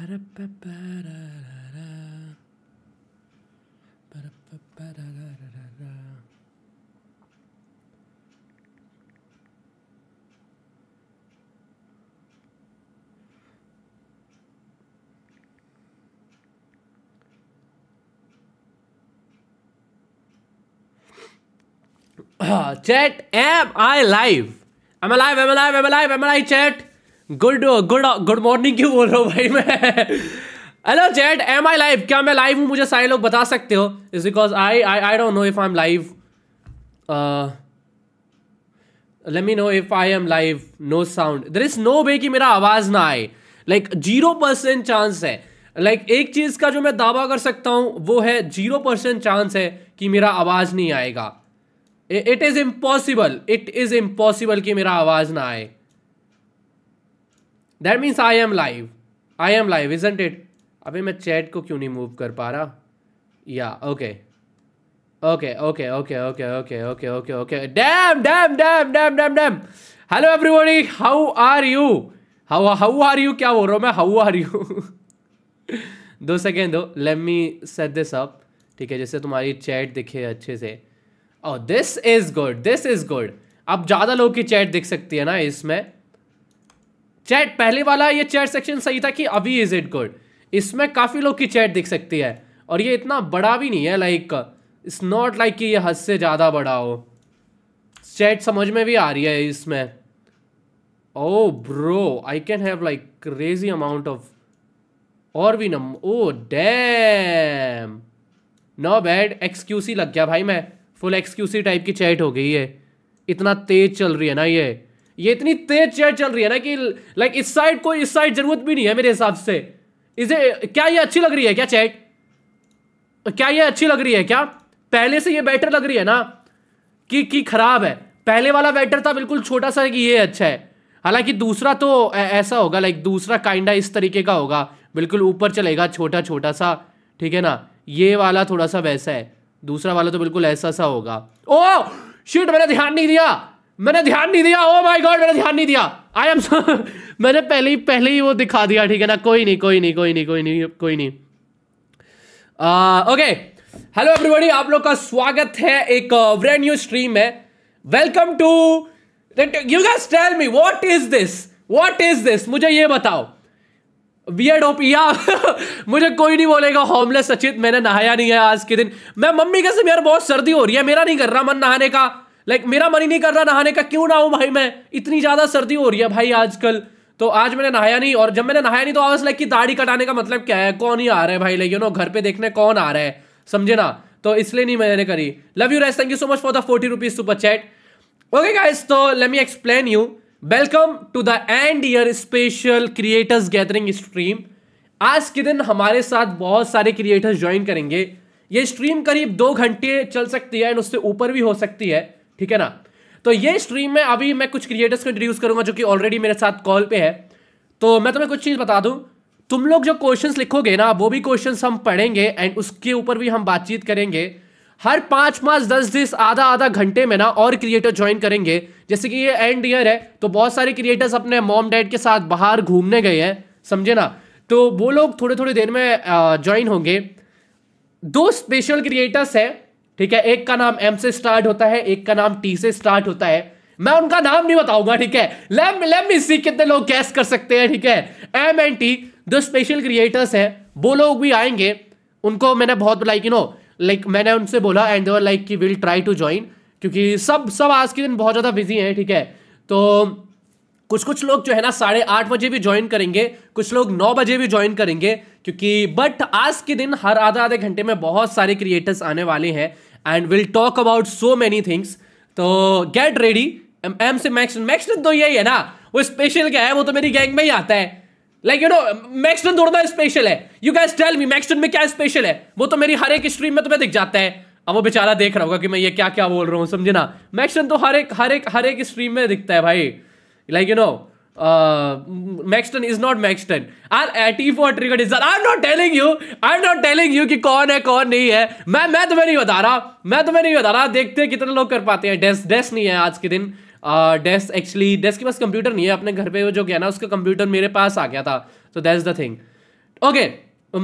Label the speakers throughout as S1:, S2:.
S1: Ah,
S2: chat am i live i'm alive i'm alive i'm alive i'm alive chat good good good morning क्यों बोल रहा हूँ भाई मैं hello chat am I live क्या मैं लाइव हूँ मुझे सारे लोग बता सकते हो is because I I I don't know if I am live let me know if I am live no sound there is no way कि मेरा आवाज़ ना आए लाइक जीरो परसेंट चांस है लाइक like, एक चीज़ का जो मैं दावा कर सकता हूँ वो है जीरो परसेंट चांस है कि मेरा आवाज़ नहीं आएगा it is impossible it is impossible कि मेरा आवाज़ ना आए that means I am live I am live isn't it अभी मैं चैट को क्यों नहीं मूव कर पा रहा या okay okay okay okay okay okay okay okay okay damn damn damn damn damn damn hello everybody how are you how how are you क्या बोल रहा हूँ मैं हाउ आर यू दो सेकेंड दो let me set this up ठीक है जैसे तुम्हारी चैट दिखे अच्छे से oh this is good this is good अब ज़्यादा लोग की चैट दिख सकती है ना इसमें चैट पहले वाला ये चैट सेक्शन सही था कि अभी इज इट गुड इसमें काफ़ी लोग की चैट दिख सकती है और ये इतना बड़ा भी नहीं है लाइक इट्स नॉट लाइक कि ये हद से ज़्यादा बड़ा हो चैट समझ में भी आ रही है इसमें oh bro I can have like crazy amount of और भी नम ओ डैम नो बैड एक्सक्यूसी लग गया भाई मैं फुल एक्सक्यूसी टाइप की चैट हो गई है इतना तेज चल रही है ना ये ये इतनी तेज चेयर चल रही है ना कि लाइक इस साइड कोई इस साइड जरूरत भी नहीं है मेरे हिसाब से इसे क्या ये अच्छी लग रही है क्या चैट क्या ये अच्छी लग रही है क्या पहले से ये बेटर लग रही है ना कि कि खराब है पहले वाला बेटर था बिल्कुल छोटा सा कि ये अच्छा है हालांकि दूसरा तो ऐसा होगा लाइक दूसरा काइंडा इस तरीके का होगा बिल्कुल ऊपर चलेगा छोटा छोटा सा ठीक है ना ये वाला थोड़ा सा वैसा है दूसरा वाला तो बिल्कुल ऐसा सा होगा ओ शिट मैंने ध्यान नहीं दिया मैंने ध्यान नहीं दिया ओ माय गॉड मैंने ध्यान नहीं दिया आई एम मैंने पहले ही पहले ही वो दिखा दिया ठीक है ना कोई नहीं कोई नहीं कोई नहीं कोई नहीं कोई नहीं ओके हेलो एवरीबॉडी आप लोग का स्वागत है एक ब्रैंड न्यू स्ट्रीम में welcome to you guys tell me what is this what is this मुझे ये बताओ वियर्ड ओपिया मुझे कोई नहीं बोलेगा होमलेस सचित मैंने नहाया नहीं है आज के दिन मैं मम्मी कैसे यार बहुत सर्दी हो रही है मेरा नहीं कर रहा मन नहाने का लाइक मेरा मन ही नहीं कर रहा नहाने का क्यों नहाऊं भाई मैं इतनी ज़्यादा सर्दी हो रही है भाई आजकल तो आज मैंने नहाया नहीं और जब मैंने नहाया नहीं तो आवाज लाइक कि दाढ़ी कटाने का मतलब क्या है कौन ही आ रहा है भाई लाइक यू नो घर पे देखने कौन आ रहा है समझे ना तो इसलिए नहीं मैंने करी लव यू रेस thank you so much for the forty rupees super chat okay guys तो let me explain you welcome to the end year special creators gathering stream आज के दिन हमारे साथ बहुत सारे क्रिएटर्स ज्वाइन करेंगे ये स्ट्रीम करीब दो घंटे चल सकती है एंड उससे ऊपर भी हो सकती है ठीक है ना तो ये स्ट्रीम में अभी मैं कुछ क्रिएटर्स को इंट्रोड्यूस करूंगा जो कि ऑलरेडी मेरे साथ कॉल पे है तो मैं तुम्हें कुछ चीज़ बता दूं तुम लोग जो क्वेश्चंस लिखोगे ना वो भी क्वेश्चंस हम पढ़ेंगे एंड उसके ऊपर भी हम बातचीत करेंगे हर पांच पांच दस दस आधा आधा घंटे में ना और क्रिएटर ज्वाइन करेंगे जैसे कि ये एंड ईयर है तो बहुत सारे क्रिएटर्स अपने मॉम डैड के साथ बाहर घूमने गए हैं समझे ना तो वो लोग थोड़े थोड़े देर में ज्वाइन होंगे दो स्पेशल क्रिएटर्स हैं ठीक है एक का नाम एम से स्टार्ट होता है एक का नाम टी से स्टार्ट होता है मैं उनका नाम नहीं बताऊंगा ठीक है लेम लेम सी कितने लोग कैस कर सकते हैं ठीक है एम एंड टी जो स्पेशल क्रिएटर्स है वो लोग भी आएंगे उनको मैंने बहुत लाइक यू नो लाइक मैंने उनसे बोला एंड देवर लाइक की विल ट्राई टू ज्वाइन क्योंकि सब सब आज के दिन बहुत ज़्यादा बिजी हैं ठीक है तो कुछ कुछ लोग जो है ना साढ़े आठ बजे भी ज्वाइन करेंगे कुछ लोग नौ बजे भी ज्वाइन करेंगे क्योंकि बट आज के दिन हर आधा आधे घंटे में बहुत सारे क्रिएटर्स आने वाले हैं and will talk about so many things तो गेट रेडी एम से मैक्स मैक्स तो यही है ना वो स्पेशल क्या है वो तो मेरी गैंग में ही आता है लाइक यू नो मैक्सटन दौड़ना स्पेशल है you guys tell me Max में क्या स्पेशल है वो तो मेरी हर एक स्ट्रीम में तुम्हें दिख जाता है अब वो बेचारा देख रहा होगा कि मैं ये क्या क्या बोल रहा हूँ समझे ना मैक्सन तो हर एक हर एक हर एक स्ट्रीम में दिखता है भाई like you know Maxtern is not Maxtern are eighty for Our is I am not telling you I am not telling you कि कौन है कौन नहीं है मैं मैं तुम्हें नहीं बता रहा मैं तुम्हें नहीं बता रहा देखते हैं कितने लोग कर पाते हैं डेस्क डेस्क नहीं है आज के दिन डेस्क एक्चुअली डेस्क के पास कंप्यूटर नहीं है अपने घर पे वो जो गया ना उसका कंप्यूटर मेरे पास आ गया था so is the thing okay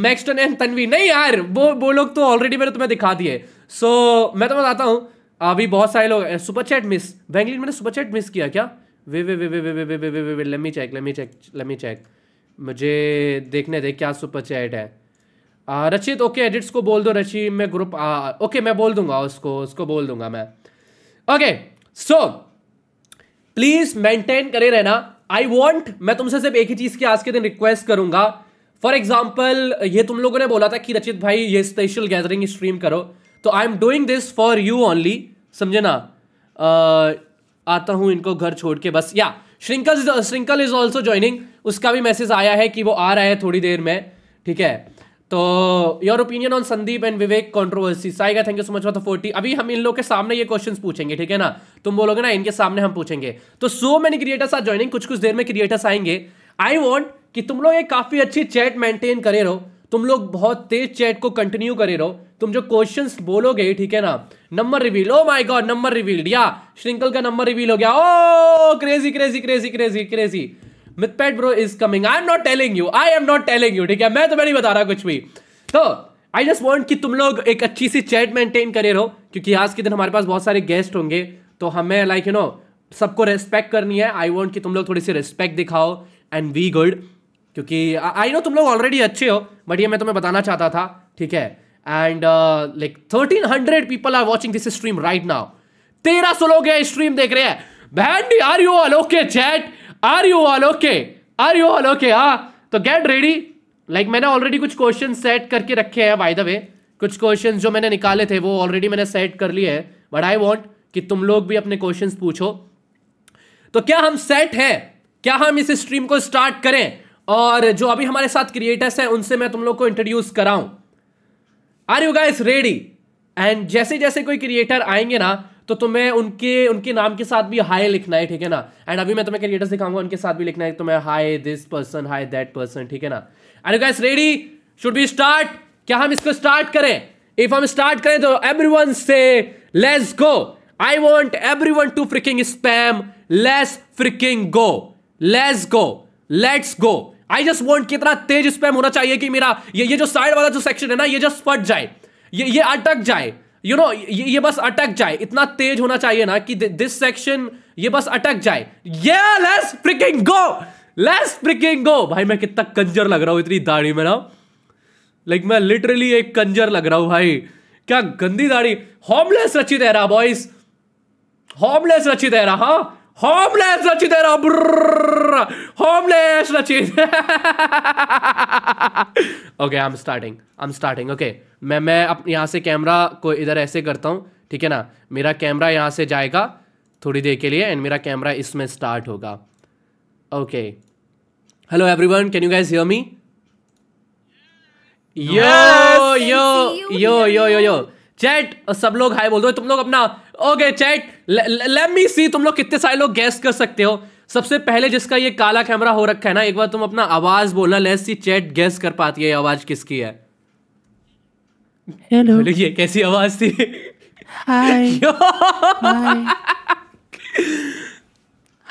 S2: Maxtern and Tanvi नहीं यार वो वो लोग तो ऑलरेडी मैंने तुम्हें दिखा दिए सो so, मैं तो बताता हूँ अभी बहुत सारे लोग सुपर चैट मिस बैंगलिन मैंने सुपर चैट मिस किया क्या वे वे वे वे वे वे वे वे वे वे वे let me check let me check let me check मुझे देखने दे क्या सुपर चैट है रचित ओके एडिट्स को बोल दो रचित मैं ग्रुप ओके मैं बोल दूंगा उसको उसको बोल दूंगा मैं ओके सो प्लीज मेंटेन करे रहना आई वॉन्ट मैं तुमसे सिर्फ एक ही चीज़ की आज के दिन रिक्वेस्ट करूंगा फॉर एग्जाम्पल ये तुम लोगों ने बोला था कि रचित भाई ये स्पेशल गैदरिंग स्ट्रीम करो तो I am doing this for you only समझे ना आता हूं इनको घर छोड़ के बस या श्रिंकल श्रिंकल इज ऑल्सो ज्वाइनिंग उसका भी मैसेज आया है कि वो आ रहा है थोड़ी देर में ठीक है तो your opinion on Sandeep and Vivek controversy साइगा thank you so much for forty अभी हम इन लोग के सामने ये क्वेश्चंस पूछेंगे ठीक है ना तुम बोलोगे ना इनके सामने हम पूछेंगे तो so many creators are joining कुछ कुछ देर में क्रिएटर्स आएंगे आई वॉन्ट कि तुम लोग एक काफ़ी अच्छी चैट मेंटेन करे रहो तुम लोग बहुत तेज चैट को कंटिन्यू करे रहो तुम जो क्वेश्चन बोलोगे ठीक है ना number reveal oh my god number revealed या श्रिंकल का नंबर रिवील हो गया oh crazy crazy crazy crazy crazy Mythpat bro is coming I am not telling you I am not telling you ठीक है मैं तुम्हें नहीं बता रहा कुछ भी तो आई जस्ट वॉन्ट कि तुम लोग एक अच्छी सी चैट मेंटेन करे रहो क्योंकि आज के दिन हमारे पास बहुत सारे गेस्ट होंगे तो हमें लाइक यू नो सबको रेस्पेक्ट करनी है आई वॉन्ट कि तुम लोग थोड़ी सी रेस्पेक्ट दिखाओ एंड वी गुड क्योंकि आई नो तुम लोग ऑलरेडी अच्छे हो बट ये मैं तुम्हें बताना चाहता था ठीक है and like thirteen hundred people are watching this stream right now तेरह सौ लोग स्ट्रीम देख रहे हैं बहन are you all okay chat are you all okay are you all okay हा तो गेट रेडी लाइक मैंने ऑलरेडी कुछ क्वेश्चन सेट करके रखे हैं बाय द वे कुछ क्वेश्चन जो मैंने निकाले थे वो ऑलरेडी मैंने सेट कर लिए हैं बट आई वॉन्ट कि तुम लोग भी अपने क्वेश्चन पूछो तो क्या हम सेट हैं क्या हम इस स्ट्रीम को स्टार्ट करें और जो अभी हमारे साथ क्रिएटर्स हैं उनसे मैं तुम लोग को इंट्रोड्यूस कराऊं are you guys ready and जैसे जैसे कोई क्रिएटर आएंगे ना तो तुम्हें उनके उनके नाम के साथ भी हाई लिखना है ठीक है ना एंड अभी मैं तुम्हें क्रिएटर सिखाऊंगा उनके साथ भी लिखना है तुम्हें hi this person hi that person ठीक है ना are you guys ready should be start क्या हम इसको स्टार्ट करें इफ हम स्टार्ट करें तो एवरी वन से let's go I want everyone to freaking spam let's freaking go let's go let's go I just want कितना तेज स्पैम होना चाहिए कि मेरा ये ये जो साइड वाला जो सेक्शन है ना ये जस्ट फट जाए ये ये अटक जाए यू you नो know, ये, ये बस अटक जाए इतना तेज होना चाहिए ना कि दिस सेक्शन ये बस अटक जाए ये let's freaking go let's freaking go भाई मैं कितना कंजर लग रहा हूं इतनी दाढ़ी में ना लाइक मैं लिटरली एक कंजर लग रहा हूं भाई क्या गंदी दाढ़ी होमलेस रची है रहा बॉयज होमलेस रची है रहा होमलेस रचित है homeless Rachit okay I am starting I am starting okay मैं मैं अब यहाँ से कैमरा को इधर ऐसे करता हूँ ठीक है ना मेरा कैमरा यहाँ से जाएगा थोड़ी देर के लिए एंड मेरा कैमरा इसमें स्टार्ट होगा okay hello everyone can you guys hear me yo yo yo yo yo yo chat सब लोग हाय बोल दो तुम लोग अपना okay chat let me see तुम लोग कितने सारे लोग गैस कर सकते हो सबसे पहले जिसका ये काला कैमरा हो रखा है ना एक बार तुम अपना आवाज बोलना लेस सी चैट गैस कर पाती है आवाज किसकी है हेलो ये कैसी आवाज थी
S1: हाय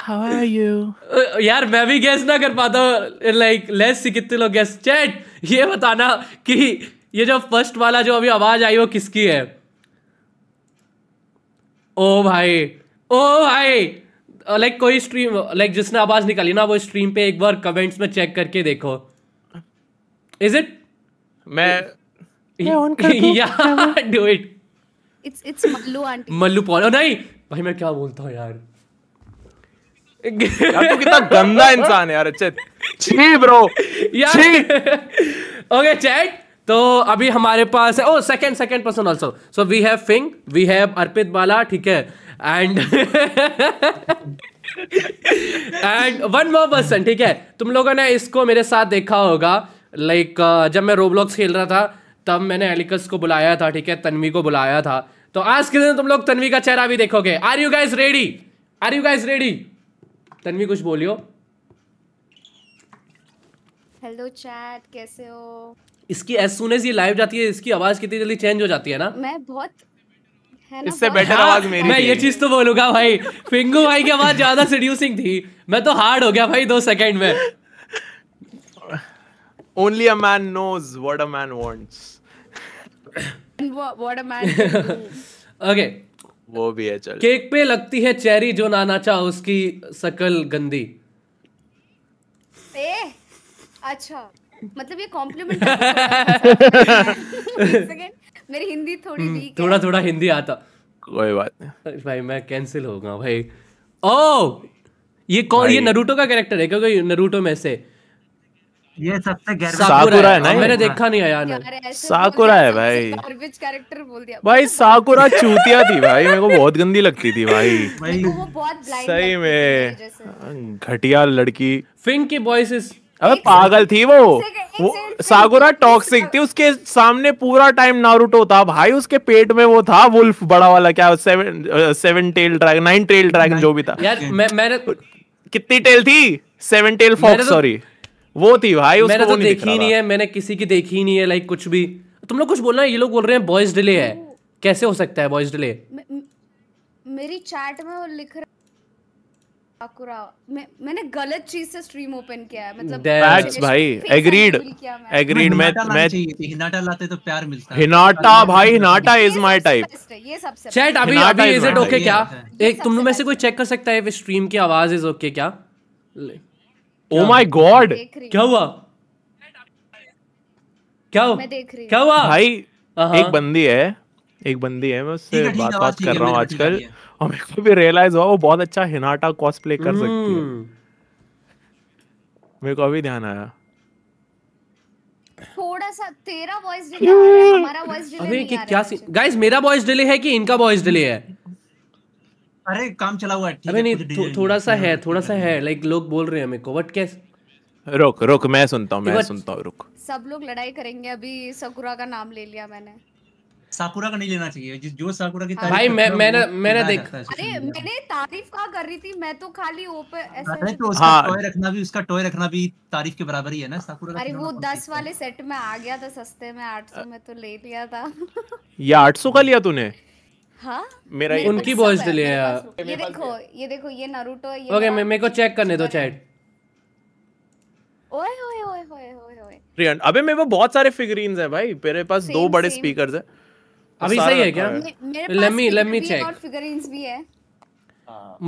S3: हाउ आर यू
S2: यार मैं भी गैस ना कर पाता लाइक लेस सी कितने लोग गैस चैट ये बताना कि ये जो फर्स्ट वाला जो अभी आवाज आई वो किसकी है ओ भाई ओ भाई लाइक कोई स्ट्रीम लाइक जिसने आवाज निकाली ना वो स्ट्रीम पे एक बार कमेंट्स में चेक करके देखो इज इट मैं या do it
S4: it's it's Mallu
S2: aunty Mallu Paul नहीं भाई मैं क्या बोलता हूँ यार यार तू कितना गंदा इंसान है यार अच्छे छी ब्रो यार ओके चैट तो अभी हमारे पास है oh second second person also so we have फिंग वी हैव अर्पित बाला ठीक है and and one more person ठीक है तुम लोगों ने इसको मेरे साथ देखा होगा लाइक like, uh, जब मैं रोबलॉक्स खेल रहा था तब मैंने एलिकस को बुलाया था ठीक है तन्वी को बुलाया था तो आज के दिन तुम लोग तन्वी का चेहरा भी देखोगे are you guys ready are you guys ready Tanvi कुछ बोलियो
S4: हेलो चैट कैसे हो
S2: इसकी एज सुन एज ये लाइव जाती है इसकी आवाज कितनी जल्दी चेंज हो जाती है ना
S4: मैं बहुत इससे बेटर हाँ, आवाज
S2: मेरी मैं ये चीज तो बोलूंगा भाई फिंगू भाई की आवाज ज्यादा सीड्यूसिंग थी मैं तो हार्ड हो गया भाई दो सेकंड में
S5: only a man knows what a man wants
S2: what a man okay
S5: वो भी है चल केक
S2: पे लगती है चेरी जो नाना चाह उसकी शकल गंदी
S4: ए अच्छा मतलब ये कॉम्प्लीमेंट मेरी हिंदी थोड़ी वीक हम्म,
S2: थोड़ा थोड़ा हिंदी आता कोई बात नहीं भाई मैं कैंसिल होगा भाई ओ oh! ये कौन ये नरूटो का कैरेक्टर है क्योंकि नरूटो में से ये सबसे साकुरा है ना मैंने देखा नहीं आया ना
S5: साकुरा है भाई
S2: गार्बेज कैरेक्टर बोल दिया
S5: भाई साकुरा चूतिया थी भाई मेरे को बहुत गंदी लगती थी भाई भाई वो बहुत सही में घटिया लड़की
S2: फिंक की वॉइस इज अबे
S5: पागल थी वो वो सागुरा टॉक्सिक थी उसके सामने पूरा टाइम नारुतो था भाई उसके पेट में वो था वुल्फ बड़ा वाला क्या seven seven tail dragon nine tail dragon जो भी था यार मैं मैंने कितनी टेल थी सेवन टेल फॉक्स सॉरी
S2: वो थी भाई उसको मैंने तो देखी नहीं, है मैंने किसी की देखी नहीं है लाइक कुछ भी तुम लोग कुछ बोलना ये लोग बोल रहे हैं बॉयज डिले है कैसे हो सकता है बॉयज डिले
S4: मेरी चैट में वो लिख रहा अकुरा मैं मैंने गलत चीज से स्ट्रीम ओपन किया है मतलब फैक्ट्स
S6: भाई एग्रीड एग्रीड मैं मैं हिनाटा लाते तो प्यार मिलता है हिनाटा भाई
S5: हिनाटा इज माय टाइप
S6: ये सबसे चैट अभी अभी इज इट ओके क्या एक तुम लोग में से कोई
S2: चेक कर सकता है इफ स्ट्रीम की आवाज इज ओके क्या
S5: ओ माय गॉड क्या हुआ क्या हुआ क्या हुआ भाई हाँ, हाँ। एक बंदी है एक बंदी है मैं उससे बात बात कर रहा हूँ आजकल और मेरे को भी रियलाइज हुआ वो बहुत अच्छा हिनाटा कॉस्प्ले कर सकती है हम्म। मेरे को अभी ध्यान आया
S4: थोड़ा सा तेरा वॉइस डिले आ है हमारा वॉइस डिले अबे कि क्या
S2: सीन गाइस मेरा वॉइस डिले है कि इनका वॉइस डिले है अरे काम चला हुआ है अबे नहीं थोड़ा सा है थोड़ा सा है लाइक लोग बोल रहे हैं मेरे को व्हाट कैस रुक रुक
S5: मैं सुनता हूं मैं सुनता
S2: हूं रुक
S4: सब लोग लड़ाई करेंगे अभी सकुरा का नाम ले लिया मैंने
S6: साकुरा का नहीं लेना चाहिए जो साकुरा की हाँ। तारीफ भाई मैं मैंने मैंने देख अरे मैंने
S4: तारीफ का कर रही थी मैं तो खाली ओपन ऐसे तो उसका हाँ। टॉय
S6: रखना भी उसका टॉय रखना भी तारीफ के बराबर ही है ना साकुरा अरे वो
S4: 10 वाले सेट में आ गया था सस्ते में 800 में तो ले लिया था
S5: ये 800 का लिया तूने हाँ मेरा उनकी बॉयज ले लिया
S4: ये देखो ये देखो ये नारुतो है ये ओके मैं मेरे
S5: को चेक करने दो चैट
S4: ओए ओए ओए
S5: ओए ओए अबे मेरे पास बहुत सारे फिगरिंस हैं भाई मेरे पास दो बड़े स्पीकर्स हैं
S2: तो अभी सही है क्या लेमी लेमी चेक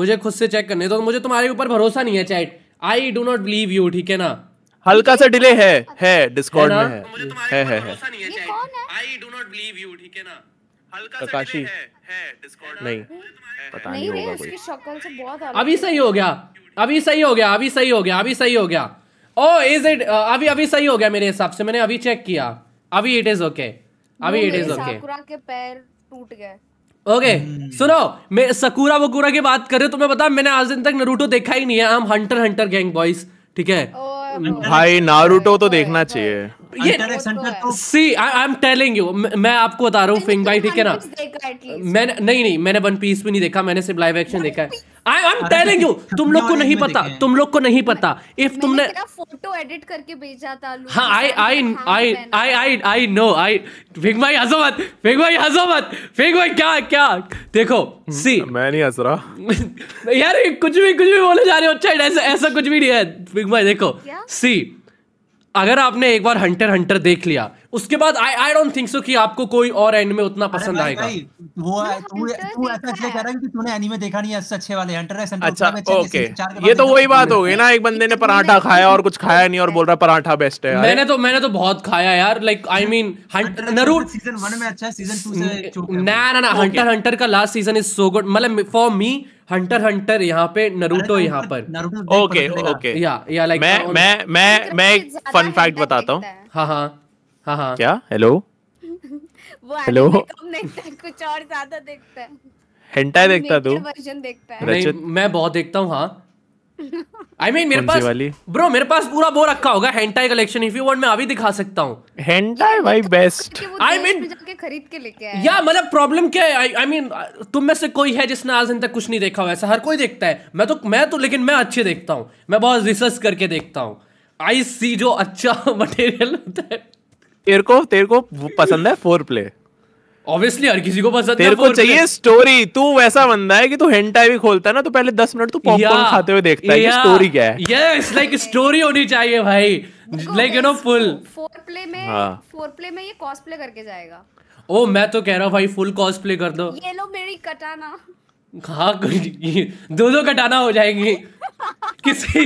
S2: मुझे खुद से चेक करने तो मुझे तुम्हारे ऊपर भरोसा नहीं है chat I do not believe you ठीक है ना
S5: हल्का सा डिले है है डिस्कॉर्ड में है है है है I do not
S2: believe you ठीक है ना तकाशी नहीं पता नहीं होगा
S4: कोई
S2: अभी सही हो गया अभी सही हो गया अभी सही हो गया अभी सही हो गया ओ इज इट अभी अभी सही हो गया मेरे हिसाब से मैंने अभी चेक किया अभी इट इज ओके अभी इट इज ओके
S4: के पैर टूट गए
S2: ओके okay, hmm. सुनो मैं सकुरा वकुरा की बात कर करें तो मैं बता मैंने आज दिन तक नरूटो देखा ही नहीं है हम हंटर हंटर गैंग बॉयज ठीक है भाई
S5: नारुतो तो देखना चाहिए
S2: ये see I am telling you मैं आपको बता रहा हूँ फिंग भाई ठीक है ना मैंने नहीं नहीं मैंने वन पीस भी नहीं देखा मैंने सिर्फ लाइव एक्शन देखा है तुम लोग को नहीं पता तुम लोग को नहीं पता इफ तुमने
S4: फोटो एडिट करके भेजा था हाँ आई
S2: I I I I no आई फेंक भाई हंसो मत फेंक भाई हंसो मत फेंक भाई क्या क्या देखो सी हम्म, मैं नहीं हंस रहा यार कुछ भी कुछ भी बोले जा रहे हो अच्छा ऐसा ऐसा कुछ भी नहीं है फेंक भाई देखो सी अगर आपने एक बार हंटर हंटर देख लिया उसके बाद आई आई डोंट थिंक सो कि आपको कोई और एनिमे उतना पसंद भाई, आएगा भाई,
S6: वो तू तू ऐसा इसलिए कह रहा है कि तूने एनिमे देखा नहीं है अच्छे वाले हंटर एक्स हंटर अच्छा ओके
S5: ये तो वही बात हो गई ना एक बंदे ने पराठा खाया और कुछ खाया नहीं और बोल रहा पराठा बेस्ट है मैंने
S2: तो मैंने तो बहुत खाया यार like I mean Naruto season
S6: one में अच्छा है
S1: सीजन टू से ना ना ना
S2: हंटर हंटर का last season is so good मतलब फॉर मी हंटर हंटर यहाँ पे नरूटो यहाँ पर ओके ओके या या लाइक मैं मैं मैं मैं एक फन फैक्ट बताता हूँ हाँ हाँ हाँ हाँ क्या
S7: हेलो
S2: हेलो
S4: कुछ और ज्यादा देखता है
S2: हेंटाई देखता तू नहीं मैं बहुत देखता हूँ हाँ
S4: आई मीन मेरे पास वाली?
S2: ब्रो मेरे पास पूरा वो रखा होगा hentai collection if you want मैं अभी दिखा सकता हूँ हेंटाई भाई बेस्ट आई मीन
S4: खरीद के लेके आया या
S2: मतलब प्रॉब्लम क्या है आई मीन तुम में से कोई है जिसने आज दिन तक कुछ नहीं देखा हो ऐसा हर कोई देखता है मैं तो मैं तो लेकिन मैं अच्छे देखता हूँ मैं बहुत रिसर्च करके देखता हूँ आई सी जो अच्छा मटेरियल होता है
S5: तेरे को तेरे को पसंद है फोर प्ले
S2: ऑब्वियसली हर किसी को पसंद तेरे को चाहिए स्टोरी
S5: तू वैसा बंदा है कि तू हेंटाई भी खोलता है ना तो पहले दस मिनट तू पॉपकॉर्न खाते हुए देखता है कि स्टोरी क्या है
S2: ये इट्स लाइक स्टोरी होनी चाहिए भाई like you know full
S4: foreplay में फोर हाँ। प्ले में ये कॉस्प्ले करके जाएगा
S2: ओ oh, मैं तो कह रहा हूँ भाई फुल कॉस्प्ले कर दो
S4: ये लो मेरी कटाना
S2: हाँ दो दो कटाना हो जाएंगे किसी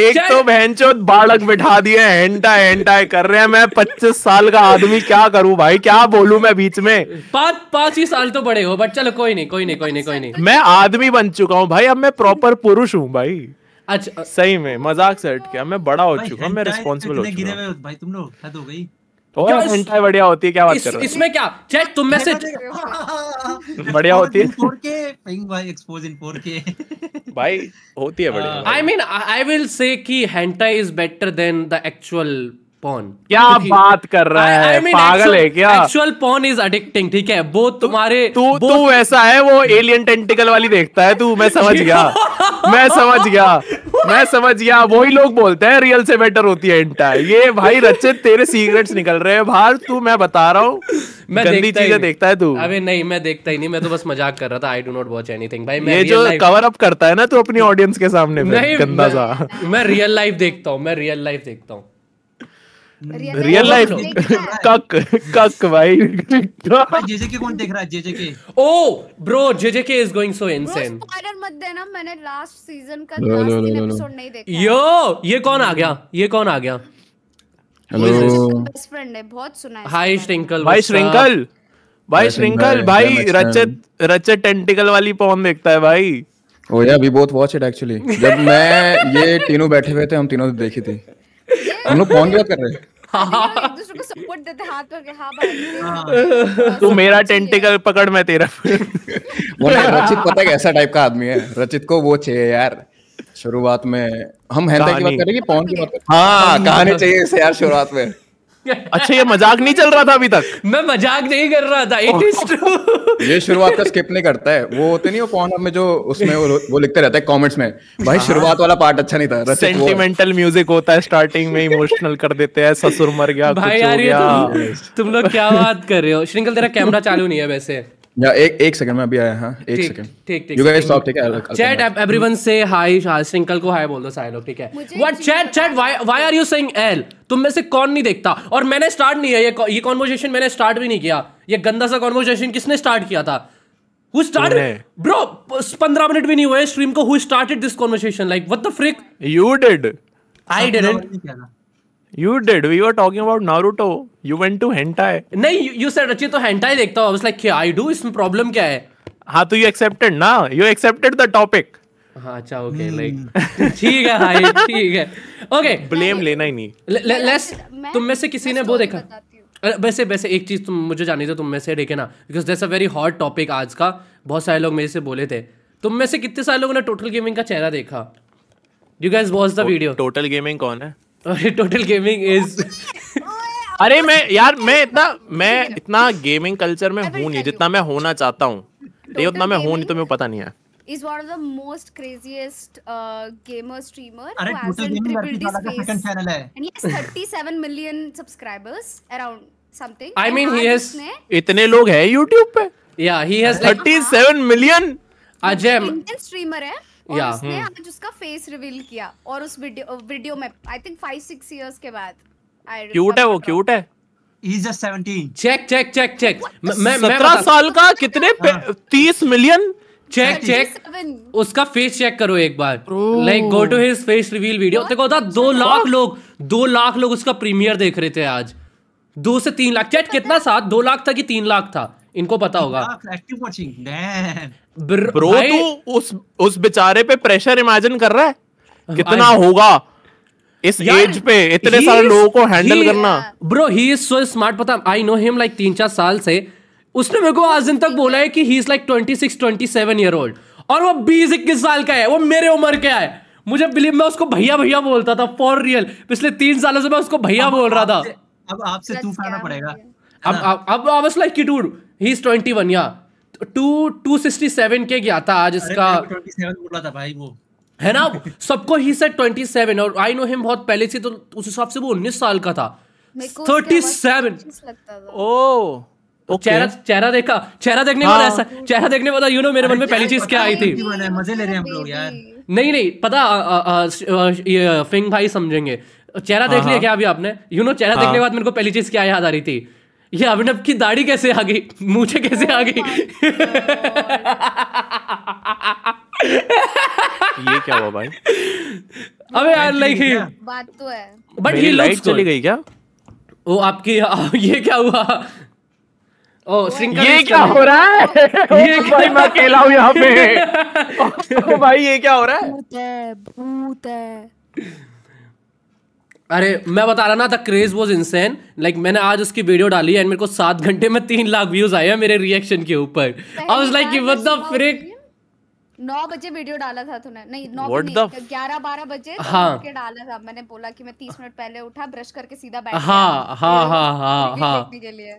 S2: एक तो बहन चो बालक
S5: बिठा दिए हेंटा हेंटा कर रहे हैं मैं पच्चीस साल का आदमी क्या करूं भाई क्या बोलूं मैं बीच में
S2: पांच पांच ही साल तो बड़े हो बट चलो कोई नहीं कोई नहीं कोई नहीं कोई नहीं
S5: मैं आदमी बन चुका हूँ भाई अब मैं प्रॉपर पुरुष हूँ भाई
S2: अच्छा सही में मजाक से हट गया मैं बड़ा हो चुका
S5: हूँ मैं रिस्पॉन्सिबल हो चुका
S6: भाई तुम लोग हद हो गई
S5: तो बढ़िया होती है क्या बात इस, कर रहे हो इसमें
S6: क्या चेक तुम में से
S1: बढ़िया होती है 4K पिंग
S6: भाई एक्सपोज इन
S2: 4K भाई
S5: होती है बढ़िया आई
S2: मीन आई विल से कि hentai is better than the actual porn क्या बात कर रहा है I mean, पागल है क्या एक्चुअल पॉन इज अडिक्टिंग ठीक है वो तुम्हारे तू तू वैसा है वो एलियन टेंटिकल वाली देखता है तू
S5: मैं समझ गया मैं समझ गया मैं समझ गया वही लोग बोलते हैं रियल से बेटर होती है इंटा ये भाई रच्चे तेरे सीक्रेट्स निकल रहे हैं बाहर तू मैं बता रहा हूँ मैं गंदी चीजें देखता है तू
S2: अबे नहीं मैं देखता ही नहीं मैं तो बस मजाक कर रहा था I do not watch anything भाई मैं ये जो
S5: कवर अप करता है ना तू अपनी ऑडियंस के सामने गंदा सा मैं
S2: रियल लाइफ देखता हूँ मैं रियल लाइफ देखता हूँ रियल लाइफ
S5: कक कक भाई
S2: जेजे के कौन देख रहा है JJK oh bro JJK is going so insane spoiler
S4: मत देना मैंने लास्ट सीजन का लास्ट तीन एपिसोड
S2: नहीं देखा यो ये कौन आ गया ये कौन आ गया हेलो बेस्ट फ्रेंड है बहुत सुना है हाय श्रिंकल भाई श्रिंकल भाई श्रिंकल भाई रचत
S5: रचत टेंटिकल वाली पॉन देखता है भाई
S8: oh yeah we both watch it actually जब मैं ये तीनों बैठे हुए थे हम तीनों ने देखी थी हम लोग पॉन क्या कर रहे हैं
S1: हाँ। हाँ। हाँ
S5: तू मेरा टेंटिकल पकड़ मैं तेरा
S1: वो रचित पता है
S8: कैसा टाइप का आदमी है रचित को वो चाहिए यार शुरुआत में हम हैं की बात करेंगे पौन की बात कहानी चाहिए इसे यार शुरुआत में अच्छा ये मजाक नहीं चल रहा था अभी तक मैं मजाक नहीं
S2: कर रहा था इट इज ट्रू
S8: ये शुरुआत का स्किप नहीं करता है वो होते नहीं वो पॉन में जो उसमें
S5: वो, वो लिखते रहता है कमेंट्स में
S8: भाई हाँ। शुरुआत
S2: वाला पार्ट अच्छा नहीं था सेंटीमेंटल
S5: म्यूजिक होता है स्टार्टिंग में इमोशनल कर देते हैं ससुर मर गया
S8: भाई यार ये
S2: तुम लोग क्या बात कर रहे हो श्रृंखल तेरा कैमरा चालू नहीं है वैसे
S8: या एक एक सेकंड में अभी आया हां एक सेकंड
S2: ठीक ठीक यू गाइस स्टॉप ठीक है चैट एवरीवन से हाय हाय सिंकल को हाय बोल दो सारे लोग ठीक है what chat chat why why are you saying L तुम में से कौन नहीं देखता और मैंने स्टार्ट नहीं है ये ये कन्वर्सेशन मैंने स्टार्ट भी नहीं किया ये गंदा सा कन्वर्सेशन किसने स्टार्ट किया था हु started? ब्रो 15 मिनट भी नहीं हुए स्ट्रीम को who started this conversation like what the frick you did I
S1: didn't
S5: You did. We were talking about Naruto. You went to hentai. No, you, you said Rachit तो
S2: hentai देखता I was like, yeah, I do. Is इसमें problem क्या है?
S5: हाँ तो you accepted ना. You accepted the
S2: topic. हाँ अच्छा ओके लाइक hmm. ठीक है भाई ठीक है ओके ब्लेम लेना ही नहीं लेस तो- तुम में से किसी ने वो देखा वैसे वैसे एक चीज़ तुम मुझे जानी थी तुम में से देखे ना because that's a very hot topic आज का बहुत सारे लोग मेरे से बोले थे तुम में से कितने सारे लोगों ने टोटल गेमिंग का चेहरा देखा you guess watch the video Total Gaming कौन है अरे टोटल गेमिंग इज अरे मैं यार मैं इतना मैं इतना
S5: गेमिंग कल्चर में हूँ नहीं जितना मैं होना चाहता हूँ
S4: ये उतना मैं हूँ नहीं
S5: तो मुझे पता नहीं है
S4: is one of the most craziest uh, gamer streamer Aray, who has hasn't tripled his face and he has 37 million subscribers around something I mean he has
S2: itne log hai YouTube pe yeah he has like 37 million Ajay indian streamer hai और yeah. उसने hmm.
S4: आज उसका face reveal किया और उस video video में I think 5 6 years के बाद क्यूट
S2: है वो क्यूट है He's just 17. Check check, check, check. मैं सत्रह साल का कितने हाँ. तीस मिलियन चेक चेक उसका फेस चेक करो एक बार like go to his face reveal video देखो था दो लाख लोग दो लाख लोग उसका प्रीमियर देख रहे थे आज दो से तीन लाख चेक कितना साथ दो लाख था कि तीन लाख था इनको पता होगा
S6: ब्रो तो उस
S5: उस बेचारे पे प्रेशर इमेजिन कर रहा है कितना होगा इस एज पे
S7: इतने सारे लोगों को हैंडल करना
S2: bro he is so smart पता आई नो हिम लाइक तीन चार साल से उसने मेरे को आज दिन तक बोला है कि he is like twenty six twenty seven year old और वो बीस इक्कीस साल का है वो मेरे उम्र का है मुझे बिलीव मैं उसको भैया भैया बोलता था फॉर रियल पिछले तीन सालों से मैं उसको भैया बोल रहा था
S6: अब आपसे तू पड़ेगा
S2: अब अब आई वाज लाइक कि डूड ही इज 21 या टू टू सिक्सटी सेवन के गया था आज इसका
S6: बोला था भाई वो
S2: है ना सबको ही सेट ट्वेंटी सेवन और आई नो हिम बहुत पहले से तो उस हिसाब से वो उन्नीस साल का था थर्टी सेवन ओ तो चेहरा चेहरा देखा चेहरा देखने वाला हाँ। ऐसा चेहरा देखने वाला यू नो मेरे मन में पहली चीज क्या आई थी मजे ले रहे हैं हम लोग यार नहीं नहीं पता ये फिंग भाई समझेंगे चेहरा देख हाँ, लिया हाँ। क्या अभी आपने यू नो चेहरा देखने के बाद मेरे को पहली चीज क्या याद आ रही थी ये अभिनव की दाढ़ी कैसे आ गई मुझे कैसे आ oh गई ये क्या हुआ भाई अबे यार लाइक ही बात तो है बट ही लाइट चली गई क्या वो आपकी ये क्या हुआ
S1: ओ श्रृंखला ये क्या हो रहा है ये क्या मैं अकेला हूं यहां पे ओ भाई ये क्या हो रहा है
S4: भूत है भूत है
S2: अरे मैं बता रहा ना था क्रेज वॉज इंसेन लाइक मैंने आज उसकी वीडियो डाली एंड मेरे को सात घंटे में तीन लाख व्यूज आए हैं मेरे रिएक्शन के ऊपर I was like what the frick
S4: नौ बजे वीडियो डाला था तूने नहीं नौ बजे ग्यारह बारह बजे तो हाँ के डाला था मैंने बोला कि मैं तीस मिनट पहले उठा ब्रश करके सीधा बैठ हाँ हाँ हाँ
S1: हाँ हाँ के लिए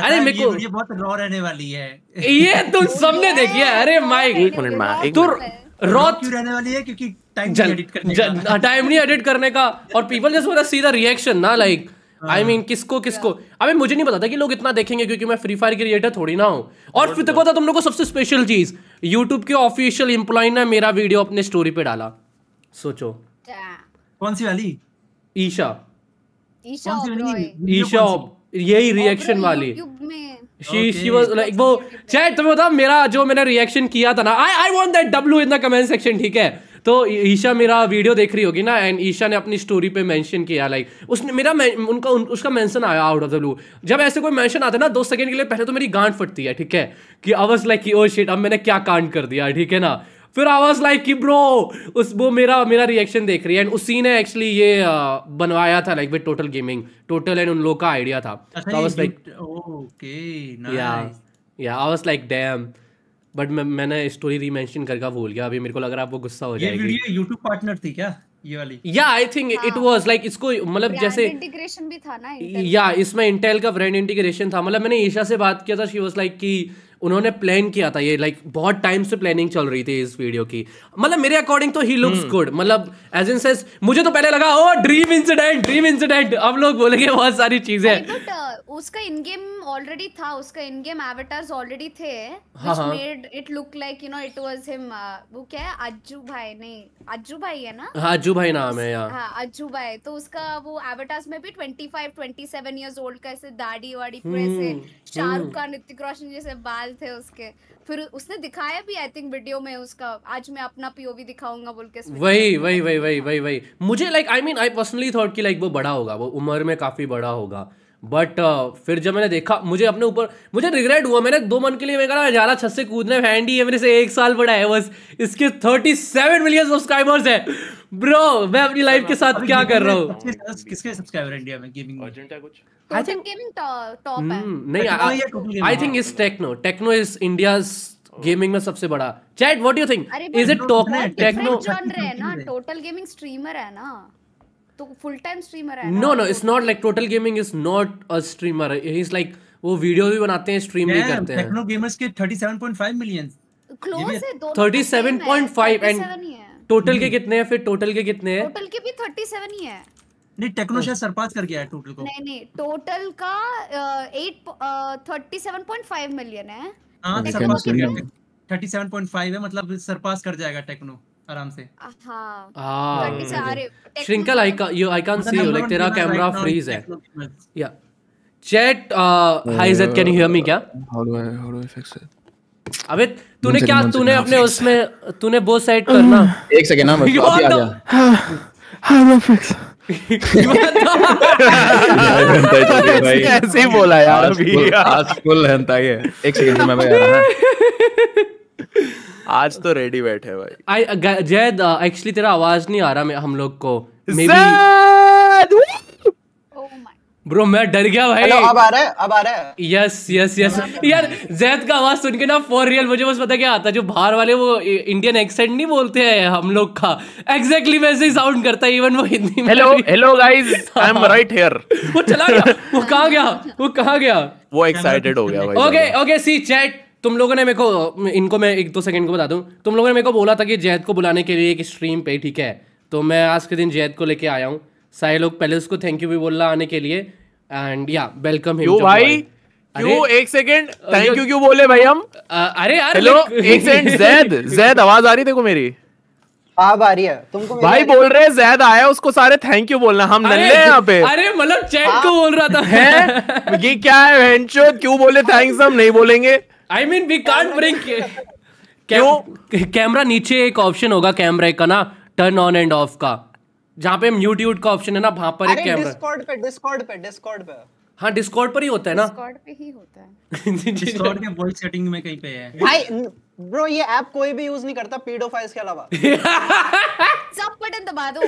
S1: अरे मेरे
S6: को ये बहुत रॉ रहने वाली है
S2: ये तुम सबने देखी है अरे तो माइक एक मिनट माइक रोथ क्यों रहने वाली है क्योंकि टाइम नहीं एडिट करने का टाइम हाँ, नहीं एडिट करने का और people just want to see the reaction ना लाइक आई मीन किसको किसको अबे मुझे नहीं पता था कि लोग इतना देखेंगे क्योंकि मैं फ्री फायर क्रिएटर थोड़ी ना हूँ और फिर देखो था तो तुम लोग को सबसे स्पेशल चीज यूट्यूब के ऑफिशियल एम्प्लॉय ने मेरा वीडियो अपने स्टोरी पे डाला सोचो कौन सी वाली ईशा ईशा ईशा यही रिएक्शन वाली शी शी वाज लाइक वो शायद तुम्हें तो बताओ मेरा जो मैंने रिएक्शन किया था ना I I want that W in the comment section ठीक है तो ईशा मेरा वीडियो देख रही होगी ना एंड ईशा ने अपनी स्टोरी पे मेंशन किया लाइक उसने मेरा उनका उन, उसका मेंशन आया आउट ऑफ द ब्लू जब ऐसे कोई मेंशन आता है ना दो सेकंड के लिए पहले तो मेरी गांठ फटती है ठीक है कि अवस like like, oh shit oh अब मैंने क्या कांड कर दिया ठीक है ना फिर आवाज लाइक कि ब्रो उस वो मेरा मेरा रिएक्शन देख रही है एंड उसी ने एक्चुअली ये बनवाया था like with Total Gaming Total and उन लोग का आइडिया था आवाज अच्छा,
S1: लाइक
S6: ओके या
S2: या आवाज लाइक डैम बट मैंने स्टोरी रीमेंशन करके भूल गया अभी
S6: मेरे को लग रहा है आपको गुस्सा हो जाएगी ये वीडियो YouTube पार्टनर थी क्या
S2: yeah I think it was like इसको मतलब जैसे
S4: इंटीग्रेशन भी था ना या yeah,
S2: इसमें इंटेल का ब्रांड इंटीग्रेशन था मतलब मैंने ईशा से बात किया था शी वाज लाइक कि उन्होंने प्लान किया था ये लाइक like, बहुत टाइम से प्लानिंग चल रही थी इस वीडियो की मतलब मेरे अकॉर्डिंग तो ही लुक्स गुड मतलब एज इन सेंस मुझे तो पहले लगा oh dream incident dream incident अब लोग बोलेंगे बहुत सारी चीजें
S4: uh, उसका इन गेम ऑलरेडी था उसका इन गेम एवेटार्स ऑलरेडी थे made it look like you know it was him वो क्या है अज्जू भाई नहीं अज्जू भाई है ना हाँ, अज्जू
S1: भाई नाम है हाँ,
S4: अज्जू भाई तो उसका वो में भी 25 27 इयर्स ओल्ड दाढ़ी वाड़ी हम्म, शाहरुख हम्म। खान ऋतिक रोशन जैसे बाल बाल थे उसके फिर उसने दिखाया भी आई थिंक वीडियो में उसका आज मैं अपना पीओवी दिखाऊंगा बोल के वही वही
S2: वही वही वही वही मुझे like I mean I personally thought कि लाइक वो बड़ा होगा वो उम्र में काफ़ी बड़ा होगा बट uh, फिर जब मैंने देखा मुझे अपने ऊपर मुझे रिग्रेट हुआ मैंने दो मन के लिए मैं कहा ज्यादा छत से कूदने फैंडी है मेरे से एक साल बड़ा है बस इसके थर्टी सेवन मिलियन सब्सक्राइबर्स है ब्रो मैं अपनी लाइफ के साथ क्या कर रहा हूँ
S6: किसके सब्सक्राइबर इंडिया में गेमिंग अर्जेंट है कुछ
S4: गेमिंग तो
S2: मतलब hmm, में सबसे बड़ा chat what you think is it top Techno
S4: Total Gaming streamer है ना तो फुल टाइम
S2: स्ट्रीमर है no no it's not like Total Gaming is not a streamer he is like वो वीडियो भी बनाते हैं स्ट्रीम भी करते हैं टेक्नो
S6: गेमर्स के 37.5 मिलियन क्लोज है
S2: 37.5 एंड टोटल के कितने हैं फिर टोटल के कितने हैं
S4: टोटल के भी 37 ही है
S2: नहीं
S6: टेक्नो शायद सरपास कर गया है टोटल को नहीं
S4: नहीं टोटल का मिलियन है
S6: हाँ सरपास कर गया है मतलब सरपास कर जाएगा टेक्नो आराम से श्रिंकल you I can see you
S2: like तेरा कैमरा फ्रीज है या chat hi Z can you hear me क्या how do I how do I fix it अबे तूने क्या तूने अपने उसमें तूने वो सेट करना एक सेकंड ना मैं अभी आ गया फिक्स हाँ, हाँ, हाँ,
S8: ऐसे ही बोला यार अभी आज फुल
S5: है एक सेकंड में मैं आज तो रेडी बैठे
S2: भाई जयद एक्चुअली तेरा आवाज नहीं आ रहा हम लोग को मे बी ब्रो मैं डर गया भाई हेलो अब आ रहे अब आ रहे है यस यस यस यार जैद का आवाज सुन के ना फॉर रियल मुझे बस पता क्या आता जो बाहर वाले वो इंडियन एक्सेंट नहीं बोलते हैं हम लोग का एग्जैक्टली exactly वैसे ही साउंड करता है इवन वो हिंदी में hello hello guys I am right
S5: here वो
S2: चला गया वो कहां गया वो कहां गया
S5: वो एक्साइटेड हो गया भाई ओके
S2: ओके सी चैट तुम लोगों ने मेरे को इनको मैं एक दो सेकंड को बता दूं तुम लोगों ने मेरे को बोला था कि जैद को बुलाने के लिए एक स्ट्रीम पे ठीक है तो मैं आज के दिन जैद को लेके आया हूँ सारे लोग पहले उसको थैंक यू भी बोल रहा आने के लिए एंड या वेलकम हिम भाई
S3: क्यों एक
S5: सेकंड थैंक यू
S2: क्यों बोले भाई हम अरे यार हेलो एक सेकंड जैद
S5: जैद आवाज आ रही देखो मेरी
S9: आप आ रही है तुमको भाई
S5: बोल रहे हैं जैद आया उसको सारे थैंक यू बोलना हम नल्ले
S9: यहाँ पे अरे मतलब चैट को बोल रहा था है
S2: ये क्या है वेंचो क्यों बोले थैंक्स हम नहीं बोलेंगे I mean we can't bring क्यों कैमरा नीचे एक ऑप्शन होगा कैमरे का ना टर्न ऑन एंड ऑफ का जहाँ पे म्यूट यूट का ऑप्शन है ना वहाँ पर एक कैमरा डिस्कॉर्ड
S9: पे डिस्कॉर्ड पे डिस्कॉर्ड पे
S2: हाँ डिस्कॉर्ड पर ही होता है ना
S9: डिस्कॉर्ड पे ही होता
S2: है
S6: डिस्कॉर्ड के वॉइस सेटिंग में कहीं पे है भाई
S9: ब्रो ये ऐप कोई भी यूज नहीं करता पीडोफाइल्स के अलावा सब बटन दबा दो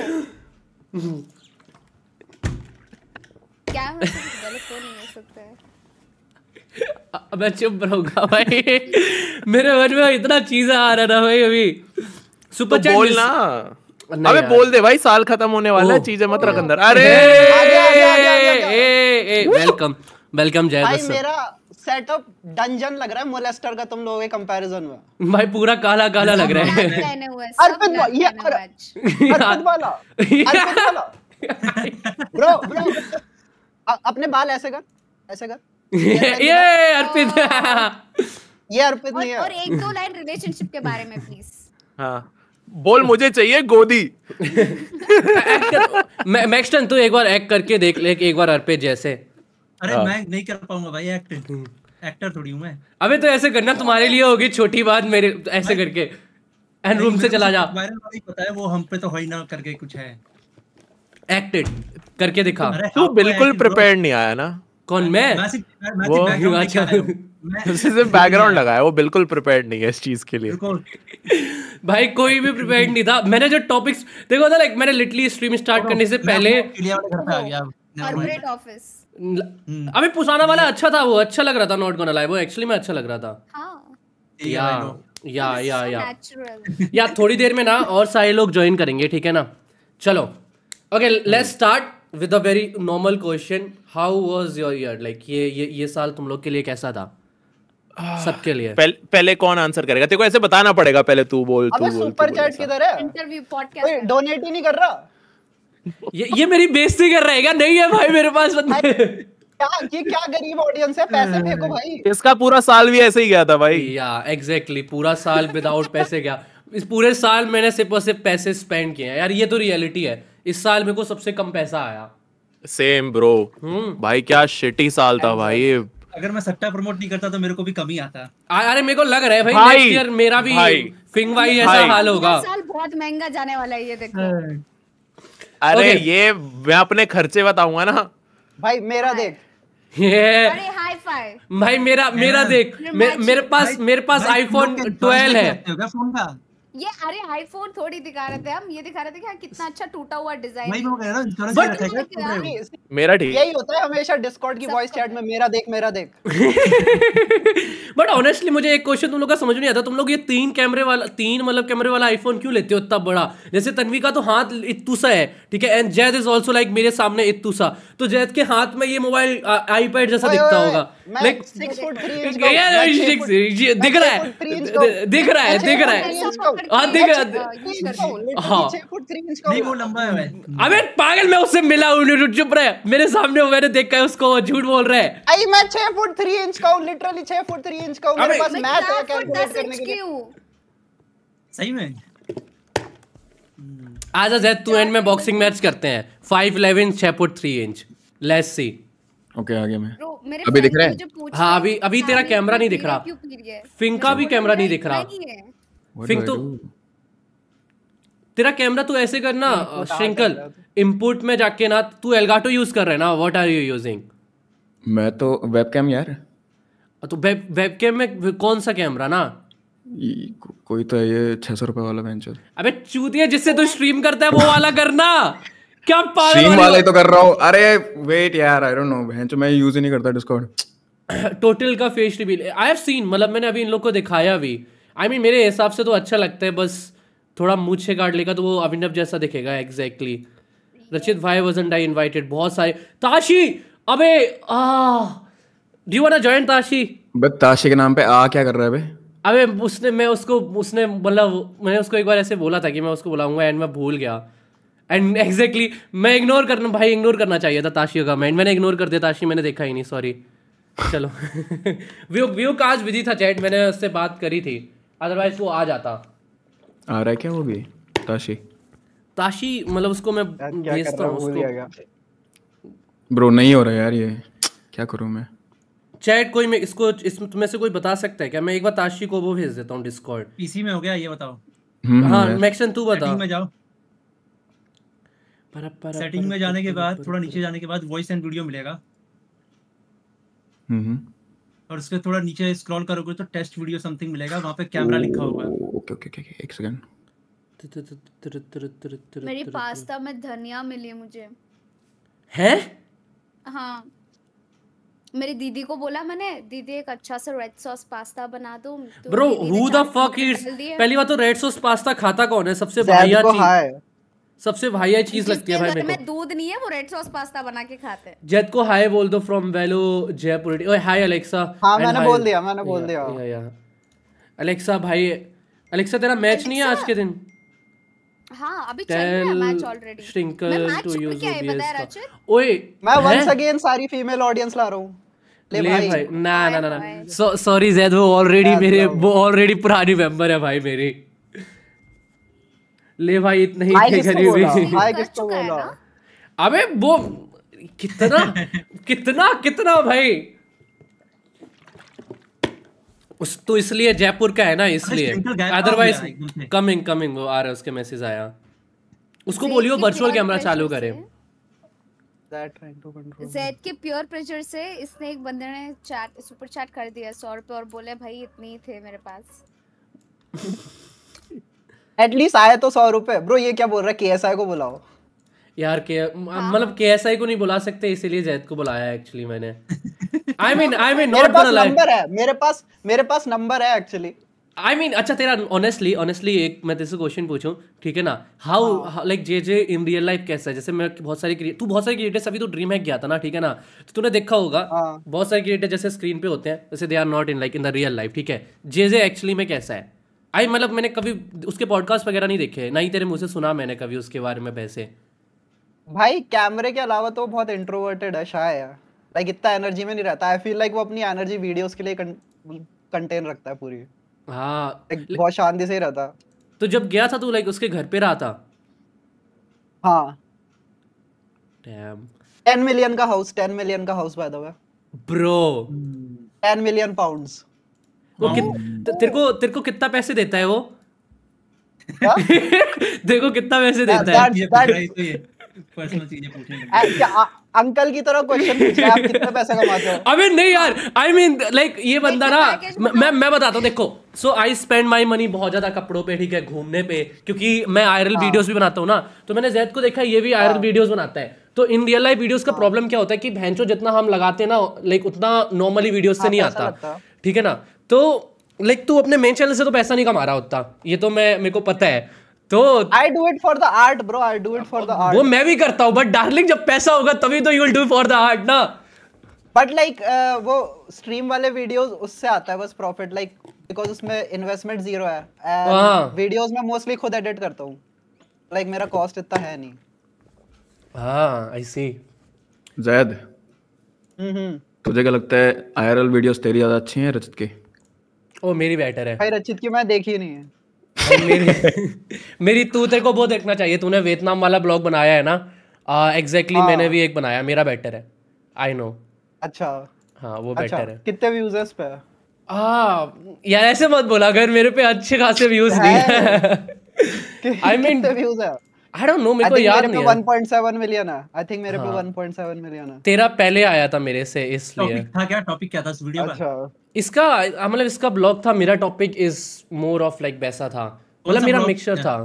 S1: क्या गलत तो नहीं हो सकता है
S2: अब चुप रहूंगा भाई मेरे मन में इतना चीज आ रहा था भाई अभी
S5: सुपर तो चैट बोलना अबे बोल दे भाई साल खत्म होने वाला है चीजें मत रख अंदर अरे
S9: वेलकम
S2: वेलकम जय मेरा
S9: सेटअप डंजन लग रहा है मोलेस्टर का तुम लोगों के कंपैरिजन में
S2: भाई पूरा काला काला लग रहा है
S9: अर्पित ये अर्पित वाला अर्पित वाला ब्रो ब्रो अपने बाल ऐसे कर ऐसे कर
S2: ये अर्पित
S9: ये अर्पित नहीं है और एक दो लाइन रिलेशनशिप के बारे में प्लीज
S2: हाँ बोल मुझे चाहिए गोदी मैक्सटन तू एक बार एक्ट करके देख ले एक बार अर्पित जैसे अरे हाँ। मैं
S6: नहीं कर पाऊंगा भाई एक्ट एक्टर थोड़ी हूं मैं
S2: अबे तो ऐसे करना तुम्हारे लिए होगी छोटी बात मेरे ऐसे करके एंड रूम से चला जा
S6: वायरल ही पता है वो हम पे तो हो ही ना करके कुछ है एक्टेड
S2: करके दिखा तू बिल्कुल प्रिपेयर्ड नहीं आया ना कौन मैं मैं सिर्फ वो अच्छा
S5: बैकग्राउंड लगा है वो बिल्कुल प्रिपेयर्ड नहीं है इस चीज के लिए
S2: भाई कोई भी प्रिपेयर्ड नहीं था मैंने जो टॉपिक्स देखो था लाइक मैंने लिटरली स्ट्रीम स्टार्ट करने से पहले हम्म। अभी पुसाना वाला अच्छा था वो अच्छा लग रहा था नॉट गोना लाइव वो एक्चुअली में अच्छा लग रहा था या या या या या थोड़ी देर में ना और सारे लोग ज्वाइन करेंगे ठीक है ना चलो okay let's start with a very normal question how was your year like ये ये ये साल तुम लोग के लिए कैसा था ah. सबके लिए
S5: पहले पहले कौन आंसर करेगा तेरे को ऐसे बताना पड़ेगा पहले तू बोल तू बोल सुपर
S9: चैट किधर है इंटरव्यू पॉडकास्ट डोनेट ही नहीं कर रहा
S2: ये ये मेरी बेइज्जती कर रहा रहेगा नहीं है भाई मेरे पास बंदे
S9: क्या ये क्या गरीब ऑडियंस है पैसे hmm. फेंको भाई
S2: इसका पूरा साल भी ऐसे ही गया था भाई या एग्जैक्टली पूरा साल विदाउट पैसे गया इस पूरे साल मैंने सिर्फ और सिर्फ पैसे स्पेंड किए यार ये तो रियलिटी है इस साल मेरे को सबसे कम पैसा आया
S5: सेम हम्म। ब्रो भाई क्या शिटी साल था भाई
S6: अगर मैं सट्टा प्रमोट नहीं करता तो मेरे को भी कमी आता अरे मेरे को लग रहा है भाई, भाई नेक्स्ट ईयर मेरा भी भाई।
S2: फिंग भाई ऐसा भाई। हाल होगा
S4: साल बहुत महंगा जाने वाला है ये देखो
S2: अरे okay. ये मैं अपने
S5: खर्चे बताऊंगा ना
S9: भाई मेरा देख ये भाई मेरा मेरा देख मेरे पास मेरे पास आईफोन 12 है
S1: फोन का
S9: ये अरे आईफोन थोड़ी दिखा रहे थे हम ये दिखा रहे थे क्या हाँ, कितना अच्छा टूटा हुआ डिजाइन नहीं मैं कह रहा हूं इंश्योरेंस के रखा है मेरा ठीक यही होता है हमेशा डिस्कॉर्ड की वॉइस चैट में मेरा देख मेरा देख
S2: बट ऑनेस्टली मुझे एक क्वेश्चन तुम लोग का समझ नहीं आता तुम लोग ये तीन कैमरे वाला तीन मतलब कैमरे वाला आईफोन क्यों लेते हो इतना बड़ा जैसे तन्वी का तो हाथ इतूसा है ठीक है and Zaid is also like मेरे सामने इतूसा तो जैद के हाथ में ये मोबाइल आईपैड जैसा दिखता होगा लाइक दिख रहा है
S9: अच्छा,
S2: दिख रहा है अच्छा, दिख रहा है अच्छा, हां देख
S9: नहीं हाँ। वो लंबा है हम्म।
S2: अबे पागल मैं उससे मिला हूं चुप रहे मेरे सामने मैंने देखा है उसको झूठ बोल रहा है
S9: आई मैं छह फुट थ्री इंच का हूँ लिटरली छह फुट थ्री इंच का हूं मेरे पास मैथ है कैलकुलेट करने के लिए
S2: सही में हम्म। आज आज तू एंड में बॉक्सिंग मैच करते हैं five eleven 6 foot three inch let's see okay आगे मैं अभी दिख रहा है हाँ अभी अभी तेरा कैमरा नहीं अच्छा, दिख रहा फिंका भी कैमरा नहीं दिख रहा फिंक तो तेरा कैमरा तू ऐसे करना श्रिंकल इम्पुट में जाके ना तू एलगाटो यूज कर रहा है ना व्हाट आर यू यूजिंग
S8: मैं तो वेबकैम यार
S2: तो वेब वेबकैम में कौन सा कैमरा ना
S8: को, कोई तो ये छह सौ रुपए वाला वेंचर
S2: अबे चूतिया जिससे तू तो स्ट्रीम करता है वो वाला करना क्या पागल स्ट्रीम वाला ही तो
S8: कर रहा हूँ अरे वेट यार आई डोंट नो वेंचर मैं यूज ही नहीं करता डिस्कॉर्ड
S2: टोटल का face reveal I have seen मतलब मैंने अभी इन लोग को दिखाया भी आई मीन मेरे हिसाब से तो अच्छा लगता है बस थोड़ा मुँह से काट लेगा तो वो अभिनव जैसा दिखेगा एग्जैक्टली रचित भाई वजन डाई इन्वाइटेड बहुत सारे ताशी अबे do want to join Tashi
S8: but Tashi के नाम पे आ क्या कर रहा है बे
S2: अबे उसने मैं उसको उसने मतलब मैंने उसको एक बार ऐसे बोला था कि मैं उसको बुलाऊंगा एंड मैं भूल गया एंड एग्जैक्टली exactly, मैं इग्नोर करना भाई इग्नोर करना चाहिए था ताशी का मैं मैंने इग्नोर कर दिया ताशी मैंने देखा ही नहीं सॉरी चलो व्यू व्यू का आज विधि था चैट मैंने उससे बात करी थी अदरवाइज वो आ जाता आ रहा है
S8: क्या वो भी ताशी
S2: ताशी मतलब उसको मैं भेजता हूँ उसको
S8: ब्रो नहीं हो रहा यार ये क्या करूँ मैं
S2: चैट कोई मैं इसको इसमें तुम्हें से कोई बता सकता है क्या मैं एक बार ताशी को वो भेज देता हूँ डिस्कॉर्ड पीसी में हो गया ये बताओ हम्म, हाँ मैक्सन तू
S6: बता में जाओ पर पर सेटिंग में जाने के बाद थोड़ा नीचे जाने के बाद वॉइस एंड वीडियो मिलेगा हम्म, हम्म। और उसके थोड़ा नीचे स्क्रॉल करोगे तो टेस्ट वीडियो समथिंग मिलेगा वहां पे कैमरा लिखा होगा
S8: ओके ओके ओके एक सेकंड
S2: मेरी पास्ता
S4: में धनिया मिली मुझे है हाँ मेरी दीदी को बोला मैंने दीदी एक अच्छा सा रेड सॉस पास्ता बना दो bro who the fuck it's पहली बात
S2: तो रेड सॉस पास्ता खाता कौन है सबसे बढ़िया चीज सबसे हाई चीज लगती है भाई मेरे को
S4: दूध नहीं है वो रेड सॉस पास्ता बना के खाते हैं
S2: जेट को हाय बोल दो फ्रॉम वेलो जयपुर ओए हाय अलेक्सा हां मैंने बोल दिया मैंने बोल दिया या या अलेक्सा भाई अलेक्सा तेरा मैच नहीं है आज के दिन
S9: हाँ अभी चल रहा है मैच ऑलरेडी श्रिंकल टू यूज ओबीएस ओए मैं वंस अगेन सारी फीमेल ऑडियंस ला रहा हूँ ले भाई,
S2: ना ना ना सॉरी जैद वो ऑलरेडी मेरे वो ऑलरेडी पुरानी मेंबर है भाई मेरी ले भाई इतने ही थे
S9: गरीबी अबे वो
S2: कितना कितना कितना भाई उस तो इसलिए जयपुर का है ना इसलिए अदरवाइज कमिंग कमिंग वो आ रहा है उसके मैसेज आया उसको बोलियो वर्चुअल कैमरा चालू करे
S9: जेड
S4: के प्योर प्रेशर से इसने एक बंदे ने चैट सुपर चैट कर दिया सौ रुपये और बोले भाई इतने ही थे मेरे पास
S9: एटलीस्ट आए तो सौ रुपए ब्रो ये क्या बोल रहा है केएसआई को बुलाओ
S2: यार के हाँ। मतलब केएसआई को नहीं बुला सकते इसीलिए जैद को बुलाया एक्चुअली मैंने
S9: I mean I mean not gonna number है मेरे पास मेरे पास नंबर है actually
S2: I I mean mean, अच्छा तेरा ऑनेस्टली ऑनेस्टली एक मैं तेरे से क्वेश्चन पूछूं ठीक है ना how like JJ in real life कैसा है जैसे मैं बहुत सारे तू बहुत सारे क्रिएटर्स अभी तो ड्रीम हैक गया था ना ठीक है ना तो तूने देखा होगा हाँ। बहुत सारे क्रिएटर जैसे स्क्रीन पे होते हैं जैसे they are not in like in the real life ठीक है जे जे एक्चुअली में कैसा है आई मतलब मैंने कभी उसके पॉडकास्ट वगैरह नहीं देखे ना ही तेरे मुंह से सुना मैंने कभी उसके बारे में वैसे
S9: भाई कैमरे के अलावा तो बहुत इंट्रोवर्टेड है शाय लाइक इतना एनर्जी में नहीं रहता आई फील लाइक वो अपनी एनर्जी वीडियोस के लिए कंटेन रखता है पूरी हाँ बहुत शांति से ही रहता तो जब गया था तू लाइक उसके घर पे रहा था हाँ डैम 10 मिलियन का हाउस 10 मिलियन का house by the way bro 10 million pounds
S2: वो हाँ। कित तेरे को तेरे को कितना पैसे देता है वो
S6: देखो कितना पैसे देता है तो
S9: अंकल की तरह क्वेश्चन कितने पैसे कमाते हो अबे नहीं यार आई मीन लाइक ये बंदा
S2: ना मैं मैं बताता हूँ देखो सो आई स्पेंड माई मनी बहुत ज्यादा कपड़ों पे ठीक है घूमने पे क्योंकि मैं आयरल हाँ। वीडियोस भी बनाता हूँ ना तो मैंने जैद को देखा ये भी आयरल हाँ। वीडियोस बनाता है तो इन रियल लाइफ वीडियोस का प्रॉब्लम क्या होता है कि भैंसो जितना हम लगाते हैं ना लाइक उतना नॉर्मली वीडियोस से नहीं आता ठीक है ना तो लाइक तू अपने मेन चैनल से तो पैसा नहीं कमा रहा होता ये तो मैं मेरे को पता है तो
S9: I do it for the art bro I do it for the art वो मैं
S2: भी करता हूँ बट डार्लिंग जब पैसा होगा तभी तो you will do for the art ना
S9: बट लाइक like, uh, वो स्ट्रीम वाले वीडियोस उससे आता है बस प्रॉफिट लाइक बिकॉज उसमें इन्वेस्टमेंट जीरो है एंड वीडियोस हाँ। में मोस्टली खुद एडिट करता हूँ लाइक like, मेरा कॉस्ट इतना है नहीं
S2: हां आई सी
S8: जैद
S9: हम्म, हम्म।
S8: तुझे क्या लगता है आईआरएल वीडियोस तेरी ज्यादा अच्छी हैं
S2: रचित की ओ मेरी बेटर है
S9: भाई रचित की मैं देखी नहीं है
S2: मेरी मेरी तू तेरे को बहुत देखना चाहिए तूने वियतनाम वाला ब्लॉग बनाया है ना एग्जैक्टली हाँ। मैंने भी एक बनाया मेरा बेटर है आई नो अच्छा हाँ वो बेटर अच्छा, है
S9: कितने व्यूज है इस पे हाँ
S2: यार ऐसे मत बोला अगर मेरे पे अच्छे खासे व्यूज नहीं है
S9: आई मीन कितने व्यूज है आई डोंट नो मेरे को याद नहीं है 1.7 मिलियन है आई थिंक मेरे पे 1.7 हाँ। मिलियन है
S2: तेरा पहले आया था मेरे से इसलिए टॉपिक था क्या टॉपिक क्या था इस वीडियो का इसका हाँ, मतलब इसका ब्लॉग था मेरा topic is more of like वैसा था मतलब मेरा मिक्सचर था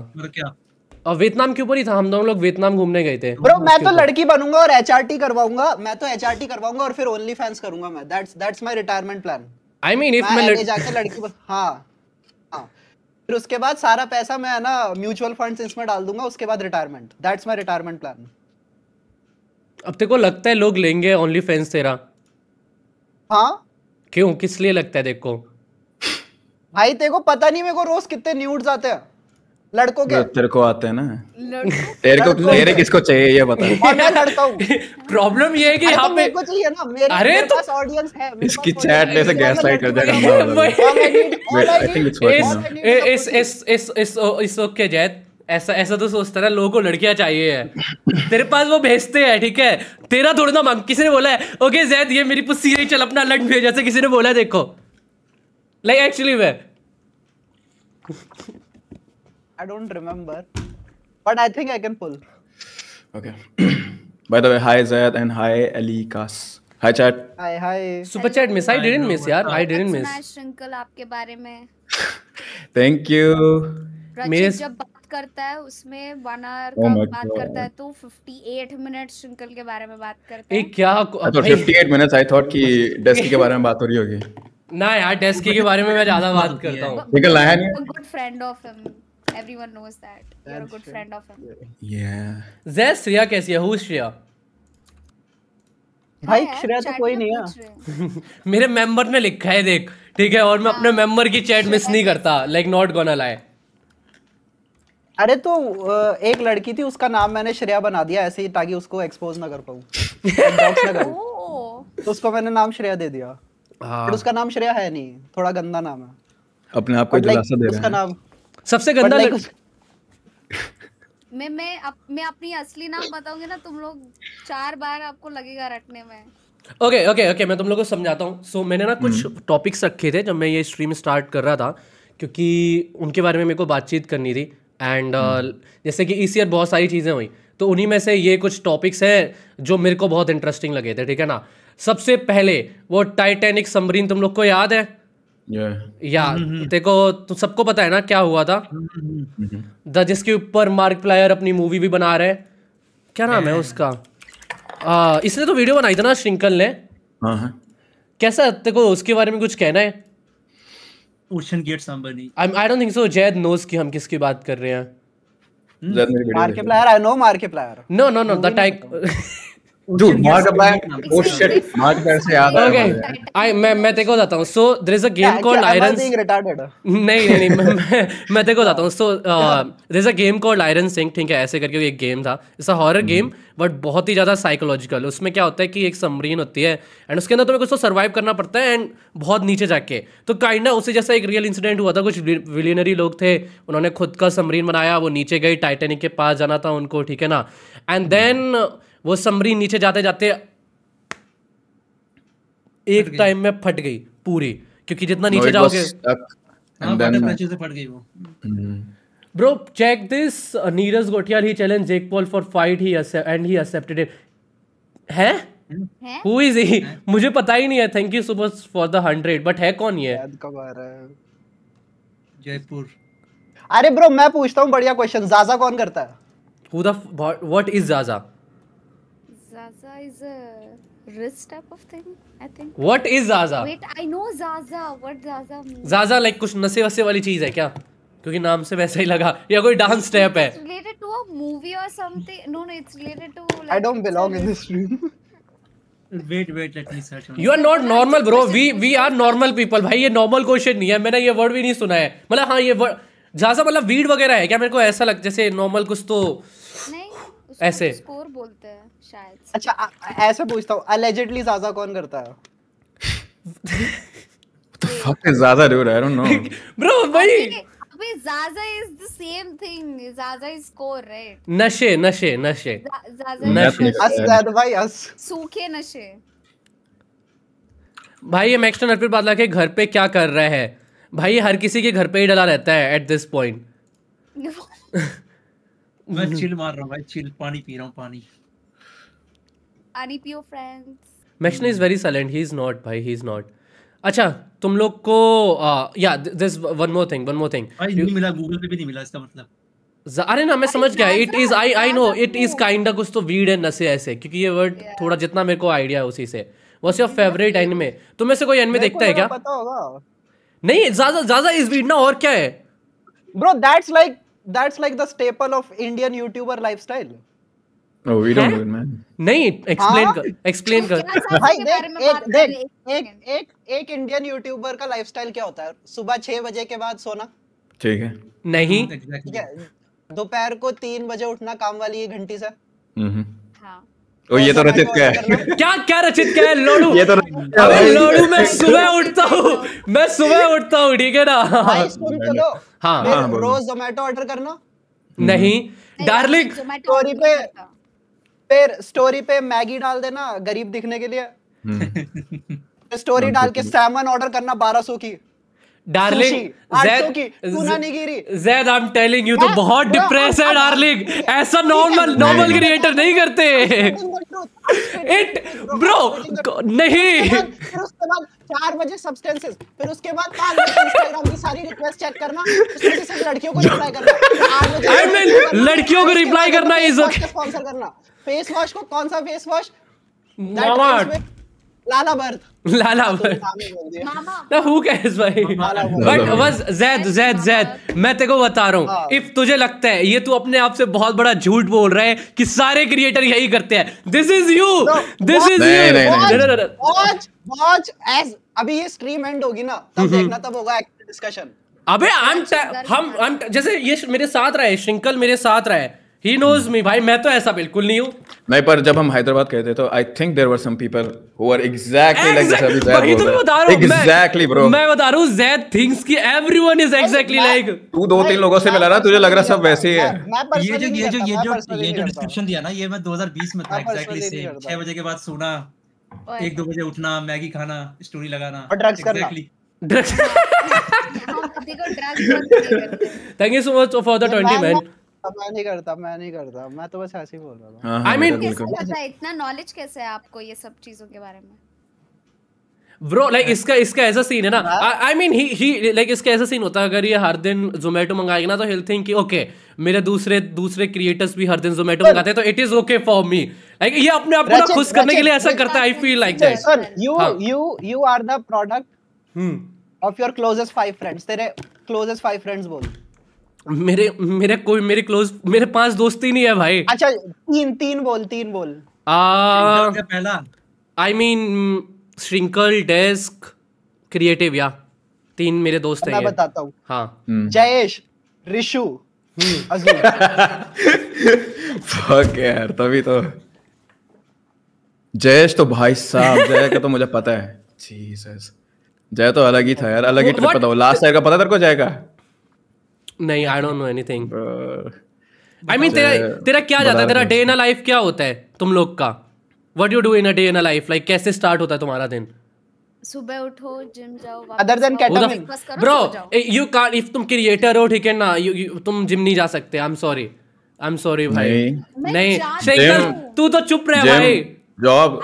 S2: और वियतनाम के ऊपर ही था हम दोनों लोग वियतनाम घूमने गए थे ब्रो मैं तो लड़की
S9: बनूंगा और एचआरटी करवाऊंगा मैं तो एचआरटी करवाऊंगा और फिर ओनली फैंस करूंगा मैं that's that's my retirement plan I mean if मैं लड़... जाके लड़की बन... हां हां फिर उसके बाद सारा पैसा मैं ना म्यूचुअल फंड्स इसमें डाल दूंगा उसके बाद retirement that's my retirement plan अब
S2: तेरे लगता है लोग लेंगे ओनली फैंस तेरा हां क्यों किस लिए लगता है देखो
S9: भाई तेरे को पता नहीं मेरे को रोज कितने न्यूड्स आते हैं लड़कों के तो
S8: तेरे को आते हैं ना
S9: तेरे को तेरे
S8: किसको चाहिए ये बता
S9: मैं लड़का हूं
S2: प्रॉब्लम ये है कि यहाँ
S9: पे को चाहिए ना मेरे अरे तो ऑडियंस है
S2: इसकी चैट में से गैस लाइट कर
S1: देगा
S2: आई इस इस इस इस इस ओके जैत ऐसा ऐसा तो सोचता ना लोगों को लड़कियां चाहिए है तेरे पास वो भेजते हैं ठीक है तेरा थोड़ा ना मांग किसी ने बोला है ओके जैद ये मेरी पुस्सी नहीं चल अपना लड़ भेज जैसे किसी ने बोला है देखो like actually way
S9: I don't remember but I think I can pull
S8: okay by the way hi Zaid and hi Ali कास hi chat
S2: hi hi super chat miss I didn't miss यार आई डिडंट मिस
S4: श्रृंखल आपके बारे में
S8: thank you
S4: मेरे जब करता है उसमें वन आवर oh का oh बात God. करता है तो 58 मिनट श्रृंखल के बारे में
S2: बात करता है ए क्या तो 58 मिनट्स आई थॉट कि डेस्क के बारे में बात हो रही होगी ना यार डेस्क के बारे में मैं ज्यादा बात करता हूं निकल आया नहीं
S4: good friend of him everyone knows that
S9: you are a good friend of him yeah
S2: Jay Shreya कैसी है हु इज श्रेया
S9: भाई श्रेया तो कोई नहीं
S2: है मेरे मेंबर ने लिखा है देख ठीक है और मैं अपने मेंबर हाँ। की चैट मिस नहीं करता लाइक नॉट गोना लाई
S9: अरे तो एक लड़की थी उसका नाम मैंने श्रेया बना दिया ऐसे ही ताकि उसको एक्सपोज ना कर पाऊँ तो उसको मैंने नाम श्रेया दे दिया हाँ। उसका नाम श्रेया है नहीं थोड़ा गंदा नाम है
S2: अपने आप को दिलासा दे रहे उसका नाम
S9: सबसे गंदा लग...
S4: मैं मैं अप, मैं अपनी असली नाम बताऊंगी ना तुम लोग चार बार आपको लगेगा रटने में
S2: ओके ओके ओके मैं तुम लोग को समझाता हूँ सो so, मैंने ना कुछ टॉपिक्स हम्म। रखे थे जब मैं ये स्ट्रीम स्टार्ट कर रहा था क्योंकि उनके बारे में मेरे को बातचीत करनी थी एंड uh, hmm. जैसे कि इस ईयर बहुत सारी चीज़ें हुई तो उन्हीं में से ये कुछ टॉपिक्स हैं जो मेरे को बहुत इंटरेस्टिंग लगे थे ठीक है ना सबसे पहले वो टाइटेनिक समरीन तुम लोग को याद है yeah. हम्म, हम्म, हम्म। देखो तो सबको पता है ना क्या हुआ था द जिसके ऊपर मार्क प्लायर अपनी मूवी भी बना रहे क्या नाम है उसका आ, इसने तो वीडियो बनाई थी ना श्रिंकल ने हाँ, हाँ। कैसा देखो उसके बारे में कुछ कहना है OceanGate submarine I I don't think so Zaid knows कि हम किसकी बात कर रहे हैं market
S9: player I know market player
S2: no no no the type नहीं नहीं मैं uh, ठीक है ऐसे करके एक गेम था. हॉर गेम बट बहुत ही ज़्यादा साइकोलॉजिकल उसमें क्या होता है कि एक सबमरीन होती है एंड उसके अंदर तुम्हें कुछ तो सर्वाइव करना पड़ता है एंड बहुत नीचे जाके तो काइंड उसे जैसा एक रियल इंसिडेंट हुआ था कुछ विलियनरी लोग थे उन्होंने खुद का सबमरीन बनाया वो नीचे गई टाइटेनिक के पास जाना था उनको ठीक है ना एंड देन hmm. वो समरी नीचे जाते जाते एक टाइम में फट गई पूरी क्योंकि जितना नीचे जाओगे bro check this Neeraj Gotiyal he challenge Jake Paul for fight he and he accepted it है हु इज ही मुझे पता ही नहीं है thank you so much for the hundred but है कौन ये
S9: कब आ रहा है जयपुर अरे ब्रो मैं पूछता हूँ बढ़िया क्वेश्चन जाजा कौन करता
S2: है who the what is Zaza
S4: Zaza is a wrist type of thing, I think. What is Zaza? Wait, I know Zaza. What Zaza means? Zaza like
S2: कुछ नशे वशे वाली चीज है क्या? क्योंकि नाम से वैसा ही लगा या कोई डांस स्टेप है
S4: related to a movie or something no no it's related to
S2: like, I don't belong in this room
S6: wait wait let me search you are not
S2: normal bro we we are normal people भाई ये normal question नहीं है मैंने ये word भी नहीं सुना है मतलब हाँ ये word जहाँ मतलब वीड वगैरह है क्या मेरे को ऐसा लग जैसे नॉर्मल कुछ तो
S4: ऐसे
S9: स्कोर बोलते हैं शायद अच्छा आ, ऐसे पूछता हूँ अलेजेडली जाजा कौन करता है
S2: the फक तो is zaza dude I don't know
S9: bro भाई
S4: अबे zaza is the same thing zaza is score right
S2: नशे नशे नशे ज़ाज़ा नशे अस
S4: भाई अस सूखे नशे
S2: भाई ये मैक्सटन अर्पित बादला के घर पे क्या कर रहा है भाई हर किसी के घर पे ही डला रहता है एट दिस पॉइंट
S6: मैं चिल मार रहा हूं भाई चिल पानी पी रहा हूं पानी
S4: पानी पियो फ्रेंड्स
S2: मैशन is very silent he is not भाई ही इज नॉट अच्छा तुम लोग को या this one more thing one more thing
S6: नहीं मिला गूगल पे भी नहीं मिला इसका मतलब
S2: अरे ना मैं समझ गया it is I I know it is kind of कुछ तो वीड है नशे ऐसे क्योंकि ये वर्ड yeah. थोड़ा जितना मेरे को आइडिया है उसी से वॉट्स योर फेवरेट एन में तुम में से कोई में देखता है क्या
S10: पता होगा
S9: नहीं ज्यादा ज्यादा इस वीड ना और क्या है bro that's like that's like the staple of Indian YouTuber lifestyle.
S2: No, oh, we don't do it, man. नहीं एक्सप्लेन कर एक्सप्लेन हाँ? कर
S9: भाई देख एक देख एक एक एक इंडियन यूट्यूबर का लाइफस्टाइल क्या होता है सुबह छह बजे के बाद सोना
S2: ठीक है नहीं
S9: दोपहर को तीन बजे उठना काम वाली घंटी से
S1: हम्म। हाँ।
S2: ओ ये तो रचित क्या है क्या क्या रचित क्या है लोडू ये तो अबे लोडू
S1: मैं सुबह
S9: उठता हूँ
S2: मैं सुबह उठता हूँ ठीक है ना भाई सुन तो हाँ, हाँ रोज
S9: जोमेटो ऑर्डर करना हम्म। नहीं डार्लिंग स्टोरी पे फिर स्टोरी पे मैगी डाल देना गरीब दिखने के लिए स्टोरी हम्म। डाल तो के सैमन ऑर्डर करना बारह सौ की
S2: darling Zaid I am telling you तो बहुत डिप्रेस है डार्लिंग ऐसा नॉर्मल नॉर्मल क्रिएटर नहीं करते इट ब्रो नहीं
S9: चार बजे सब्सटेंसेस फिर उसके बाद इंस्टाग्राम की सारी रिक्वेस्ट चेक करना उसमें से लड़कियों को रिप्लाई करना
S2: आई मीन लड़कियों को रिप्लाई करना इज ओके
S9: करना फेस वॉश को कौन सा फेस वॉश मामा लाला बर्थ लाला तो बर्थ
S2: हु भाई बट बस जैद जैद जैद मैं बता रहा हूँ इफ हाँ। तुझे लगता है ये तू अपने आप से बहुत बड़ा झूठ बोल रहा है कि सारे क्रिएटर यही करते हैं this is you this is you
S9: watch watch as अभी ये स्ट्रीम एंड होगी ना तब देखना तब होगा डिस्कशन
S2: अबे हम जैसे ये मेरे साथ रहे है श्रिंकल मेरे साथ रहे ही नोज मी भाई मैं तो ऐसा बिल्कुल नहीं हूँ
S8: नहीं पर जब हम हैदराबाद कहते तो I think there were some people who are exactly like Zaid बोल तो रहा है एग्जैक्टली ब्रो मैं
S2: बता रहा हूं Zaid thinks everyone is exactly like तू दो तीन लोगों से मिला तुझे लग रहा सब वैसे ही
S9: है ये जो ये जो ये जो ये जो डिस्क्रिप्शन
S6: दिया ना ये मैं 2020 में था एग्जैक्टली 6 बजे के बाद सोना एक दो बजे उठना मैगी खाना स्टोरी लगाना ड्रग्स करना drugs thank you so much for the
S1: 20 man
S9: मैं नहीं करता मैं नहीं करता मैं तो बस ऐसे ही बोल रहा
S2: था आई हाँ, मीन हाँ,
S9: इतना नॉलेज कैसे
S4: है आपको ये सब चीजों के बारे में
S2: ब्रो लाइक इसका इसका ऐसा सीन है ना आई मीन ही ही लाइक इसका ऐसा सीन होता है अगर ये हर दिन जोमेटो मंगाएगी ना तो हेल थिंक ओके मेरे दूसरे दूसरे क्रिएटर्स भी हर दिन जोमेटो मंगाते हैं तो it is okay for me like ये अपने आप को ना खुश करने के लिए ऐसा करता है I feel like that sir
S9: you you you are the product of your closest five friends तेरे क्लोजेस्ट फाइव फ्रेंड्स बोल
S2: मेरे मेरे कोई मेरे क्लोज मेरे पांच दोस्त ही नहीं है भाई
S9: अच्छा तीन तीन बोल तीन बोल
S2: पहला आई मीन श्रिंकल डेस्क क्रिएटिव या तीन मेरे दोस्त हैं मैं है बताता
S9: हूँ हाँ हम्म। जयेश ऋषु फक
S8: हम्म। यार तभी तो जयेश तो भाई साहब जय का तो मुझे पता है
S2: जीसस
S8: जय तो अलग ही था यार अलग ही ट्रिप था लास्ट ईयर का पता तेरे को जय का
S2: नहीं I don't know anything I mean तेरा तेरा क्या जाता है तेरा डे इन अ लाइफ क्या होता है तुम लोग का what you do in a day in a life like कैसे स्टार्ट होता है तुम्हारा दिन
S4: सुबह उठो जिम जाओ other than
S2: bro you can't if तुम क्रिएटर हो ठीक है ना यू तुम जिम नहीं जा सकते I am sorry I am sorry भाई नहीं शेखर तू तो चुप रहे भाई
S8: जॉब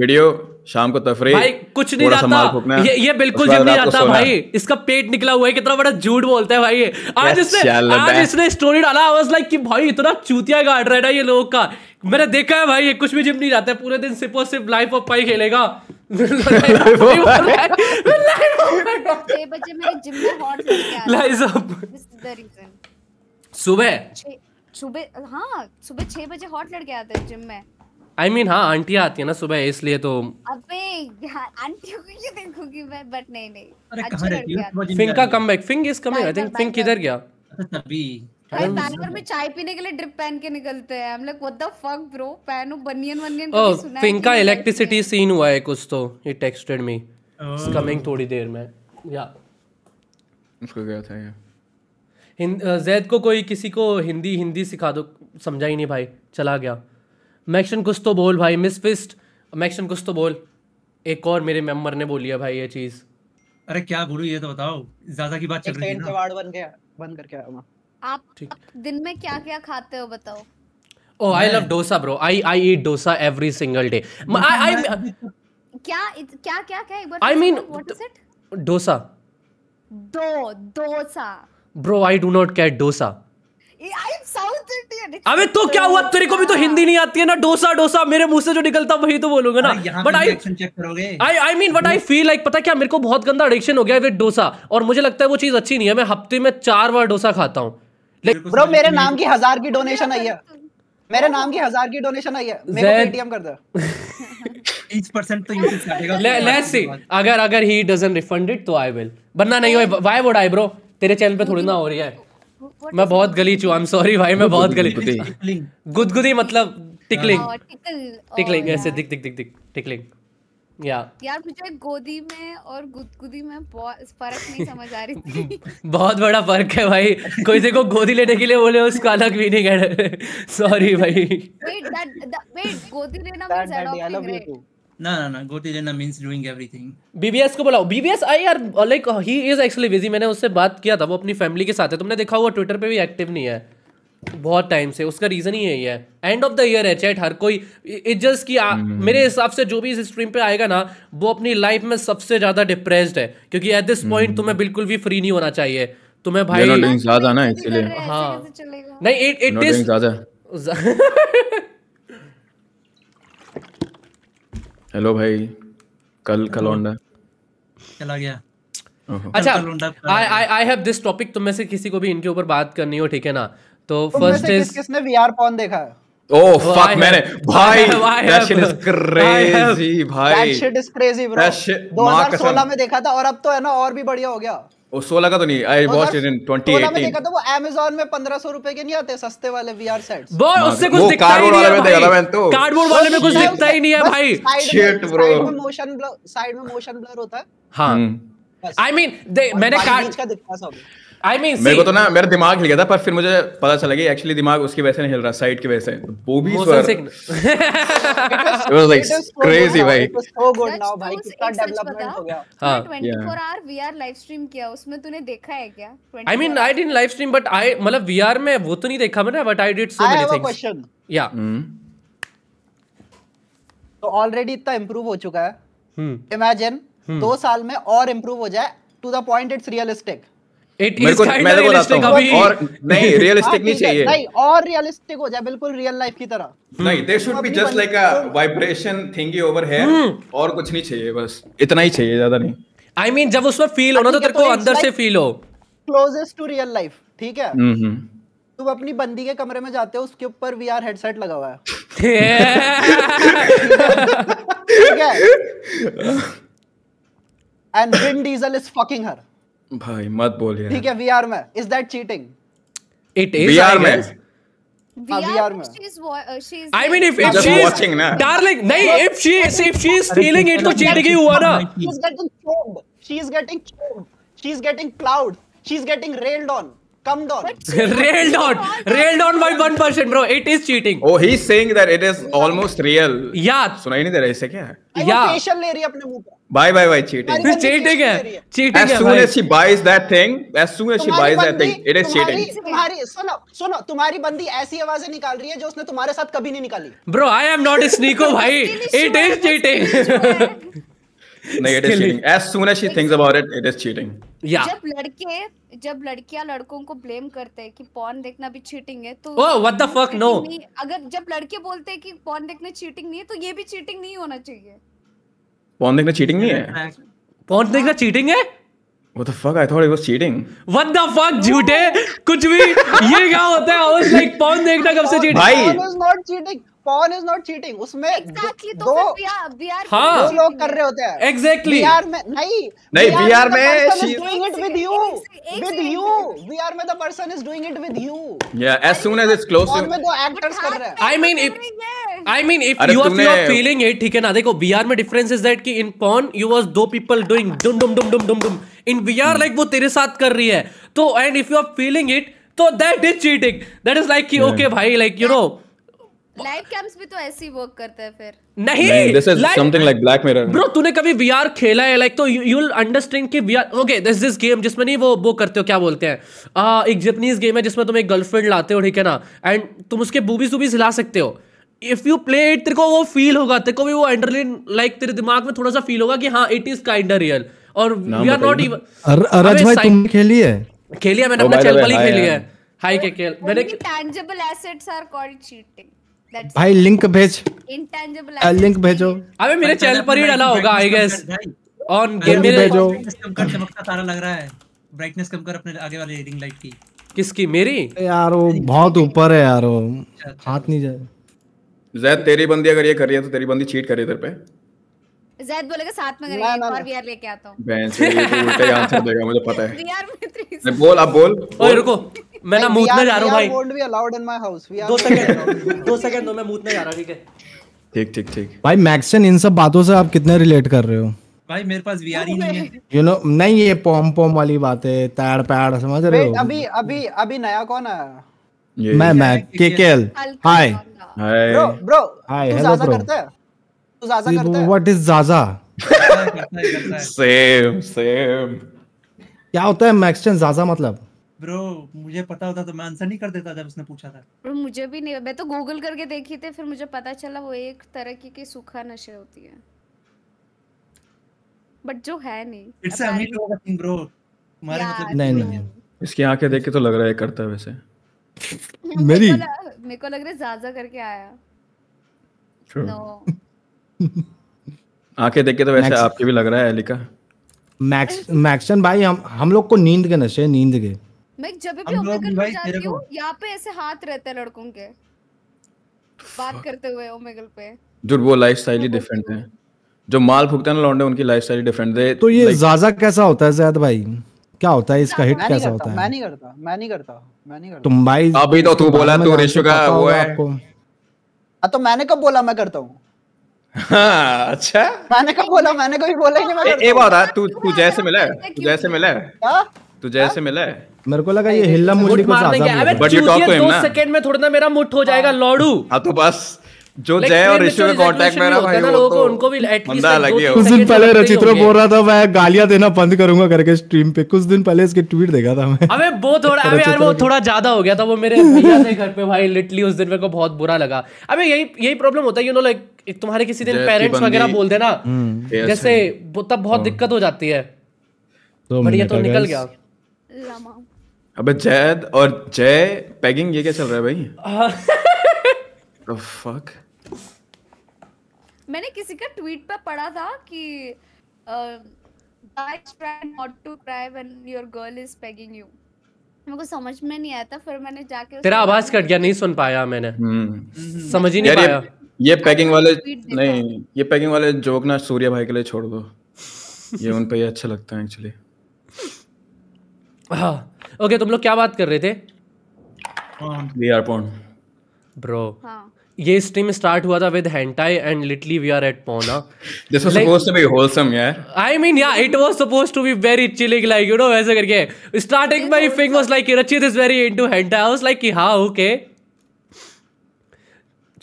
S8: वीडियो अच्छा। शाम को तफरी भाई कुछ नहीं जाता ये, ये बिल्कुल जिम नहीं जाता भाई
S2: इसका पेट निकला हुआ है कितना बड़ा झूठ बोलता है भाई ये आज इसने आज इसने स्टोरी डाला आई लाइक कि भाई इतना चूतिया गाड़ रहा है ना ये लोग का मैंने देखा है भाई ये कुछ भी जिम नहीं जाता है पूरे दिन सिर्फ और सिर्फ लाइफ ऑफ पाई खेलेगा सुबह
S4: सुबह हाँ सुबह छह बजे हॉट लड़के आते हैं जिम में
S2: आई मीन हाँ आंटिया आती है ना सुबह इसलिए तो
S4: अबे आंटी को क्यों देखूंगी मैं बट नहीं नहीं अरे
S2: कहाँ रहती फिंग का comeback is coming I think किधर गया अच्छा, तभी बैंगलोर
S4: में चाय पीने के लिए ड्रिप पहन के निकलते हैं व्हाट द फक ब्रो पहनो बनियन वनियन का
S2: इलेक्ट्रिसिटी सीन हुआ है कुछ तो टेक्स्टेड मी इट्स कमिंग थोड़ी देर में या उसको था ये जैद को कोई किसी को हिंदी हिंदी सिखा दो समझा ही नहीं भाई चला गया मैक्शन कुछ तो बोल भाई मिस फिस्ट मैक्शन कुछ तो बोल एक और मेरे मेंबर ने बोली है भाई ये चीज अरे क्या बोलूं ये तो बताओ ज्यादा की बात चल रही है ना
S9: वार्ड बन गया बंद करके आया आप दिन
S4: में क्या क्या खाते हो बताओ
S2: oh I love dosa bro I I eat dosa every single day I I
S4: क्या क्या क्या क्या एक बार I mean what is it dosa दो dosa
S2: bro I do not get dosa अबे तो क्या हुआ तेरे को भी तो हिंदी नहीं आती है ना डोसा डोसा मेरे मुंह से जो निकलता वही तो बोलूंगा ना but I I I mean but I feel like पता क्या मेरे को बहुत गंदा एडिक्शन हो गया विद डोसा और मुझे लगता है वो चीज अच्छी नहीं है मैं हफ्ते में चार बार डोसा खाता हूँ मेरे नाम
S9: की हजार की डोनेशन आई है मेरे नाम की हजार की डोनेशन आई है मेरे को पेटीएम कर दे each percent तो यूट्यूब काटेगा लेट्स सी
S2: अगर अगर ही डजंट रिफंड इट तो आई विल बनना नहीं होए व्हाई वुड आई ब्रो तेरे चैनल पे थोड़ी ना हो रही है मैं बहुत गली चू आई एम सॉरी भाई मैं बहुत गली गुदगुदी गुदगुदी मतलब टिकलिंग हाँ, टिकलिंग ऐसे दिख दिख दिख दिख टिकलिंग या
S4: यार मुझे गोदी में और गुदगुदी में फर्क नहीं समझ आ रही
S2: थी बहुत बड़ा फर्क है भाई कोई देखो गोदी लेने के लिए बोले उसको
S6: अलग भी नहीं कह रहे सॉरी भाई
S4: वेट दैट वेट गोदी लेना मींस अडॉप्टिंग
S1: राइट
S6: ना ना ना गोटी लेना मींस डूइंग एवरीथिंग बीबीएस को बुलाओ BBS I like
S2: he is actually busy मैंने उससे बात किया था वो अपनी फैमिली के साथ है तुमने देखा ट्विटर पे भी एक्टिव नहीं है बहुत टाइम से उसका रीजन ही यही है एंड ऑफ द ईयर है चैट हर कोई इट जस्ट की मेरे हिसाब से जो भी इस स्ट्रीम पे आएगा ना वो अपनी लाइफ में सबसे ज्यादा डिप्रेस्ड है क्योंकि एट दिस पॉइंट तुम्हें बिल्कुल भी फ्री नहीं होना चाहिए तुम्हें भाई
S8: ज्यादा ना इसलिए
S2: हाँ नहीं इट इट इज
S8: हेलो भाई कल कल कलौंडा
S6: चला गया
S2: अच्छा I I I have this topic तुम में से किसी को भी इनके ऊपर बात करनी हो ठीक है ना तो फर्स्ट इज
S9: किसने वीआर पॉन देखा है ओह
S2: फक मैंने भाई दैट शिट इज
S8: क्रेजी भाई that shit
S9: is crazy bro 2016 में देखा था और अब तो है ना और भी बढ़िया हो गया
S8: सोलह का तो नहीं आई वॉच इट इन 2018 में देखा
S9: था वो Amazon में 1500 रुपए के नहीं आते सस्ते वाले वी आर सेट उससे
S3: कुछ दिखता ही नहीं है देखा तो कार्डबोर्ड वाले में कुछ दिखता ही नहीं है भाई साइड में
S9: मोशन ब्लर साइड में मोशन ब्लर होता है
S3: हां
S9: आई मीन मैंने कार्ड आई
S2: मीन मेरे को तो ना
S8: मेरा दिमाग हिल गया था पर फिर मुझे पता चला कि एक्चुअली दिमाग उसकी वजह से नहीं हिल रहा साइड की वजह से Bobby sir
S2: it
S8: was like
S9: crazy भाई सो गुड नाउ भाई कितना डेवलपमेंट हो गया हां 24 आवर वीआर लाइव
S4: स्ट्रीम किया उसमें तूने देखा है क्या I mean I didn't
S2: live stream but I मतलब वीआर में वो तो नहीं देखा मैंने but I did so many things या
S9: तो ऑलरेडी इतना इंप्रूव हो चुका है हम्म hmm. Imagine hmm. दो साल में और इंप्रूव हो जाए to the point it's realistic
S2: और नहीं
S8: रियलिस्टिक नहीं चाहिए हाँ, नहीं हम्म। हम्म। और कुछ नहीं चाहिए बस
S2: इतना ही चाहिए ज्यादा नहीं आई मीन जब उसमें फील तो तेरे को तो अंदर से फील हो
S9: क्लोजेस्ट टू रियल लाइफ ठीक है हम्म, तुम अपनी बंदी के कमरे में जाते हो उसके ऊपर वी आर हेडसेट लगा हुआ है ठीक है and Vin Diesel is fucking her
S8: भाई मत बोल यार ठीक
S9: है वीआर में is that cheating
S8: it is VR में
S9: I mean if
S2: if she is darling नहीं if she is if she is feeling it तो चीटिंग ही हुआ ना
S9: she is getting she is getting cloud she is getting railed on come dot real dot real
S8: dot by one bro it is cheating O he saying that it is almost real या सुनाई नहीं दे रहा इसे क्या या
S9: facial ले रही अपने मुंह पर
S8: bye bye bye cheating this cheating है चीटिंग है as soon as she buys that thing as soon as she buys that thing it is cheating
S9: तुम्हारी सुनो सुनो तुम्हारी बंदी ऐसी आवाजें निकाल रही है जो उसने तुम्हारे साथ कभी नहीं निकाली
S2: bro I am not a
S8: Sneako भाई
S2: इट
S1: इज चीटिंग
S8: जब
S4: लड़कियां लड़कों को ब्लेम करते हैं कि पॉर्न देखना भी चीटिंग है तो oh what the fuck no अगर जब लड़के बोलते हैं कि पॉर्न देखना चीटिंग नहीं है तो ये भी चीटिंग नहीं होना चाहिए
S2: पॉर्न देखना चीटिंग नहीं है पॉर्न देखना चीटिंग हाँ। है What the fuck? I thought it was cheating. What the fuck, झूठे? कुछ भी ये क्या होता है? I was like, porn देखना कब से cheating? भाई, it was
S9: not cheating. Porn is not cheating उसमें exactly, दो, तो दो, दो हाँ। लोग कर रहे होते हैं एग्जैक्टली exactly. में नहीं नहीं person is doing it with you
S8: as
S2: as close
S9: में दो एक्टर्स कर रहे हैं I mean if
S2: I mean if you are feeling it ठीक है ना देखो में डिफरेंस इज दैट कि in porn you was two people doing डुम डुम डुम डुम डुम डुम इन आर लाइक वो तेरे साथ कर रही है तो and if you are feeling it तो that is cheating that is like कि ओके भाई like you know
S4: live cams भी तो ऐसे ही वर्क करता है फिर
S2: नहीं this is something like Black Mirror bro तूने कभी वीआर खेला है लाइक तो यू विल अंडरस्टैंड कि VR okay this this game जिसमें नहीं वो वो करते हो क्या बोलते हैं अह एक जापानीज गेम है जिसमें तुम एक गर्लफ्रेंड लाते हो ठीक है ना एंड तुम उसके बूबीज बूबीज हिला सकते हो इफ यू प्ले इट तेरे को वो फील होगा तेरे को भी वो एंडरलिन लाइक तेरे दिमाग में थोड़ा सा फील होगा कि हाँ इट इज काइंड रियल और वी आर नॉट
S1: इवन
S6: अरज भाई तुम खेली है खेली है मैंने oh, अपना ही खेली है
S2: हाई के खेल oh, मैंने tangible
S4: assets are called cheating
S10: भाई लिंक भेज
S4: इंटेंजिबल
S10: लिंक भेजो
S6: अबे मेरे चैनल पर ही डाला होगा आई गेस ऑन गेम मेरे भेजो कम करते वक्त तारा लग रहा है ब्राइटनेस कम कर अपने आगे वाली रीडिंग लाइट की
S10: किसकी मेरी यार वो बहुत ऊपर है यार वो अच्छा। हाथ नहीं जाए
S8: जैद तेरी बंदी अगर ये कर रही है तो तेरी बंदी चीट कर रही है इधर पे
S9: जैद बोलेगा साथ में करेंगे और वीआर लेके आता हूं बेंच ये तो उल्टा आंसर देगा मुझे पता है वीआर
S8: में बोल अब बोल ओए
S2: रुको मैं ना मूतने जा रहा हूँ भाई
S9: won't be allowed in my house we are दो सेकंड दो
S6: सेकंड दो मैं मूतने जा रहा ठीक है
S8: ठीक ठीक ठीक
S10: भाई मैक्सन इन सब बातों से आप कितने रिलेट कर रहे हो
S6: भाई मेरे पास वीआर ही नहीं है
S10: यू नो नहीं ये पॉम पॉम वाली बात है तैड़ पैड़ समझ रहे हो अभी
S9: अभी अभी नया कौन है
S10: मैं मैं KKL hi hi bro hi hello bro करता है
S9: तू जाजा
S10: करता है what is zaza
S8: same same
S10: क्या होता है मैक्सन जाजा मतलब
S6: ब्रो मुझे पता होता तो मैं आंसर नहीं कर देता जब उसने पूछा था
S4: ब्रो मुझे भी नहीं मैं तो गूगल करके देखी थी फिर मुझे पता चला वो एक तरह की, की सूखा नशे होती है बट जो है नहीं
S6: इट्स अ अमीर लोगों का थिंग ब्रो
S4: तुम्हारे मतलब नहीं
S8: नहीं इसकी आंखें देख के तो लग रहा है करता है वैसे
S4: मेरी मेरे को लग रहा है ज्यादा करके आया नो
S8: आंखें देख के तो वैसे आपके भी लग रहा है एलिका
S10: मैक्स मैक्सन भाई हम हम लोग को नींद के नशे नींद के
S4: मैं जब भी ओमेगन पे जाती हूँ यहाँ पे ऐसे हाथ रहते हैं लड़कों के बात करते हुए ओमेगन पे
S10: जो वो लाइफस्टाइल ही
S8: डिफरेंट है जो माल फूकते हैं ना लौंडे उनकी लाइफस्टाइल ही डिफरेंट है
S10: तो ये जाजा कैसा होता है जैद भाई क्या होता है इसका हिट कैसा होता है मैं
S9: नहीं करता मैं नहीं करता मैं नहीं करता
S10: तुम भाई अभी हाँ तो तू बोला तू रेशो तो का वो है
S8: हां
S9: तो मैंने कब बोला मैं करता हूं
S8: हाँ, अच्छा
S9: मैंने कब बोला मैंने कभी बोला ही नहीं मैं ए, ए
S8: हाँ, बात तू तू जैसे मिला है तू जैसे मिला
S2: है
S10: तुझे मिला है मेरे को लगा ये
S9: but you talk to him ना सेकंड
S2: में थोड़ा ना मेरा मुठ हो जाएगा हाँ। लॉडू
S10: हां तो बस जो जय और ऋषि कांटेक्ट भाई वो
S2: तो उनको भी एटलीस्ट
S8: कुछ दिन पहले बोल
S10: रहा था मैं गालियां देना बंद करूंगा करके स्ट्रीम पे कुछ दिन पहले इसके ट्वीट देखा था मैं अबे
S2: वो थोड़ा अबे यार वो थोड़ा ज्यादा हो गया था वो मेरे भैया थे घर पे भाई लिटली उस दिन मेरे को बहुत बुरा लगा अबे यही यही प्रॉब्लम होता है यू नो लाइक तुम्हारे किसी दिन पेरेंट्स वगैरह बोल
S6: देना हम्म। जैसे
S2: तब बहुत हाँ। दिक्कत हो जाती है तो निकल गया
S8: अबे जैद और जय पैगिंग ये क्या चल रहा है
S4: भाई
S8: फक oh,
S4: मैंने किसी का ट्वीट पे पढ़ा था कि guys try not to cry when your girl is pegging you मेरे को समझ में नहीं आया था फिर मैंने जाके तेरा आवाज कट
S2: गया नहीं सुन पाया मैंने hmm. समझ ही नहीं पाया ये, ये पैकिंग वाले नहीं ये
S8: पैकिंग वाले जोक ना सूर्य भाई के लिए छोड़ दो ये उन पे ही अच्छा लगता है एक्चुअली
S2: हाँ ओके तुम लोग क्या बात कर रहे थे
S8: ब्रो हाँ।
S2: ये स्ट्रीम स्टार्ट हुआ था with hentai and literally we are at पोना this was supposed to be
S8: wholesome यार
S2: आई मीन या it was supposed to be very chilling like you know वैसे करके starting my thing was like Rachit is very into hentai I was like कि हां okay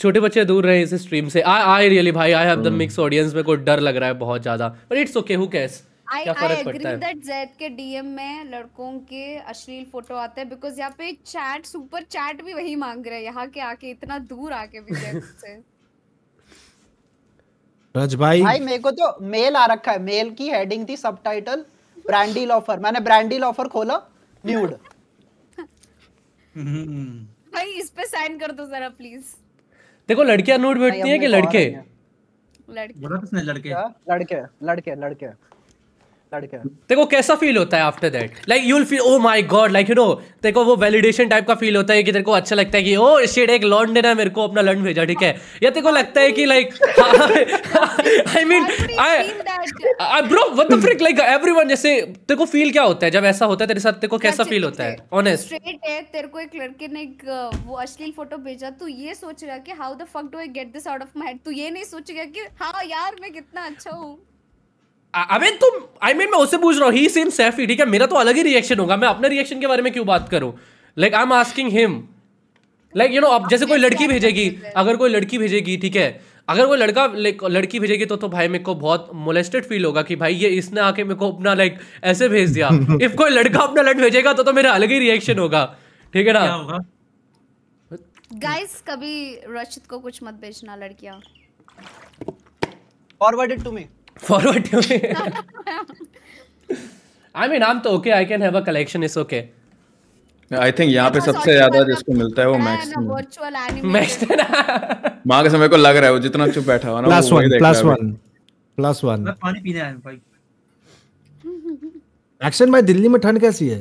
S2: छोटे बच्चे दूर रहे इस स्ट्रीम से आई आई रियली भाई I have the mix audience में कोई डर लग रहा है बहुत ज्यादा but it's okay who cares I I agree that
S4: Zaid के डीएम में लड़कों के अश्लील फोटो आते हैं बिकॉज यहाँ पे चैट सुपर चैट भी वही मांग
S9: रहे हैं यहाँ के आके इतना दूर आके भी जैद से
S10: रज भाई भाई
S9: मेरे को तो मेल आ रखा है मेल की हेडिंग थी सबटाइटल ब्रांडी लॉफर मैंने ब्रांडी लॉफर खोला न्यूड हम्म।
S4: भाई इस पे साइन कर दो जरा प्लीज
S9: देखो लड़कियां नोट बैठती हैं कि लड़के लड़के लड़के लड़के लड़के लड़के देखो
S2: कैसा फील होता है after that like you will feel oh my god like you know देखो वो वैलिडेशन टाइप का फील होता है कि तेरे को अच्छा लगता है कि ओ oh, शेड एक लॉन्ड ने ना मेरे को अपना लॉन्ड भेजा ठीक है या तेरे को लगता है कि like I mean I bro what the frick like everyone जैसे तेरे को फील क्या होता है जब ऐसा होता है तेरे साथ तेरे को अच्छा, कैसा फील होता है ऑनेस्ट
S4: स्ट्रेट है तेरे को एक लड़के ने एक वो अश्लील फोटो भेजा तू ये सोच रहा कि how the fuck do I get this out of my head तू ये नहीं सोच सोचेगा कि हां यार मैं कितना अच्छा हूं
S2: अबे तुम आई I मीन mean, मैं उससे पूछ रहा हूँ ही सेम सैफी ठीक है मेरा तो अलग ही रिएक्शन होगा मैं अपने रिएक्शन के बारे में क्यों बात करूँ like I am asking him like you know अब जैसे कोई लड़की भेजेगी अगर कोई लड़की भेजेगी ठीक है अगर कोई लड़का लड़की भेजेगी तो तो भाई मेरे को बहुत मोलेस्टेड फील होगा कि भाई ये इसने आके मेरे को अपना लाइक ऐसे भेज दिया इफ कोई लड़का अपना लड़ भेजेगा तो तो मेरा अलग ही रिएक्शन होगा ठीक है ना
S4: गाइस कभी रचित को कुछ मत भेजना लड़कियां
S9: forward it to me forward to me. I mean, I'm तो
S2: okay I can have a collection is okay
S8: I think यहाँ पे अच्छा, सबसे ज्यादा जिसको मिलता है वो
S6: मैक्स मैक्स
S8: माँ के समय को लग रहा है वो जितना चुप बैठा हुआ ना plus one plus one
S10: plus one
S6: पानी पीने आया भाई
S10: एक्शन भाई दिल्ली में ठंड कैसी है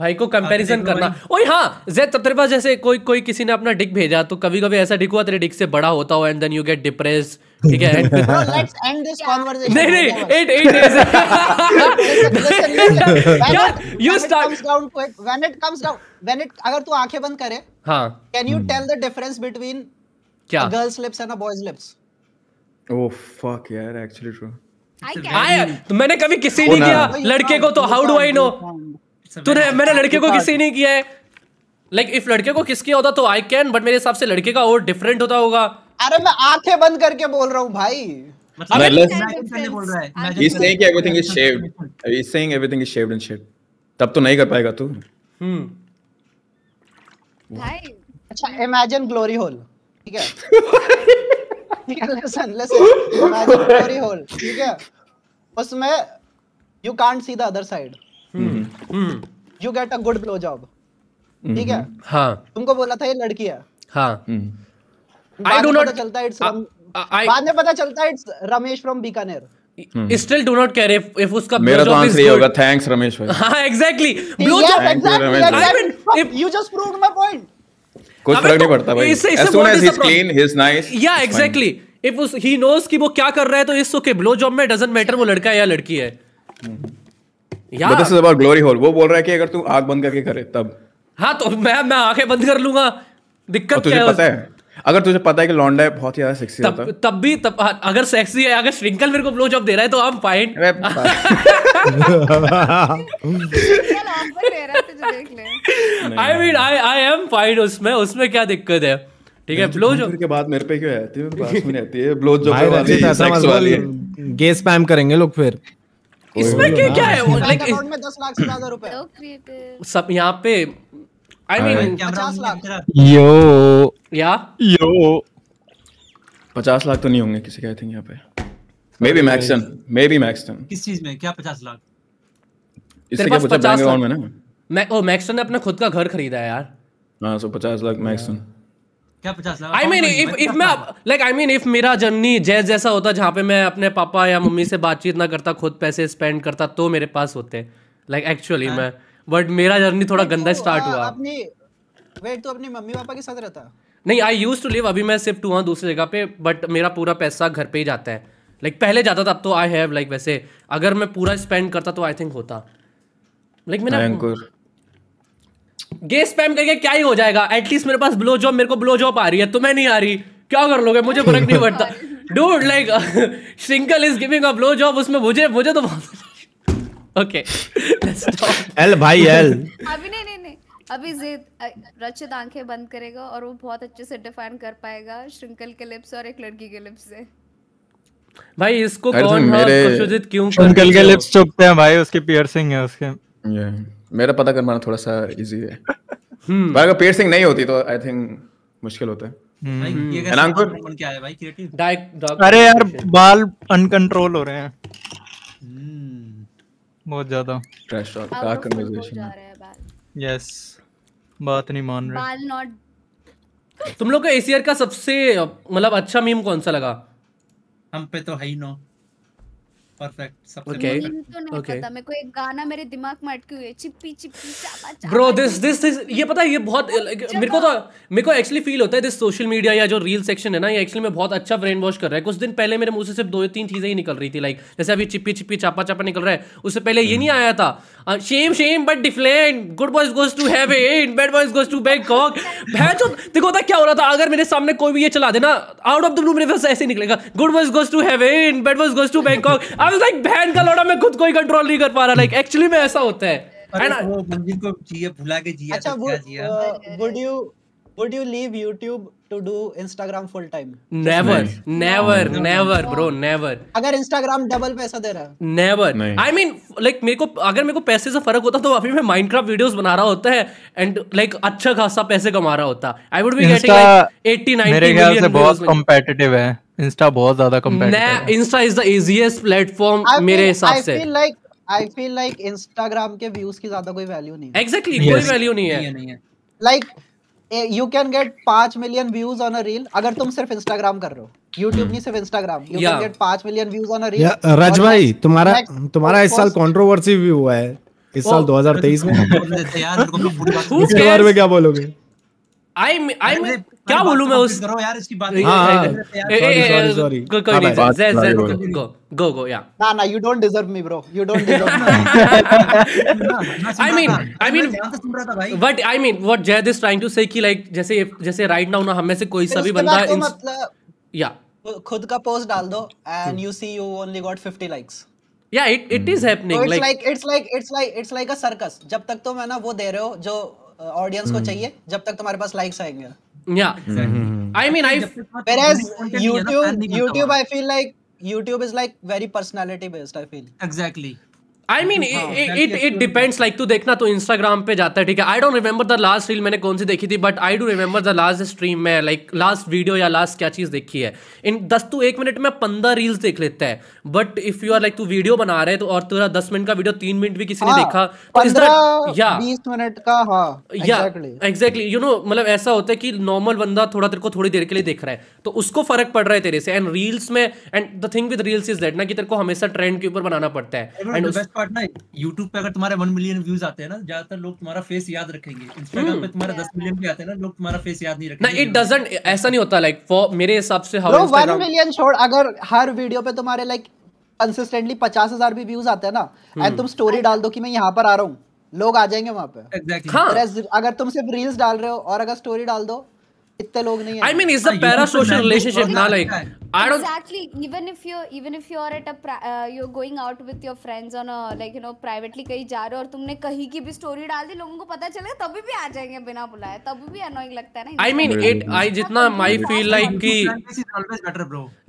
S2: भाई को कंपैरिजन करना ओए हाँ जैद तत्रेपा जैसे कोई कोई किसी ने अपना डिक भेजा तो कभी कभी ऐसा डिक हुआ तेरे डिक से बड़ा होता हो and then you get depress ठीक है
S1: नहीं नहीं
S9: यार you start down when it comes down when it अगर तू आंखें बंद करे हाँ can you tell the difference between क्या girls lips and a boys lips
S6: oh
S8: fuck यार एक्चुअली ट्रू
S9: आई मैंने कभी किसी
S8: oh, नहीं किया oh,
S2: लड़के को तो हाउ डू आई नो तूने मैंने लड़के को किसी नहीं किया है लाइक इफ लड़के को किस किया होता तो आई कैन बट मेरे हिसाब से लड़के का और डिफरेंट होता होगा
S9: अरे मैं आंखें बंद करके बोल रहा हूँ भाई
S8: मतलब तब तो नहीं कर पाएगा तू हम्म।
S9: अच्छा इमेजिन ग्लोरी होल ठीक है ग्लोरी होल ठीक है उसमें you can't see the other side you get a good blow job ठीक है हाँ तुमको बोला था ये लड़की है हाँ आई डू नॉट चलता इट्स बाद में पता चलता it's Ramesh from Bikaner
S2: still do not care if if उसका मेरा तो आंसर ये होगा
S8: थैंक्स रमेश भाई
S2: हां exactly
S9: blow job I mean if you just proved my point
S2: कोई फर्क नहीं तो पड़ता भाई इससे soon as he is clean
S8: he is nice या एग्जैक्टली
S2: इफ ही नोस कि वो क्या कर रहा है तो इस ओके ब्लो जॉब में डजंट मैटर वो लड़का है या लड़की है hmm.
S8: This is about glory hole वो बोल रहा है कि अगर तू आग बंद करके करे तब
S2: हाँ तो मैं मैं आंखें बंद कर लूंगा दिक्कत तुझे क्या पता है
S8: अगर तुझे पता है कि लौंडा बहुत ज्यादा सेक्सी तब
S2: भी तब हाँ, अगर सेक्सी है अगर श्रिंकल मेरे को ब्लो जॉब दे रहा है तो आप I mean I I am fine उसमें उसमें क्या दिक्कत है
S8: ठीक है ब्लो जॉब के बाद मेरे पे क्यों आती है ब्लो जॉब
S10: वाली गे तो स्पैम करेंगे लोग फिर इसमें क्या क्या है
S9: लाइक अकाउंट में 10 लाख से ज्यादा रुपए
S2: सब यहाँ पे
S9: आई मीन 50 लाख यो
S6: या
S8: यो 50 लाख तो नहीं होंगे किसी का आई थिंक यहाँ पे maybe Maxon maybe Maxon
S6: किस चीज में क्या 50 लाख
S8: इससे क्या बचा बैंक अकाउंट में
S2: ना मैं ओ मैक्सन ने अपना खुद का घर खरीदा है यार
S8: हां so 50 lakh Maxon
S6: I mean if if
S2: मैं लाइक आई मीन इफ मेरा जर्नी जैसा होता जहाँ पे मैं अपने पापा या मम्मी से बातचीत ना करता खुद पैसे स्पेंड करता तो मेरे पास होते लाइक हाँ। एक्चुअली मैं बट मेरा जर्नी थोड़ा गंदा स्टार्ट तो, हुआ
S9: वेट तो अपने मम्मी पापा के साथ रहता
S2: नहीं आई यूज टू लिव अभी मैं शिफ्ट हुआ दूसरी जगह पे बट मेरा पूरा पैसा घर पे ही जाता है लाइक like, पहले जाता था अब तो आई हैव लाइक वैसे अगर मैं पूरा स्पेंड करता तो आई थिंक होता लाइक like, मेरा गे स्पैम करके क्या ही हो जाएगा एटलीस्ट मेरे पास ब्लो जॉब मेरे को ब्लो जॉब आ रही है तुम्हें नहीं आ रही क्या कर लोगे मुझे फर्क नहीं पड़ता dude like single is giving a blow job उसमें मुझे मुझे तो ओके
S11: एल भाई एल
S4: अभी नहीं नहीं नहीं अभी जिद रचित आंखें बंद करेगा और वो बहुत अच्छे से डिफाइन कर पाएगा श्रृंखल के लिप्स और एक लड़की के लिप्स से
S6: भाई इसको कौन तो
S2: मेरे... क्यों श्रृंखल के
S6: लिप्स चुपते हैं भाई उसके पियर्सिंग
S11: है उसके
S8: मेरा पता करना थोड़ा सा इजी है हम्म। पर अगर पेयर्सिंग नहीं होती तो आई थिंक मुश्किल होता है
S6: अरे यार बाल अनकंट्रोल हो रहे हैं हम्म।
S8: बहुत ज्यादा ट्रैश टॉक का कन्वर्सेशन
S2: यस बात नहीं मान रहे
S4: बाल नॉट
S2: तुम लोग का एसीआर का सबसे मतलब अच्छा मीम कौन सा लगा हम पे तो है ही नो फील तो अच्छा तो, होता है दिस सोशल मीडिया या जो रील सेक्शन है ना ये एक्चुअली में बहुत अच्छा ब्रेन वॉश कर रहा है कुछ दिन पहले मेरे मुंह से सिर्फ दो तीन चीजें ही निकल रही थी लाइक जैसे अभी चिप्पी चिप्पी चापा चापा निकल रहा है उससे पहले ये हम्म। नहीं आया था शेम शेम बट डिफ्लेन good boys goes to heaven bad boys goes to Bangkok भैचो देखो था क्या हो रहा था अगर मेरे सामने कोई भी ये चला देना आउट ऑफ द ब्लू मेरे पास ऐसे निकलेगा good boys goes to heaven bad boys goes to Bangkok I was like बहन का लौड़ा मैं खुद कोई कंट्रोल नहीं कर पा रहा लाइक एक्चुअली मैं ऐसा होता
S9: है है ना वो को जिए भुला के जिए अच्छा would you would you leave YouTube to do Instagram full time. Never, never, no, never, no. bro, never. अगर Instagram double पैसा दे रहा है.
S2: Never. I mean, like मेरे को अगर मेरे को पैसे से फर्क होता तो अभी मैं Minecraft videos बना रहा होता है and like अच्छा खासा पैसे कमा रहा होता. I would be Insta, getting like 80, 90 million. मेरे ख्याल से बहुत
S6: competitive है. Insta बहुत ज्यादा competitive है.
S2: Insta is the easiest platform
S6: I मेरे हिसाब से. I
S9: feel like I feel like Instagram के व्यूज की ज्यादा कोई वैल्यू नहीं है
S1: एग्जैक्टली exactly, yes. कोई वैल्यू नहीं है
S9: like like, you can get पांच million views on a reel अगर तुम सिर्फ इंस्टाग्राम कर रहे हो यूट्यूब नहीं सिर्फ इंस्टाग्राम यू कैन गेट पांच million views on a reel रज भाई तुम्हारा तुम्हारा इस साल
S10: कंट्रोवर्सी भी हुआ है इस साल 2023 में
S1: इसके बारे
S10: में क्या बोलोगे
S9: आई क्या बोलूं तो मैं उस करो यार इसकी बात हां
S1: सॉरी हाँ। हाँ,
S2: गो गो गो या
S9: ना ना you don't deserve me bro you don't deserve I mean I mean
S2: what I mean what is trying to say कि लाइक जैसे जैसे राइट नाउ ना हम में से कोई सा भी बंदा मतलब या
S9: खुद का पोस्ट डाल दो and you see you only got 50 likes या it it is happening like it's like it's like it's like a circus जब तक तो मैं ना वो दे रहे हो जो ऑडियंस को हम्म। चाहिए जब तक तुम्हारे पास लाइक्स आएंगे या I mean I whereas YouTube I feel like YouTube is like very personality based I feel exactly I mean it it depends
S2: like तू देखना तो इंस्टाग्राम पे जाता है ठीक है I don't remember the last reel मैंने कौन सी देखी थी but I do remember the last stream में लाइक लास्ट वीडियो या लास्ट क्या चीज़ देखी है इन दस तू एक मिनट में पंद्रह रील्स देख लेता है but if you are like तू वीडियो बना रहे तो और तेरा दस मिनट का वीडियो तीन मिनट भी किसी ने हाँ, देखा तो इस या बीस
S9: मिनट का हाँ या
S2: एग्जैक्टली यू नो मतलब ऐसा होता है कि नॉर्मल बंदा थोड़ा तेरे को थोड़ी देर के लिए देख रहा है तो उसको फर्क पड़ रहा है तेरे से एंड रील्स में and the thing with reels is that ना कि तेरे को हमेशा ट्रेंड के ऊपर बनाना पड़ता है एंड
S6: पार्ट ना यूट्यूब पे अगर तुम्हारे वन मिलियन व्यूज आते हैं ना ज्यादातर लोग तुम्हारा फेस याद रखेंगे इंस्टाग्राम पे हम्म। तुम्हारा दस मिलियन भी आते हैं ना लोग तुम्हारा फेस याद नहीं
S2: रखेंगे ना इट डजेंट ऐसा नहीं होता लाइक फॉर मेरे हिसाब से हाउ वन
S9: मिलियन छोड़ अगर हर वीडियो पे तुम्हारे लाइक कंसिस्टेंटली पचास हजार भी व्यूज आते हैं ना एंड हम्म। तुम स्टोरी डाल दो कि मैं यहाँ पर आ रहा हूँ लोग आ जाएंगे वहां पे
S1: exactly. हाँ.
S9: अगर तुम सिर्फ रील्स डाल रहे हो और अगर स्टोरी डाल दो हाँ, तो I don't
S4: exactly even if you even if you're at a uh, you're going out with your friends on a like you know privately कहीं जा रहे हो और तुमने कहीं की भी स्टोरी डाल दी लोगों को पता चलेगा तभी भी आ जाएंगे बिना बुलाए तभी भी अनोइंग लगता है ना आई
S2: मीन इट आई जितना माय फील लाइक कि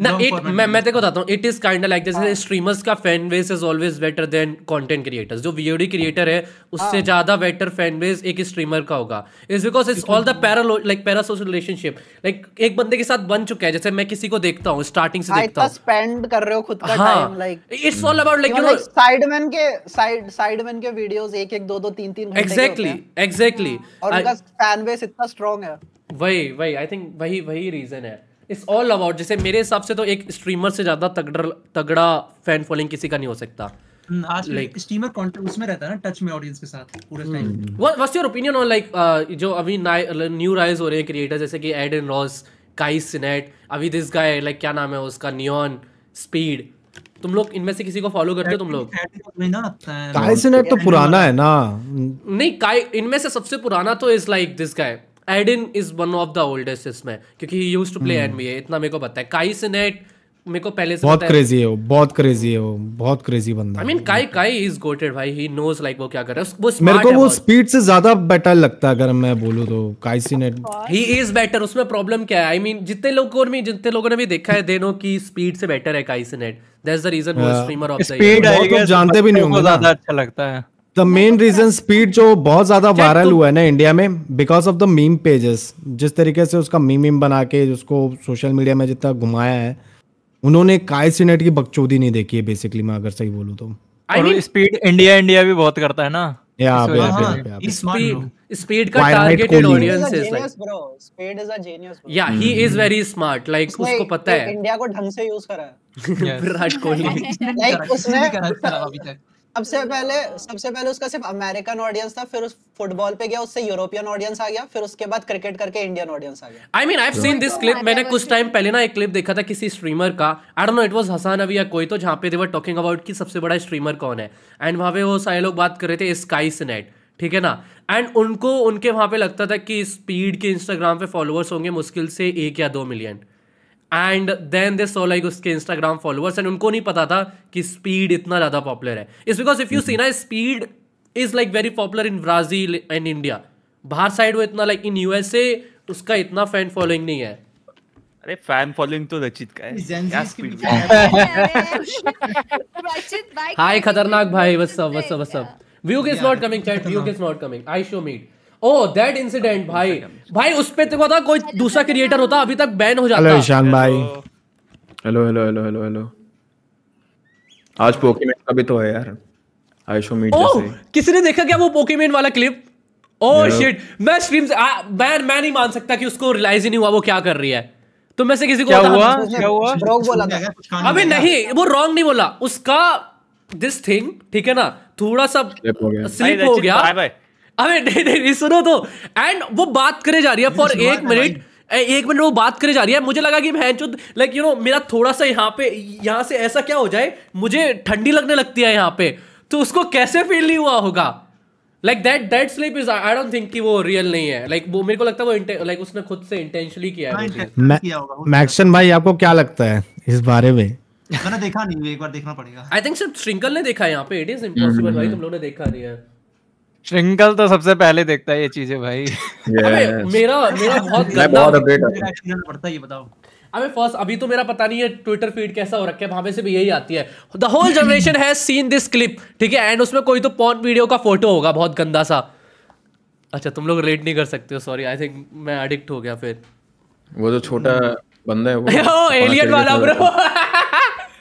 S2: ना इट मैं मैं बताता इज काइंड लाइक जैसे स्ट्रीमर्स हाँ। का fan base is always better than content creators जो वीडियो क्रिएटर है उससे हाँ। ज्यादा बेटर फैन बेस एक स्ट्रीमर का होगा is because it's all the like para social relationship like एक बंदे के साथ बन चुका है जैसे मैं किसी को देखता हूँ स्टार्टिंग से हाँ, देखता हूँ
S9: स्पेंड कर रहे हो खुद का time like it's all about like you know Sidemen के साइड साइडमैन के वीडियोस एक एक दो दो तीन तीन घंटे एग्जैक्टली
S2: एग्जैक्टली और उनका
S9: फैन बेस इतना स्ट्रांग है
S2: वही वही आई थिंक वही वही रीजन है इट्स ऑल अबाउट जैसे मेरे हिसाब से तो एक स्ट्रीमर से ज्यादा तगड़ा तगड़ा फैन फॉलोइंग किसी का नहीं हो सकता
S6: क्या
S2: नाम है उसका स्पीड तुम लोग इनमें से किसी को फॉलो करते हो तुम लोग
S10: तो पुराना है ना नहीं
S2: काई इनमें से सबसे पुराना तो is like this guy Adin is one of the oldest इसमें क्योंकि ही टू प्ले एनबीए इतना मेरे को पता है काई सिनेट मेरे को पहले से बहुत क्रेजी है
S10: वो बहुत क्रेजी है वो बहुत क्रेजी बंदा आई
S2: मीन काई काई इज गोटेड भाई ही नोस लाइक वो क्या कर रहा है वो मेरे को वो
S10: स्पीड से ज्यादा बेटर लगता है अगर मैं बोलूं तो Kai Cenat
S2: he is better उसमें प्रॉब्लम क्या है आई मीन mean, जितने लोगों ने जितने लोगों ने भी देखा है देनो की स्पीड से बेटर है Kai Cenat that's the reason वो streamer of the Speed I guess जानते भी नहीं होंगे ज्यादा अच्छा लगता
S10: है द मेन रीजन स्पीड जो बहुत ज्यादा वायरल हुआ है ना इंडिया में because of the meme pages जिस तरीके से उसका मीम मीम बना के उसको सोशल मीडिया में जितना घुमाया है उन्होंने काय सिनेट की बकचोदी नहीं देखी है बेसिकली मैं अगर सही बोलूं
S6: तो स्पीड इंडिया इंडिया भी बहुत करता है ना
S1: स्पीड
S2: हाँ, का targeted audience is like
S9: Speed is a genius या he is very smart like उसको पता है इंडिया को ढंग से यूज करा है विराट कोहली लाइक
S2: उसने
S9: सबसे पहले सबसे पहले उसका सिर्फ अमेरिकन ऑडियंस था फिर उस फुटबॉल पे गया उससे यूरोपियन ऑडियंस आ गया फिर उसके बाद क्रिकेट करके इंडियन ऑडियंस आ गया
S2: I mean I have seen this clip मैंने कुछ टाइम पहले ना एक क्लिप देखा था किसी स्ट्रीमर का I don't know it was Hasan अभी या कोई तो जहां पे दे वर टॉकिंग अबाउट कि सबसे बड़ा स्ट्रीमर कौन है एंड वहां पे वो सारे लोग बात कर रहे थे स्काई सिनेट ठीक है ना एंड उनको उनके वहां पे लगता था कि स्पीड के इंस्टाग्राम पे फॉलोअर्स होंगे मुश्किल से एक या दो million and then they so like उसके इंस्टाग्राम फॉलोअर्स एंड उनको नहीं पता था कि स्पीड इतना ज़्यादा पॉपुलर है इस बिकॉज इफ यू सी ना Speed is like very popular in Brazil and India बाहर साइड वो इतना लाइक इन यूएसए उसका इतना फैन फॉलोइंग नहीं है अरे फैन फॉलोइंग तो रचित का
S1: है
S2: हाय खतरनाक भाई बस सब बस सब बस सब view is not coming chat view is not coming I show meat oh that incident भाई भाई उस पे तो पता कोई दूसरा क्रिएटर होता अभी तक बैन हो जाता हेलो ईशान
S8: भाई hello hello hello hello hello आज पोकेमैन का भी तो है यार आयशो शो मीट जैसे
S2: किसी ने देखा क्या वो पोकेमैन वाला क्लिप ओह शिट मैं स्ट्रीम से मैं मैं नहीं मान सकता कि उसको रियलाइज ही नहीं हुआ वो क्या कर रही है तो मैं से किसी को क्या हुआ क्या
S9: हुआ रॉन्ग बोला था अभी नहीं
S2: वो रॉन्ग नहीं बोला उसका दिस थिंग ठीक है ना थोड़ा सा
S1: स्लिप हो गया
S2: अबे नहीं नहीं सुनो तो एंड वो बात करे जा रही है फॉर एक मिनट एक मिनट वो बात करे जा रही है मुझे लगा कि मैं चुद लाइक यू नो मेरा थोड़ा सा यहाँ पे यहाँ से ऐसा क्या हो जाए मुझे ठंडी लगने लगती है यहाँ पे तो उसको कैसे फील नहीं हुआ होगा like that that sleep is I don't think कि वो रियल नहीं है लाइक like, वो मेरे को लगता है वो लाइक उसने खुद से इंटेंशनली किया है
S10: मैक्सन भाई आपको क्या लगता है इस बारे में
S2: मैंने
S6: देखा नहीं एक बार देखना पड़ेगा
S2: आई थिंक सिर्फ श्रिंकल ने देखा है यहाँ पे इट इज इम्पॉसिबल भाई तुम लोगों ने देखा नहीं है
S11: श्रृंखल तो सबसे पहले देखता है ये चीजें भाई मेरा मेरा बहुत गंदा
S6: पड़ता है ये बताओ
S2: अबे फर्स्ट अभी तो मेरा पता नहीं है ट्विटर फीड कैसा हो रखा है वहां से भी यही आती है the whole generation has seen this clip ठीक है एंड उसमें कोई तो पॉन वीडियो का फोटो होगा बहुत गंदा सा अच्छा तुम लोग रेट नहीं कर सकते हो सॉरी आई थिंक मैं एडिक्ट हो गया फिर
S8: वो जो छोटा बंदा है वो एलियन वाला ब्रो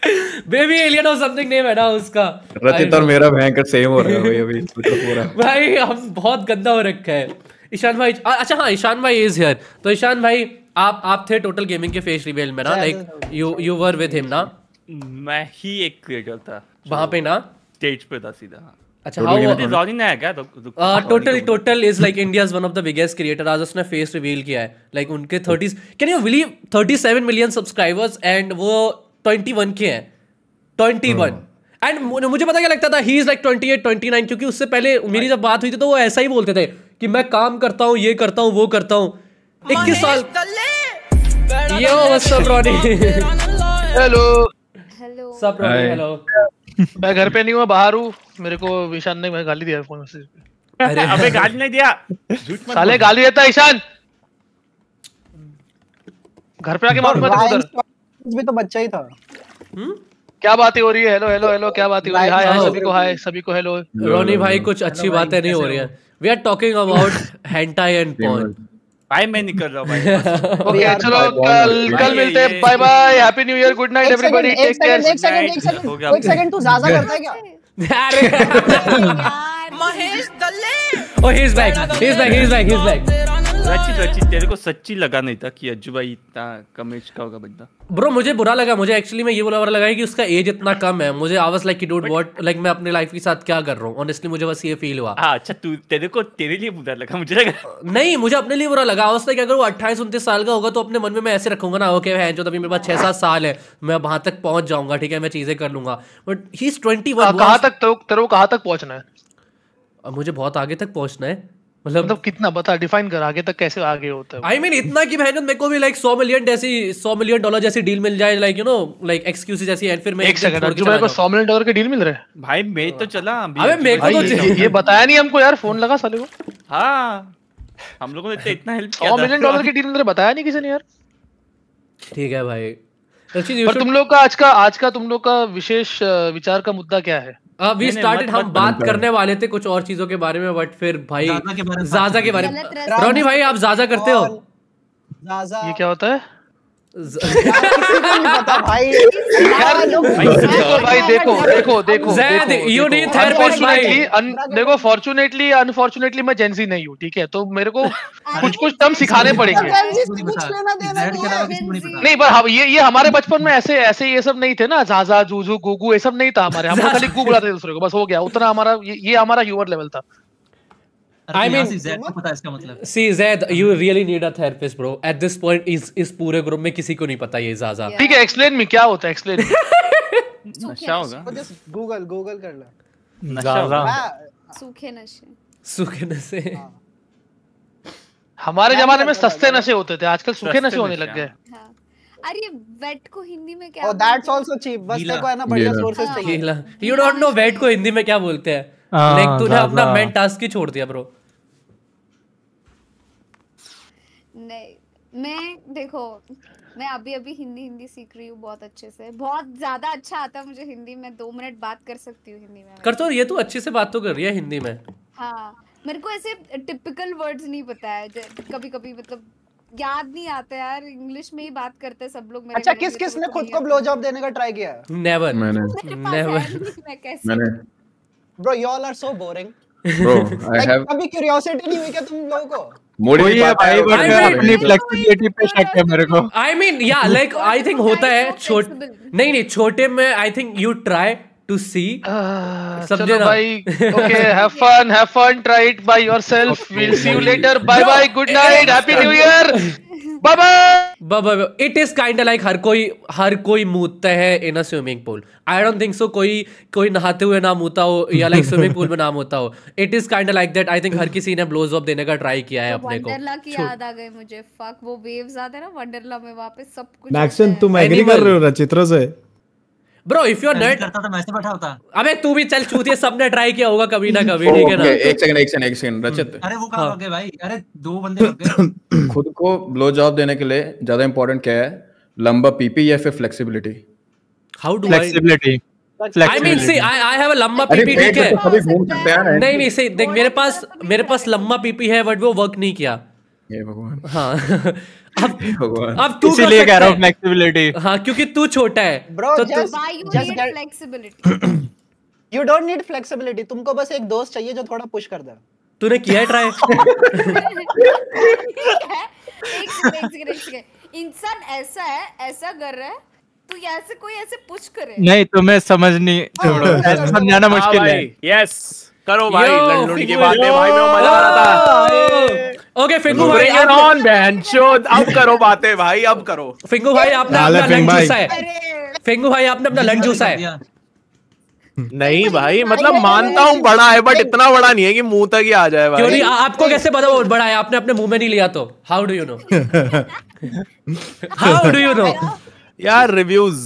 S2: बेबी एलियन और समथिंग नेम है ना उसका रतित और मेरा
S8: भयंकर सेम हो रहा है भाई अभी पूरा
S2: तो भाई हम बहुत गंदा हो रखा है ईशान भाई अच्छा हाँ ईशान भाई इज हियर तो ईशान भाई आप आप थे टोटल गेमिंग के फेस रिवेल में ना like you you were with him ना मैं ही एक क्रिएटर था वहां पे ना स्टेज पे था सीधा अच्छा how Total Total is like India one of the biggest creator आज उसने फेस रिवील किया है लाइक उनके thirty can you believe thirty million subscribers and वो ट्वेंटी वन के हैं ट्वेंटी वन एंड हाँ। मुझे पता क्या लगता था he is like twenty eight twenty nine क्योंकि उससे पहले मेरी जब बात हुई थी तो वो ऐसा ही बोलते थे कि मैं काम करता हूँ ये करता हूँ वो करता हूँ इक्कीस साल
S3: yo what's up Ronnie hello hello सब रॉनी हेलो मैं घर पे नहीं हूँ बाहर हूँ मेरे को ईशान ने मैं गाली दिया फोन से
S9: अरे अबे गाली नहीं दिया साले गाली देता ईशान
S3: घर पे आके मारूंगा तो उधर
S9: भी तो बच्चा ही था हुँ? हम्म?
S3: क्या बातें हो रही है हेलो हेलो हेलो क्या बातें हो रही है हाय हाय सभी को हाय सभी को हेलो रोनी भाई कुछ अच्छी बातें नहीं हो रही
S2: है we are talking about hentai and porn भाई मैं निकल रहा हूं भाई
S3: ओके चलो कल कल मिलते हैं bye bye happy new year good night everybody take care एक
S1: सेकंड एक सेकंड एक सेकंड तू ज्यादा करता है क्या अरे
S9: महेश दल्ले
S6: oh he is back he is back he is back he is back Rachit Rachit हाँ। तेरे को सच्ची लगा नहीं था कि अज्जू भाई इतना कम एज का होगा बंदा
S2: ब्रो मुझे बुरा लगा मुझे एक्चुअली मैं ये बुरा बुरा लगा कि उसका एज इतना कम है मुझे आवाज like you don't what like मैं अपने लाइफ के साथ क्या कर रहा हूँ ऑनेस्टली मुझे बस ये फील हुआ हां अच्छा तू तेरे को तेरे लिए बुरा लगा मुझे लगा नहीं मुझे अपने लिए बुरा लगा आवाज लाइक अगर वो 28 29 साल का होगा तो अपने मन में मैं ऐसे रखूंगा ना ओके है जो तभी मेरे पास 6 7 साल है मैं वहां तक पहुंच जाऊंगा ठीक है मैं चीजें कर लूंगा बट ही इज 21 कहां तक तेरे को कहां तक पहुंचना है मुझे
S3: बहुत आगे तक पहुंचना है मतलब मतलब कितना बता डिफाइन कर आगे तक कैसे आगे होता है
S2: आई I मीन mean, इतना कि बहन मेरे को भी लाइक सौ मिलियन जैसी सौ मिलियन डॉलर जैसी डील मिल जाए like you know like excuse जैसी एंड फिर मैं एक सेकंड जो मेरे को
S3: सौ मिलियन डॉलर की डील मिल रहा है भाई मैं तो चला अबे मेरे को तो ये बताया नहीं हमको यार फोन लगा साले को
S6: हां हम लोगों ने तो इतना हेल्प किया सौ मिलियन डॉलर की
S3: डील मिल रहा बताया नहीं किसी ने यार
S6: ठीक है भाई पर
S3: तुम लोग का आज का आज का तुम लोग का विशेष विचार का मुद्दा क्या है
S2: वी हाँ, स्टार्टेड हम बात करने वाले थे कुछ और चीजों के बारे में बट फिर भाई जाजा के बारे में रोनी भाई आप जाजा करते हो
S9: ये
S3: क्या होता है
S9: भाई
S3: देखो फॉर्चुनेटली अनफॉर्चुनेटली मैं जेंसी नहीं हूँ ठीक है तो मेरे को कुछ कुछ टर्म सिखाने पड़ेंगे नहीं पर ये ये हमारे बचपन में ऐसे ऐसे ये सब नहीं थे ना झाझा जूजू गुगू ये सब नहीं था हमारे हम खाली गुगुलाते थे दूसरे को बस हो गया उतना हमारा ये हमारा ह्यूमर लेवल था
S2: I mean,
S6: जैद मतलब?
S2: See, Zaid, you really need a therapist, bro. At this point, इस इस पूरे ग्रुप में किसी को नहीं पता ये इजाजा. ठीक है, explain में क्या होता है, explain.
S9: नशा होगा. Google, Google कर लो. नशा होगा. सूखे नशे.
S3: सूखे नशे. हाँ। हमारे जमाने में सस्ते नशे होते थे, आजकल सूखे नशे होने लग गए. हाँ। हाँ।
S9: अरे वेट को हिंदी में क्या? Oh, that's also cheap. बस तेरे को है ना बढ़िया सोर्सेस चाहिए.
S2: यू डोंट नो वेट को हिंदी में क्या बोलते हैं? लाइक हाँ, तूने अपना मेन टास्क ही छोड़ दिया ब्रो
S4: नहीं मैं देखो मैं अभी अभी हिंदी हिंदी सीख रही हूँ बहुत अच्छे से बहुत ज्यादा अच्छा आता है मुझे हिंदी में दो मिनट बात कर सकती हूँ हिंदी में
S2: कर तो ये तू अच्छे से बात तो कर रही है हिंदी में
S4: हाँ मेरे को ऐसे टिपिकल वर्ड्स नहीं पता है कभी कभी मतलब याद नहीं
S9: आता यार इंग्लिश में ही बात करते सब लोग मेरे अच्छा किस तो किस ने खुद को ब्लो जॉब देने का ट्राई किया
S1: नेवर मैंने नेवर मैं कैसे मैंने
S9: bro you all are so boring
S1: bro
S6: I
S9: have कभी क्यूरियोसिटी नहीं हुई क्या तुम लोगों को वही है भाई बट अपनी फ्लेक्सिबिलिटी
S6: पे शक है मेरे को
S2: आई मीन या लाइक आई थिंक होता है छोट नहीं नहीं छोटे में I think you try to see
S6: समझे भाई okay have
S3: fun have fun try it by
S2: yourself will see you later bye bye good night happy new year it is kind like हर कोई हर कोई मूतता है in a swimming pool I don't think so कोई कोई नहाते हुए नाम होता हो या लाइक स्विमिंग पूल में नाम होता हो it is kind like that I think हर किसी ने ब्लोज ऑफ देने का ट्राई किया है तो अपने को
S1: मुझे वो
S4: में वापस सब कुछ तुम
S10: कर रहे हो ना चित्र से
S2: bro if you are nut करता तो मैं बैठा होता अबे तू भी चल चूतिए सबने ट्राई किया होगा कभी ना कभी ठीक है ना एक सेकंड
S8: एक सेकंड एक सेकंड रचित हम्म। अरे वो कहां हाँ।
S6: गए भाई अरे दो बंदे
S8: गए खुद को ब्लो जॉब देने के लिए ज्यादा इंपॉर्टेंट क्या है लंबा पीपी या फिर flexibility how do flexibility
S6: I mean see I
S2: I have a लंबा पीपी ठीक तो
S6: है नहीं
S2: नहीं सही देख मेरे पास मेरे पास लंबा पीपी है बट वो वर्क नहीं किया हाँ। भगवान अब भगवान तू इसीलिए कह रहा हूँ फ्लेक्सिबिलिटी हाँ क्योंकि तू छोटा है
S9: यू डोंट नीड फ्लेक्सिबिलिटी तुमको बस एक दोस्त चाहिए जो थोड़ा पुश कर दे
S2: तूने किया ट्राई
S4: इंसान ऐसा है ऐसा कर रहा है तू तो ऐसे कोई ऐसे पुश करे नहीं
S6: तुम्हें समझ नहीं हाँ। समझाना हाँ मुश्किल है
S5: यस करो भाई लंडोड़ी की बातें भाई में मजा आ रहा
S11: था
S5: ओके फिंगू भाई यार ऑन बैन बहनचोद अब करो
S2: बातें भाई अब करो फिंगू भाई आपने अपना लंच चूसा है फिंगू भाई आपने अपना लंच चूसा है
S5: नहीं भाई मतलब मानता हूँ बड़ा है बट इतना बड़ा नहीं है कि मुंह तक ही आ जाए भाई क्यों नहीं
S2: आपको कैसे पता वो बड़ा है आपने अपने मुंह में नहीं लिया तो how do you know how do you know यार रिव्यूज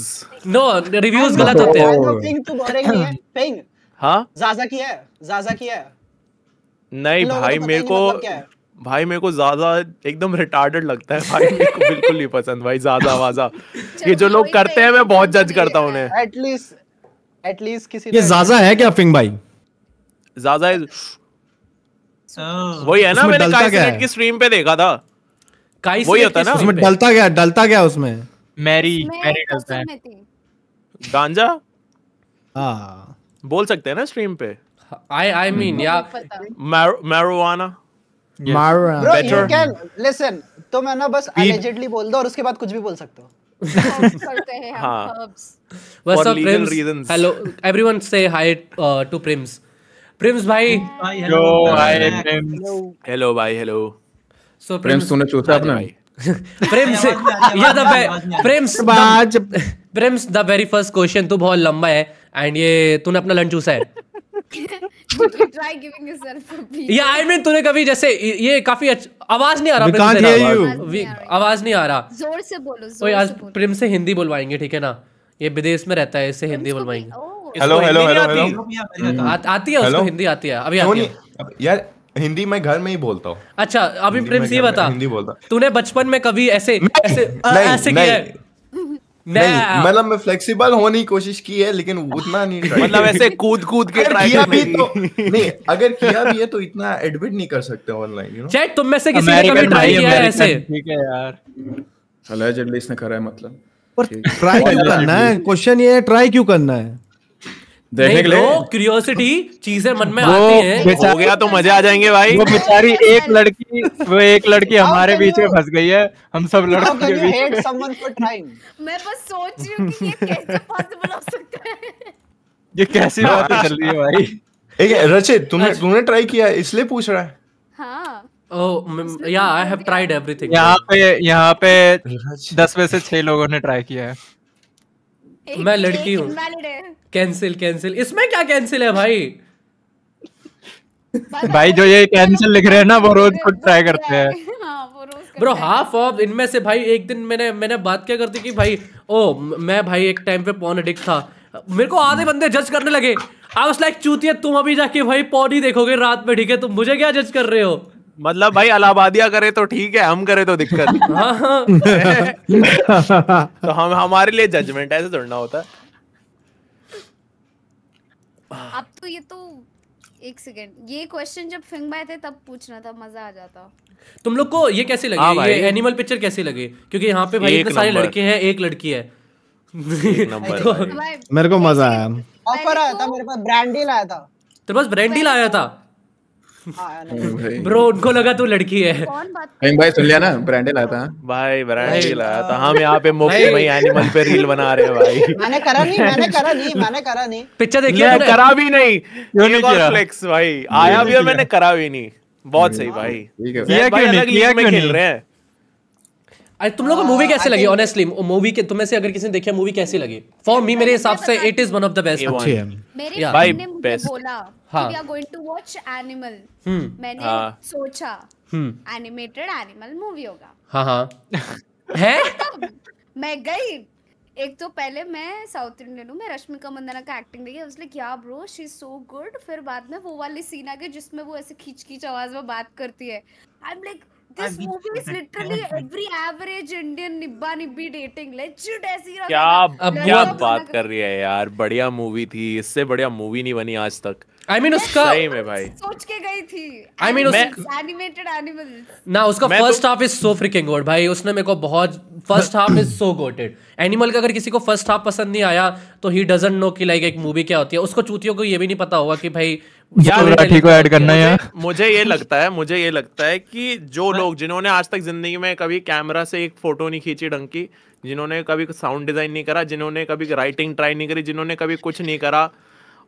S2: नो रिव्यूज गलत
S1: होते
S9: हैं हाँ जाजा की है जाजा की है
S5: नहीं मतलब भाई मेरे को भाई मेरे को ज्यादा एकदम रिटार्डेड लगता है भाई मेरे को बिल्कुल नहीं पसंद भाई ज्यादा आवाजा ये जो लोग करते हैं मैं बहुत जज करता हूँ उन्हें
S9: एटलीस्ट एटलीस्ट किसी ये जाजा है क्या
S10: फिंग भाई
S5: जाजा इज वही है ना मैंने काइसेट की स्ट्रीम पे देखा था वही होता ना उसमें डलता
S10: क्या डलता क्या उसमें
S5: मैरी मैरी डलता है गांजा हाँ बोल सकते हैं ना स्ट्रीम पे
S2: आई आई मीन
S9: या
S5: मैरोवाना बेटर
S9: लिसन तो मैं ना बस बोल दो और उसके बाद कुछ भी बोल सकते हो
S1: करते हैं हम
S2: हेलो एवरीवन से हाय टू भाई हेलो हाय हेलो भाई हेलो सो प्रिम्स तूने चूसा अपना या the the very first question तो बहुत लंबा है एंड ये तूने अपना लंच चूसा है या आई मीन तूने कभी जैसे ये काफी आवाज नहीं आ रहा आवाज नहीं आ रहा
S1: जोर से बोलो तो जोर आज
S2: प्रेम से हिंदी बुलवाएंगे ठीक है ना ये विदेश में रहता है इससे तो हिंदी बुलवाएंगे हेलो हेलो हेलो आती है उसको हिंदी आती है अभी आती है
S12: यार हिंदी मैं घर में ही बोलता हूँ
S2: अच्छा अभी प्रेम से बता हिंदी बोलता तूने बचपन में कभी ऐसे ऐसे किया है
S12: नहीं मतलब मैं फ्लेक्सिबल होने की कोशिश की है लेकिन उतना नहीं मतलब ऐसे कूद कूद के ट्राई किया भी तो नहीं अगर किया भी है तो
S8: इतना एडमिट नहीं कर सकते ऑनलाइन यू नो
S2: चैट तुम में से किसी ने कभी ट्राई किया है ऐसे
S8: ठीक है यार अलेजेंडली इसने करा है मतलब पर ट्राई क्यों करना है
S10: क्वेश्चन ये है ट्राई क्यों
S6: करना है देखने के लिए
S2: क्यूरियोसिटी चीजें मन में आती है हो गया तो मजे आ
S6: जाएंगे भाई वो बेचारी एक लड़की वो एक लड़की हमारे बीच में फंस गई है हम सब लड़कों के बीच
S4: मैं बस सोच रही
S6: हूँ कि ये कैसे
S4: पॉसिबल हो सकता है
S12: ये कैसी हाँ। बात चल रही है भाई एक रचित तूने तूने ट्राई किया
S6: इसलिए पूछ रहा है
S2: या आई हैव ट्राइड एवरीथिंग यहाँ
S6: पे यहाँ पे दस में से छह लोगों ने ट्राई किया है
S2: मैं लड़की हूँ
S6: कैंसिल कैंसिल इसमें क्या कैंसिल है भाई भाई जो ये कैंसिल लिख रहे हैं ना वो रोज खुद ट्राई करते हैं
S2: ब्रो हाफ ऑफ इनमें से भाई एक दिन मैंने मैंने बात क्या करती कि भाई ओ मैं भाई एक टाइम पे पॉन एडिक्ट था मेरे को आधे बंदे जज करने लगे आई वाज लाइक चूतिया तुम अभी जाके भाई पॉन ही देखोगे रात में ठीक है तुम मुझे क्या जज कर रहे हो
S5: मतलब भाई अलाबादिया करे तो ठीक है हम करे तो दिक्कत
S2: हाँ,
S5: हाँ। तो हम हमारे लिए जजमेंट ऐसे जुड़ना होता है
S4: अब तो ये तो एक सेकेंड ये क्वेश्चन जब फिंग में थे तब पूछना था मजा आ जाता
S2: तुम लोग को ये कैसे लगे हाँ ये एनिमल पिक्चर कैसे लगे क्योंकि यहाँ पे भाई इतने सारे लड़के हैं एक लड़की है नंबर तो
S10: मेरे को मजा आया
S9: ऑफर आया था तो मेरे पास ब्रांडी लाया था तेरे पास ब्रांडी लाया था
S2: ब्रो उनको लगा तू लड़की है
S5: कहीं भाई सुन लिया ना ब्रांडे लाया था भाई ब्रांडे लाया था हम यहाँ पे मुख्य भाई एनिमल पे रील बना रहे हैं
S9: भाई मैंने करा नहीं मैंने करा नहीं मैंने करा नहीं
S1: पिक्चर देखी मैंने करा भी नहीं
S5: क्यों नहीं किया फ्लेक्स भाई आया भी मैंने करा भी नहीं बहुत सही भाई किया क्यों नहीं किया क्यों नहीं खेल रहे हैं
S2: अरे तुम लोग को मूवी हाँ, कैसे लगी ऑनेस्टली मूवी के तुम्हें से अगर किसी ने देखी मूवी कैसी लगी फॉर मी मेरे हिसाब से it is one of the best अच्छी है मेरे भाई ने मुझे बोला we are
S4: going to watch Animal मैंने हाँ. सोचा एनिमेटेड एनिमल मूवी होगा
S2: हां हां
S4: है मैं गई एक तो पहले मैं साउथ इंडियन हूँ मैं रश्मिका मंदाना का एक्टिंग देखी उसने क्या bro she is so good फिर बाद में वो वाली सीन आ गई जिसमें वो ऐसे खींच खींच आवाज में बात करती है I am like this movie is literally every average Indian निब्बा निब्बी डेटिंग लेजिट ऐसी क्या अब क्या
S5: बात कर रही है यार बढ़िया मूवी थी इससे बढ़िया मूवी नहीं बनी आज तक आई मीन उसका सही में भाई
S4: सोच के गई थी आई मीन एनिमेटेड एनिमल
S2: ना उसका first half is so freaking good भाई उसने मेरे को बहुत first half is so goated Animal का अगर किसी को फर्स्ट हाफ पसंद नहीं आया तो ही डजंट नो कि लाइक एक मूवी क्या होती है उसको चूतियों को ये भी नहीं पता होगा कि भाई
S7: यार को ऐड करना है
S5: मुझे ये लगता है मुझे ये लगता है कि जो हाँ। लोग जिन्होंने आज तक जिंदगी में कभी कैमरा से एक फोटो नहीं खींची ढंग की जिन्होंने कभी साउंड डिजाइन नहीं करा जिन्होंने कभी राइटिंग ट्राई नहीं करी जिन्होंने कभी कुछ नहीं करा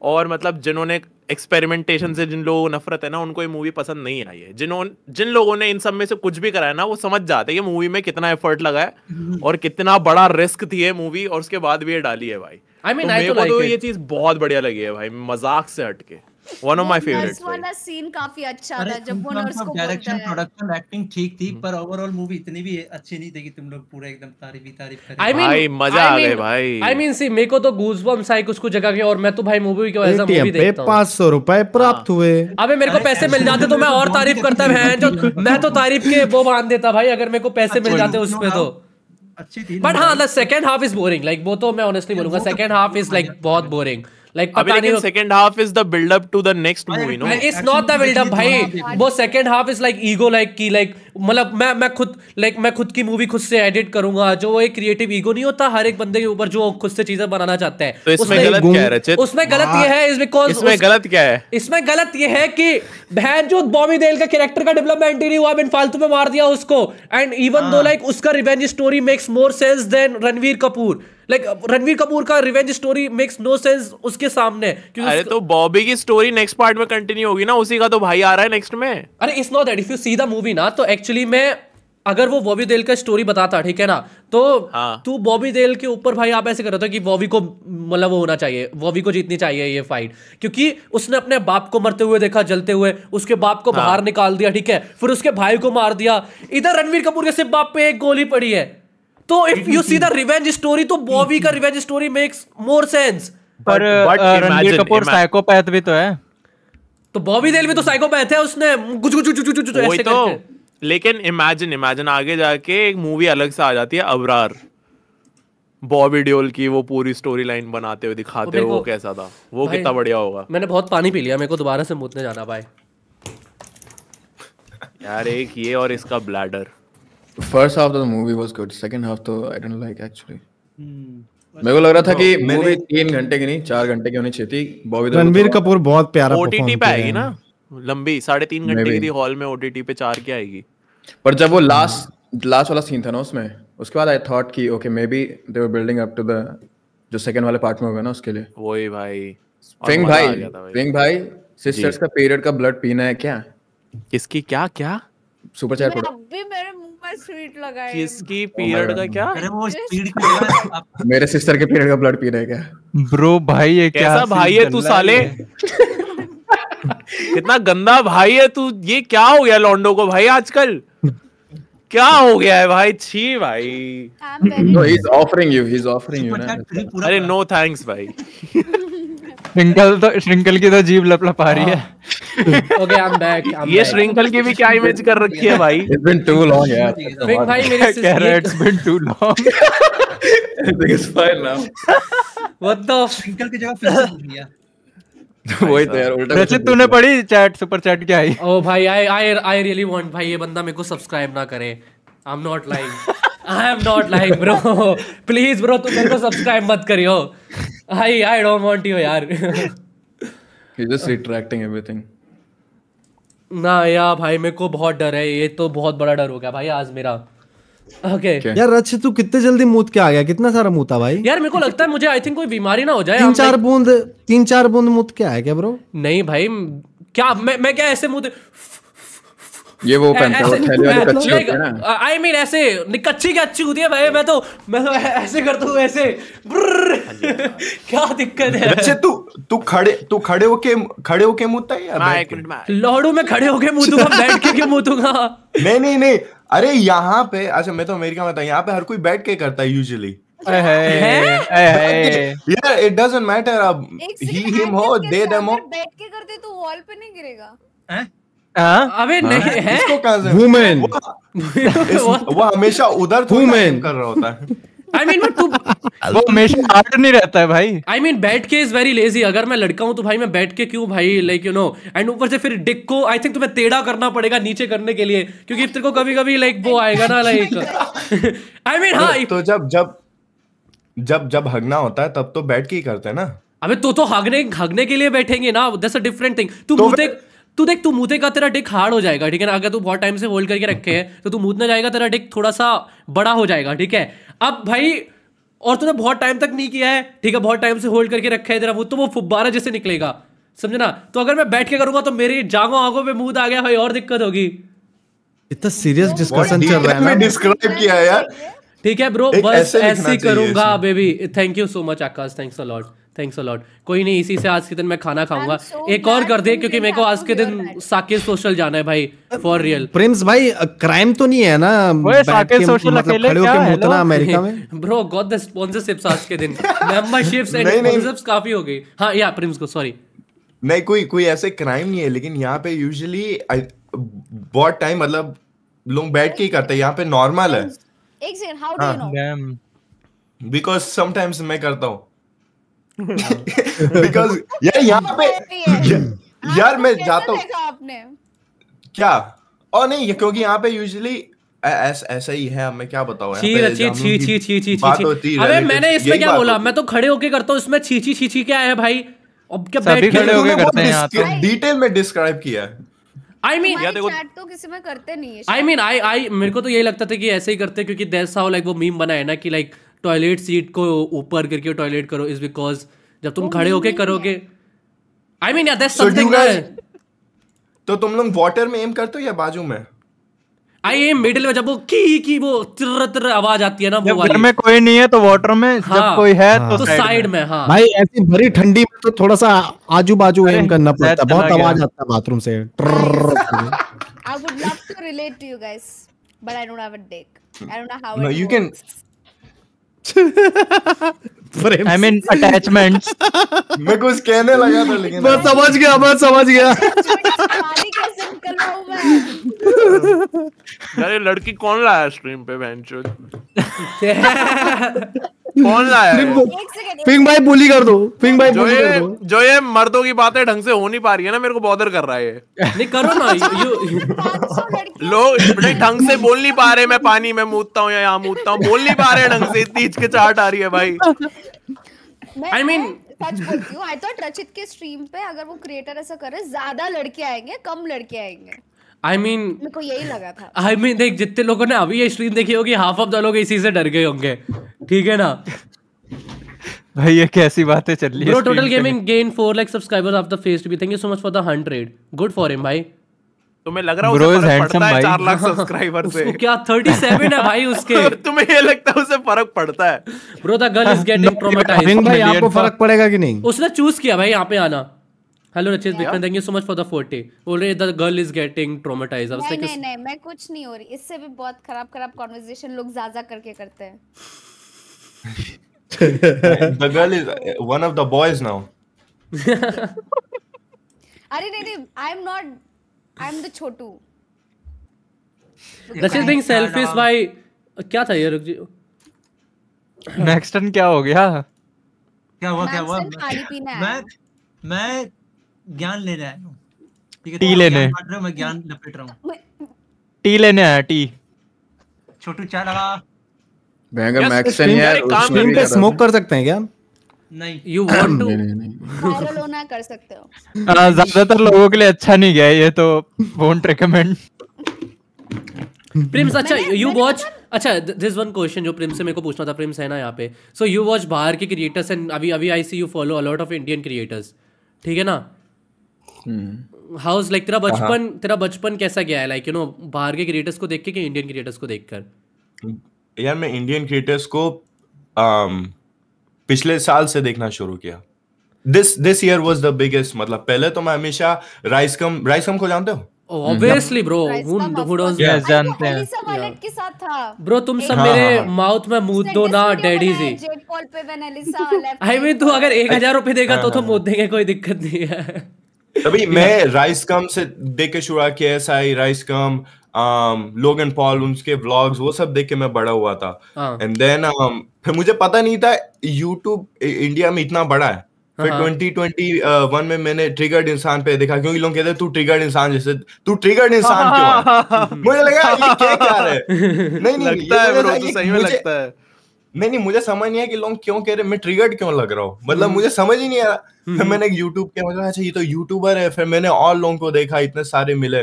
S5: और मतलब जिन्होंने एक्सपेरिमेंटेशन से जिन लोगों को नफरत है ना उनको ये मूवी पसंद नहीं आई है जिन्हों जिन लोगों ने इन सब में से कुछ भी कराया ना वो समझ जाते हैं कि मूवी में कितना एफर्ट लगा है और कितना बड़ा रिस्क थी है मूवी और उसके बाद भी ये डाली है भाई आई I मीन mean, तो, I तो तो like तो ये चीज बहुत बढ़िया लगी है भाई मजाक से हटके वन ऑफ माय फेवरेट
S4: वाला सीन काफी अच्छा था जब वो नर्स तो को डायरेक्शन
S6: प्रोडक्शन एक्टिंग ठीक थी हम्म। पर ओवरऑल मूवी इतनी भी अच्छी नहीं थी तुम लोग पूरा एकदम तारीफ ही तारीफ करें
S2: I mean, भाई मजा आ गए भाई आई मीन सी मेरे को तो गूज बम्स आए कुछ कुछ जगह के और मैं तो भाई मूवी की वजह मूवी देखता हूं 500
S10: रुपए हाँ। प्राप्त हुए
S2: अबे मेरे को पैसे मिल जाते तो मैं और तारीफ करता मैं जो मैं तो तारीफ के वो बांध देता भाई अगर मेरे को पैसे मिल जाते उस पे तो अच्छी थी बट हां the second half is boring like वो तो मैं ऑनेस्टली बोलूंगा सेकंड हाफ इज लाइक बहुत बोरिंग लाइक पता नहीं second half is the build up to the next movie no it's not the build up भाई वो second half is like ego like की लाइक मतलब मैं मैं खुद लाइक मैं खुद की मूवी खुद से एडिट करूंगा जो एक क्रिएटिव ईगो नहीं होता हर एक बंदे के ऊपर जो खुद से चीजें बनाना चाहते हैं तो इसमें गलत क्या है रचित उसमें गलत ये है इज बिकॉज़ इसमें गलत क्या है इसमें गलत ये है कि बहन जो बॉमी देल का कैरेक्टर का डेवलपमेंट ही नहीं हुआ बिन फालतू में मार दिया उसको एंड इवन दो लाइक उसका revenge story makes more sense then Ranveer Kapoor like Ranveer Kapoor का revenge story makes no sense उसके सामने अरे तो बॉबी की स्टोरी नेक्स्ट पार्ट में कंटिन्यू होगी ना उसी का तो भाई आ रहा है नेक्स्ट में अरे it's not that if you see the movie ना तो एक्चुअली मैं अगर वो बॉबी देल का स्टोरी बताता ठीक है ना तो हाँ. तू बॉबी देल के ऊपर भाई आप ऐसे कर रहे हो कि बॉबी को मतलब वो होना चाहिए बॉबी को जीतनी चाहिए ये फाइट क्योंकि उसने अपने बाप को मरते हुए देखा जलते हुए उसके बाप को हाँ. बाहर निकाल दिया ठीक है फिर उसके भाई को मार दिया इधर रणवीर कपूर के सिर्फ बाप पे एक गोली पड़ी है तो if you see the revenge story तो बॉबी का revenge story makes more sense
S6: पर रणबीर कपूर साइकोपैथ भी तो है तो
S2: बॉबी देल भी तो साइकोपैथ है
S9: उसने गुज गुज गुज गुज ऐसे तो
S5: लेकिन इमेजिन इमेजिन आगे जाके एक मूवी अलग से आ जाती है अबरार बॉबी डियोल की वो पूरी स्टोरी लाइन बनाते हुए दिखाते हुए वो कैसा था वो
S2: कितना बढ़िया होगा मैंने बहुत पानी पी लिया मेरे को दोबारा से मुतने जाना भाई
S5: यार एक ये और इसका ब्लैडर
S8: first half of the movie was good second half तो आई डोंट लाइक एक्चुअली
S5: मेरे को लग रहा था कि मूवी तीन घंटे की नहीं चार घंटे की होनी चाहिए थी बॉबी
S8: तो रणबीर तो कपूर
S10: बहुत प्यारा ओटीटी पे आएगी ना
S5: लंबी साढ़े तीन घंटे की थी हॉल में ओटीटी पे चार की आएगी पर जब वो लास्ट hmm. लास्ट वाला सीन था ना उसमें
S8: उसके बाद आई थॉट कि okay maybe they were building up to the जो सेकंड वाले पार्ट में होगा ना उसके लिए
S5: वही भाई पिंग भाई पिंग भाई
S8: सिस्टर्स का पीरियड का ब्लड पीना है क्या किसकी क्या क्या सुपर चैट
S4: अभी मेरे स्वीट लगा है
S6: किसकी oh पीरियड का क्या अरे वो स्पीड
S8: मेरे सिस्टर के पीरियड का ब्लड पी रहे क्या ब्रो भाई ये क्या कैसा भाई है तू साले
S5: कितना गंदा भाई है तू ये क्या हो गया लॉन्डो को भाई आजकल क्या हो गया है भाई छी भाई no he is offering you he is offering you अरे नो थैंक्स भाई
S6: श्रिंकल तो श्रिंकल की तो जीभ लप आ रही
S3: है ओके आई एम बैक ये श्रिंकल की भी क्या इमेज कर रखी है भाई
S6: इट्स बीन टू लॉन्ग यार बिग भाई मेरे से कह रहा it's been too long I think it's fine now what the श्रिंकल की जगह फिर दिया वही तो यार उल्टा रचित तूने पढ़ी चैट सुपर चैट क्या आई ओ oh,
S2: भाई आई आई आई रियली वांट भाई ये बंदा मेरे को सब्सक्राइब ना करे I am not like I am not like bro please bro तुम मेरे को सब्सक्राइब मत करियो I I don't want you यार
S8: यू जस्ट रिट्रैक्टिंग एवरीथिंग
S2: ना यार भाई मेरे को बहुत डर है ये तो बहुत बड़ा डर हो गया भाई आज मेरा
S10: ओके okay. यार अच्छे तू कितने जल्दी मूत के आ गया कितना सारा मूता भाई
S2: यार मेरे को लगता है मुझे आई थिंक कोई बीमारी ना हो जाए तीन चार
S10: बूंद तीन चार बूंद मूत के आया क्या ब्रो
S2: नहीं भाई क्या मैं मैं क्या ऐसे मूत ये वो पहनता है थैली वाली तो कच्ची होती है ना आई मीन ऐसे कच्ची की अच्छी होती है भाई मैं तो मैं तो ऐसे करता हूँ ऐसे हाँ हाँ क्या दिक्कत है अच्छे तू
S12: तू खड़े तू खड़े होके खड़े होके मुंहता है या हाँ, एक लौड़ू में खड़े होके मुंहतूंगा बैठ के क्यों मुंहतूंगा नहीं नहीं नहीं अरे यहाँ पे अच्छा मैं तो अमेरिका में था यहाँ पे हर कोई बैठ के करता है यूजुअली इट डजंट मैटर अब ही हिम हो दे देम हो
S4: बैठ के करते तो वॉल पे नहीं गिरेगा
S12: हाँ?
S2: अबे हाँ? नहीं है इसको
S12: वुमेन वो हमेशा उधर
S11: वुमेन कर रहा होता है आई मीन तू वो हमेशा हार्ड नहीं रहता है भाई
S2: आई मीन बैठ के इज वेरी लेजी अगर मैं लड़का हूं तो भाई मैं बैठ के क्यों भाई लाइक यू नो एंड ऊपर से फिर डिक को आई थिंक तुम्हें टेढ़ा करना पड़ेगा नीचे करने के लिए क्योंकि तेरे को कभी कभी लाइक वो आएगा ना लाइक
S12: आई मीन हाँ तो जब जब जब जब हगना होता है तब तो बैठ के ही करते हैं ना
S2: अबे तो तो हगने हगने के लिए बैठेंगे ना दैट्स अ डिफरेंट थिंग तू तो मुंह तू देख तू का तेरा डिक हार्ड हो जाएगा ठीक है ना अगर तू बहुत टाइम से होल्ड करके रखे है तो तू मुतना जाएगा तेरा डिक थोड़ा सा बड़ा हो जाएगा ठीक है अब भाई और तूने बहुत टाइम तक नहीं किया है ठीक है बहुत टाइम से होल्ड करके रखा है तेरा वो तो वो फुब्बारा जैसे निकलेगा समझे ना तो अगर मैं बैठ के करूंगा तो मेरी जागो आंखों पे मूद आ गया भाई और दिक्कत होगी
S11: इतना सीरियस डिस्कशन चल रहा है मैं डिस्क्राइब
S2: किया यार ठीक है ब्रो बस ऐसे करूंगा baby thank you so much Akash thanks a lot thanks a lot कोई नहीं इसी से आज के दिन मैं खाना खाऊंगा so एक और कर दे क्योंकि मेरे को आज के दिन साकेत सोशल जाना है भाई फॉर रियल
S10: प्रिंस भाई क्राइम uh, तो नहीं है ना साकेत सोशल मतलब अकेले मतलब क्या है मुतना तो अमेरिका
S2: में ब्रो गॉट द स्पॉन्सरशिप्स आज के दिन मेंबरशिप्स एंड स्पॉन्सरशिप्स काफी हो गई हां या प्रिंस को सॉरी
S12: नहीं कोई कोई ऐसे क्राइम नहीं है लेकिन यहाँ पे यूजुअली बहुत टाइम मतलब लोग बैठ के ही करते हैं यहाँ पे नॉर्मल है
S2: एक
S4: second how do you
S12: know because sometimes मैं करता हूँ बिकॉज यार यहाँ पे यार मैं जाता हूँ क्या और नहीं ये क्योंकि यहाँ पे यूजली ऐसा ही है मैं क्या बताऊं अरे मैंने इसमें क्या बोला
S2: मैं तो खड़े होके करता हूँ इसमें छी छी छी छी क्या है भाई अब क्या बैठ खड़े होके करते हैं यहाँ डिटेल तो। में डिस्क्राइब किया आई मीन चैट तो किसी में करते नहीं है आई मीन आई आई मेरे को तो यही लगता था कि ऐसे ही करते क्योंकि दैट्स हाउ लाइक वो मीम बना है ना कि लाइक like, टॉयलेट सीट को ऊपर करके टॉयलेट करो इज बिकॉज जब तुम खड़े होके करोगे आई मीन दैट्स समथिंग तो तुम लोग वाटर में एम करते हो या बाजू में आई एम मिडिल में जब वो की की वो तिर तिर आवाज आती है ना वो वाली में
S6: कोई नहीं है तो वाटर में हाँ, जब कोई है हाँ, तो साइड तो में हाँ भाई ऐसी भरी
S10: ठंडी में तो थोड़ा सा आजू बाजू एम करना पड़ता है बहुत आवाज आता है बाथरूम से I
S6: would
S4: love to relate to you guys but I don't have a dick I don't know how no you
S6: can I mean attachments.
S5: मैं कुछ कहने लगा था लेकिन मैं समझ गया मैं समझ गया यार ये लड़की कौन लाया स्ट्रीम पे बेंचो
S10: कौन लाया पिंग, पिंग भाई बुली कर दो पिंग भाई ये,
S5: कर दो जो ये मर्दों की बातें ढंग से हो नहीं पा रही है ना मेरे को बॉदर कर रहा है नहीं करो
S1: ना
S5: लोग ढंग से बोल नहीं पा रहे मैं पानी में मूतता हूँ या यहाँ मूतता हूँ बोल नहीं पा रहे ढंग से इतनी हिचकिचाहट आ रही है भाई
S2: आई मीन सच
S4: बोलती हूँ आई थॉट रचित के स्ट्रीम पे अगर वो क्रिएटर ऐसा करे ज्यादा लड़के आएंगे कम लड़के आएंगे
S2: आई मीन को यही लगा था आई I मीन mean, देख जितने लोगों ने अभी ये स्ट्रीम देखी होगी हाफ ऑफ द लोग इसी से डर गए होंगे ठीक है ना
S6: भाई ये कैसी बातें चल रही है bro total gaming
S2: gain 4 lakh subscribers of the face to be thank you so much for the 100 good for him भाई तुम्हें लग रहा है उसे फर्क पड़ता है 4 लाख सब्सक्राइबर से उसको क्या 37 है भाई उसके तुम्हें ये लगता है उसे फर्क पड़ता है bro the girl is getting traumatized भाई आपको फर्क
S10: पड़ेगा कि नहीं
S2: उसने चूज किया भाई यहां पे आना hello Rachit Vikram thank you so much for the बोल रहे the girl is getting traumatized I was like नहीं
S4: नहीं मैं कुछ नहीं हो रही इससे भी बहुत खराब खराब कन्वर्सेशन लोग ज्यादा करके करते हैं
S12: the girl is one of the boys
S2: now
S4: अरे नहीं नहीं I am not I am the छोटू
S2: रचित बीइंग सेल्फिश बाय क्या था ये रुक
S6: जी नेक्स्ट टर्न क्या हो गया क्या हुआ क्या हुआ मैं मैं ज्ञान लेने आया हूँ टी तो लेने मैं ज्ञान लपेट रहा हूँ टी लेने आया टी छोटू चाय लगा
S10: बैंगर यार स्ट्रीम पे स्मोक कर सकते हैं क्या नहीं यू वांट टू
S6: वायरल
S2: होना कर सकते हो ज्यादातर
S6: लोगों के लिए अच्छा नहीं गया ये तो वोंट रिकमेंड
S2: अच्छा यू वॉच मतलब- अच्छा दिस वन क्वेश्चन जो से मेरे को पूछना था है ना यहाँ पे सो यू वॉच बाहर के क्रिएटर्स एंड अभी अभी I see you follow a lot of Indian creators ठीक है ना हाउस लाइक तेरा हाँ, हाँ। बचपन तेरा बचपन कैसा गया है लाइक यू नो बाहर के क्रिएटर्स को देख के कि इंडियन क्रिएटर्स को देखकर
S12: यार मैं इंडियन क्रिएटर्स को um, पिछले साल से देखना शुरू किया this this year was the biggest मतलब पहले तो मैं हमेशा राइस कम राइस कम को जानते हो
S2: obviously bro who don't yes जानते हैं के साथ था ब्रो तुम सब मेरे माउथ में मूत दो ना डैडी जी जेड कॉल
S1: पे एलिसा
S2: आई मीन तू अगर 1000 रुपए देगा तो हाँ, तो मूत देंगे कोई दिक्कत नहीं है
S12: तभी मैं राइस कम से देख के शुरुआत किया S I rice come Logan Paul उनके ब्लॉग्स वो सब देख के मैं बड़ा हुआ था एंड हाँ। देन um, फिर मुझे पता नहीं था यूट्यूब इंडिया में इतना बड़ा है फिर ट्वेंटी ट्वेंटी वन में मैंने ट्रिगर्ड इंसान पे देखा क्योंकि लोग कहते तू ट्रिगर्ड इंसान जैसे तू ट्रिगर्ड इंसान हाँ, क्यों हाँ, मुझे लगा ये क्या क्या है नहीं नहीं लगता है सही में लगता है नहीं नहीं मुझे समझ नहीं है कि लोग क्यों कह रहे मैं ट्रिगर्ड क्यों लग रहा हूँ मतलब हम्म। मुझे समझ ही नहीं आ रहा हम्म, फिर हम्म। मैंने यूट्यूब के मतलब अच्छा ये तो यूट्यूबर है फिर मैंने और लोगों को देखा इतने सारे मिले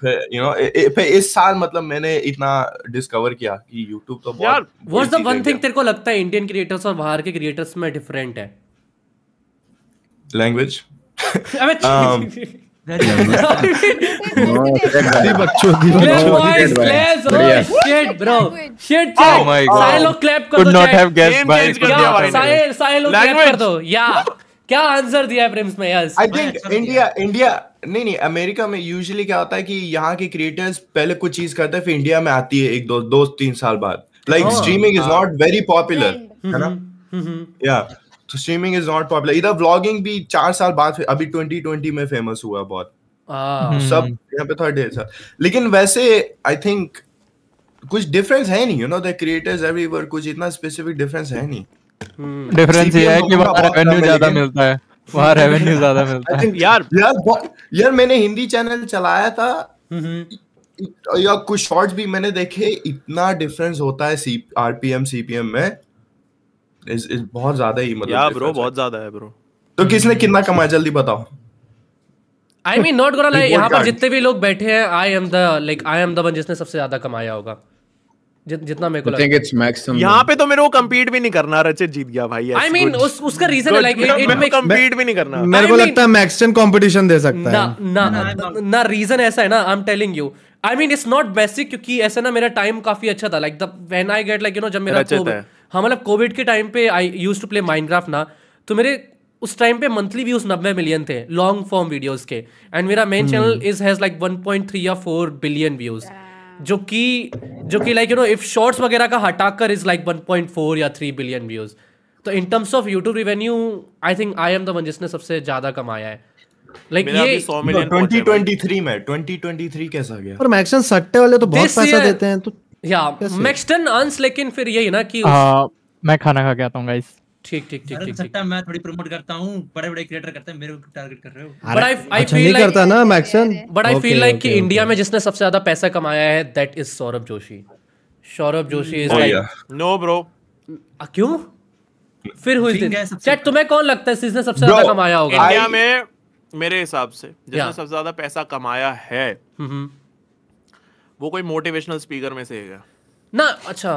S12: फिर यू नो फिर इस साल मतलब मैंने इतना डिस्कवर किया कि
S2: तो यार व्हाट्स द वन थिंग तेरे को लगता है इंडियन क्रिएटर्स और बाहर के क्रिएटर्स में डिफरेंट है
S12: लैंग्वेज Oh
S2: क्या आंसर दिया
S12: इंडिया नहीं नहीं अमेरिका में यूजली क्या होता है कि यहाँ के क्रिएटर्स पहले कुछ चीज करते हैं फिर इंडिया में आती है एक दो दो तीन साल बाद like streaming is not very popular है ना या hmm, hmm, hmm. तो स्ट्रीमिंग इज नॉट पॉपुलर इधर व्लॉगिंग भी चार साल बाद अभी 2020 में फेमस हुआ बहुत तो सब हम्म। यहाँ पे थर्ड डे सर लेकिन वैसे आई थिंक कुछ डिफरेंस है नहीं you know the creators everywhere कुछ इतना स्पेसिफिक डिफरेंस है नहीं
S6: डिफरेंस हम्म। ये है कि वहां रेवेन्यू ज्यादा मिलता है वहां रेवेन्यू ज्यादा मिलता है
S12: यार यार यार मैंने हिंदी चैनल चलाया था या कुछ शॉर्ट्स भी मैंने देखे इतना डिफरेंस होता है सी आरपीएम सीपीएम में इज इज बहुत ज्यादा ही मतलब या ब्रो
S5: बहुत ज्यादा है ब्रो
S12: तो किसने कितना कमाया जल्दी बताओ
S2: I mean not gonna like यहां पर जितने भी लोग बैठे हैं I am the like I am the one जिसने सबसे ज्यादा कमाया होगा जित, जितना मेरे को लगता है इट्स
S5: मैक्सिमम यहां पे तो मेरे को कंपीट भी नहीं करना रचित जीत गया भाई आई मीन उस उसका रीजन है लाइक
S2: इट में कंपीट भी नहीं करना मेरे को लगता
S10: है मैक्सन कंपटीशन दे सकता है ना ना
S2: ना रीजन ऐसा है ना I am telling you I mean it's not basic क्योंकि ऐसा ना मेरा टाइम काफी अच्छा था like the when I get like you know जब मेरा हाँ मतलब कोविड के टाइम पे I use to play Minecraft ना तो मेरे उस टाइम पे मंथली व्यूज नब्बे मिलियन थे लॉन्ग फॉर्म वीडियोस के एंड मेरा main channel is has like 1.3 या 4 बिलियन व्यूज जो कि जो कि like you know if shorts वगैरह का हटाकर इज लाइक 1.4 या थ्री बिलियन व्यूज तो in terms of YouTube revenue I think I am the one जिसने सबसे ज्यादा कमाया है लाइक like ये 2023 में 2023 कैसा गया पर
S10: मैक्सन सट्टे वाले तो बहुत पैसा देते हैं तो या मैक्सटन
S6: अंस लेकिन फिर यही ना कि हाँ, मैं खाना खा के आता हूं गाइस ठीक ठीक ठीक ठीक मैं थोड़ी प्रमोट करता हूं बड़े-बड़े क्रिएटर करते हैं मेरे को टारगेट कर रहे हो but I I feel
S2: feel like कि इंडिया में जिसने सबसे ज्यादा पैसा कमाया है that is Saurabh Joshi Saurabh Joshi
S1: is like
S5: no bro क्यों फिर हुई
S2: चैट तुम्हें कौन लगता है जिसने सबसे ज्यादा कमाया होगा इंडिया
S5: में मेरे हिसाब से जिसने सबसे ज्यादा पैसा कमाया है हम्म, हम्म। वो कोई मोटिवेशनल स्पीकर में से है
S2: ना अच्छा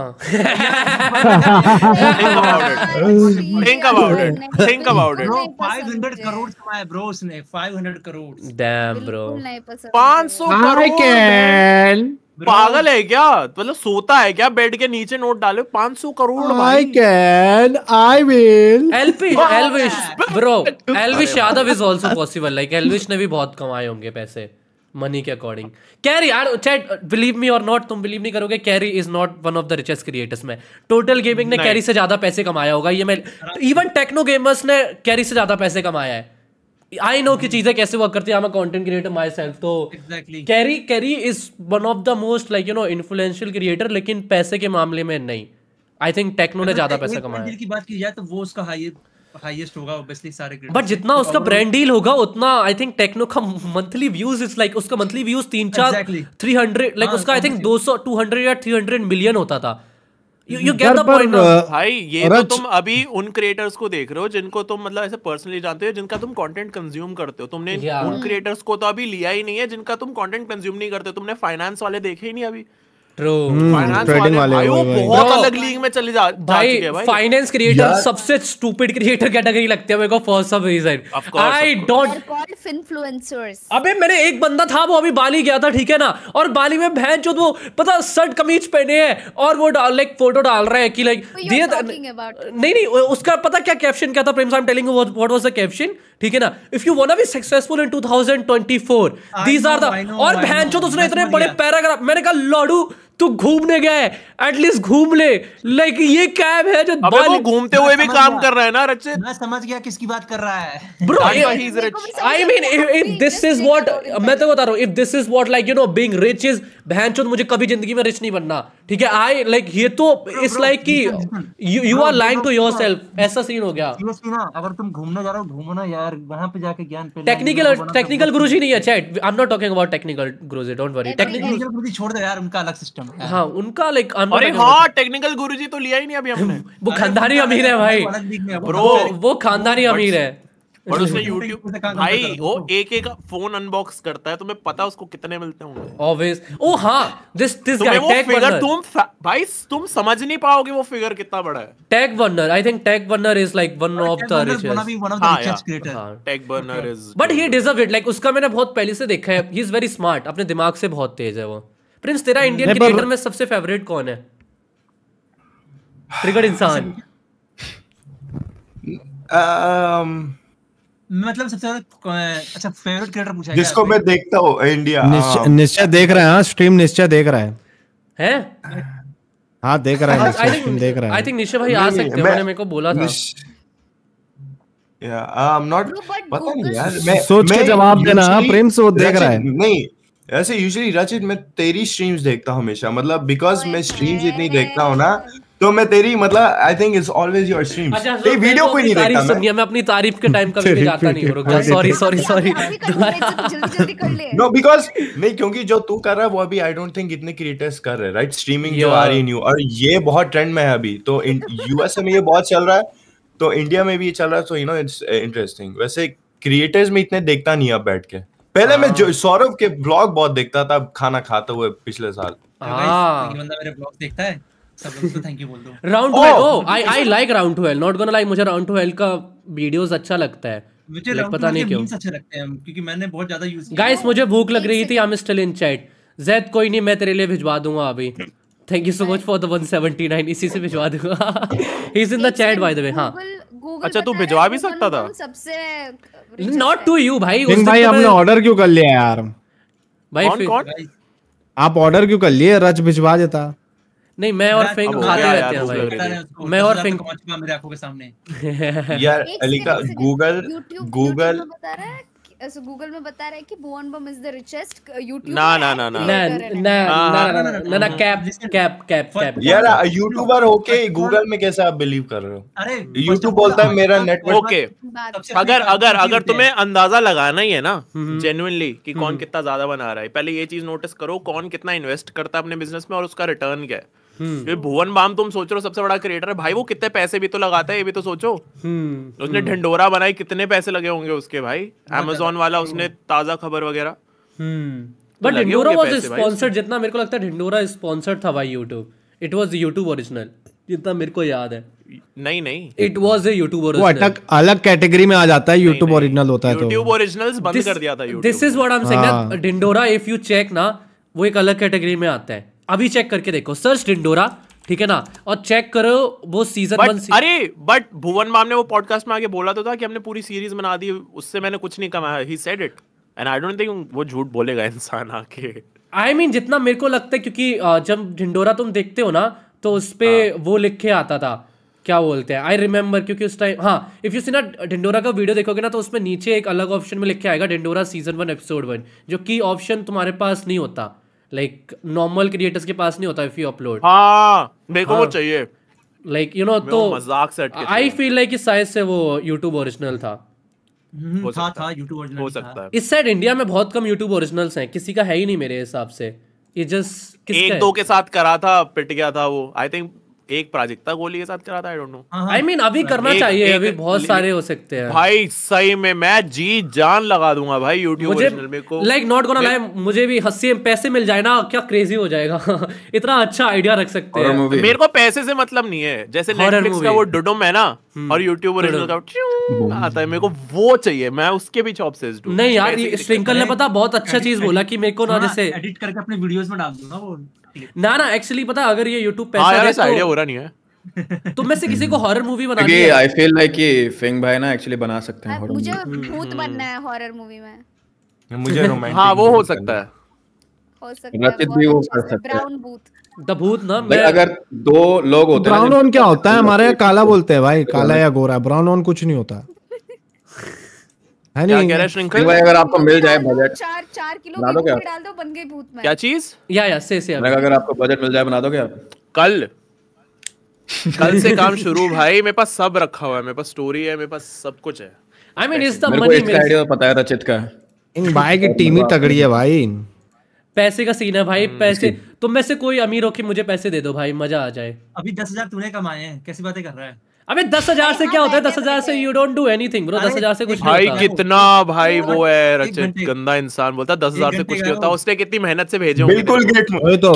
S2: think about it think about it 500
S6: crore कमाए ब्रो उसने 500 करोड़ डैम ब्रो 500 करोड़
S5: पागल है क्या मतलब सोता है क्या बेड के
S2: नीचे नोट डाले 500 crore I
S10: can I will
S2: LP Elvish bro Elvish Yadav is also possible like Elvish ने भी बहुत कमाए होंगे पैसे मनी के according Carry are chat believe me और नॉट तुम बिलीव नहीं करोगे Carry is not one of the richest creators में टोटल गेमिंग ने कैरी से ज्यादा पैसे कमाया होगा ये मैं इवन टेक्नो गेमर्स ने कैरी से ज्यादा पैसे कमाया है आई नो की चीजें कैसे वर्क करती है कॉन्टेंट क्रिएटर माई सेल्फ तो Carry Carry is one of the most like you know influential creator लेकिन पैसे के मामले में नहीं आई थिंक टेक्नो ने ज्यादा पैसा कमाया
S6: की बात की जाए तो वो उसका हाई हाईएस्ट होगा ऑब्वियसली सारे बट जितना उसका ब्रांड
S2: डील होगा उतना आई थिंक टेक्नो का मंथली व्यूज इज लाइक उसका मंथली व्यूज तीन चार थ्री हंड्रेड लाइक उसका आई थिंक दो सौ टू हंड्रेड या थ्री हंड्रेड मिलियन होता था you you get the point भाई ये तो तुम अभी उन क्रिएटर्स को देख रहे हो जिनको तुम
S5: मतलब ऐसे पर्सनली जानते हो जिनका तुम कंटेंट कंज्यूम करते हो तुमने उन क्रिएटर्स को तो अभी लिया ही नहीं है जिनका तुम कंटेंट कंज्यूम नहीं करते तुमने फाइनेंस वाले देखे ही नहीं अभी
S2: Hmm, एक बंदा था वो अभी बाली गया था ठीक है ना और बाली में भैंस जो तो वो पता शर्ट कमीज पहने है और वो लाइक फोटो डाल रहे हैं कि लाइक नहीं नहीं उसका पता क्या कैप्शन क्या था Prem Sahab telling what was the caption ठीक है ना if you want be successful in two thousand twenty four these are the और भैंस जो तो उसने इतने बड़े पैराग्राफ मैंने कहा लॉडू तू घूमने गए एटलीस्ट घूम ले लाइक ये कैब है जो अबे वो घूमते हुए भी काम कर रहा है ना रचित
S6: मैं समझ गया किसकी बात कर रहा है bro I
S2: mean if this is what मैं तो बता रहा हूं if this is what like you know being rich is बहनचोद मुझे कभी जिंदगी में रिच नहीं बनना ठीक है आई लाइक ये तो इट्स लाइक की you are lying to yourself ऐसा सीन हो गया
S6: अगर तुम घूमने जा रहे हो घूमो ना यार वहां पे जाके ज्ञान पे टेक्निकल टेक्निकल गुरुजी
S2: नहीं है chat I am not talking about technical Guruji don't worry technical
S6: Guruji छोड़ दो यार उनका अलग सिस्टम हाँ।, हाँ, उनका लाइक अरे हाँ टेक्निकल गुरुजी तो लिया ही नहीं अभी हमने
S2: वो खानदानी अमीर है भाई ब्रो वो खानदानी
S5: अमीर है और उसने YouTube भाई वो एक एक फोन अनबॉक्स करता है तुम्हें पता उसको कितने मिलते होंगे
S2: obvious oh this this guy Tag तुम
S5: भाई तुम समझ नहीं पाओगे वो फिगर कितना बड़ा है
S2: Tag I think Tag is like one of the richest Tag is but he deserve it like उसका मैंने बहुत पहले से देखा है ही इज वेरी स्मार्ट अपने दिमाग से बहुत तेज है वो प्रिंस तेरा इंडियन क्रिकेटर में सबसे फेवरेट कौन है
S6: क्रिकेट इंसान um, मतलब सबसे ज्यादा अच्छा फेवरेट क्रिकेटर पूछा जिसको मैं
S12: देखता हूँ इंडिया um, निश्चय देख
S10: रहा है स्ट्रीम निश्चय देख रहा है
S6: है
S10: हाँ देख रहा है आई थिंक देख रहा है आई थिंक निश्चय भाई आ सकते हैं मैंने मेरे को बोला था
S2: या आई एम नॉट पता नहीं यार मैं सोच के जवाब
S10: देना प्रेम से वो देख अच्छा, रहा है नहीं
S12: ऐसे यूजुअली रचित मैं तेरी स्ट्रीम्स देखता हूँ हमेशा मतलब बिकॉज मैं स्ट्रीम्स इतनी देखता हूँ ना तो मैं तेरी मतलब I think it's always your stream ये वीडियो कोई नहीं देखता
S2: मैं मैं अपनी तारीफ के टाइम कभी भी जाता नहीं रुको sorry sorry sorry no because
S12: नहीं क्योंकि जो तू कर रहा है वो अभी आई डोंट थिंक इतने क्रिएटर्स कर रहे राइट स्ट्रीमिंग जो आ रही न्यू और ये बहुत ट्रेंड में है अभी तो यूएस में ये बहुत चल रहा है तो इंडिया में भी ये चल रहा है so you know it's interesting वैसे क्रिएटर्स में इतने देखता नहीं अब बैठ के पहले मैं जो हाँ। सौरभ के ब्लॉग बहुत देखता था खाना खाते हुए पिछले साल हाँ। तो
S6: हाँ। बंदा मेरे ब्लॉग देखता है
S2: मुझे भूख लग रही थी चैट जैद कोई नहीं मैं तेरे लिए भिजवा दूंगा अभी thank you so much for the nine इसी से भिजवा दूंगा in chat by the way अच्छा तू भिजवा भी सकता था सबसे नॉट टू यू भाई उस भाई तो हमने ऑर्डर
S10: क्यों कर लिया यार भाई आप ऑर्डर क्यों कर लिए रच भिजवा देता
S6: नहीं मैं और फिंक खाते रहते हैं भाई मैं और फिंक मेरे आंखों के सामने यार
S11: अलीका
S12: गूगल गूगल
S4: ऐसे गूगल में बता रहा है कि Bhuvan Bam is the richest YouTuber
S2: ना
S12: ना ना तो ना ना हाँ, हाँ, ना हाँ, ना ना ना
S2: कैप कैप कैप कैप यार
S12: यूट्यूबर होके गूगल में कैसे आप बिलीव कर रहे हो अरे यूट्यूब बोलता है मेरा नेटवर्क ओके
S5: अगर अगर अगर तुम्हें अंदाजा लगाना ही है ना जेन्युइनली हम्म, हम्म। कि कौन हम्म। कितना ज्यादा बना रहा है पहले ये चीज नोटिस करो कौन कितना इन्वेस्ट करता है अपने बिजनेस में और उसका रिटर्न क्या है हम्म। ये भुवन बाम तुम सोच रहे हो सबसे बड़ा क्रिएटर है भाई वो कितने पैसे भी तो लगाता है ये भी तो सोचो
S1: हम्म। उसने हम्म। ढिंडोरा
S5: बनाई कितने पैसे लगे होंगे उसके भाई अमेजोन वाला उसने ताजा खबर वगैरह
S2: बट ढिंडोरा वाज स्पॉन्सर्ड जितना मेरे को लगता है ढिंडोरा स्पॉन्सर्ड था भाई YouTube it was YouTube original जितना मेरे को याद है नहीं नहीं it was a YouTube original वो
S10: अलग कैटेगरी में आ जाता है यूट्यूब ओरिजिनल होता है यूट्यूब
S2: तो। ओरिजिनल बंद कर दिया था this is what I am saying Dhindora if you check ना वो एक अलग कैटेगरी में आता है अभी चेक करके देखो सर्च डिंडोरा ठीक है ना और चेक करो वो सीजन but, वन अरे बट भुवन माम ने वो पॉडकास्ट में आगे बोला तो था कि
S5: हमने पूरी सीरीज बना दी उससे मैंने कुछ नहीं कमाया ही said it and I don't think वो झूठ बोलेगा इंसान
S2: आके आई I मीन mean, जितना मेरे को लगता है क्योंकि जब ढिंडोरा तुम देखते हो ना तो उस पर हाँ। वो लिख के आता था क्या बोलते हैं आई रिमेंबर क्योंकि उस टाइम हाँ इफ यू सी ना ढिंडोरा का वीडियो देखोगे ना तो उसमें नीचे एक अलग ऑप्शन में लिख के आएगा Dhindora season one episode one जो कि ऑप्शन तुम्हारे पास नहीं होता लाइक नॉर्मल क्रिएटर्स के पास नहीं होता इफ यू अपलोड हाँ मेरे को वो हाँ. चाहिए लाइक यू नो तो मजाक सेट के आई फील लाइक इस साइज से वो YouTube ओरिजिनल था
S6: हम्म, हो सकता था YouTube ओरिजिनल हो सकता है इस
S2: साइड इंडिया में बहुत कम YouTube ओरिजिनल्स हैं किसी का है ही नहीं मेरे हिसाब से ये जस्ट एक दो के
S5: साथ करा था पिट गया था वो आई थिंक एक प्राजक्ता गोली के साथ करा था I don't know I mean अभी करना एक, चाहिए एक, अभी बहुत सारे
S2: हो सकते हैं भाई सही में मैं जी जान लगा दूंगा भाई YouTube ओरिजिनल
S1: में को लाइक नॉट गोना
S2: लाइक मुझे भी हंसी पैसे मिल जाए ना क्या क्रेजी हो जाएगा इतना अच्छा आइडिया रख सकते हैं मेरे को पैसे से मतलब नहीं है जैसे नेटफ्लिक्स का वो डुडुम है ना हम्म। और यूट्यूब ओरिजिनल
S1: का
S2: आता है मेरे को
S5: वो चाहिए मैं उसके भी चॉप से नहीं यार
S2: श्रिंकल ने पता बहुत अच्छा चीज बोला कि मेरे को ना जैसे एडिट करके अपने वीडियोस में डाल दूंगा वो ना ना एक्चुअली पता अगर ये YouTube हाँ पैसा आ, दे तो आइडिया हो रहा
S5: नहीं है
S2: तो मैं से किसी को हॉरर मूवी बनानी है आई फील
S8: लाइक ये फेंग भाई ना एक्चुअली बना सकते हैं हॉरर हाँ, मुझे
S2: भूत हम्म। बनना है हॉरर मूवी
S8: में मुझे रोमांटिक हां वो हो सकता है
S4: हो सकता है ब्राउन अच्छा
S2: भूत द भूत ना
S8: मैं अगर दो
S10: लोग होते हैं ब्राउन ऑन क्या होता है हमारे तो काला बोलते हैं भाई काला या गोरा ब्राउन ऑन कुछ नहीं होता
S8: है नहीं क्या कह रहा है भाई अगर आपको मिल जाए बजट किलो बना डाल
S4: दो बन गई भूत मैं क्या
S5: चीज या या से से अगर आपको बजट मिल जाए बना कल कल से काम शुरू भाई मेरे पास सब रखा हुआ है मेरे पास स्टोरी है मेरे पास सब कुछ है
S2: I mean is the money मेरे को
S8: पता है रचित का इन भाई की टीम ही तगड़ी है भाई
S2: पैसे का सीन है भाई hmm, पैसे तुम में से कोई अमीर हो कि मुझे पैसे दे दो भाई मजा आ जाए
S6: अभी दस हजार तूने कमाए हैं कैसी बातें कर रहा है अबे दस हजार
S2: से क्या हाँ, होता है दस हजार से you don't do anything bro दस हजार से कुछ
S1: भाई
S5: कितना भाई वो है रचित गंदा इंसान बोलता है दस हजार से कुछ नहीं होता
S2: उसने कितनी मेहनत से भेजे
S6: बिल्कुल
S1: तो।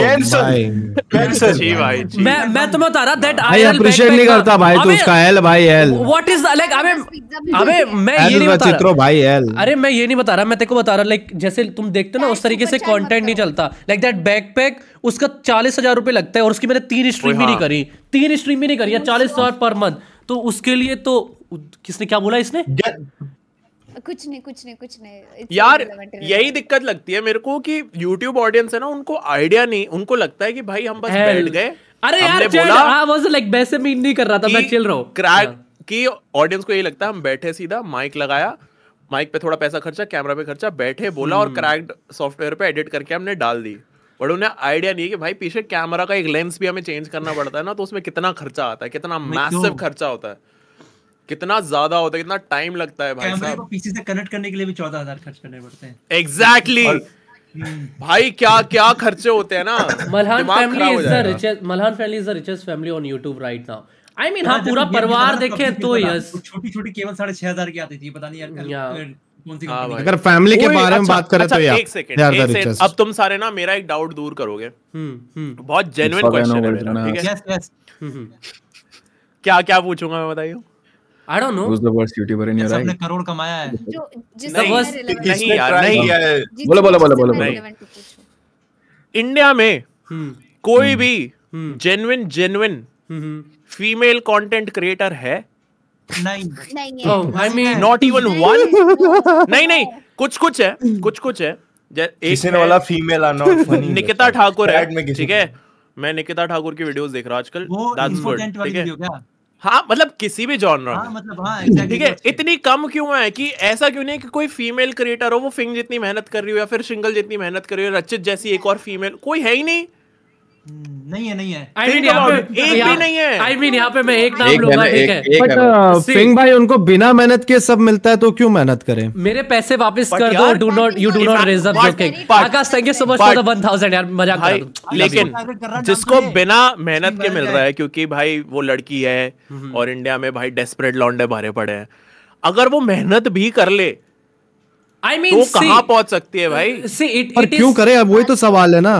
S1: मैं
S2: तुम्हें बता रहा दैट आई अप्रिशिएट नहीं करता भाई तू उसका
S6: एल भाई एल
S2: व्हाट इज लाइक अबे अबे मैं ये नहीं बता रहा भाई एल अरे मैं ये नहीं बता रहा मैं तेरे को बता रहा लाइक जैसे तुम देखते हो ना उस तरीके से कंटेंट नहीं चलता लाइक दैट बैकपैक उसका चालीस हजार रुपए लगता है और उसकी मैंने तीन स्ट्रीम भी नहीं हाँ। करी तीन स्ट्रीम भी नहीं करी है चालीस हजार पर मंथ तो उसके लिए तो किसने क्या बोला इसने
S4: कुछ नहीं कुछ नहीं कुछ नहीं यार यही
S2: दिक्कत लगती है मेरे को
S5: कि YouTube ऑडियंस है ना उनको आइडिया नहीं उनको लगता है कि भाई हम बस बैठ गए अरे यार बोला आई
S2: वाज लाइक वैसे मीन नहीं कर रहा था मैं चिल रहा हूं
S5: क्रैक कि ऑडियंस को यही लगता है हम बैठे सीधा माइक लगाया माइक पे थोड़ा पैसा खर्चा कैमरा पे खर्चा बैठे बोला और क्रैक्ड hmm। सॉफ्टवेयर पे एडिट करके हमने डाल दी बट उन्हें आइडिया नहीं है कि भाई पीछे कैमरा का एक लेंस भी हमें चेंज करना पड़ता है ना तो उसमें कितना खर्चा आता है कितना मैसिव खर्चा होता है कितना ज्यादा होता है कितना टाइम लगता है भाई साहब
S6: पीसी से कनेक्ट करने के लिए भी चौदह हजार खर्च करने पड़ते हैं
S5: एग्जैक्टली exactly. भाई क्या क्या खर्चे होते हैं ना Malhan family is the richest
S2: Malhan family is the richest family on YouTube right now
S6: I mean हां पूरा परिवार देखे तो यस छोटी छोटी केवल 6500 की आती थी पता नहीं यार हाँ अगर फैमिली के बारे में अच्छा, बात करें तो अच्छा, यार
S10: अब
S5: तुम सारे ना मेरा एक डाउट दूर करोगे हम्म, हम्म। बहुत
S10: जेन्युइन क्वेश्चन है मेरा ठीक
S5: है हम्म, क्या क्या पूछूंगा मैं बताइए I don't know.
S8: Who's the worst YouTuber in your
S5: life? सबने करोड़ कमाया है. जो
S1: जिसने नहीं यार नहीं यार. बोलो बोलो बोलो बोलो
S5: इंडिया में कोई भी genuine genuine female content creator है Oh, नहीं नहीं कुछ कुछ है कुछ कुछ है किसी वाला फीमेल आना निकिता ठाकुर है ठीक है मैं निकिता ठाकुर की वीडियोस देख रहा हूँ आजकल दैट्स गुड ठीक है हाँ मतलब किसी भी जॉनर हाँ,
S6: मतलब
S1: हाँ,
S5: exactly ठीक है इतनी कम क्यों है कि ऐसा क्यों नहीं कि कोई फीमेल क्रिएटर हो वो फिंग जितनी मेहनत कर रही हो या फिर सिंगल जितनी मेहनत कर रही हो रचित जैसी एक और फीमेल कोई है ही नहीं
S6: हम्म, नहीं है नहीं है
S2: आई मीन यहाँ पे मैं एक नाम ठीक
S3: है सिंह
S10: uh, उनको बिना मेहनत के सब मिलता है तो क्यों मेहनत करें
S2: मेरे पैसे वापस कर दो do not you do not reserve Akash thank you so much for the thousand यार मजाक कर लेकिन जिसको बिना मेहनत के मिल रहा है
S5: क्योंकि भाई वो लड़की है हम्म। और इंडिया में भाई डेस्परेट लॉन्डे भरे पड़े हैं अगर वो मेहनत भी कर ले आई मीन तो कहाँ पहुंच सकती है भाई सी इट क्यों
S10: करे अब वही तो सवाल है ना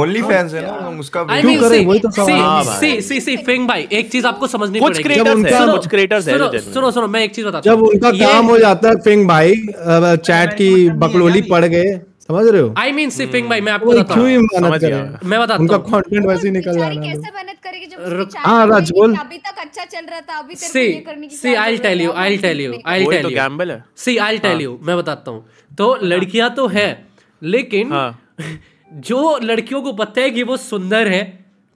S10: ओनली फैंस
S5: है ना oh, उसका
S10: क्यों वही तो सवाल सी
S2: सी सी भाई एक चीज आपको समझनी है कुछ क्रिएटर्स है सुनो सुनो मैं एक चीज बताता हूं जब उनका काम हो
S10: जाता है भाई चैट की मतलब बकलोली पड़ गए समझ रहे हो आई
S2: मीन सिफिंग भाई मैं आपको बताता हूं मैं बताता हूं उनका कंटेंट वैसे ही निकल कैसे मेहनत
S10: करेगी जब हां राज बोल अभी तक अच्छा
S2: चल रहा था अभी तेरे को ये करने की see I will tell you I will tell you I will tell you तो see I will tell you मैं बताता हूं तो हाँ। लड़कियां तो है लेकिन हाँ। जो लड़कियों को पता है कि वो सुंदर है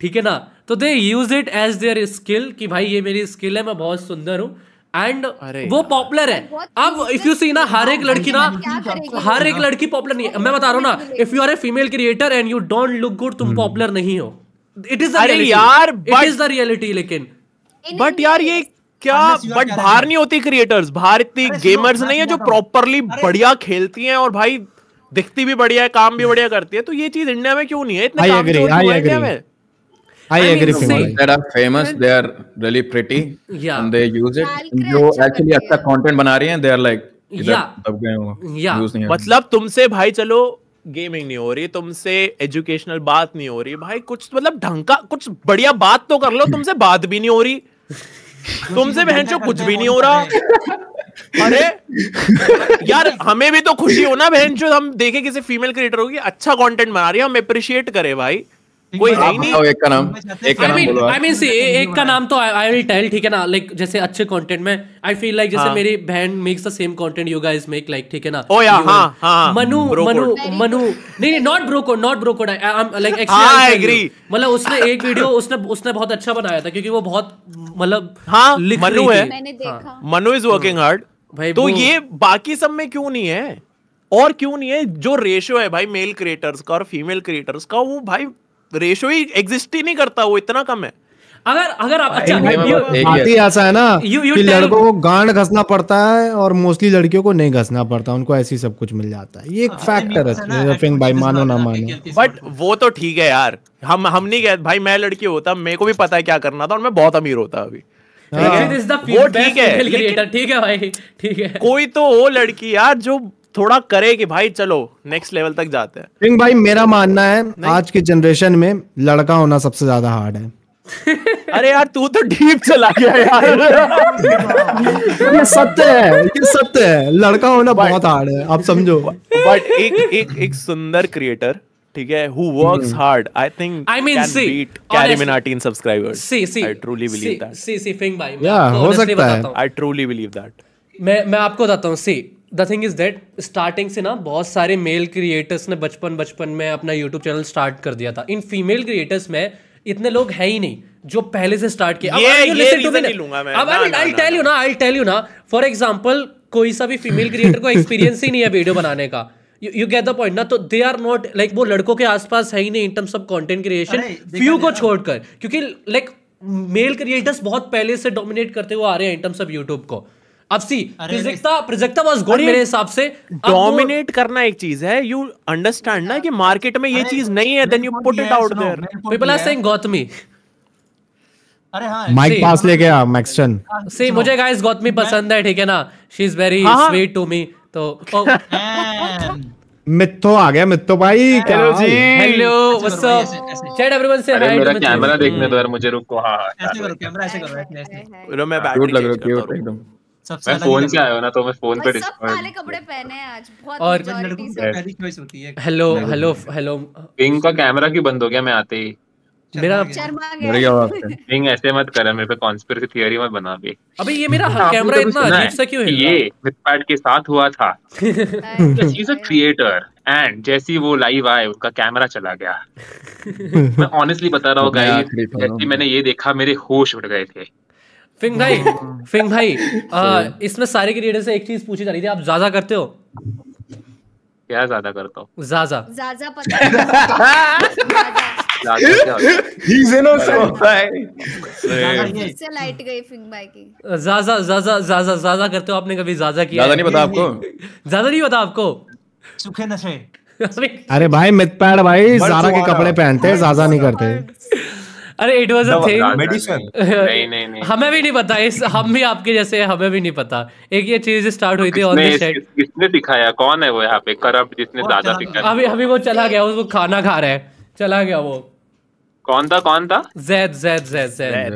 S2: ठीक है ना तो they use it as their skill कि भाई ये मेरी स्किल है मैं बहुत सुंदर हूँ एंड वो पॉपुलर है अब इफ यू सी ना हर एक हाँ, लड़की
S1: ना हर एक लड़की
S2: पॉपुलर नहीं है मैं बता रहा हूँ ना if you are a female creator and you don't look good तुम पॉपुलर hmm. नहीं हो इट इज यार इट इज द रियलिटी लेकिन बट यार ये क्या
S5: बट बाहर नहीं होती क्रिएटर्स इतनी गेमर्स नहीं है जो प्रॉपरली बढ़िया खेलती हैं और भाई दिखती भी बढ़िया है काम भी हम्म। बढ़िया करती है तो ये चीज इंडिया में क्यों नहीं है इतने काम इंडिया में I, I agree. Mean,
S8: that are famous, they are really pretty, yeah. and they use it. जो actually अच्छा content बना रही हैं, they are like दब गए हो या
S5: मतलब तुमसे भाई चलो गेमिंग नहीं हो रही तुमसे एजुकेशनल बात नहीं हो रही भाई कुछ तो मतलब ढंग का कुछ बढ़िया बात तो कर लो तुमसे बात भी नहीं हो रही तुमसे बहन कुछ भी नहीं हो रहा अरे यार हमें भी तो खुशी हो ना बहन जो हम देखे किसी फीमेल क्रिएटर होगी अच्छा कंटेंट बना रही है हम अप्रिशिएट करें भाई कोई है नहीं एक का नाम एक का नाम आई मीन
S2: सी एक का नाम तो आई विल टेल ठीक है ना लाइक जैसे अच्छे कंटेंट में आई फील लाइक जैसे हाँ। मेरी बहन makes the same content you guys make like ठीक है ना ओ या हां हां मनु मनु मनु नहीं नहीं नॉट ब्रोको नॉट ब्रोको I am like actually I agree मतलब उसने एक वीडियो उसने उसने बहुत अच्छा बनाया था क्योंकि वो बहुत मतलब हां मनु है मैंने हाँ। देखा मनु इज वर्किंग
S5: हार्ड भाई तो ये बाकी सब में क्यों नहीं है और क्यों नहीं है जो रेशो है भाई मेल क्रिएटर्स का और फीमेल क्रिएटर्स का वो भाई रेशो ही एग्जिस्ट ही नहीं करता वो इतना कम है
S2: अगर अगर आप
S1: अच्छा बात ही
S10: ऐसा है ना यू you कि लड़कों को गांड घसना पड़ता है और मोस्टली लड़कियों को नहीं घसना पड़ता उनको ऐसी सब कुछ मिल जाता है ये एक फैक्टर हाँ, है भाई मानो ना मानो
S5: बट वो तो ठीक है यार हम हम नहीं कहते भाई मैं लड़की होता मेरे को भी पता है क्या करना था और मैं बहुत अमीर होता अभी कोई तो वो लड़की यार जो थोड़ा करे कि भाई चलो नेक्स्ट लेवल तक जाते
S10: हैं सिंह भाई मेरा मानना है आज के जनरेशन में लड़का होना सबसे ज्यादा हार्ड है
S5: अरे यार तू तो डीप चला गया यार ये
S10: सत्य है ये सत्य है लड़का होना बहुत हार्ड है आप समझो
S5: बट एक एक एक सुंदर क्रिएटर ठीक है who works hard I think I mean she beat Carry Minati in subscribers see see I truly believe that
S2: see see फिंग भाई या हो सकता है
S5: आई ट्रूली बिलीव दैट
S2: मैं मैं आपको बताता हूं see the thing is that starting से ना बहुत सारे मेल क्रिएटर्स ने बचपन बचपन में अपना यूट्यूब चैनल स्टार्ट कर दिया था इन फीमेल क्रिएटर्स में इतने लोग है ही नहीं जो पहले से स्टार्ट किया अब आई टेल यू ना आई टेल यू ना फॉर एग्जांपल कोई सा भी फीमेल क्रिएटर को एक्सपीरियंस ही नहीं है वीडियो बनाने का यू गेट द पॉइंट ना तो दे आर नॉट लाइक वो लड़कों के आसपास है ही नहीं in terms of content creation few को छोड़कर क्योंकि लाइक मेल क्रिएटर्स बहुत पहले से डोमिनेट करते हुए आ रहे हैं इन टर्म्स ऑफ यूट्यूब को अब सी प्रिजक्ता प्रिजक्ता वाज गुड मेरे हिसाब से डोमिनेट करना एक चीज है यू अंडरस्टैंड ना कि मार्केट में ये चीज नहीं है then you put it out there people are saying Gautami
S1: mic पास
S10: लेके आ मैक्सटन
S2: हाँ, सी मुझे गाइस गौतमी पसंद है ठीक है ना she is very sweet to me तो oh,
S10: मिथो आ गया मिथो भाई हेलो जी hello
S2: what's up chat everyone से मेरा कैमरा देखने दो
S7: यार मुझे रुको हां ऐसे
S6: करो कैमरा ऐसे करो ऐसे
S7: मैं
S6: लग रहा एकदम मैं फोन से आया
S7: ना तो मैं फोन पे सब काले
S6: कपड़े पहने हैं आज बहुत और हेलो
S7: हेलो हेलो पिंग का कैमरा क्यों बंद हो गया मैं आते ही
S2: मेरा
S1: बढ़िया
S7: नहीं ऐसे मत कर मेरे पे कॉन्स्पिरेसी थ्योरी मत बना भी
S2: अबे ये मेरा कैमरा इतना अजीब सा क्यों है ये
S7: विथपैड के साथ हुआ था she is a creator and जैसे ही वो लाइव आए उसका कैमरा चला गया मैं ऑनेस्टली बता रहा हूँ गाइस जैसे मैंने ये देखा मेरे होश उड़ गए थे
S2: फिंग भाई फिंग भाई इसमें सारे क्रिएटर से एक चीज पूछी जा रही थी आप ज्यादा करते हो
S7: क्या ज्यादा करता हूँ ज्यादा
S4: ज्यादा पता
S7: he's innocent
S2: जाजा जाजा करते हो आपने कभी जाजा किया नहीं पता आपको ज्यादा नहीं पता आपको सुखे नशे
S10: अरे भाई मित पैड भाई जारा के कपड़े पहनते हैं जाजा नहीं करते
S2: अरे it was a thing medicine हमें भी नहीं पता इस हम भी आपके जैसे हमें भी नहीं पता एक ये चीज स्टार्ट हुई थी ऑन द सेट
S7: किसने दिखाया कौन है वो यहाँ पे करप जिसने दादा दिखाया अभी
S2: अभी वो चला गया वो खाना खा रहा है चला गया वो
S7: कौन था कौन था जैद जैद जैद जैद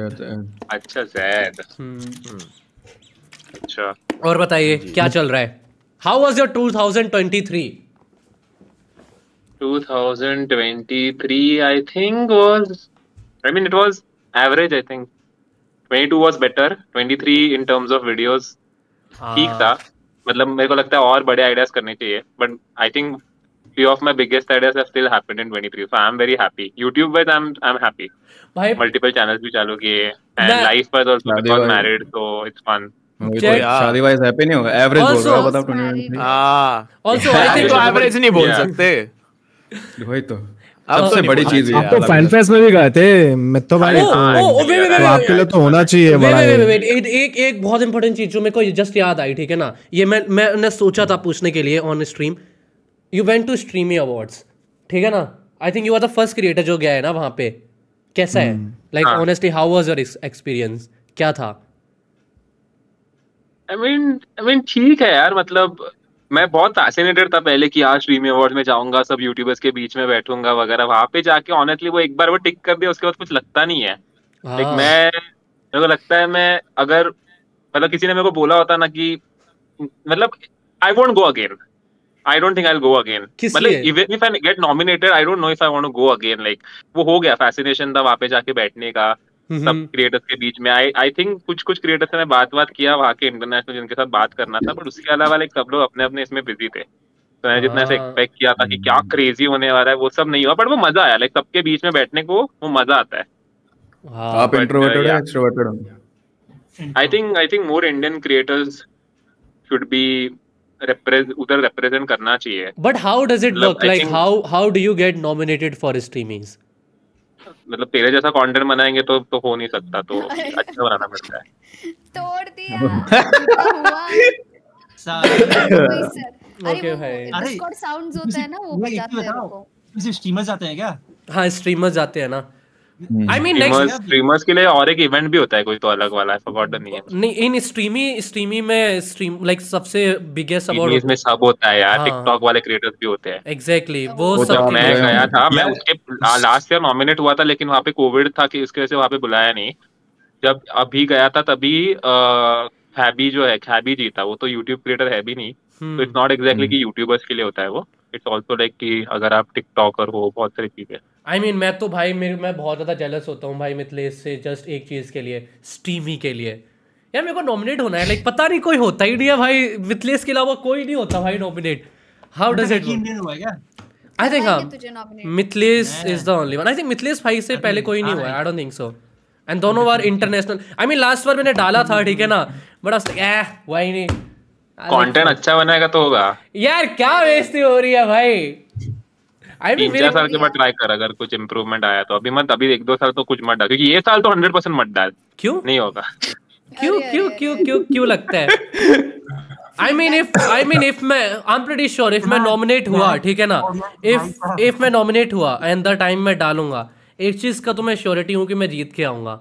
S7: अच्छा जैद हम्म। अच्छा
S2: और बताइए क्या चल रहा है how was your 2023
S7: 2023 I think was I mean it was average I think 22 was better 23 in terms of videos ठीक हाँ। था मतलब मेरे को लगता है और बड़े आइडियाज करने चाहिए but I think few of my biggest ideas have still happened in 23 so i'm very happy youtube wise i'm i'm happy Bhai, multiple channels bhi chalu kiye and that, life wise also because married so it's fun
S8: शादी wise happy नहीं होगा average बोल रहा बताओ 21 हां
S7: also I think तो average नहीं बोल सकते
S8: वही तो सबसे बड़ी चीज है आप तो फैन
S10: फेस्ट में भी गए थे मैं तो भाई आपके लिए तो होना चाहिए बड़ा
S2: एक एक बहुत इंपॉर्टेंट चीज जो मेरे को जस्ट याद आई ठीक है ना ये मैं मैंने सोचा था पूछने के लिए on stream you went to Streamy Awards ठीक है ना I think you are the first creator जो गया है ना वहाँ पे कैसा है like honestly how was your experience क्या था
S3: आई मीन
S7: आई मीन ठीक है यार मतलब मैं बहुत फैसिनेटेड था पहले कि आज स्ट्रीमी अवार्ड में जाऊंगा सब यूट्यूबर्स के बीच में बैठूंगा वगैरह वहां पे जाके ऑनेस्टली वो एक बार वो टिक कर दिया उसके बाद कुछ लगता नहीं है
S1: लाइक हाँ। मैं
S7: मेरे को लगता है मैं अगर मतलब किसी ने मेरे को बोला होता ना कि मतलब I won't go again I don't think I go again मतलब even if I get nominated, I don't know if I want to go again. Like वो हो गया fascination था वहाँ पे जाके बैठने का सब क्रिएटर्स के बीच में आई आई थिंक कुछ कुछ क्रिएटर्स से मैं बात बात किया वहाँ के इंटरनेशनल जिनके साथ बात करना था बट उसके अलावा सब लोग अपने अपने इसमें बिजी थे तो मैंने जितना से एक्सपेक्ट हाँ। किया था कि क्या क्रेजी हम्म। होने वाला है वो सब नहीं हुआ बट वो मजा आया लाइक सबके बीच में बैठने को वो मजा आता है आप इंट्रोवर्टेड uh, हो
S8: एक्सट्रोवर्टेड हो
S7: I think I think more Indian creators should be उधर रिप्रेजेंट करना चाहिए but how does it work like how
S2: how do you get nominated for streamings
S7: मतलब तेरे जैसा कंटेंट बनाएंगे तो तो हो नहीं सकता तो अच्छा बनाना पड़ता है तोड़ दिया
S1: ओके भाई अरे
S4: साउंड्स होता है ना वो बजाते तो
S2: हैं स्ट्रीमर्स आते हैं क्या हाँ स्ट्रीमर्स आते हैं ना आई मीन नेक्स्ट स्ट्रीमर्स
S7: के लिए और एक इवेंट भी होता है कोई तो अलग वाला आई फॉरगॉट नहीं है
S2: नहीं इन स्ट्रीमी स्ट्रीमी में स्ट्रीम लाइक सबसे बिगेस्ट अवार्ड इसमें
S7: सब होता है यार टिकटॉक हाँ। वाले क्रिएटर्स भी होते हैं
S2: एग्जैक्टली वो, सब मैं गया था मैं उसके
S7: लास्ट ईयर नॉमिनेट हुआ था लेकिन वहां पे कोविड था कि उसकी वजह से वहां पे बुलाया नहीं जब अभी गया था तभी फैबी जो है खैबी जीता वो तो यूट्यूब क्रिएटर है भी नहीं तो इट्स नॉट एग्जैक्टली कि यूट्यूबर्स के लिए होता है वो इट्स ऑल्सो लाइक कि अगर आप टिकटॉकर हो बहुत सारी चीजें
S2: आई I मीन mean, मैं तो भाई मेरे मैं बहुत ज़्यादा जेलस होता हूँ भाई मिथिलेश से जस्ट एक चीज़ के लिए स्टीमी के लिए यार मेरे को नॉमिनेट होना है लाइक पता नहीं कोई होता ही नहीं है भाई मिथिलेश के अलावा कोई नहीं होता भाई nominate how does it I think हाँ
S6: Mithilesh is
S2: the only one I think Mithilesh भाई से पहले कोई नहीं हुआ I don't think so and दोनों बार इंटरनेशनल आई मीन लास्ट बार मैंने डाला था ठीक है ना बड़ा ऐ वही नहीं कंटेंट
S7: अच्छा बनाएगा तो होगा
S2: यार क्या बेइज्जती हो रही है भाई साल के
S7: बाद ट्राई कर अगर कुछ आया तो अभी मत अभी एक दो साल तो कुछ मत डाल क्योंकि ये साल तो हंड्रेड परसेंट मत डाल क्यों नहीं होगा
S2: क्यों क्यों क्यों क्यों क्यों लगता है I mean if I mean if मैं I am pretty sure if मैं नॉमिनेट हाँ। हुआ हाँ। ठीक है ना इफ इफ मैं नॉमिनेट हुआ एंड द टाइम मैं डालूंगा एक चीज का तो मैं श्योरिटी हूँ कि मैं जीत के आऊंगा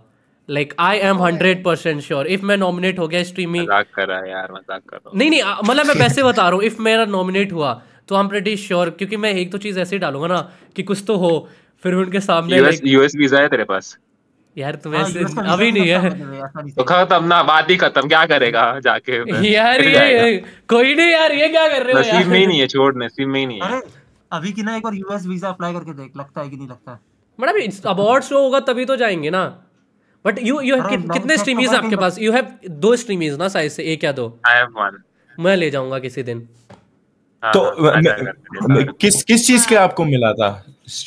S2: like I am hundred percent sure if मैं नॉमिनेट हो गया स्ट्रीमिंग नहीं नहीं मतलब मैं पैसे बता रहा हूँ इफ मेरा नॉमिनेट हुआ तो हम प्रेटी श्योर क्योंकि मैं एक तो चीज़ ऐसे ही डालूंगा ना कि कुछ तो हो फिर उनके सामने
S7: यूएस वीजा है तेरे पास यार तुम तो हाँ, ऐसे अभी नहीं है तो खत्म ना बात ही खत्म क्या करेगा जाके यार ये
S6: कोई नहीं यार ये क्या कर रहे हो नसीब में ही नहीं
S7: है छोड़ नसीब में ही नहीं
S6: है अभी कि ना एक बार यूएस वीजा अप्लाई करके देख लगता है कि नहीं लगता है
S2: मतलब अवार्ड शो होगा तभी तो जाएंगे ना बट यू यू हैव कितने स्ट्रीमीज आपके पास यू हैव दो स्ट्रीमीज ना साइज से एक या दो आई हैव वन मैं ले जाऊंगा किसी दिन हाँ, तो हाँ, हाँ,
S12: किस किस चीज के आपको मिला था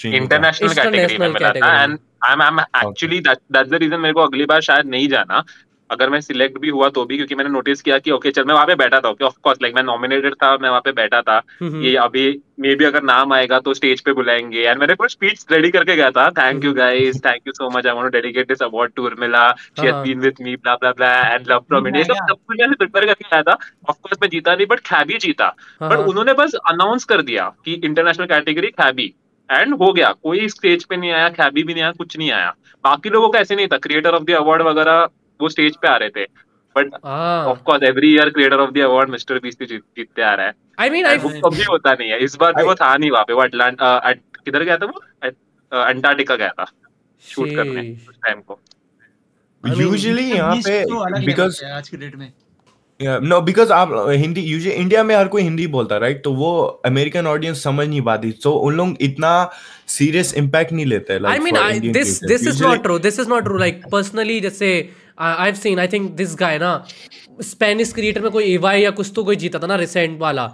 S12: इंटरनेशनल कैटेगरी में मिला था and
S7: I am actually that's the reason मेरे को अगली बार शायद नहीं जाना अगर मैं सिलेक्ट भी हुआ तो भी क्योंकि मैंने नोटिस किया कि ओके चल मैं वहाँ पे बैठा था ओके ऑफ कोर्स लाइक मैं नॉमिनेटेड था मैं वहाँ पे बैठा था हम्म, हम्म। ये अभी मे भी अगर नाम आएगा तो स्टेज पे बुलाएंगे एंड मैंने कुछ स्पीच रेडी करके गया था thank you guys thank you so much I want to dedicate this award to Urmila she has been with me blah blah blah and love from India सब सब कुछ मैंने प्रिपेयर करके आया था ऑफ कोर्स मैं जीता नहीं बट खैबी जीता बट हाँ, हाँ। उन्होंने बस अनाउंस कर दिया कि इंटरनेशनल कैटेगरी खैबी एंड हो गया कोई स्टेज पे नहीं आया खैबी भी नहीं आया कुछ नहीं आया बाकी लोगों का ऐसे नहीं था क्रिएटर ऑफ द अवार्ड वगैरह वो स्टेज पे आ रहे थे but of course every year creator of the award mister Beast भी जीतते आ रहा है आई मीन आई कभी होता नहीं है इस बार भी वो था नहीं वहां पे वो अटलांट किधर गया था वो अंटार्कटिका गया था शूट करने उस टाइम को
S12: यूजुअली यहाँ पे बिकॉज आज की डेट में नो बिकॉज आप हिंदी यूजली इंडिया में हर कोई हिंदी बोलता है राइट तो वो अमेरिकन ऑडियंस समझ नहीं पाती तो उन लोग इतना सीरियस इम्पैक्ट नहीं लेते I mean this this is not
S2: true this is not true like personally जैसे I seen I think this guy ना स्पेनिश क्रिएटर में कोई एवाई या कुछ तो कोई जीता था ना रिसेंट वाला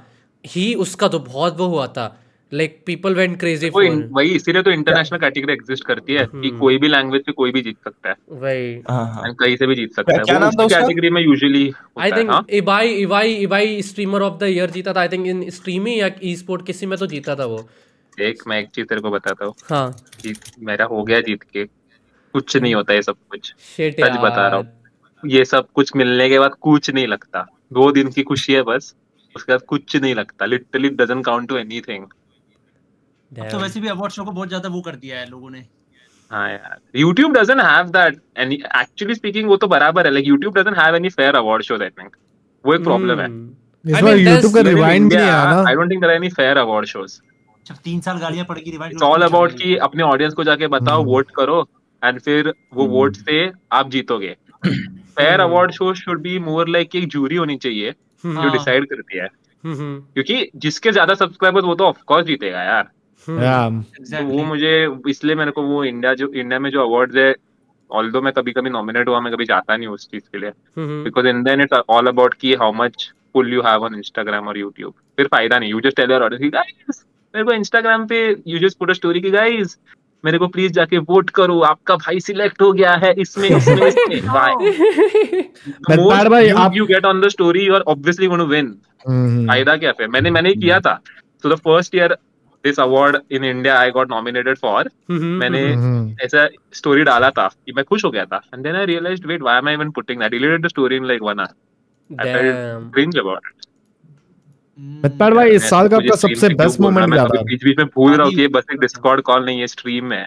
S2: ही उसका तो बहुत वो हुआ था like people went
S7: crazy for वही इसीलिए तो इंटरनेशनल कैटेगरी एग्जिस्ट करती है कि हम्म। कोई भी लैंग्वेज से कोई भी जीत सकता है वही हां हाँ। कहीं से भी जीत सकता है क्या नाम था कैटेगरी में usually I think
S2: Ibai Ibai Ibai streamer of the year जीता था आई थिंक इन स्ट्रीमी या ई स्पोर्ट किसी में तो जीता था वो
S7: एक मैं एक चीज तेरे को बताता हूँ हाँ मेरा हो गया जीत के कुछ नहीं होता ये सब कुछ
S2: सच बता रहा
S7: हूँ ये सब कुछ मिलने के बाद कुछ नहीं लगता दो दिन की खुशी है बस उसके बाद कुछ नहीं लगता literally doesn't count to anything तो वैसे
S6: भी अवार्ड शो को बहुत ज्यादा वो कर दिया है लोगों ने हाँ यार
S7: YouTube doesn't have that any actually speaking वो तो बराबर है like YouTube doesn't have any fair award shows I think वो एक problem है hmm।
S6: इस बार YouTube का भी आया ना I
S7: don't think there are any fair award shows
S6: तीन साल पड़
S7: गई कि अपने ऑडियंस को जाके बताओ वोट hmm। करो एंड फिर वो वोट hmm. से आप जीतोगे fair award show should be more like एक जूरी होनी चाहिए hmm. जो डिसाइड हाँ। करती है
S1: hmm,
S7: क्योंकि जिसके ज्यादा सब्सक्राइबर्स वो तो ऑफकोर्स जीतेगा यार वो मुझे इसलिए मेरे को वो इंडिया जो इंडिया में जो अवार्ड है ऑल मैं कभी कभी नॉमिनेट हुआ मैं कभी जाता नहीं उस चीज के लिए because in then it's all about की how much pull you have on Instagram और यूट्यूब फिर फायदा नहीं you just tell your audience guys मेरे को इंस्टाग्राम पे you just put a story की गाइस मेरे को प्लीज जाके वोट करो आपका भाई सिलेक्ट हो गया है इसमें इसमें इसमें भाई आप you get on the story you are obviously gonna win फायदा क्या है मैंने मैंने किया mm-hmm. था तो the first year this award in India I got nominated for मैंने mm-hmm. Mm-hmm. ऐसा स्टोरी डाला था कि मैं खुश हो गया था and then I realized wait why am I even putting that deleted the story in like one hour I felt cringe about it
S10: hmm, भाई इस साल
S2: तो का आपका सबसे बेस्ट मोमेंट क्या था
S7: बीच बीच में भूल रहा हूँ हाँ कि बस एक डिस्कॉर्ड कॉल नहीं है स्ट्रीम में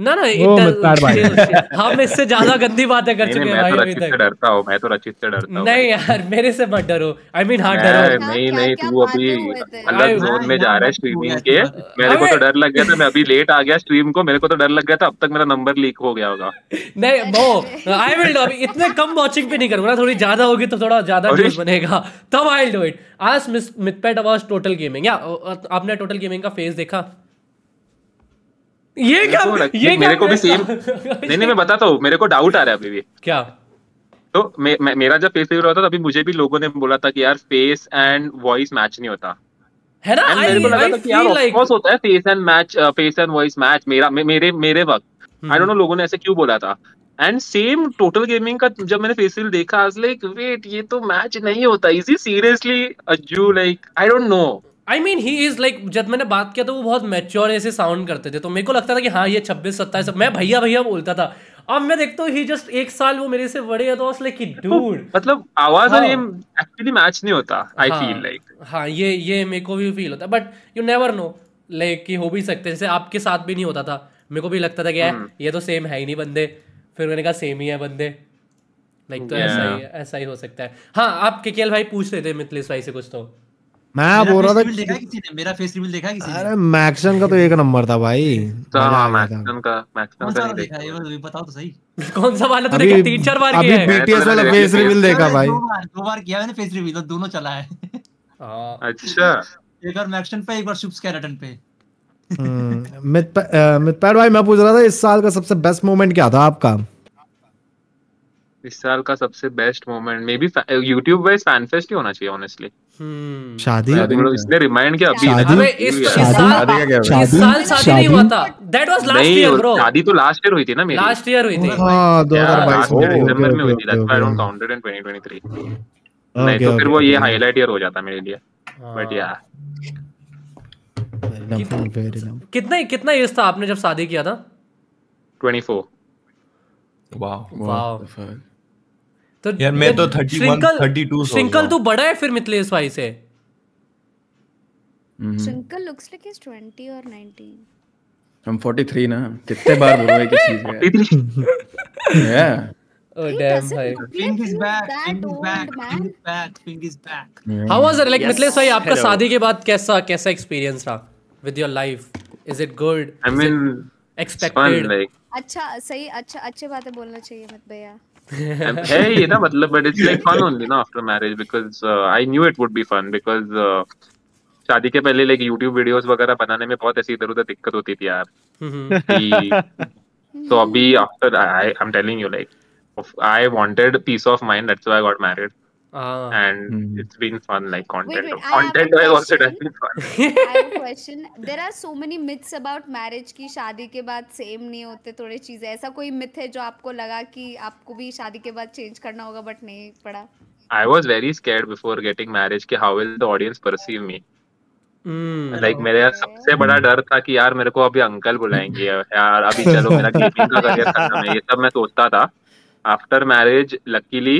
S2: ना ना वो भाई
S7: हम इससे ज्यादा गंदी बातें कर चुके हैं तो भाई अभी तक डरता हूं मैं तो रचित से डरता हूं
S2: नहीं यार मेरे से मत डरो आई मीन हां डरो नहीं
S7: नहीं तू अभी अलग जोन में जा हाँ, रहा है स्ट्रीमिंग के मेरे को तो डर लग गया था मैं अभी लेट आ गया स्ट्रीम को मेरे को तो डर लग गया था अब तक मेरा नंबर लीक हो गया होगा
S2: नहीं वो आई विल डू इतने कम वाचिंग पे नहीं करूंगा थोड़ी ज्यादा होगी तो थोड़ा ज्यादा व्यूज बनेगा तब आई विल डू इट आज miss Mythpat about total gaming या आपने टोटल गेमिंग का फेस देखा
S7: ये क्या ये मेरे क्या को भी सेम
S1: नहीं नहीं मैं
S7: बताता हूँ मेरे को डाउट आ रहा है अभी भी क्या तो मे, मेरा जब फेस रिव्यू रहा था अभी मुझे भी लोगों ने बोला था कि यार फेस एंड वॉइस मैच नहीं होता
S1: है ना I, मेरे को लगा था कि यार
S7: like... होता है face and match face and voice match मेरा मे, मेरे मेरे वक्त आई डोंट नो लोगों ने ऐसे क्यों बोला था एंड सेम टोटल गेमिंग का जब मैंने फेस रिव्यू देखा आज लाइक वेट ये तो मैच नहीं होता easy seriously Ajju like I don't know I mean he is like जब मैंने बात किया तो वो बहुत मेच्योर
S2: ऐसे साउंड करते थे तो मेरे को लगता था कि हाँ ये छब्बीस सत्ताईस मैं भैया भैया बोलता था अब मैं देखता हूँ ही जस्ट एक साल वो मेरे से बड़े है तो उस लाइक डूड
S7: मतलब आवाज और हाँ। ये एक्चुअली मैच नहीं होता आई फील लाइक
S2: हाँ ये ये मेरे को भी फील होता but you never know like कि हो भी सकते जैसे आपके साथ भी नहीं होता था मेरे को भी लगता था कि यार हम्म। ये तो सेम है ही नहीं बंदे फिर मैंने कहा सेम ही है बंदे लाइक तो ऐसा ही ऐसा ही हो सकता है हाँ आप के भाई पूछ रहे थे
S6: मिथिलेश भाई से कुछ तो
S10: मैं बोल रहा था देखा
S6: किसी ने मेरा फेस रिवील देखा किसी
S10: अरे मैक्सन का तो एक नंबर था भाई तो हां मैक्सन
S6: का मैक्सन का नहीं देखा ये बताओ तो सही कौन सा वाला तूने तीन चार बार किया अभी बीटीएस वाला फेस रिवील देखा भाई दो बार किया मैंने फेस रिवील तो दोनों चला है हाँ। अच्छा एक बार मैक्सन पे एक बार शुभ स्केलेटन पे
S10: हम्म, मित मितपैड भाई मैं पूछ रहा था इस साल का सबसे बेस्ट मोमेंट क्या था आपका
S7: इस साल का सबसे best moment maybe YouTube wise fan fest ही होना चाहिए ऑनेस्टली हम्म। शादी मतलब इसने रिमाइंड किया अभी शादी इस
S10: शादी शादी साल शादी नहीं हुआ था
S7: that was last year bro शादी तो लास्ट ईयर हुई थी ना मेरी लास्ट ईयर हुई थी
S10: हां
S1: 2022 दिसंबर में हुई थी that's why I don't count it in
S7: 2023 नहीं तो फिर वो ये हाईलाइट ईयर हो जाता मेरे लिए बट हाँ। या
S2: कितना कितना एज था आपने जब शादी किया था
S7: 24 वाओ वाओ तो
S2: यार मैं तो 31 32 सिंकल तू बड़ा है फिर मिथिलेश भाई से
S4: सिंकल लुक्स लाइक इज 20 और 19
S8: हम 43 ना कितने बार बोल रहे किसी से या
S2: ओ डैम भाई
S6: pink is back pink is back pink is back pink is back
S1: how was it like Mithilesh भाई आपका शादी
S2: के बाद कैसा कैसा एक्सपीरियंस रहा with your life is it good I mean
S1: expected
S4: अच्छा सही अच्छा अच्छे बातें बोलना चाहिए
S1: मत भैया hey, you
S7: know, but, but it's like fun only now after marriage because uh, I knew it would be fun because uh, शादी के पहले लाइक YouTube वीडियोस वगैरह बनाने में बहुत ऐसी इधर उधर दिक्कत होती थी यार तो अभी after I I am telling you like I wanted peace of mind that's why I got married Uh, and mm-hmm. it's been fun like content wait, wait, content wise also it has been fun I
S4: have a question there are so many myths about marriage की शादी के बाद same नहीं होते थोड़े चीजें ऐसा कोई myth है जो आपको लगा कि आपको भी शादी के बाद change करना होगा but नहीं पड़ा
S7: I was very scared before getting marriage कि how will the audience perceive me
S1: like
S7: मेरे यार सबसे बड़ा डर था कि यार मेरे को अभी अंकल बुलाएंगे यार अभी चलो मेरा गेमिंग का करियर खत्म है ये सब मैं सोचता था आफ्टर मैरिज लकीली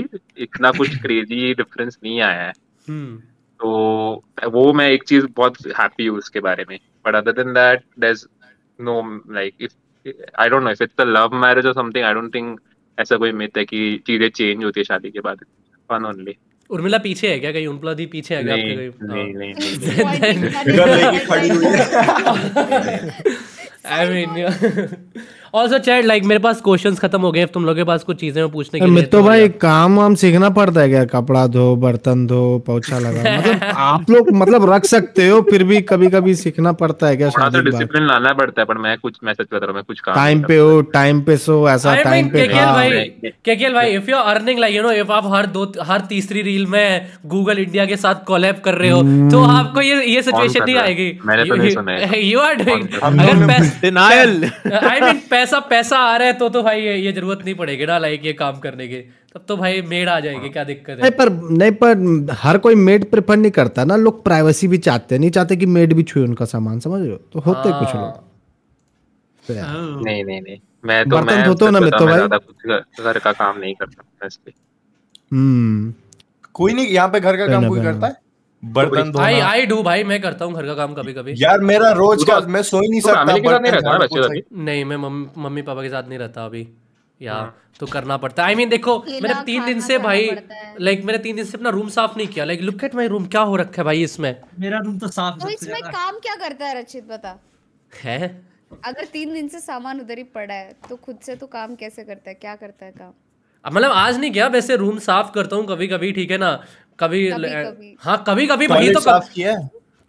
S7: इतना कुछ क्रेजी डिफरेंस नहीं आया है hmm. तो वो मैं एक चीज बहुत हैप्पी हूँ उसके बारे में but other than that there is no like if I don't know if it's a love marriage और समथिंग आई डोंट थिंक ऐसा कोई मिथ है कि चीजें चेंज होती है शादी के बाद फन ओनली
S2: उर्मिला पीछे है क्या कहीं उर्मिला दी पीछे है क्या आपके कहीं नहीं नहीं नहीं I mean also chat like मेरे पास क्वेश्चंस खत्म हो गए तुम लोगों के पास कुछ चीजें पूछने के लिए तो
S10: भाई काम वाम सीखना पड़ता है क्या कपड़ा धो बर्तन धो पोछा लगा मतलब आप लोग मतलब रख सकते हो फिर भी कभी कभी सीखना पड़ता है क्या तो शादी
S7: लाना पड़ता है पर मैं कुछ मैसेज कर रहा हूं कुछ काम
S10: टाइम पे हो टाइम पे सो ऐसा टाइम पे
S2: केकेएल हाँ। भाई if you are earning like you know if आप हर दो हर तीसरी रील में गूगल इंडिया के साथ कोलैब कर रहे हो तो hmm। आपको ये ये सिचुएशन नहीं आएगी मैंने तो नहीं सुना है यू आर डूइंग अगर डिनायल आई मीन ऐसा पैसा आ रहा है तो तो भाई ये जरूरत नहीं पड़ेगी ना लाइक ये काम करने के तब तो भाई मेड आ जाएंगे हाँ। क्या दिक्कत है नहीं पर
S10: नहीं पर हर कोई मेड प्रेफर नहीं करता ना लोग प्राइवेसी भी चाहते नहीं चाहते कि मेड भी छुए उनका सामान समझ रहे हो तो होते हाँ। कुछ लोग
S1: तो हाँ। नहीं नहीं नहीं
S7: मैं तो मैं धोते ना मैं तो भाई घर का काम नहीं करता हम्म
S12: कोई नहीं यहाँ पे घर का काम कोई करता
S2: है बर्तन तो धोना आई आई डू भाई मैं करता हूँ घर का काम कभी कभी यार मेरा रोज का तो मैं सो ही नहीं सकता के साथ नहीं रहता बच्चे नहीं मैं मम्मी पापा के साथ नहीं रहता अभी या हाँ। तो करना पड़ता है आई मीन देखो मैंने तीन दिन से भाई लाइक मैंने तीन दिन से अपना रूम साफ नहीं किया like look at my room क्या हो रखा है भाई इसमें मेरा रूम तो साफ तो इसमें काम
S4: क्या करता है रचित बता है अगर तीन दिन से सामान उधर ही पड़ा है तो खुद से तो काम कैसे करता है क्या करता है
S2: काम मतलब आज नहीं गया वैसे रूम साफ करता हूँ कभी कभी ठीक है ना कभी, हाँ कभी कभी भाई तो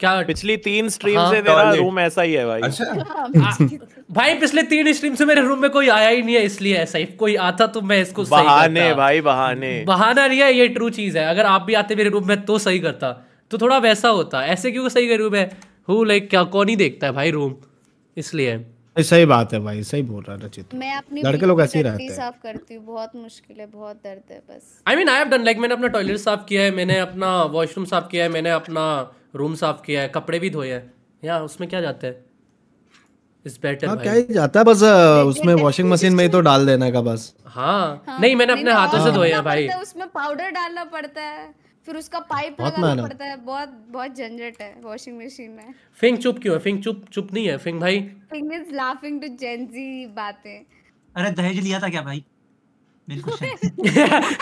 S2: क्या पिछली तीन हाँ, स्ट्रीम हाँ, से मेरा रूम ऐसा
S5: ही है भाई अच्छा
S2: हाँ, तो भाई पिछले तीन स्ट्रीम से मेरे रूम में कोई आया ही नहीं है इसलिए ऐसा ही कोई आता तो मैं इसको बहाने सही भाई बहाने बहाना नहीं है ये ट्रू चीज है अगर आप भी आते मेरे रूम में तो सही करता तो थोड़ा वैसा होता ऐसे क्यों सही करूँ मैं हूँ लाइक क्या कौन ही देखता है भाई रूम इसलिए
S10: सही बात है भाई सही बोल रहा रचित मैं अपनी लड़के लोग ऐसे ही रहते हैं
S4: साफ करती हूं बहुत मुश्किल है बहुत दर्द है बस I mean I have
S2: done like मैंने अपना टॉयलेट साफ किया है मैंने अपना वॉशरूम साफ किया है मैंने अपना रूम साफ किया है कपड़े भी धोए हैं या उसमें क्या जाता है इस बेटर हाँ, क्या ही
S10: जाता है बस उसमें वॉशिंग मशीन में ही तो डाल देना का बस
S2: हाँ, हाँ नहीं मैंने अपने हाथों से धोए हैं भाई
S4: उसमें पाउडर डालना पड़ता है फिर उसका पाइप लगाना पड़ता है बहुत बहुत झंझट है वॉशिंग मशीन में
S2: फिंग चुप क्यों है फिंग चुप चुप नहीं है फिंग भाई
S4: फिंग इज लाफिंग टू जेंजी बातें
S6: अरे दहेज लिया था क्या भाई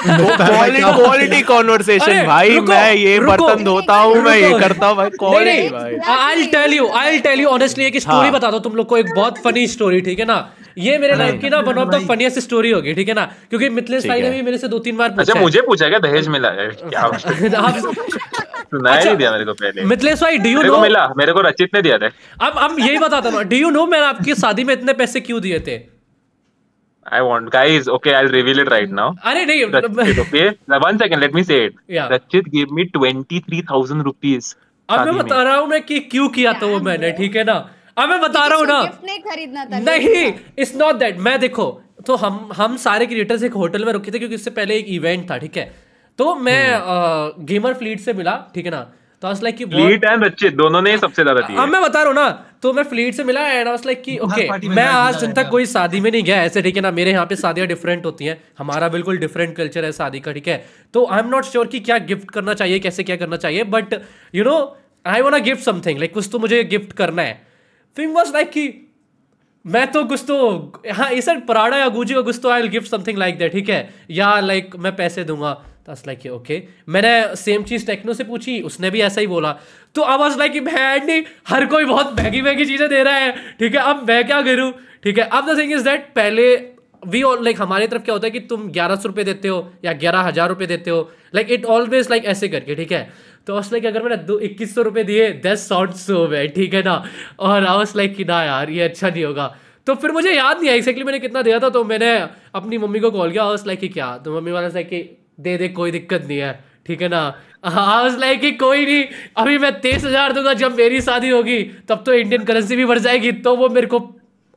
S6: क्वालिटी कॉन्वर्सेशन भाई मैं ये बर्तन
S5: धोता हूँ मैं ये करता हूँ भाई क्वालिटी भाई
S2: I tell you I tell you honestly एक स्टोरी हाँ। बता दो तुम लोग को एक बहुत फनी स्टोरी ठीक है ना ये मेरे लाइफ की ना वन ऑफ द स्टोरी होगी ठीक है ना क्योंकि मिथिलेश भाई ने भी
S7: मेरे से दो तीन बार अच्छा, पूछा अच्छा मुझे पूछा क्या दहेज मिला है क्या हाँ। अच्छा, दिया मेरे को पहले भाई डू यू नो मिला मेरे को रचित ने दिया था
S2: अब अब यही बताता हूँ डू यू नो मैंने आपकी शादी में इतने पैसे क्यों दिए थे
S7: I want guys. Okay, I'll reveal it right now. Are
S2: they, Rachit, मतलब-
S7: okay, now, one second. Let me say it. Yeah. Rachit gave me twenty three thousand rupees. अब मैं बता रहा हूँ मैं कि क्यों किया था वो मैंने ठीक है ना अब मैं बता
S2: रहा हूँ ना
S4: नहीं खरीदना था नहीं
S2: इट्स नॉट दैट मैं देखो तो हम हम सारे क्रिएटर्स एक होटल में रुके थे क्योंकि इससे पहले एक इवेंट था ठीक है तो मैं गेमर हम्म। फ्लीट से मिला ठीक है ना तो लाइक कि फ्लीट
S7: एंड रचित दोनों ने सबसे ज्यादा दिए अब
S2: मैं बता रहा हूँ ना तो मैं फ्लीट से मिला एंड लाइक कि ओके मैं आज दिन तक कोई शादी में नहीं गया ऐसे ठीक है ना मेरे यहाँ पे शादियाँ डिफरेंट होती हैं हमारा बिल्कुल डिफरेंट कल्चर है शादी का ठीक है तो आई एम नॉट श्योर कि क्या गिफ्ट करना चाहिए कैसे क्या करना चाहिए but you know I want gift something like कुछ तो मुझे गिफ्ट करना है थिंग वॉज लाइक कि मैं तो कुछ तो हाँ इस पराड़ा या गुजी का कुछ तो I gift something like that ठीक है या लाइक like, मैं पैसे दूंगा दस लाइक ओके मैंने सेम चीज़ टेक्नो से पूछी उसने भी ऐसा ही बोला तो अब आज लाइक भैंड नहीं हर कोई बहुत महंगी महंगी चीज़ें दे रहा है ठीक है अब मैं क्या करूँ ठीक है अब द थिंग इज़ दैट पहले वी ऑल लाइक हमारी तरफ क्या होता है कि तुम ग्यारह सौ रुपये देते हो या ग्यारह हज़ार रुपये देते हो लाइक इट ऑलवेज लाइक ऐसे करके ठीक है तो आज लाइक अगर मैंने दो इक्कीस सौ रुपये दिए दस सौ सो में ठीक है ना और आवास लाइक कि ना यार ये अच्छा नहीं होगा तो फिर मुझे याद नहीं आया एक्जैक्टली मैंने कितना दिया था तो मैंने अपनी मम्मी को कॉल किया और लाइक कि क्या तो मम्मी वाला लाइक कि दे दे कोई दिक्कत नहीं है ठीक है ना हाउस लाइक कि कोई नहीं अभी मैं तेईस हजार दूंगा जब मेरी शादी होगी तब तो इंडियन करेंसी भी बढ़ जाएगी तो वो मेरे को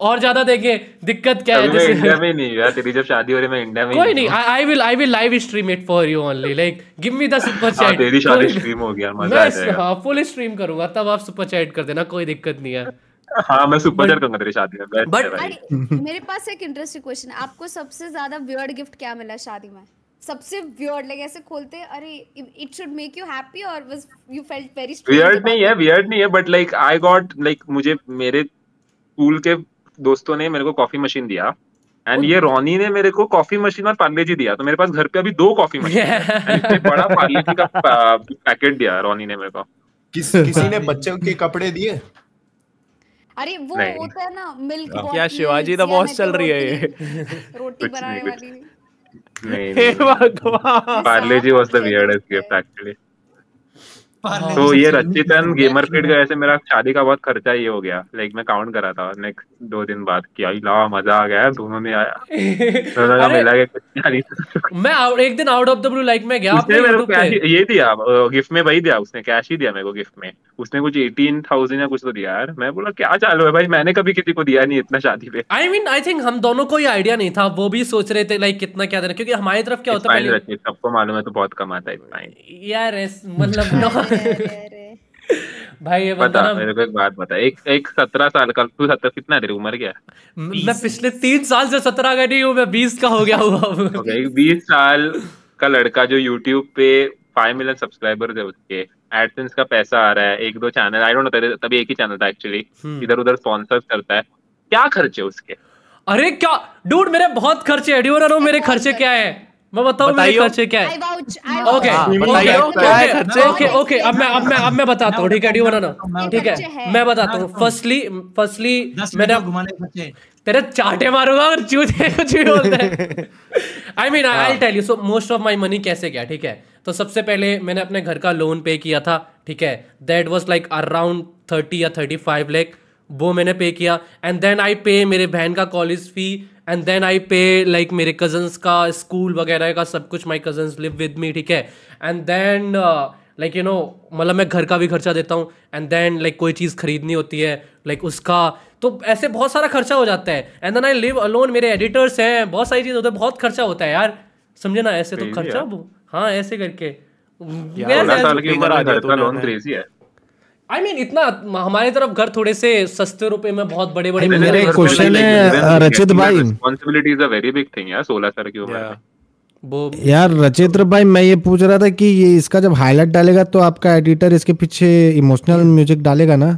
S2: और ज्यादा देंगे दिक्कत क्या है जैसे इंडिया
S7: में नहीं यार तेरी जब शादी हो रही है मैं इंडिया में कोई नहीं I
S2: will I will live stream it for you only like give me the super chat तेरी शादी स्ट्रीम
S7: हो गया मजा आ जाएगा
S2: हां फुल स्ट्रीम करूंगा तब आप सुपर चैट कर देना कोई दिक्कत नहीं है
S7: हाँ मैं सुपर चैट करूंगा तेरी शादी में बट
S4: मेरे पास एक इंटरेस्टिंग क्वेश्चन है आपको सबसे ज्यादा वियर्ड गिफ्ट क्या मिला शादी में सबसे वियर्ड लगे ऐसे खोलते अरे it should make you happy और was you felt very weird नहीं है
S7: वियर्ड नहीं है but like I got like मुझे मेरे स्कूल के दोस्तों ने मेरे को कॉफी मशीन दिया एंड ये रोनी ने मेरे को कॉफी मशीन और पार्ले जी दिया तो मेरे पास घर पे अभी दो कॉफी मशीन yeah. बड़ा पार्ले जी का पैकेट दिया रोनी ने मेरे को किस किसी ने बच्चों के कपड़े दिए
S3: अरे
S4: वो होता है ना मिल्क
S7: क्या शिवाजी द
S3: बॉस चल रही है
S7: ये
S3: रोटी बनाने वाली
S7: Maybe. Hey,
S1: Bhagwan! Parle
S7: ji was the weirdest gift actually.
S1: तो ये
S7: रचितन गेमर फिट का ऐसे मेरा शादी का बहुत खर्चा ही हो गया लाइक मैं काउंट करा था नेक्स्ट दो दिन बाद कि आई ला मजा आ गया दोनों में आया दोनों का मिला के
S2: मैं एक दिन out of the blue like मैं गया उसने मेरे को कैश
S7: ये दिया गिफ्ट में भाई दिया उसने कैश ही दिया मेरे को गिफ्ट में उसने कुछ एटीन थाउजेंड या कुछ तो दिया यार मैं बोला क्या चालू है भाई मैंने कभी किसी को दिया नहीं इतना शादी पे आई मीन आई थिंक हम दोनों को ही आइडिया नहीं था वो भी सोच रहे थे लाइक कितना
S2: क्या देना क्योंकि हमारी तरफ क्या होता है
S7: सबको मालूम है तो बहुत कम आता है
S2: यार मतलब भाई ये बता मेरे को
S7: एक बात बता एक एक सत्रह साल का तू सत्रह कितना तेरी उम्र क्या
S2: मैं पिछले तीन साल से सत्रह का नहीं हूँ मैं बीस का हो गया हूँ अब
S7: एक बीस साल का लड़का जो यूट्यूब पे फाइव मिलियन सब्सक्राइबर है उसके एडसेंस का पैसा आ रहा है एक दो चैनल आई डोंट नो तभी एक ही चैनल था एक्चुअली हम्म। इधर उधर स्पॉन्सर करता है क्या खर्चे उसके अरे क्या डूड
S2: मेरे बहुत खर्चे है मेरे खर्चे क्या है मैं बताऊं मेरे खर्चे क्या हाँ। हाँ, है ओके ओके ओके ओके अब मैं अब मैं अब मैं बताता हूँ ठीक है डी बनाना ठीक है मैं बताता हूँ फर्स्टली फर्स्टली मैंने तो घुमाने तेरे चाटे मारूंगा और चूते कुछ भी बोलते हैं I mean I tell you so most of my money कैसे गया ठीक है तो सबसे पहले मैंने अपने घर का लोन पे किया था ठीक है that was like around thirty या थर्टी फाइव लैख वो मैंने पे किया एंड देन आई पे मेरे बहन का college fee and then I pay like मेरे कजन्स का स्कूल वगैरह का सब कुछ my cousins live with me ठीक है and then like you know मतलब मैं घर का भी खर्चा देता हूँ एंड देन लाइक कोई चीज़ खरीदनी होती है लाइक like, उसका तो ऐसे बहुत सारा खर्चा हो जाता है and then I live alone मेरे एडिटर्स हैं बहुत सारी चीज़ होती है बहुत खर्चा होता है यार समझे ना ऐसे तो खर्चा हाँ ऐसे करके आई I मीन mean, इतना हमारे तरफ घर थोड़े से सस्ते रुपए में बहुत
S10: बड़े
S7: बड़े मेरे क्वेश्चन है रचित भाई responsibility is a very big thing यार 16 साल की उम्र में
S10: यार तो- रचित्र भाई मैं ये पूछ रहा था कि ये इसका जब हाईलाइट डालेगा तो आपका एडिटर इसके पीछे इमोशनल म्यूजिक डालेगा ना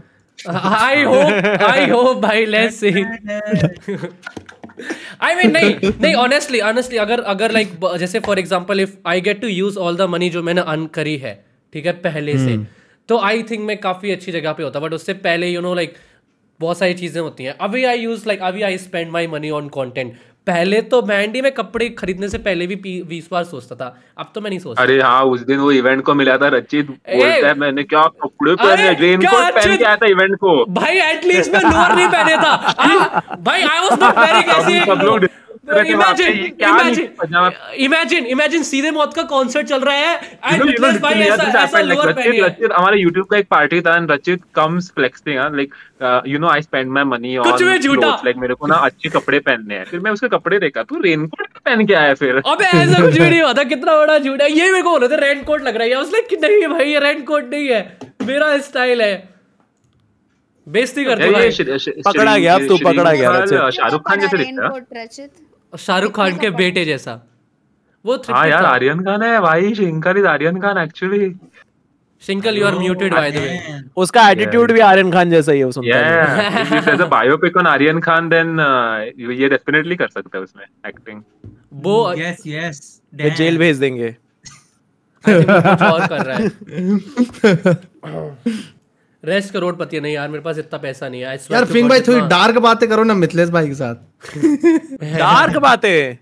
S2: आई होप आई होप भाई लेट्स सी आई मीन नहीं नहीं ऑनेस्टली ऑनेस्टली अगर अगर लाइक जैसे for example if I get to use all the money जो मैंने अर्न करी है ठीक है पहले से हम्म। तो आई थिंक मैं काफ़ी अच्छी जगह पे होता बट उससे पहले यू नो लाइक बहुत सारी चीज़ें होती हैं अभी आई यूज़ लाइक अभी I spend my money on content पहले तो मैंडी में कपड़े खरीदने से पहले भी बीस बार सोचता था अब तो मैं नहीं सोचता अरे
S7: हाँ उस दिन वो इवेंट को मिला था रचित बोलता है मैंने क्या कपड़े पहने कोट पहन के आया था इवेंट को भाई
S1: एटलीस्ट मैं लोअर नहीं पहने था हाँ, भाई आई वाज नॉट वेरी
S7: ऐसी
S1: इमेजिन
S2: तो इमेजिन सीधे मौत का कॉन्सर्ट चल रहा है
S7: हमारे यूट्यूब का एक पार्टी था and Rachit comes flexing like you know I spend my money और लाइक मेरे को ना अच्छे कपड़े पहनने हैं फिर मैं उसके कपड़े देखा तू रेनकोट पहन के आया फिर अबे
S2: ऐसा कुछ भी नहीं होता कितना बड़ा झूठ है ये मेरे
S7: को बोल रहे थे रेनकोट लग रहा है उसने नहीं भाई ये रेनकोट
S2: नहीं है मेरा स्टाइल है बेइज्जती करते पकड़ा गया अब तू पकड़ा गया शाहरुख खान जैसे दिखता है और शाहरुख खान के बेटे जैसा
S7: वो हाँ यार आर्यन खान है भाई शंकर इज आर्यन खान एक्चुअली सिंकल you are muted by the way
S5: उसका एटीट्यूड भी आर्यन खान जैसा ही है सुनता है
S7: if is a biopic on Aryan Khan then uh, ये डेफिनेटली कर सकता है उसमें एक्टिंग
S6: वो यस यस
S7: जेल भेज देंगे
S6: अच्छा, कुछ और कर रहा
S2: है रेस्ट करोड़ पति नहीं यार मेरे पास इतना पैसा नहीं है यार फिंग भाई थोड़ी
S10: डार्क बातें करो ना मिथिलेश भाई के साथ
S2: डार्क बातें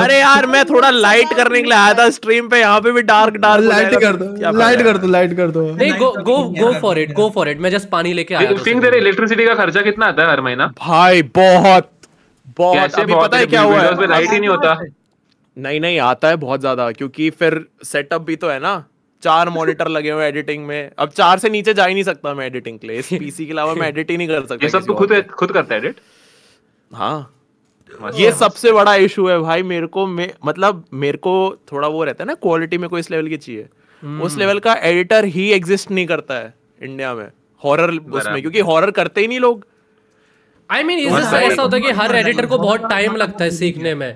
S10: अरे
S5: यार मैं थोड़ा लाइट करने के लिए आया था स्ट्रीम पे यहाँ पे भी डार्क डार्क लाइट कर दो लाइट कर दो लाइट कर दो
S2: नहीं go go go for it go for it मैं जस्ट पानी लेके आया सिंह तेरे इलेक्ट्रिसिटी का खर्चा कितना आता है हर महीना
S5: भाई बहुत
S2: बहुत अभी पता है क्या हुआ है लाइट ही नहीं होता
S5: नहीं नहीं आता है बहुत ज्यादा क्योंकि फिर सेटअप भी तो है ना चार मॉनिटर लगे हुए एडिटिंग में अब चार से नीचे जा ही नहीं सकता मैं एडिटिंग के लिए इस पीसी के अलावा मैं एडिटिंग नहीं कर सकता ये सब तो खुद खुद करता है एडिट हाँ अच्छा। ये सबसे बड़ा इशू है भाई मेरे को मे, मतलब मेरे को थोड़ा वो रहता है ना क्वालिटी में कोई इस लेवल की चाहिए हम्म। उस लेवल का एडिटर ही एग्जिस्ट नहीं करता है इंडिया में हॉरर उसमें क्योंकि हॉरर करते ही नहीं लोग
S2: आई मीन ऐसा होता है कि हर एडिटर को बहुत टाइम लगता है सीखने में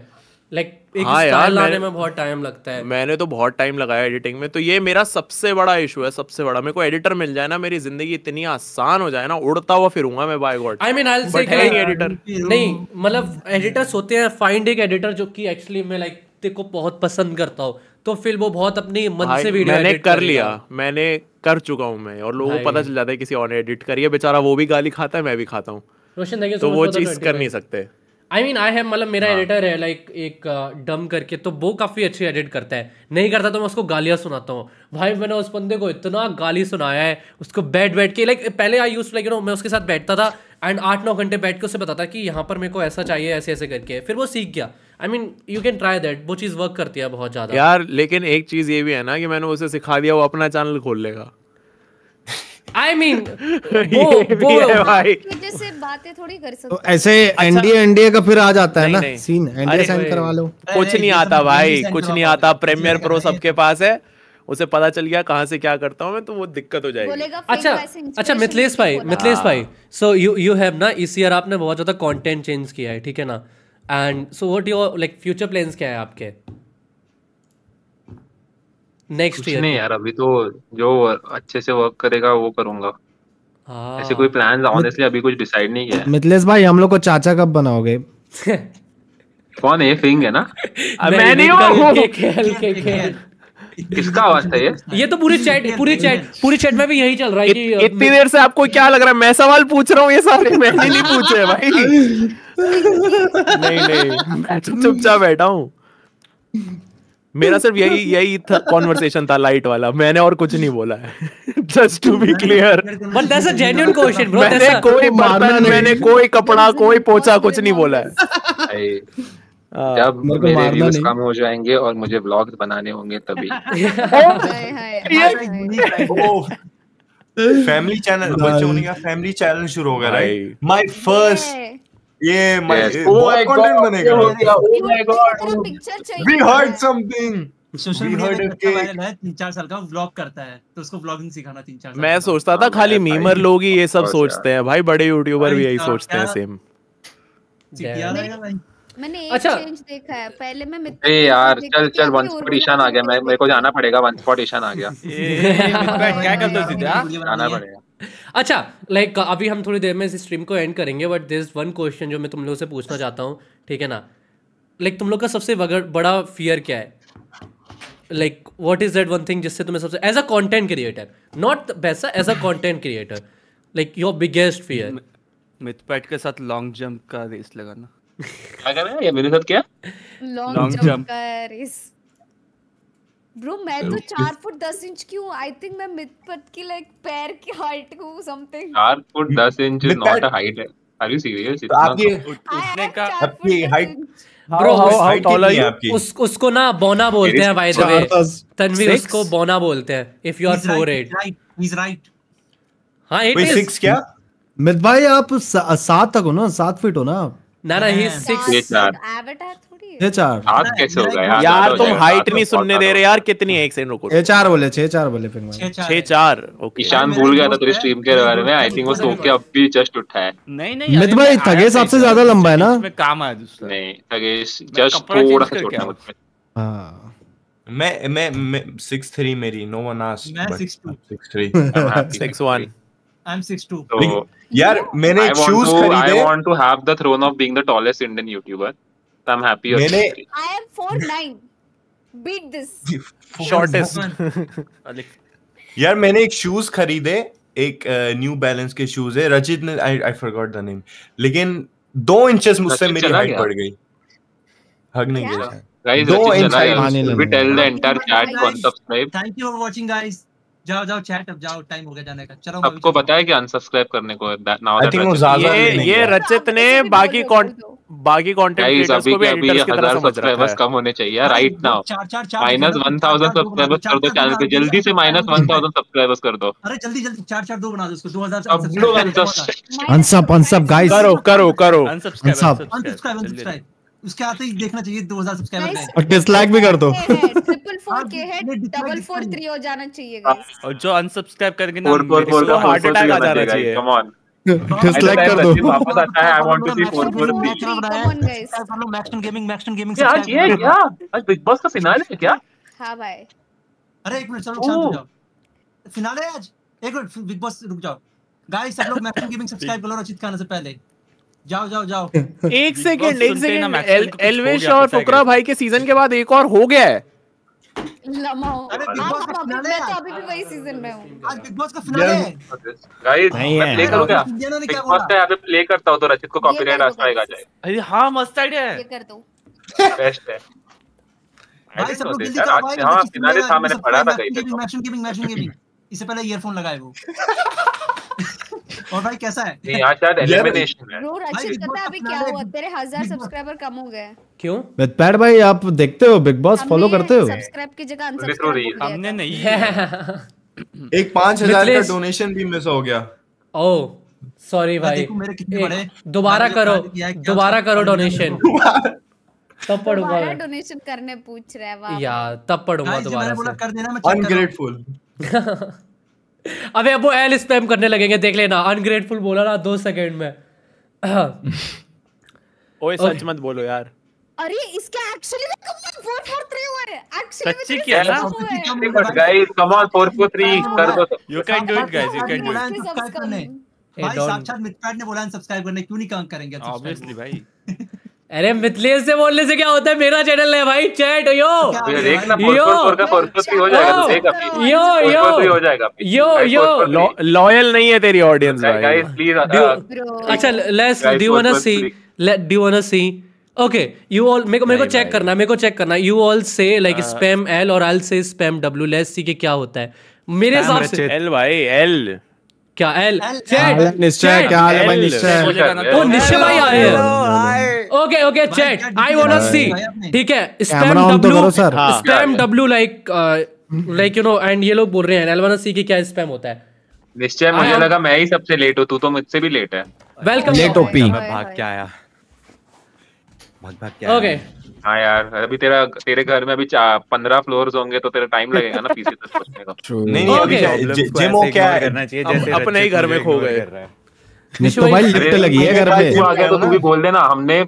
S2: लाइक एक हाँ यार लाने में बहुत टाइम लगता
S5: है मैंने तो बहुत टाइम लगाया एडिटिंग में तो ये मेरा सबसे बड़ा इशू है सबसे बड़ा मेरे को एडिटर मिल जाए ना मेरी जिंदगी इतनी आसान हो जाए ना उड़ता हुआ फिरूंगा मैं by god I mean I say editor नहीं
S2: मतलब एडिटर्स होते हैं फाइंड एक एडिटर जो कि एक्चुअली मैं लाइक को बहुत पसंद करता हूँ तो फिर वो बहुत अपनी मन से वीडियो मैंने कर लिया मैंने
S5: कर चुका हूँ मैं और लोगों को पता चल जाता है किसी और ने एडिट करिए बेचारा वो भी गाली खाता है मैं भी खाता हूँ तो वो चीज कर नहीं सकते
S2: आई मीन आई है मतलब मेरा एडिटर हाँ। है लाइक एक डम uh, करके तो वो काफ़ी अच्छी एडिट करता है नहीं करता तो मैं उसको गालियाँ सुनाता हूँ भाई मैंने उस बंदे को इतना गाली सुनाया है उसको बैठ बैठ के लाइक पहले आई यूज लाइक नो मैं उसके साथ बैठता था एंड आठ नौ घंटे बैठ के उसे बताता कि यहाँ पर मेरे को ऐसा चाहिए ऐसे ऐसे करके फिर वो सीख गया I mean you can try that वो चीज़ वर्क करती है बहुत ज़्यादा यार
S5: लेकिन एक चीज़ ये भी है ना कि मैंने उसे सिखा दिया वो अपना चैनल खोल लेगा
S2: आई I mean, वो वो ट्विटर तो
S4: से बातें थोड़ी कर
S10: सकते तो ऐसे एनडीए अच्छा। एनडीए का फिर आ जाता है ना सीन एनडीए साइन करवा लो
S5: कुछ नहीं आता भाई कुछ नहीं आता प्रीमियर प्रो सबके पास है उसे पता चल गया कहाँ से क्या करता हूँ
S2: मैं तो वो दिक्कत हो जाएगी
S1: अच्छा अच्छा मिथिलेश
S2: भाई मिथिलेश भाई सो यू यू हैव ना इस ईयर आपने बहुत ज़्यादा कंटेंट चेंज किया है ठीक है ना and so what your like future plans क्या है आपके नेक्स्ट ईयर नहीं यार
S7: अभी तो जो अच्छे से वर्क करेगा वो करूंगा हाँ। ऐसे कोई प्लान ऑनेस्टली अभी कुछ डिसाइड नहीं किया
S10: मिथलेश भाई हम लोग को चाचा कब बनाओगे
S7: कौन है फिंग है ना मैं नहीं
S2: हूं किसका आवाज था ये ये तो पूरे चैट पूरे चैट पूरे चैट में भी यही चल रहा है कि इतनी देर से
S5: आपको क्या लग रहा है मैं सवाल पूछ रहा हूँ ये सारे मैंने नहीं
S2: पूछे भाई
S1: नहीं नहीं
S5: मैं चुपचाप बैठा हूँ मेरा सिर्फ यही यही था कॉन्वर्सेशन था लाइट वाला मैंने और कुछ नहीं बोला है just to be clear
S2: but that's a genuine question bro मैंने कोई बर्तन मैंने
S5: कोई कपड़ा कोई पोछा कुछ नहीं बोला
S2: है
S7: हाँ। जब मेरे व्यूज कम हो जाएंगे और मुझे ब्लॉग बनाने होंगे तभी फैमिली चैनल बच्चों ने फैमिली चैनल शुरू होगा राइट माय
S6: फर्स्ट
S12: ये कंटेंट
S1: oh oh बनेगा we heard
S6: something social media साल का व्लॉग करता है तो उसको व्लॉगिंग सिखाना तीन चार
S5: मैं सोचता था हाँ, खाली मीमर लोग ही ये सब सोचते हैं भाई बड़े यूट्यूबर भी यही सोचते
S6: हैं सेम
S4: मैंने एक अच्छा। चेंज देखा है पहले मैं मित्र
S7: यार चल चल आ गया मैं मेरे को जाना पड़ेगा आ गया
S2: क्या जाना पड़ेगा अच्छा लाइक like, अभी हम थोड़ी देर में इस स्ट्रीम को एंड करेंगे बट दिस वन क्वेश्चन जो मैं तुम लोगों से पूछना चाहता हूँ ठीक है ना लाइक like, तुम लोग का सबसे बड़ा फियर क्या है like what is that one thing जिससे तुम्हें सबसे as a content creator not वैसा as a content creator like your biggest fear Mythpat के
S6: साथ लॉन्ग जंप का रेस लगाना क्या कर रहा है मेरे साथ क्या
S1: लॉन्ग जंप
S4: का रेस ब्रो मैं तो चार फुट दस इंच की हूँ आई थिंक मैं मितपत की लाइक पैर की हाइट समथिंग
S7: चार फुट hmm. दस inch not a height are you serious आपकी तो-
S2: उठने का
S7: आपकी height
S1: bro how tall are you उस
S2: उसको ना बोना बोलते हैं बाय द वे तन्वीर उसको बोना बोलते हैं if you are 48
S6: he is right हां इट इज क्या
S10: मित hmm. भाई आप सात तक हो ना सात फीट हो ना आप
S6: ना ना ही सिक्स ये चार
S10: एवटार
S6: कैसे हो
S5: गए हाँ, यार तुम हाइट नहीं तो सुनने दे रहे यार कितनी एक सेकंड रुको 6-4
S10: बोले 6 चार बोले पिंगमैन
S7: 6 चार ओके ईशान भूल गया था तेरी स्ट्रीम के बारे में आई थिंक वो सो के अब भी जस्ट उठा है
S1: नहीं नहीं
S10: मित भाई थगेश सबसे ज्यादा लंबा है ना इसमें
S7: काम आया दूसरा नहीं थगेश जस्ट थोड़ा सा छोटा मुझ
S10: हां
S12: मैं मैं 6-3 मेरी नो वन आस्क्ड मैं 6-2
S7: 6-3 6-1 आई
S6: एम 6-2 यार मैंने शूज खरीदे I want
S7: to have the throne of being the tallest Indian YouTuber I am happy I
S6: am 49
S4: beat this shortest
S7: यार
S12: मैंने एक शूज खरीदे एक न्यू uh, बैलेंस के शूज है रजित ने I I forgot the name लेकिन दो इंचेस मुझसे मेरी हाइट बढ़ गई हग नहीं गया
S7: गाइस
S6: दो inch height we tell the entire chat कौन subscribe thank you for watching guys जाओ जाओ चैट अब जाओ टाइम हो गया जाने का चलो
S7: आपको पता है कि अनसब्सक्राइब करने को नाउ आई थिंक ज्यादा ये ये
S5: रचित ने बाकी बाकी कंटेंट क्रिएटर्स को भी अभी 1000 सब्सक्राइबर्स कम
S7: होने चाहिए राइट नाउ माइनस 1000 सब्सक्राइबर्स कर दो चैनल को जल्दी से माइनस 1000 सब्सक्राइबर्स कर दो
S6: अरे जल्दी जल्दी चार चार दो बना दो इसको
S1: 2000
S10: अनसब अनसब गाइस करो
S6: करो करो अनसब्सक्राइब अनसब्सक्राइब अनसब्सक्राइब उसके आते ही देखना चाहिए 2000 सब्सक्राइबर और डिसलाइक भी कर दो
S4: ट्रिपल के है डबल हो जाना चाहिए हाँ।
S6: और जो अनसब्सक्राइब ना हार्ट अटैक आ जाना चाहिए कम ऑन डिसलाइक कर दो वापस
S7: आता है I want to see come
S6: on guys कर लो मैक्सटन गेमिंग मैक्सटन गेमिंग ये क्या आज बिग बॉस का फिनाले है क्या हां भाई अरे मिनट चलो शांत हो oh। जाओ आज एक मिनट बिग बॉस रुक जाओ गाइस सब लोग मैक्सटन गेमिंग सब्सक्राइब कर लो रचित खाना से पहले जाओ जाओ जाओ एक सेकेंड एक सेकंड एलवेश तो और फुकरा
S5: भाई के सीजन के बाद एक और हो गया है
S4: प्ले
S7: तो करता हूँ तो रचित को कॉपीराइट आ जाएगा
S6: हाँ मस्त आइडिया है तो हाँ, था मैंने पढ़ा था कहीं इससे पहले ईयरफोन लगाए वो और भाई कैसा है नहीं
S1: आज शायद एलिमिनेशन है ब्रो
S4: रचित पता है अभी क्या हुआ तेरे हजार सब्सक्राइबर कम हो गए
S10: क्यों पैड भाई आप देखते हो बिग बॉस फॉलो करते हो सब्सक्राइब
S4: की जगह अनसब्सक्राइब
S7: तो हमने नहीं है
S10: एक
S2: पांच हजार का डोनेशन भी मिस हो गया ओ सॉरी हाँ, भाई दोबारा करो दोबारा करो डोनेशन तब पढ़ूंगा
S4: डोनेशन करने पूछ रहा है वाह यार
S2: तब पढ़ूंगा दोबारा से अनग्रेटफुल अबे अब वो एल स्पैम करने लगेंगे देख लेना अनग्रेटफुल बोला ना दो सेकंड में
S5: ओए सच मत बोलो यार
S4: अरे इसके एक्चुअली में कम
S6: 443 हुआ है एक्चुअली सच्ची तो क्या है ना बट गाइस
S7: कम ऑन 443 कर दो
S6: you can do it guys you can do it subscribe करने भाई साक्षात मित्रपाट ने बोला है सब्सक्राइब करने क्यों नहीं काम करेंगे ऑब्वियसली भाई
S2: अरे मिथलेश से बोलने से क्या होता है मेरा चैनल है भाई चैट यो यो यो यो यो यो
S5: लॉयल नहीं है तेरी ऑडियंस भाई
S2: अच्छा let's do one see let do one see okay you all मेरे को मेरे को चेक करना मेरे को चेक करना यू ऑल से लाइक स्पैम एल और एल से स्पैम डब्ल्यू लेस सी के क्या होता है मेरे हिसाब से एल भाई एल क्या एल चैट निश्चय क्या हाल है भाई निश्चय ओ निश्चय भाई आए हैं okay okay chat I want to see ठीक है spam
S10: W
S7: spam
S2: W like like you know and ये लोग बोल रहे हैं आई वांट टू सी कि क्या स्पैम होता है
S7: निश्चय मुझे लगा मैं ही सबसे लेट हूं तू तो मुझसे भी लेट है वेलकम लेट ओपी मैं भाग के आया बहुत भाग के ओके हाँ यार अभी तेरा तेरे घर में अभी पंद्रह फ्लोर्स होंगे तो तेरा टाइम लगेगा ना पीसी तक
S8: पहुंचने का नहीं नहीं अभी
S1: जिम हो क्या जैसे अपने ही घर में खो गए
S7: तो, तो भाई लिफ्ट लगी है घर पे आ गया तो तू भी बोल देना हमने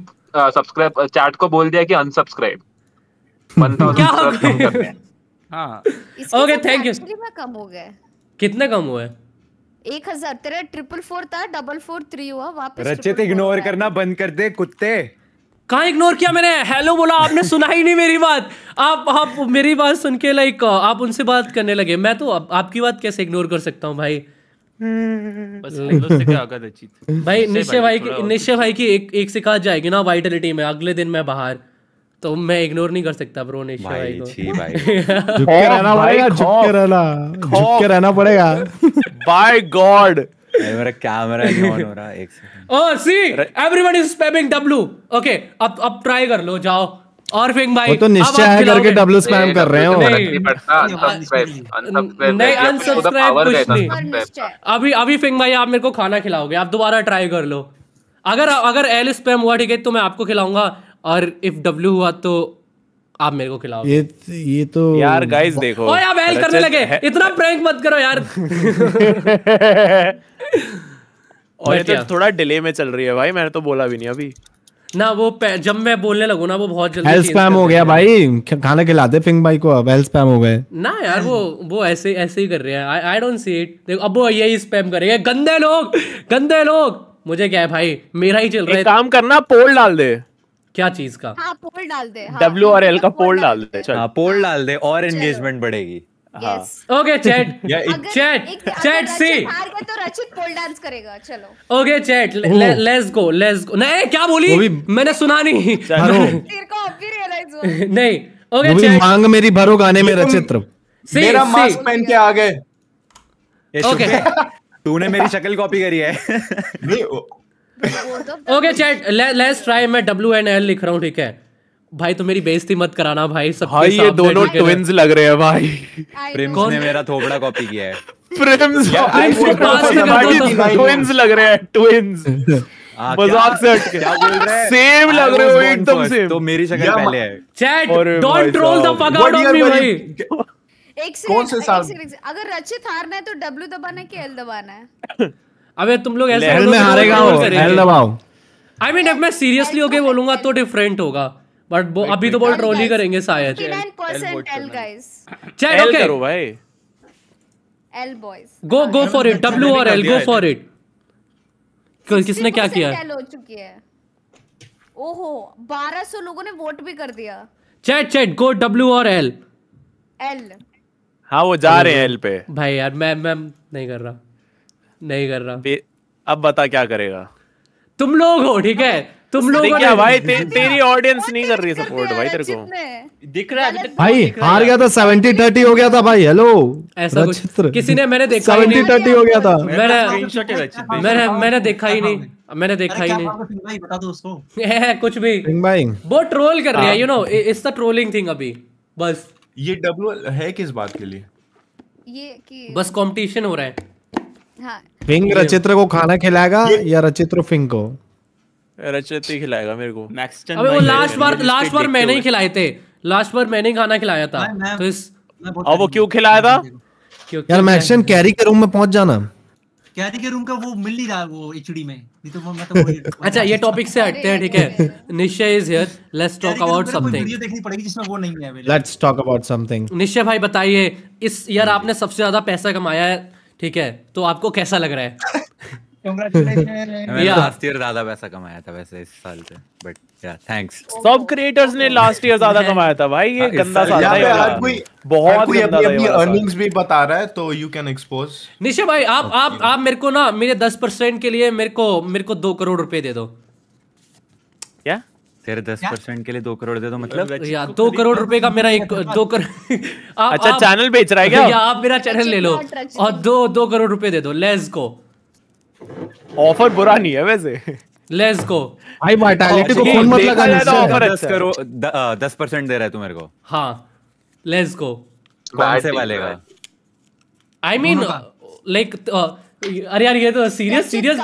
S7: सब्सक्राइब चैट को बोल दिया कि अनसब्सक्राइब
S4: ओके थैंक यू कम हो गए
S2: कितने कम हुए
S4: एक हजार तेरा ट्रिपल फोर था डबल फोर थ्री हुआ वापस रचित तो
S2: इग्नोर
S11: करना बंद कर दे कुत्ते
S2: कहा इग्नोर किया मैंने हेलो बोला आपने सुना ही नहीं मेरी बात आप आप मेरी बात सुन के लाइक आप उनसे बात करने लगे मैं तो आप, आपकी बात कैसे इग्नोर कर सकता हूँ भाई
S1: हम्म।
S2: भाई निश्चय भाई की निश्चय भाई की एक एक जाएगी ना वाइटलिटी में अगले दिन मैं बाहर तो मैं इग्नोर नहीं कर सकता
S11: ब्रो निश्चय भाई
S10: झुक के रहना पड़ेगा झुक के रहना झुक के रहना पड़ेगा
S11: बाय गॉड मेरा कैमरा ऑन हो रहा एक second
S2: see is spamming W okay अब अब ट्राई कर लो जाओ और फिंग भाई तो निश्चय है करके डबल स्पैम कर रहे हो नहीं
S1: अनसब्सक्राइब
S2: कुछ नहीं अभी अभी फिंग भाई आप मेरे को खाना खिलाओगे आप दोबारा ट्राई कर लो अगर अगर एल स्पैम हुआ ठीक है तो मैं आपको खिलाऊंगा और इफ डब्ल्यू हुआ तो आप मेरे को खिलाओ ये
S5: ये तो यार गाइस देखो ओए आप एल करने लगे
S2: इतना प्रैंक मत करो यार
S5: और ये तो थोड़ा डिले में चल रही है भाई मैंने
S2: तो बोला भी नहीं अभी ना वो जब मैं बोलने लगू ना वो बहुत जल्दी हेल्थ स्पैम हो गया
S10: भाई खाना खिलाते पिंक भाई को अब हेल्थ स्पैम हो गए
S2: ना यार वो वो ऐसे ऐसे ही कर रहे हैं आई डोंट सी इट देखो अब वो यही स्पैम करेंगे गंदे लोग गंदे लोग मुझे क्या है भाई मेरा ही
S11: चल रहा है काम करना पोल डाल दे क्या चीज का
S4: हाँ, पोल डाल दे
S2: डब्ल्यू
S11: आर एल का मतलब पोल डाल दे हाँ, पोल डाल दे और एंगेजमेंट बढ़ेगी okay chat chat chat see
S4: तो रचित पोल डांस करेगा चलो
S11: okay chat let's go
S2: let's go नहीं क्या बोली मैंने सुना नहीं तेरे को अब भी रियलाइज हुआ नहीं
S11: ओके चैट मांग मेरी भरो गाने में um, रचित मेरा मास्क पहन के आ गए ओके तूने मेरी शक्ल कॉपी करी है
S2: ओके चैट लेट्स ट्राई मैं डब्ल्यू एंड एल लिख रहा हूं ठीक है भाई तो मेरी बेइज्जती मत कराना भाई सब भाई ये दोनों ट्विंस
S11: लग रहे हैं भाई प्रिम्स ने मेरा थोबड़ा कॉपी किया है
S5: प्रिम्स ट्विंस लग रहे हैं ट्विंस
S1: मजाक से हट के सेम लग रहे हो एकदम सेम तो मेरी शक्ल पहले है
S2: chat don't troll the fuck out of me भाई
S4: एक से कौन साल अगर रचित हारना है तो डब्ल्यू दबाना है कि एल दबाना है
S2: अबे तुम लोग ऐसे हेल में तो हारेगा हो एल दबाओ आई मीन अब मैं सीरियसली होके बोलूंगा तो डिफरेंट होगा बट वो अभी तो बॉल ट्रोल ही करेंगे शायद चैट ओके करो भाई L boys go go for it W और एल गो फॉर इट किसने क्या किया
S4: एल हो चुकी है ओहो 1200 लोगों ने वोट भी कर दिया
S2: चैट चैट गो डब्ल्यू और एल एल हाँ वो जा रहे हैं एल पे भाई यार मैं मैं नहीं कर रहा नहीं कर रहा अब बता क्या करेगा तुम लोग हो
S5: ठीक है तुम लोग क्या भाई ते, तेरी ऑडियंस नहीं कर रही सपोर्ट भाई तेरे को
S6: दिख
S1: रहा है
S10: भाई हार गया था सेवेंटी थर्टी हो गया था भाई हेलो ऐसा कुछ किसी ने
S2: मैंने देखा सेवेंटी थर्टी
S10: हो गया था मैंने तो मैंने मैंने
S2: देखा ही नहीं मैंने देखा ही नहीं
S6: बता दो
S2: कुछ भी वो
S6: ट्रोल कर रहा है you know
S2: it's the trolling thing अभी बस ये डब्ल्यू है किस बात के लिए ये कि बस कंपटीशन हो रहा है
S10: हाँ। फिंग रचित्र को खाना खिलाएगा या रचित्र फिंग को
S5: रचित ही खिलाएगा मेरे को
S2: मैक्सटन अबे वो लास्ट बार लास्ट बार मैंने ही खिलाए थे लास्ट बार मैंने खाना खिलाया था तो इस अब वो क्यों खिलाया था
S10: यार मैक्सटन कैरी के रूम में पहुंच जाना
S2: कैरी के रूम का वो मिल नहीं रहा वो एचडी में नहीं तो मैं तो अच्छा ये टॉपिक से हटते हैं ठीक है Nishchay is here let's talk about something video
S6: देखनी पड़ेगी जिसमें वो नहीं है available
S10: let's talk about something
S2: Nishchay भाई बताइए इस ईयर hmm. आपने सबसे ज्यादा पैसा कमाया है
S11: ठीक है तो आपको कैसा लग रहा है हाँ, तो
S12: यू कैन एक्सपोज
S2: भाई आप आप आप मेरे को ना मेरे के लिए मेरे को मेरे को करोड़ रुपए दे दो
S11: क्या तेरे दस परसेंट के लिए दो करोड़ दे दो मतलब दो करोड़ रुपए का
S2: मेरा एक दो
S11: करोड़
S1: अच्छा चैनल बेच रहा है क्या आप मेरा चैनल ले लो और
S2: दो
S11: दो करोड़ रुपए दे दो लेस को
S2: ऑफर बुरा नहीं है वैसे लेट्स गो भाई वाइटालिटी को फोन मत लगा
S11: ना ऑफर 10 करो 10% दे रहा है तू मेरे को हां लेट्स गो कौन से वाले का
S2: आई मीन लाइक अरे यार ये तो सीरियस सीरियस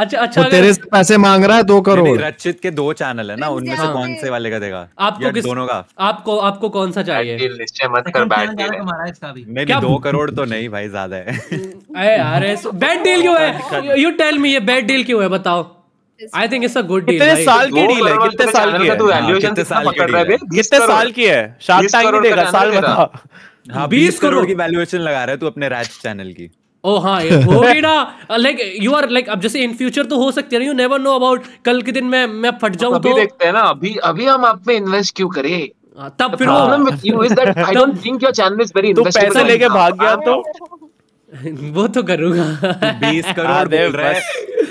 S2: अच्छा अच्छा तो तेरे से पैसे
S10: मांग रहा है
S11: दो करोड़ रचित के दो चैनल है ना उनमें से हाँ। कौन से वाले का देगा आपको किस दोनों का आपको आपको कौन सा चाहिए मत अच्छा, कर बैड भी नहीं दो करोड़ तो नहीं भाई ज्यादा है
S2: अरे यार बैड डील क्यों है यू टेल मी ये बैड डील क्यों है बताओ I think it's a good deal कितने साल की डील है कितने साल की है कितने साल की है कितने साल की है शार्क टैंक देगा साल बता हाँ, बीस करोड़ की
S11: वैल्यूएशन लगा रहा है तू अपने राज चैनल की
S2: Oh, हाँ हो लाइक यू आर लाइक अब जैसे इन फ्यूचर तो हो सकती है यू नेवर नो अबाउट कल
S7: के दिन मैं मैं फट जाऊं तो। देखते हैं ना अभी अभी हम आप में इन्वेस्ट क्यों करें हाँ, तब फिर पैसा लेके भाग गया तो वो
S11: तो करूंगा
S7: बीस करोड़ बोल रहा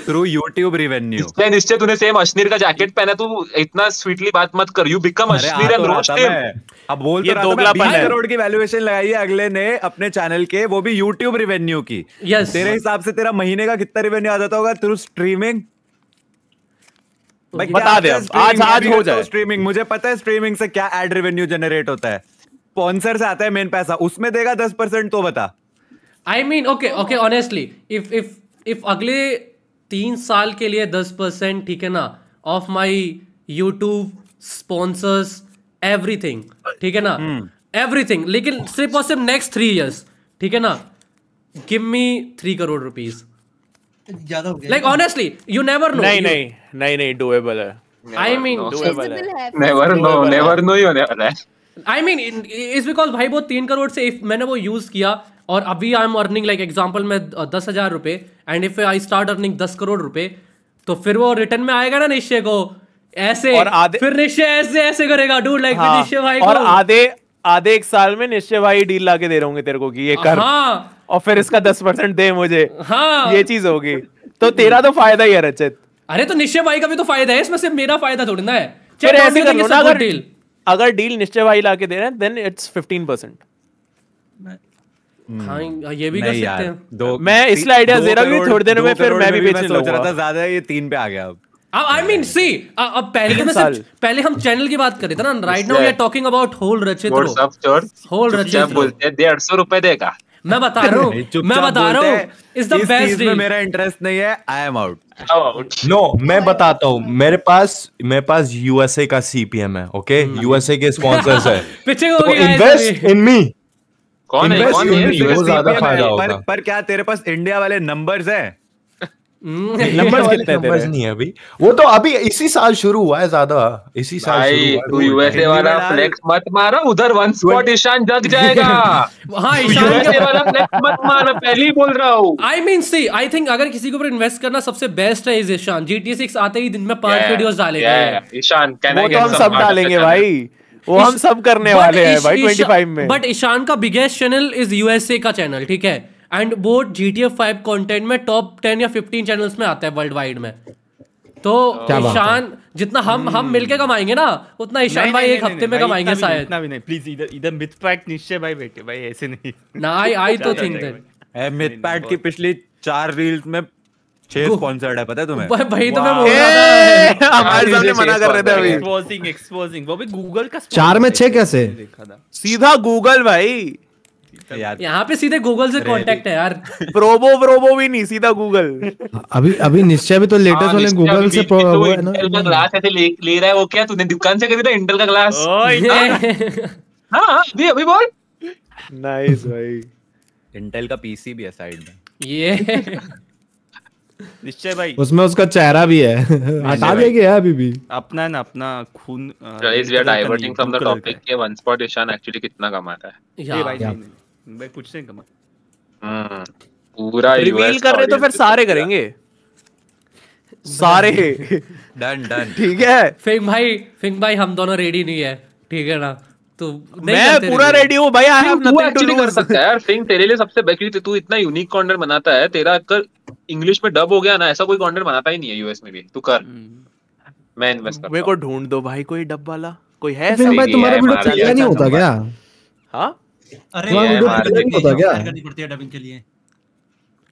S7: थ्रू यूट्यूब रिवेन्यू इसलिए निश्चय तूने सेम अश्नीर का जैकेट पहना तू इतना स्वीटली बात मत कर you become Ashneer and roast अब बोल तो ये दोगलापन है करोड़
S11: की वैल्यूएशन लगाई है अगले ने अपने चैनल के वो भी यूट्यूब रिवेन्यू की यस तेरे हिसाब से तेरा महीने का कितना रिवेन्यू आ जाता होगा थ्रू स्ट्रीमिंग बता दे आज आज हो जाए स्ट्रीमिंग मुझे पता है स्ट्रीमिंग से क्या एड रिवेन्यू जनरेट होता है स्पॉन्सर से आता है मेन पैसा उसमें देगा दस परसेंट तो बता
S2: I mean okay okay honestly if if if अगले तीन साल के लिए दस परसेंट ठीक है ना of my YouTube sponsors everything ठीक है ना एवरीथिंग hmm. लेकिन सिर्फ और सिर्फ नेक्स्ट थ्री ईयर्स ठीक है ना give me three crore rupees like honestly you never know नहीं नहीं
S5: नहीं नहीं डूएबल है
S2: I mean
S7: never no never
S5: no you never है
S2: आई मीन इज बिकॉज भाई वो तीन करोड़ से मैंने वो यूज किया और अभी I am earning like example मैं दस हज़ार रुपए and if I start earning दस करोड़ रुपए तो फिर वो रिटर्न में आएगा ना निश्चय को ऐसे और आदे, फिर निश्चय ऐसे ऐसे करेगा डूड लाइक हाँ, निश्चय भाई और आधे
S5: आधे एक साल में निश्चय भाई डील ला के दे रहे तेरे को कि ये कर हाँ, और फिर इसका दस परसेंट दे मुझे हाँ, ये चीज होगी तो तेरा तो फायदा ही है रचित
S2: अरे तो निश्चय भाई का भी तो फायदा है इसमें से मेरा फायदा थोड़ी ना है अगर डील
S5: अगर डील निश्चय भाई ला के दे रहे हैं then it's fifteen percent
S1: hmm. हाँ ये भी कर सकते
S11: हैं मैं इसलिए
S1: आइडिया दे रहा हूँ
S2: बात करें थे ना right now are talking about
S7: whole Rachitroo whole Rachitroo डेढ़ सौ रुपए देगा मैं बता रहा हूँ मैं बता रहा हूँ इस बेस्ट मेरा
S11: इंटरेस्ट नहीं है आई एम आउट नो मैं बताता हूँ
S12: मेरे पास मेरे पास यूएसए का सीपीएम है ओके यूएसए hmm. के स्पॉन्सर्स है
S11: इन्वेस्ट इन मी कौन है कौन है यूएस ज्यादा फायदा होगा पर पर क्या तेरे पास इंडिया वाले नंबर्स हैं नंबर्स हम्म। कितने तेरे नहीं है अभी वो तो
S12: अभी इसी साल शुरू हुआ है ज्यादा इसी
S7: साल शुरू हुआ यूएसए वाला फ्लेक्स मत मारो उधर वन स्पॉट ईशान जग जाएगा
S1: हां ईशान के वाला फ्लेक्स
S7: मत मारो पहले ही बोल
S2: रहा हूं आई मीन सी आई थिंक अगर किसी के ऊपर इन्वेस्ट करना सबसे बेस्ट है ईशान जीटीए 6 आते ही दिन में पांच वीडियोस डालेगा
S7: ईशान कैन आई गेट हम सब डालेंगे भाई वो हम सब करने वाले
S2: हैं भाई 25 में बट ईशान का बिगेस्ट चैनल इज यूएसए का चैनल ठीक है एंड वो G T F five content में टॉप टेन या फिफ्टीन चैनल्स में आता है वर्ल्ड वाइड में तो ईशान जितना हम हम hmm. मिलके कमाएंगे ना उतना ईशान भाई एक हफ्ते में कमाएंगे शायद इतना
S11: भी नहीं प्लीज इधर इधर मिथ पैक निश्चय भाई बेटे भाई ऐसे नहीं ना आई आई तो थिंक दैट मिथ पैक की पिछली चार रील्स में छह स्पॉन्सर्ड है पता है तुम्हें भाई तो मैं बोल रहा था हमारे सामने मना कर रहे थे अभी एक्सपोजिंग एक्सपोजिंग वो भी गूगल का
S10: चार में छह कैसे
S2: सीधा गूगल भाई यहाँ पे सीधे गूगल से कांटेक्ट है यार
S7: प्रोबो प्रोबो भी नहीं सीधा गूगल
S10: अभी अभी निश्चय भी तो लेटेस्ट हाँ, वाले गूगल से तो है
S7: ना का ग्लास ऐसे ले, ले रहा है वो क्या तूने दुकान से खरीदा इंटेल का ग्लास हाँ, हाँ,
S3: हाँ अभी बोल
S11: नाइस भाई इंटेल का पीसी भी है साइड
S7: में ये निश्चय भाई
S10: उसमें उसका चेहरा भी है हटा देंगे अभी भी
S7: अपना ना अपना खून guys we are diverting from the topic के वन स्पॉट ईशान एक्चुअली कितना कमाता है ये भाई नहीं
S6: भाई कुछ नहीं कमा
S7: हम्म, पूरा रिवील कर रहे तो फिर
S2: सारे करेंगे
S7: सारे डन डन
S2: ठीक है फिंग भाई फिंग भाई हम दोनों रेडी नहीं है ठीक है ना तो मैं पूरा
S3: रेडी हूँ भाई आई हैव नथिंग टू कर सकता है यार
S7: सिंह तेरे लिए सबसे बेकरी तू इतना यूनिक कॉर्नर बनाता है तेरा अगर इंग्लिश में डब हो गया ना ऐसा कोई कॉर्नर बनाता ही नहीं है यूएस में भी तू कर हम्म। मैं इन्वेस्ट
S5: करता मेरे को ढूंढ दो भाई कोई डब वाला कोई है तो फिर भाई तुम्हारा वीडियो तो चलता हाँ? तो नहीं होता
S10: क्या
S2: हां अरे वीडियो चलता नहीं होता क्या
S10: करनी
S6: पड़ती है डबिंग के लिए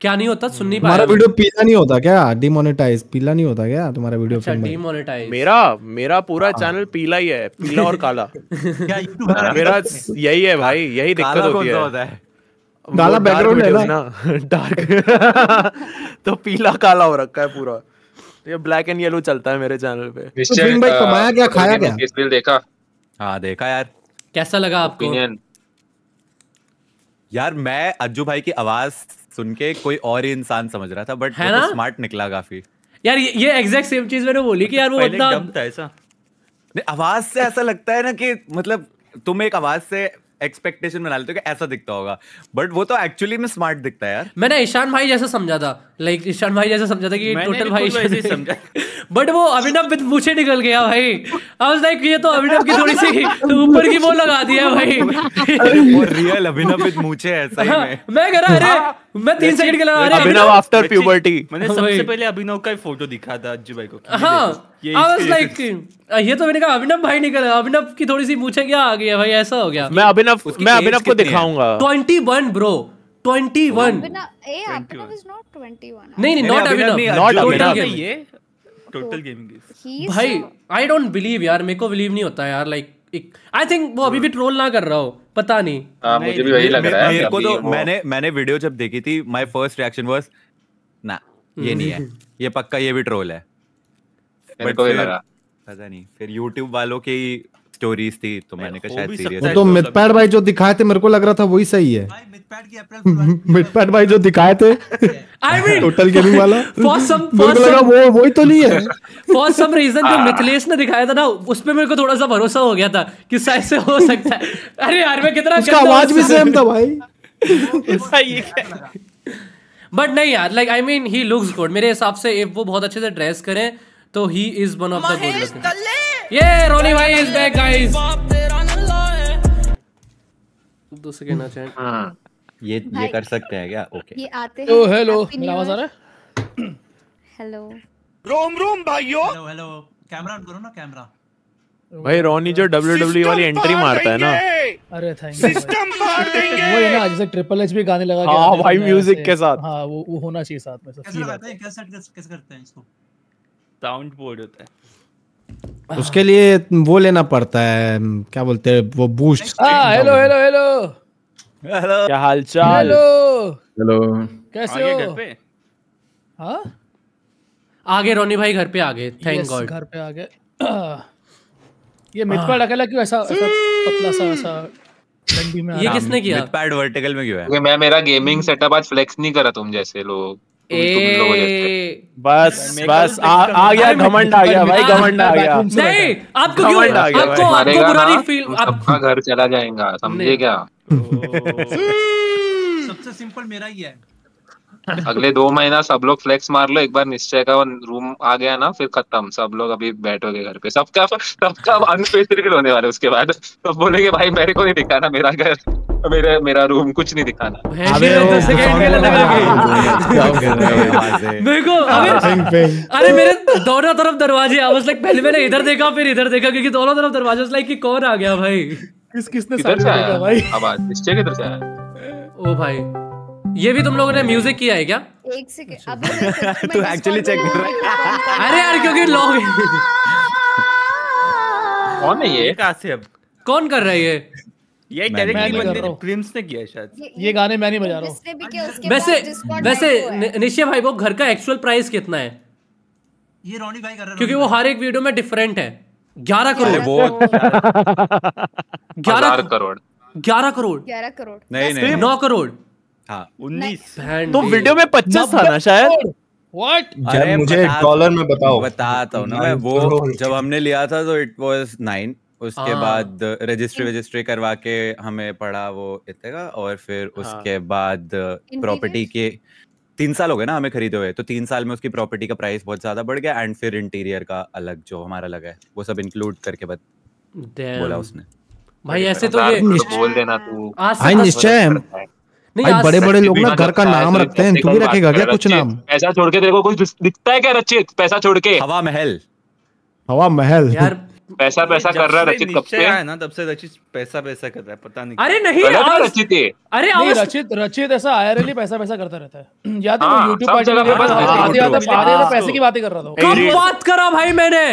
S2: क्या नहीं होता सुन नहीं पाया वीडियो पीला
S10: नहीं होता क्या डिमोनेटाइज पीला नहीं होता क्या तुम्हारा वीडियो अच्छा,
S2: डिमोनेटाइज मेरा
S5: मेरा पूरा चैनल हाँ। पीला ही है पीला और काला
S2: मेरा
S5: यही है भाई यही दिक्कत होती है काला बैकग्राउंड है
S6: ना डार्क
S5: तो पीला काला हो रखा है पूरा ये ब्लैक एंड येलो चलता है
S11: मेरे चैनल पे तो भाई कमाया uh, क्या खाया क्या बिल देखा हाँ देखा यार कैसा लगा आपको यार मैं अज्जू भाई की आवाज सुन के कोई और ही इंसान समझ रहा था बट है तो ना स्मार्ट निकला काफी यार ये, एग्जैक्ट सेम चीज मैंने बोली कि मतलब यार वो बंदा ऐसा आवाज से ऐसा लगता है ना कि मतलब तुम एक आवाज से एक्सपेक्टेशन बना लेते हो कि ऐसा दिखता होगा बट वो तो एक्चुअली में स्मार्ट दिखता है यार मैंने
S2: ईशान भाई जैसा समझा था लाइक ईशान भाई जैसा समझा था कि टोटल भाई समझा बट वो अभिनव विद मुझे निकल गया भाई आई वाज लाइक ये तो अभिनव की थोड़ी सी तो ऊपर की वो लगा दिया भाई वो
S11: रियल अभिनव विद मुझे ऐसा ही हाँ, मैं कह रहा अरे मैं तीन सेकंड के लगा रहा अभिनव आफ्टर प्यूबर्टी मैंने सबसे पहले अभिनव का ही फोटो दिखा था अज्जू भाई को हां
S2: आई वाज लाइक ये तो मैंने कहा अभिनव भाई निकल अभिनव की थोड़ी सी मुझे क्या आ गया भाई ऐसा हो गया मैं अभिनव मैं अभिनव को दिखाऊंगा 21 ब्रो 21 नहीं नहीं नॉट
S6: टोटल ये
S1: तो
S2: भाई आई डोंट बिलीव यार मेरे को बिलीव नहीं होता यार लाइक आई थिंक वो अभी भी ट्रोल हाँ। ना कर रहा हो पता नहीं हाँ, मुझे भी वही लग रहा है मेरे को तो मैंने
S11: मैंने वीडियो जब देखी थी माय फर्स्ट रिएक्शन वाज ना ये नहीं है हम्म। ये पक्का ये भी ट्रोल है मेरे को लगा पता नहीं फिर YouTube वालों के स्टोरीज थी तो मैंने कहा शायद सीरियस वो तो, तो
S10: मितपैड भाई जो दिखाए थे मेरे को लग रहा था वही सही है मितपैड तो भाई जो दिखाए थे
S2: टोटल गेमिंग वाला फॉर सम मेरे को
S10: वो वही तो नहीं है फॉर
S2: सम रीजन जो मिथलेश ने दिखाया था ना उस पे मेरे को थोड़ा सा भरोसा हो गया था कि शायद से हो सकता है अरे यार मैं कितना उसका आवाज भी सेम
S3: था भाई सही क्या
S2: बट नहीं यार like I mean he looks good मेरे हिसाब से वो बहुत अच्छे से ड्रेस करें तो he is one of the good
S1: looking ये रोनी भाई इज बैक गाइस
S2: दो सेकंड अच्छा हां ये ये कर सकते हैं क्या ओके
S4: ये आते oh,
S3: हैं ओ हेलो
S1: आवाज आ
S2: रहा
S6: है हेलो रोम रोम भाइयों हेलो हेलो कैमरा ऑन करो ना कैमरा
S5: भाई रोनी जो डब्ल्यू e वाली एंट्री मारता है ना
S6: अरे थैंक यू सिस्टम फाड़ देंगे वो है ना
S3: जैसे ट्रिपल एच भी गाने लगा के हां भाई म्यूजिक के साथ हां वो वो होना चाहिए साथ में सब कैसे करते
S6: हैं कैसे करते हैं इसको साउंड बोर्ड होता
S11: है
S10: Ah. उसके लिए वो लेना पड़ता है क्या बोलते हैं वो boost
S3: hello hello hello hello क्या हाल चाल हेलो
S10: हेलो
S2: कैसे हो हाँ आगे रोनी भाई घर पे आ गए थैंक गॉड घर
S3: पे आ गए ये मिडपैड ah. अकेला क्यों ऐसा ऐसा पतला सा ऐसा ये किसने किया
S7: मिडपैड वर्टिकल में क्यों है मैं मेरा गेमिंग सेटअप आज फ्लेक्स नहीं करा तुम जैसे लोग तो बस बस आ गया घमंड आ गया भाई घमंड आ गया नहीं आपको क्यों आपको आपको बुरानी फील आपका घर चला जाएगा समझे क्या
S1: सबसे सिंपल मेरा ही है
S7: अगले दो महीना सब लोग फ्लेक्स मार लो एक बार निश्चय का रूम आ गया ना फिर खत्म सब लोग अभी बैठोगे घर पे सबका सबका अनस्पेसिफिकल होने वाले उसके बाद सब तो बोलेंगे भाई मेरे को नहीं दिखाना मेरा घर मेरा मेरा रूम कुछ नहीं दिखाना
S1: देखो हाँ,
S2: अरे मेरे दोनों तरफ दरवाजे लाइक पहले मैंने इधर देखा फिर इधर देखा क्योंकि दोनों तरफ दरवाजे लाइक कि कौन आ गया भाई किस किसने सामने आया भाई
S7: आवाज निश्चय किधर से आया
S2: ओ भाई ये भी तुम लोगों ने म्यूजिक किया है क्या
S1: एक सेकंड अच्छा। तू एक्चुअली चेक कर रहा
S2: है अरे यार क्योंकि लॉग कौन है ये कासिम कौन कर रहा है ये ये डायरेक्टली
S6: प्रिम्स ने किया शायद ये,
S2: ये गाने मैं नहीं बजा रहा
S6: हूँ वैसे वैसे
S2: निश्चय भाई वो घर का एक्चुअल प्राइस कितना है ये रोनी भाई कर रहा क्योंकि वो हर एक वीडियो में डिफरेंट है ग्यारह करोड़ वो
S7: ग्यारह करोड़
S11: ग्यारह करोड़ ग्यारह करोड़ नहीं नहीं नौ करोड़ हाँ। तो वीडियो में पच्चीस था ना शायद
S3: What? अरे मुझे डॉलर
S11: में बताओ बताता हूँ ना मैं वो जब हमने लिया था तो इट वाज नाइन उसके आ, हाँ। बाद रजिस्ट्री रजिस्ट्री करवा के हमें पड़ा वो इतने का और फिर हाँ। उसके बाद प्रॉपर्टी के तीन साल हो गए ना हमें खरीदे हुए तो तीन साल में उसकी प्रॉपर्टी का प्राइस बहुत ज्यादा बढ़ गया एंड फिर इंटीरियर का अलग जो हमारा लगा है वो सब इंक्लूड करके बत, बोला उसने भाई ऐसे तो ये
S7: बोल देना तू
S1: आज तो निश्चय नहीं बड़े बड़े लोग ना घर का नाम रखते हैं तू
S10: भी रखेगा क्या कुछ नाम
S7: पैसा छोड़ के तेरे को कुछ दिखता है क्या रचित पैसा छोड़ के हवा महल
S10: हवा महल यार
S11: पैसा पैसा कर रहा है रचित कब से है ना तब से रचित पैसा पैसा कर रहा
S7: है पता नहीं
S3: अरे नहीं आज रचित अरे आज रचित रचित ऐसा आईआरएल पैसा पैसा करता रहता है या तो हाँ, YouTube पर चला पर आधे आधे आधे पैसे की बातें कर रहा था कब बात करा भाई मैंने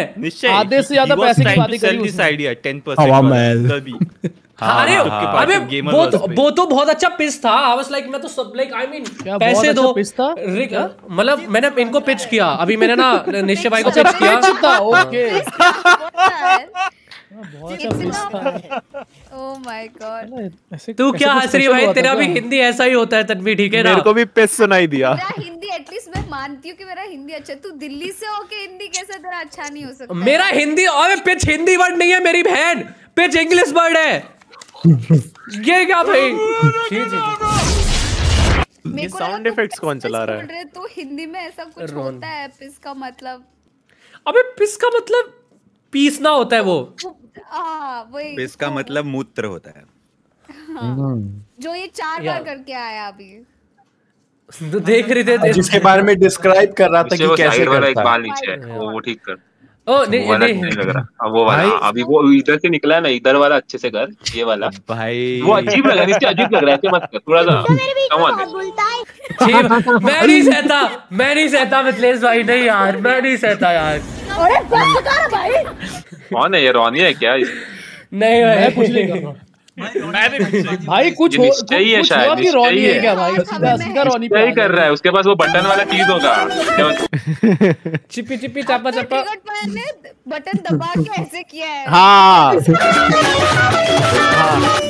S3: आधे से ज्यादा पैसे की बातें करी उसने आइडिया
S11: 10% हाँ, अरे
S1: हाँ, हाँ, अबे वो
S2: तो वो तो बहुत अच्छा पिच था आई वाज लाइक मैं तो सब लाइक आई मीन पैसे अच्छा दो मतलब मैंने इनको पिच किया अभी मैंने ना निश्चय भाई को पिच किया
S1: ओके तो oh तू क्या हंस रही है भाई तेरा भी हिंदी
S2: ऐसा ही होता है तन्वी ठीक है मेरे को भी पिस सुनाई
S5: दिया
S4: हिंदी एटलीस्ट मैं मानती हूँ कि मेरा हिंदी अच्छा तू दिल्ली से होके हिंदी कैसे तेरा अच्छा नहीं हो सकता मेरा हिंदी
S2: और पिच हिंदी वर्ड नहीं है मेरी बहन पिच इंग्लिश वर्ड है ये क्या भाई
S4: ये साउंड
S5: इफेक्ट्स कौन
S11: चला रहा
S4: है तो हिंदी में ऐसा कुछ होता है पिस का मतलब
S3: अबे पिस
S11: का मतलब पीसना होता है वो
S4: पिस हाँ,
S11: का मतलब मूत्र होता है
S4: हाँ, जो ये चार बार करके आया अभी
S11: तो
S7: देख रहे थे जिसके बारे
S12: में डिस्क्राइब कर रहा था कि कैसे करता है
S7: हाँ। वो ठीक कर ओ अच्छा, नहीं नहीं लग रहा हाँ, वो वाला हाँ, अभी वो इधर से निकला ना इधर वाला अच्छे से कर ये वाला भाई वो अजीब लग रहा है इससे अजीब लग रहा है मत कर थोड़ा सा कम ऑन
S2: मैं नहीं सहता मैं नहीं सहता मिथलेश भाई नहीं यार मैं नहीं सहता यार
S1: अरे कर भाई
S7: कौन है ये रोनी है क्या नहीं
S3: मैं नहीं भाई कुछ हो, चाहिए शायद चाहिए क्या भाई हाँ, सही हाँ, कर
S7: रहा है उसके पास वो बटन वाला चीज होगा
S3: चिपी चिपी चापा चापा
S1: बटन दबा के ऐसे किया है हाँ,
S3: हाँ।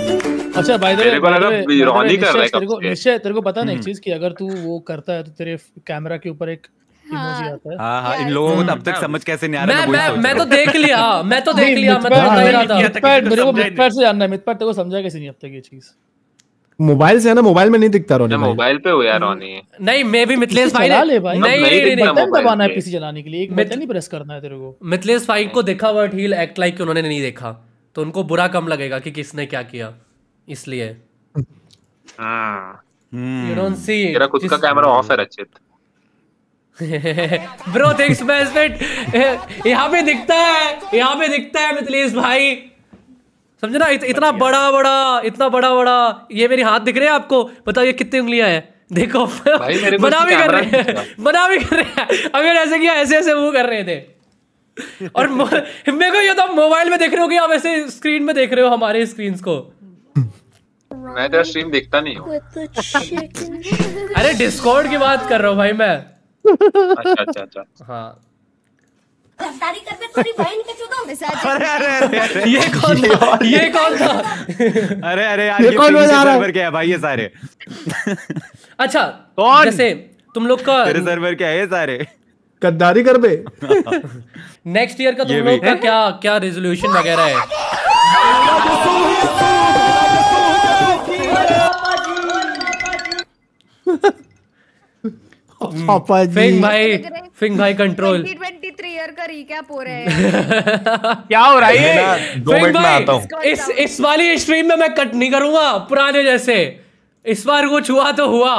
S3: अच्छा भाई तेरे को रोनी कर रहा है निश्चय तेरे को पता ना एक हम्म। चीज की अगर तू वो करता है तो तेरे कैमरा के ऊपर एक हाँ। हाँ,
S11: हाँ, इन लोगों को तो अब तक hmm. समझ कैसे नहीं आ रहा मैं
S2: मैं तो
S3: देख लिया मैं तो देख लिया मैं तो बता ही रहा था मेरे को मितपैट से जानना है मितपैट तेरे को समझा कैसे नहीं अब तक ये चीज
S10: मोबाइल से है ना मोबाइल में नहीं दिखता रोनी मोबाइल
S7: पे हो यार रोनी
S3: नहीं मैं भी मिथलेश भाई ने भाई नहीं नहीं नहीं बटन दबाना है पीसी चलाने के लिए एक बटन ही प्रेस करना है तेरे को
S2: मिथलेश भाई को hmm. देखा वर्ड हील एक्ट लाइक कि उन्होंने नहीं देखा तो उनको बुरा कम लगेगा कि किसने क्या किया इसलिए हां यू डोंट सी तेरा खुद का कैमरा ऑफ है रचित ब्रो थैंक्स बेस्ट यहाँ पे दिखता है यहाँ पे दिखता है मिथिलेश भाई समझे ना इत, इतना बड़ा बड़ा इतना बड़ा बड़ा ये मेरे हाथ दिख रहे हैं आपको बताओ ये कितनी उंगलियां हैं देखो मना भी कर रहे हैं मना भी कर रहे हैं अगर ऐसे किया ऐसे ऐसे वो कर रहे थे और मेरे को ये तो मोबाइल में देख रहे हो कि आप ऐसे स्क्रीन में देख रहे हो हमारे स्क्रीन को
S7: मैं तो स्ट्रीम देखता नहीं हूँ
S2: तो अरे डिस्कॉर्ड की बात कर रहा हूँ भाई मैं अच्छा, अच्छा,
S7: अच्छा। हाँ।
S1: अरे
S2: अरे अरे ये कौन ये कौन था
S11: अरे अरे भाई ये सारे
S2: अच्छा कौन जैसे तुम लोग का तेरे सर्वर क्या है सारे
S10: गद्दारी कर बे
S2: नेक्स्ट ईयर का तुम लोग का क्या क्या रेजोल्यूशन वगैरह है
S10: हम्म। पापा जी फिंग भाई फिंग भाई कंट्रोल
S2: 2023 ईयर का रीकैप हो रहा है क्या
S3: हो रहा
S1: है दो मिनट में आता हूं
S2: इस इस वाली स्ट्रीम में मैं कट नहीं करूंगा पुराने जैसे इस बार कुछ हुआ तो हुआ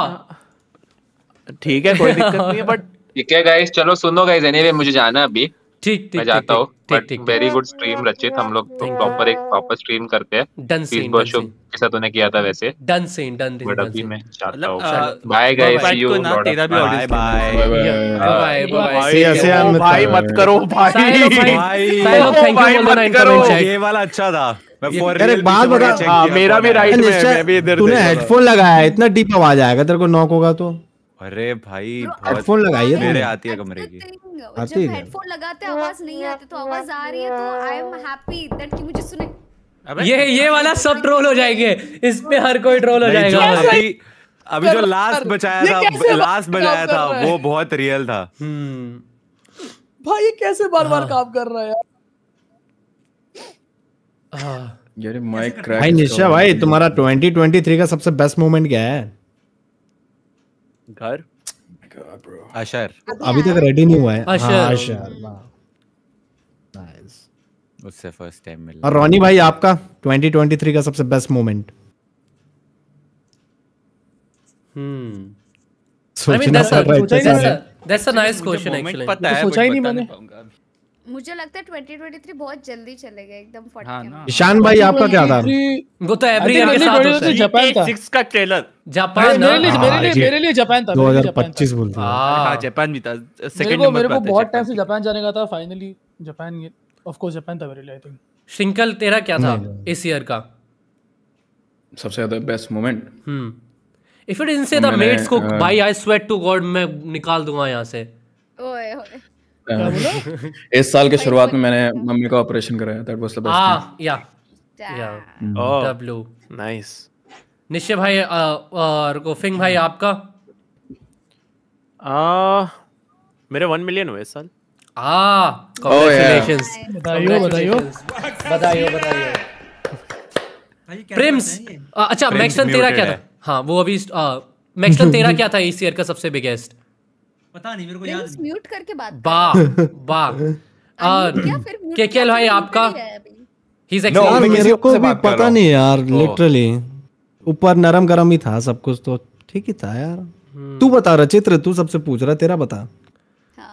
S7: ठीक है कोई दिक्कत नहीं है बट ठीक है गाइस चलो सुनो गाइस एनीवे मुझे जाना अभी ठीक ठीक मैं जाता हूँ वेरी गुड स्ट्रीम रचित हम लोग तो प्रॉपर एक प्रॉपर स्ट्रीम करते हैं डन सीन के साथ उन्हें किया था वैसे डन सीन डन बट अभी मैं जाता मतलब, हूँ बाय सी यू तेरा भी बाय बाय
S11: बाय बाय भाई मत करो भाई भाई मत करो ये वाला अच्छा था अरे बात बता हाँ, मेरा भी राइट में अच्छा, मैं भी इधर तूने हेडफोन लगाया
S10: इतना डीप आवाज आएगा तेरे को नॉक होगा तो
S11: अरे भाई हेडफोन लगाइए मेरे तो आती है कमरे की आती
S10: है
S4: हेडफोन लगाते आवाज नहीं आती तो आवाज आ रही है तो आई एम हैप्पी दैट कि मुझे सुने
S11: ये ये वाला तो सब ट्रोल हो जाएंगे इस पे हर कोई
S2: ट्रोल
S1: हो जाएगा अभी
S2: अभी जो लास्ट बचाया था लास्ट
S3: बचाया था वो
S11: बहुत रियल था हम्म।
S3: भाई कैसे बार बार हाँ। काम कर रहा है
S11: यार माइक हाँ। क्रैक भाई निशा भाई
S10: तुम्हारा 2023 का सबसे बेस्ट मोमेंट क्या है
S11: घर अशर अभी तक रेडी नहीं हुआ है अशर हाँ, अशर हाँ। उससे फर्स्ट टाइम मिला और रॉनी भाई
S10: आपका 2023 का सबसे बेस्ट मोमेंट हम्म सोचना पड़ रहा है
S2: that's a nice question actually पता है सोचा ही नहीं मैंने
S4: मुझे लगता
S1: है 2023 बहुत जल्दी चलेगा एकदम हाँ
S2: ईशान भाई आपका क्या था वो तो एवरी ईयर के साथ होता है जापान का
S6: सिक्स का ट्रेलर जापान हाँ, मेरे लिए मेरे लिए हाँ, मेरे लिए जापान था 2025
S3: बोल हैं हां
S11: जापान भी था
S2: सेकंड नंबर पर मेरे को बहुत
S3: टाइम से जापान जाने का था फाइनली जापान ये ऑफ कोर्स जापान था मेरे लिए आई थिंक
S2: श्रृंखल तेरा क्या था इस ईयर का
S8: सबसे ज्यादा best moment
S4: hmm
S2: if it is say the mates को भाई आई स्वेट टू गॉड मैं निकाल दूंगा यहां से ओए ओए इस
S8: साल के शुरुआत में मैंने मम्मी का ऑपरेशन कराया दैट वाज द बेस्ट हां
S2: या या हम्म। डब्ल्यू नाइस निश्चय भाई और गोफिंग भाई हम्म। आपका आ, मेरे वन मिलियन हुए इस साल आ कांग्रेचुलेशंस
S1: बधाई हो बधाई हो
S2: प्रिम्स
S6: अच्छा मैक्सन तेरा क्या था
S2: हाँ वो अभी मैक्सन तेरा क्या था इस ईयर का सबसे बिगेस्ट
S6: पता नहीं मेरे को याद नहीं म्यूट करके बात वाह
S2: बा बा केकेएल भाई आपका ही इज एक्सक्लूसिव मेरे को भी पता नहीं यार लिटरली
S10: तो- ऊपर नरम गरम ही था सब कुछ तो ठीक ही था यार हम्म। तू बता रचित्र तू सबसे पूछ रहा तेरा बता आई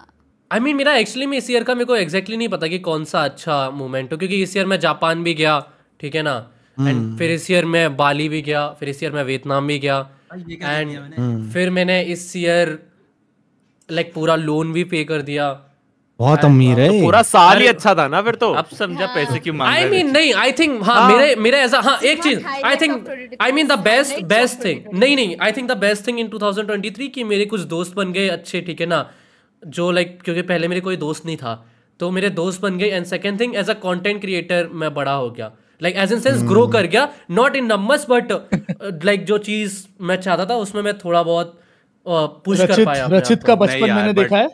S2: हाँ। मीन मेरा एक्चुअली में इस ईयर का मेरे को एग्जैक्टली नहीं पता कि कौन सा अच्छा मोमेंट हो क्योंकि इस ईयर मैं जापान भी गया ठीक है ना एंड हम्म। फिर इस ईयर मैं बाली भी गया फिर इस ईयर मैं वियतनाम भी गया एंड हम्म। फिर मैंने इस ईयर लाइक पूरा लोन भी पे कर दिया
S10: बहुत अमीर uh, है तो पूरा साल
S2: ही अच्छा था ना फिर तो अब समझा हाँ। पैसे क्यों मांग आई मीन नहीं आई थिंक हाँ, हाँ मेरे मेरे ऐसा हाँ एक चीज I think I mean the best best thing नहीं नहीं I think the best thing in 2023 कि मेरे कुछ दोस्त बन गए अच्छे ठीक है ना जो लाइक like, क्योंकि पहले मेरे कोई दोस्त नहीं था तो मेरे दोस्त बन गए and second thing as a content creator मैं बड़ा हो गया like as in sense grow कर गया not in numbers but like जो चीज़ मैं चाहता था उसमें मैं थोड़ा बहुत पुश कर पाया रचित का बचपन मैंने देखा है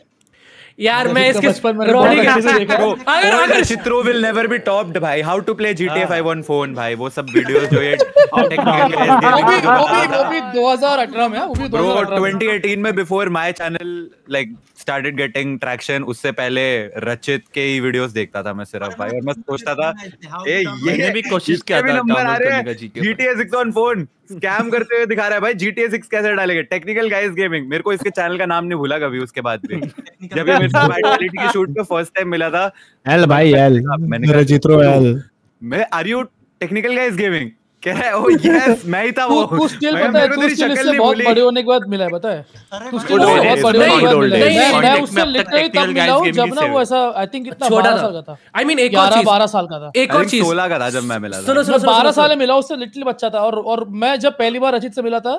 S2: यार मैं इसके अगर
S11: अगर चित्रो विल नेवर बी टॉप्ड भाई how to play GTA 5 on phone भाई वो सब वीडियोस जो ये
S1: हाँ। वो भी
S3: वो भी 2018 में वो भी 2018
S11: 2018 में before my channel like started getting traction उससे पहले रचित के ही वीडियोस देखता था मैं सिर्फ भाई हाँ, और मैं सोचता था ए ये भी कोशिश किया था GTA 6 ऑन फोन स्कैम करते हुए दिखा रहा है भाई GTA 6 कैसे डालेंगे टेक्निकल गाइस गेमिंग मेरे को इसके चैनल का नाम नहीं भूला कभी उसके बाद भी जब ये मेरे को वाइट की शूट पे फर्स्ट टाइम मिला था
S10: एल तो भाई एल हाँ, मैंने रजित्रो एल
S11: मैं are you technical guys gaming कह रहा है ओ
S3: oh, यस मैं ही था वो तू स्टिल पता है तू स्टिल बहुत बड़े होने के बाद मिला है पता है तू स्टिल बहुत बड़े होने के बाद मिला है मैं उससे लिटरली तब मिला हूं जब ना वो ऐसा आई थिंक साल का था आई मीन एक और चीज 12 साल का
S1: था
S11: एक और चीज 16 का था जब मैं मिला था सुनो सुनो 12 साल में
S3: मिला उससे लिटिल बच्चा था और और मैं जब पहली बार रचित से मिला था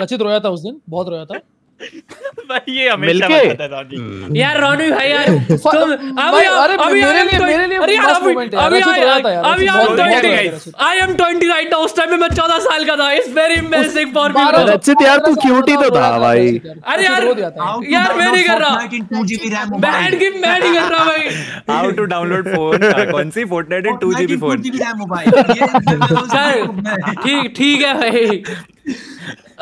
S3: रचित रोया था उस दिन बहुत रोया था
S6: भाई ये हमेशा मिलके हम्म। यार
S3: रोनी भाई यार तुम अभी अरे अभी मेरे
S2: लिए मेरे लिए अरे यार अभी अभी आ रहा था अभी आ रहा था guys I am 20 right now उस टाइम में मैं 14 साल का था it's very embarrassing for me Rachit यार तू क्यूट
S3: ही तो था भाई
S2: अरे यार
S1: यार मैं नहीं कर रहा 2GB रैम बैंड की मैं नहीं कर रहा
S3: भाई
S11: हाउ टू डाउनलोड फोन कौन सी फोर्टनाइट इन 2GB फोन
S2: ठीक ठीक है भाई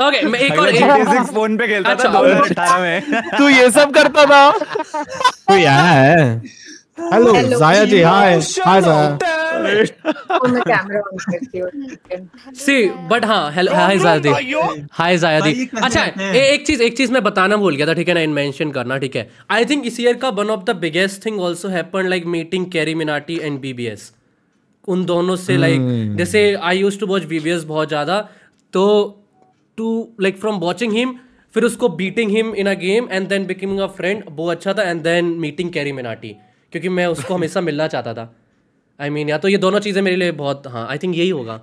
S2: ओके मैं एक और एक फोन पे खेलता अच्छा, था 2018
S1: में तू ये
S5: सब करता था तू यहाँ है
S1: हेलो जाया जी हाय हाय जाया
S2: सी बट हाँ हाय जाया जायदी हाय जाया जायदी अच्छा ए, एक चीज एक चीज मैं बताना भूल गया था ठीक है ना इन मेंशन करना ठीक है आई थिंक इस ईयर का one of the biggest thing also happen like meeting Carry Minati and BBS उन दोनों से लाइक hmm. जैसे I use to watch BBS बहुत ज्यादा तो to like from watching him फिर उसको beating him in a game and then becoming a friend वो अच्छा था and then meeting Carry Minati क्योंकि मैं उसको हमेशा मिलना चाहता था आई I मीन mean, या तो ये दोनों चीजें मेरे लिए बहुत हाँ आई थिंक यही होगा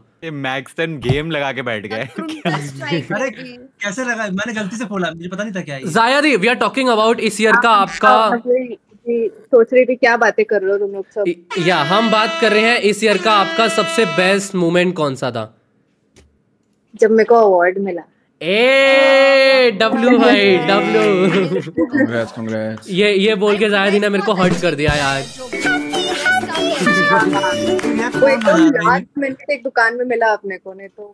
S2: मैक्स गेम लगा के बैठ गए
S6: अरे कैसे लगा मैंने गलती से खोला मुझे पता नहीं था क्या
S2: है वी आर टॉकिंग अबाउट इस ईयर का आपका
S13: मतलब सोच रही थी क्या बातें कर रहे हो तुम लोग
S2: सब या हम बात कर रहे हैं इस ईयर का आपका सबसे बेस्ट मोमेंट कौन सा था
S13: जब मेरे को अवार्ड मिला
S2: ए डब्ल्यू भाई डब्ल्यू ये ये बोल के जाहिर ने मेरे को हर्ट कर दिया यार
S13: तो मिनट एक दुकान में मिला अपने को ने तो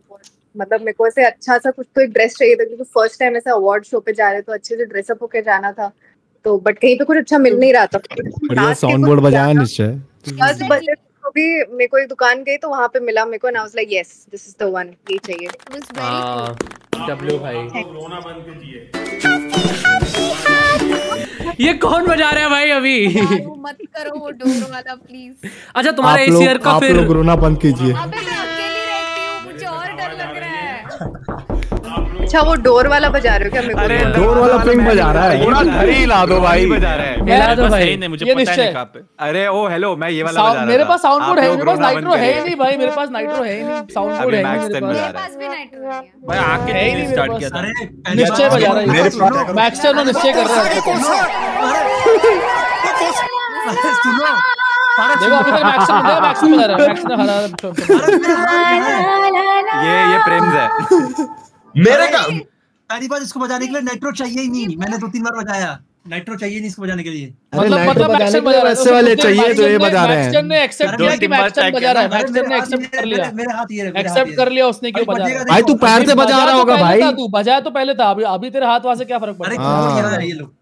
S13: मतलब मेरे को ऐसे अच्छा सा कुछ तो एक ड्रेस चाहिए था क्योंकि फर्स्ट टाइम ऐसे अवार्ड शो पे जा रहे तो अच्छे से ड्रेसअप होके जाना था तो बट कहीं पे कुछ अच्छा मिल नहीं रहा था
S10: साउंड बोर्ड बजाया निश्चय
S13: बस बस को भी मेरे को एक दुकान गई तो वहां पे मिला मेरे को and I was like yes this is the one
S5: ये चाहिए
S2: डब्ल्यू हाँ, भाई
S3: रोना बंद कीजिए
S2: ये कौन बजा रहा है भाई अभी
S1: मत करो वो डोर वाला प्लीज अच्छा तुम्हारा इस ईयर का फिर रोना बंद कीजिए
S13: अच्छा वो डोर वाला बजा रहे हो क्या मेरे अरे
S10: डोर
S11: वाला पिंग बजा रहा है पूरा घर ही ला दो भाई बजा रहा है ला दो भाई नहीं मुझे पता नहीं कहां पे अरे ओ हेलो मैं ये वाला बजा रहा मेरे पास साउंड बोर्ड है मेरे पास नाइट्रो है ही नहीं भाई मेरे
S3: पास नाइट्रो है ही नहीं साउंड बोर्ड है मेरे पास
S1: भी नाइट्रो है भाई आके नहीं स्टार्ट किया था अरे निश्चय बजा रहा है मेरे पास मैक्सर ने निश्चय कर रहा है सुनो देखो अभी तक मैक्सिम बजा मैक्सिम हरा
S6: ये ये प्रेम्स है मेरे का पहली बार इसको बजाने के लिए नाइट्रो चाहिए ही नहीं मैंने दो तीन बार बजाया नाइट्रो चाहिए नहीं इसको बजाने के लिए मतलब मतलब एक्शन तो बजा रहा है वाले चाहिए जो ये बजा रहे हैं ने एक्सेप्ट किया कि एक्शन बजा रहा है एक्शन ने एक्सेप्ट कर लिया मेरे हाथ ये रहे एक्सेप्ट कर लिया
S3: उसने क्यों बजा रहा है
S6: भाई तू पैर से बजा रहा तो होगा भाई
S3: तू बजाया तो पहले था अभी अभी तेरे हाथ वहां से क्या फर्क पड़ रहा है हाँ।
S9: ये
S6: लोग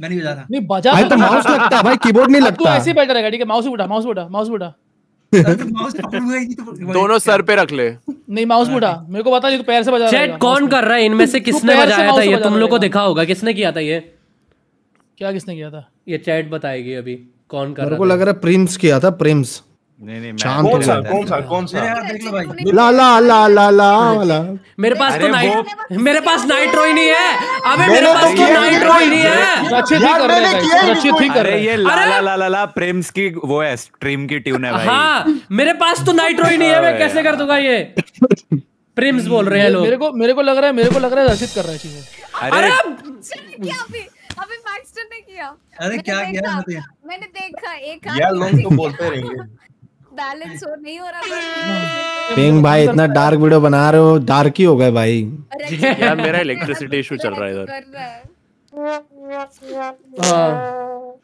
S6: मैं नहीं बजा रहा
S3: नहीं बजा तो माउस लगता है भाई कीबोर्ड नहीं लगता तू ऐसे बैठा रहेगा ठीक है माउस उठा माउस उठा माउस उठा
S6: तो दोनों सर पे रख ले
S3: नहीं हाँ। माउस बुढ़ा मेरे को बता ये पैर से बजा चैट
S2: कौन कर रहा है इनमें से किसने बजाया था ये तुम लोग को दिखा होगा किसने किया था ये
S3: क्या किसने किया था
S2: ये चैट बताएगी अभी कौन कर रहा है लग
S10: रहा है प्रिम्स किया था प्रिंस नहीं नहीं मैं कौन सा कौन सा
S2: कौन सा ला ला
S10: ला ला ला वाला
S11: मेरे पास तो नाइट मेरे पास नाइट्रो ही नहीं है
S2: अबे
S1: मेरे पास
S11: तो, तो नहीं है अच्छे ठीक कर रहे हैं अच्छे ठीक कर रहे हैं ये ला ला ला ला प्रेम्स की वो है स्ट्रीम की ट्यून है भाई
S3: हां मेरे पास तो नहीं है मैं कैसे कर दूंगा ये प्रेम्स बोल रहे हैं लोग मेरे को मेरे को लग रहा है मेरे को लग रहा है अर्षित कर रहा है चीजें अरे
S4: अभी मैक्सटन ने किया
S1: अरे क्या किया
S4: मैंने देखा
S3: एक यार
S1: लोग तो बोलते रहेंगे
S4: बैलेंस हो नहीं हो रहा हाँ। हाँ।
S1: पिंग भाई मतलब इतना डार्क
S10: वीडियो बना रहे हो डार्क ही हो गए भाई
S5: यार मेरा इलेक्ट्रिसिटी इशू चल रहा है इधर
S1: हाँ।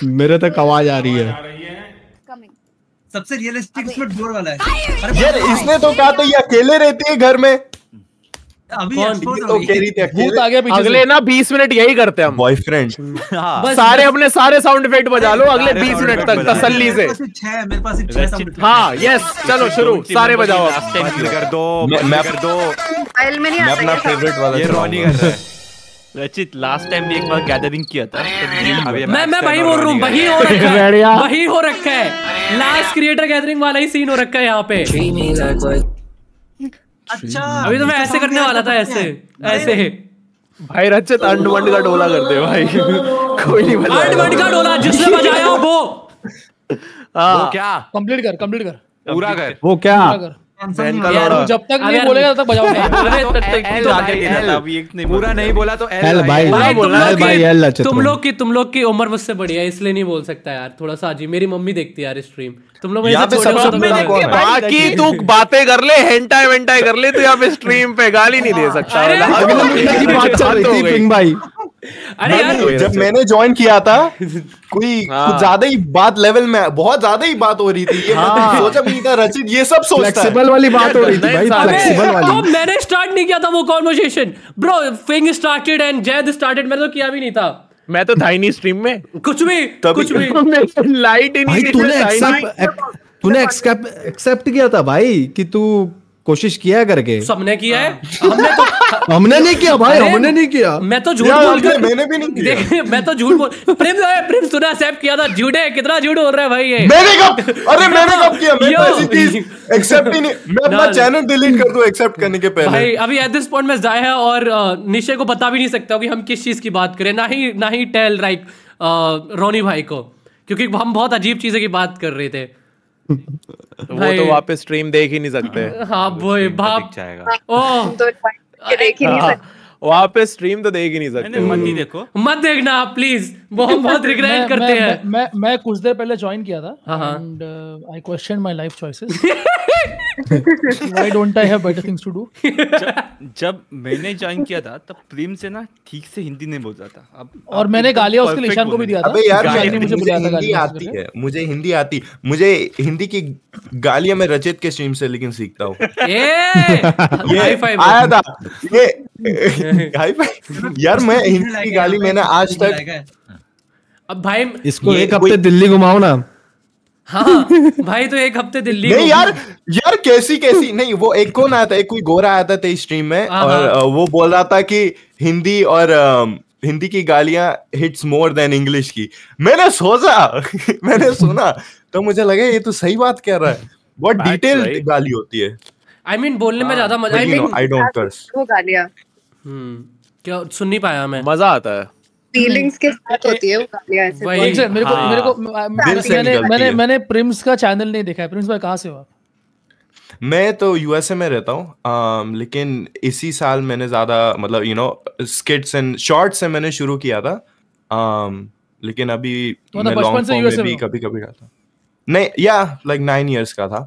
S10: मेरे तक आवाज आ रही है
S6: सबसे रियलिस्टिक इसमें डोर वाला है यार इसने
S12: तो कहा तो ये अकेले रहती है घर में
S5: तो अगले ना बीस मिनट यही करते हैं हम हाँ। बॉयफ्रेंड सारे अपने सारे साउंड इफेक्ट बजा लो अगले बीस मिनट तक तसल्ली से हाँ यस
S11: चलो शुरू सारे बजाओ कर दो मैं
S13: अपना फेवरेट
S6: वाला रचित लास्ट टाइम भी एक बार गैदरिंग किया तो था मैं
S2: मैं बोल रहा वही हो रखा है वही हो रखा है लास्ट क्रिएटर गैदरिंग वाला ही सीन हो रखा है यहाँ पे
S1: अच्छा अभी तो, तो मैं ऐसे करने वाला था ऐसे
S2: ऐसे भाई रचित अंड वंड का डोला कर दे भाई कोई नहीं बजा अंड वंड
S1: का डोला जिसने बजाया
S2: वो
S10: हां क्या
S3: कंप्लीट कर कंप्लीट कर
S10: पूरा कर वो क्या
S3: जब तक नहीं बोलेगा तब तक बजाओ
S11: तो पूरा
S2: नहीं बोला तो एल भाई तुम लोग की तुम लोग की उम्र मुझसे बड़ी है इसलिए नहीं बोल सकता यार थोड़ा सा अजीब मेरी मम्मी देखती है यार स्ट्रीम तुम लोग बाकी
S5: तू बातें कर ले हेंटाई वेंटाई कर ले तो यहाँ पे स्ट्रीम पे गाली नहीं दे हाँ। सकता
S1: अरे तो यार जब
S12: मैंने ज्वाइन किया था कोई हाँ। कुछ ज्यादा ही बात लेवल में बहुत ज्यादा ही बात हो रही थी ये हाँ। सोचा नहीं था रचित ये सब सोचता फ्लेक्सिबल वाली बात हो रही थी भाई फ्लेक्सिबल वाली
S2: मैंने स्टार्ट नहीं किया था वो कॉन्वर्सेशन ब्रो फिंग स्टार्टेड एंड जैद स्टार्टेड मैंने तो किया भी नहीं था मैं तो था ही नहीं स्ट्रीम में कुछ भी कुछ भी
S10: लाइट तो तो ही नहीं तूने एक्सेप्ट किया था भाई कि तू कोशिश किया करके
S2: सबने किया है हाँ। हमने तो
S10: हमने नहीं किया भाई हमने नहीं किया मैं तो झूठ बोल कर मैंने
S2: भी नहीं किया मैं तो झूठ बोल प्रेम जो है प्रेम सुना सेव किया था झूठ है कितना झूठ बोल रहा है भाई ये मैंने कब अरे मैंने कब किया मैं तो ऐसी चीज
S12: एक्सेप्ट ही नहीं मैं अपना चैनल डिलीट कर दूं एक्सेप्ट करने के पहले भाई
S2: अभी एट दिस पॉइंट मैं है और निशे को बता भी नहीं सकता कि हम किस चीज की बात करें ना ही ना ही टेल लाइक रोनी भाई को क्योंकि हम बहुत अजीब चीजें की बात कर रहे थे
S1: वो तो
S5: वापस स्ट्रीम देख ही नहीं सकते
S2: हाँ वो तो बाप जाएगा ओ तो, हाँ। तो देख ही नहीं सकते
S5: वापस स्ट्रीम तो देख ही नहीं सकते मत ही देखो
S2: मत देखना प्लीज बहुत बहुत रिग्रेट
S3: करते हैं मैं मैं कुछ देर पहले ज्वाइन किया था and I question my life choices why don't I have better things to do
S6: जब मैंने ज्वाइन किया था तब प्रेम से ना ठीक से हिंदी नहीं बोलता था अब और मैंने गालियां उसके निशान को भी दिया था अबे
S12: यार मुझे मुझे हिंदी आती है मुझे हिंदी आती मुझे हिंदी की गालियां मैं रचित के स्ट्रीम से लेकिन सीखता हूं
S1: ये आया था
S12: ये हाई फाइव यार मैं हिंदी की गाली मैंने
S1: आज
S2: तक अब भाई
S10: इसको एक हफ्ते दिल्ली घुमाओ ना
S12: हाँ भाई तो एक हफ्ते दिल्ली नहीं यार यार कैसी कैसी नहीं वो एक कौन आया था एक कोई गोरा आया था तेरी स्ट्रीम में हाँ, और हाँ। वो बोल रहा था कि हिंदी और हिंदी की गालियां हिट्स मोर देन इंग्लिश की मैंने सोचा मैंने सुना तो मुझे लगे ये तो सही बात कह रहा है बहुत डिटेल
S2: गाली होती है आई I मीन mean, बोलने में हाँ, ज्यादा मजा आई डों डोंट वो गालियां हम्म क्या सुन नहीं पाया मैं मजा आता है
S3: फीलिंग्स के साथ होती है वो गालियां ऐसे तो मेरे को हाँ। मेरे को मैंने मैंने मैंने प्रिम्स का चैनल नहीं देखा है प्रिम्स भाई कहां से हो
S12: मैं तो यूएसए में रहता हूँ लेकिन इसी साल मैंने ज़्यादा मतलब you know skits and short से मैंने शुरू किया था आम, लेकिन अभी तो मतलब मैं लॉन्ग फॉर्म में भी कभी कभी था नहीं या लाइक नाइन इयर्स का था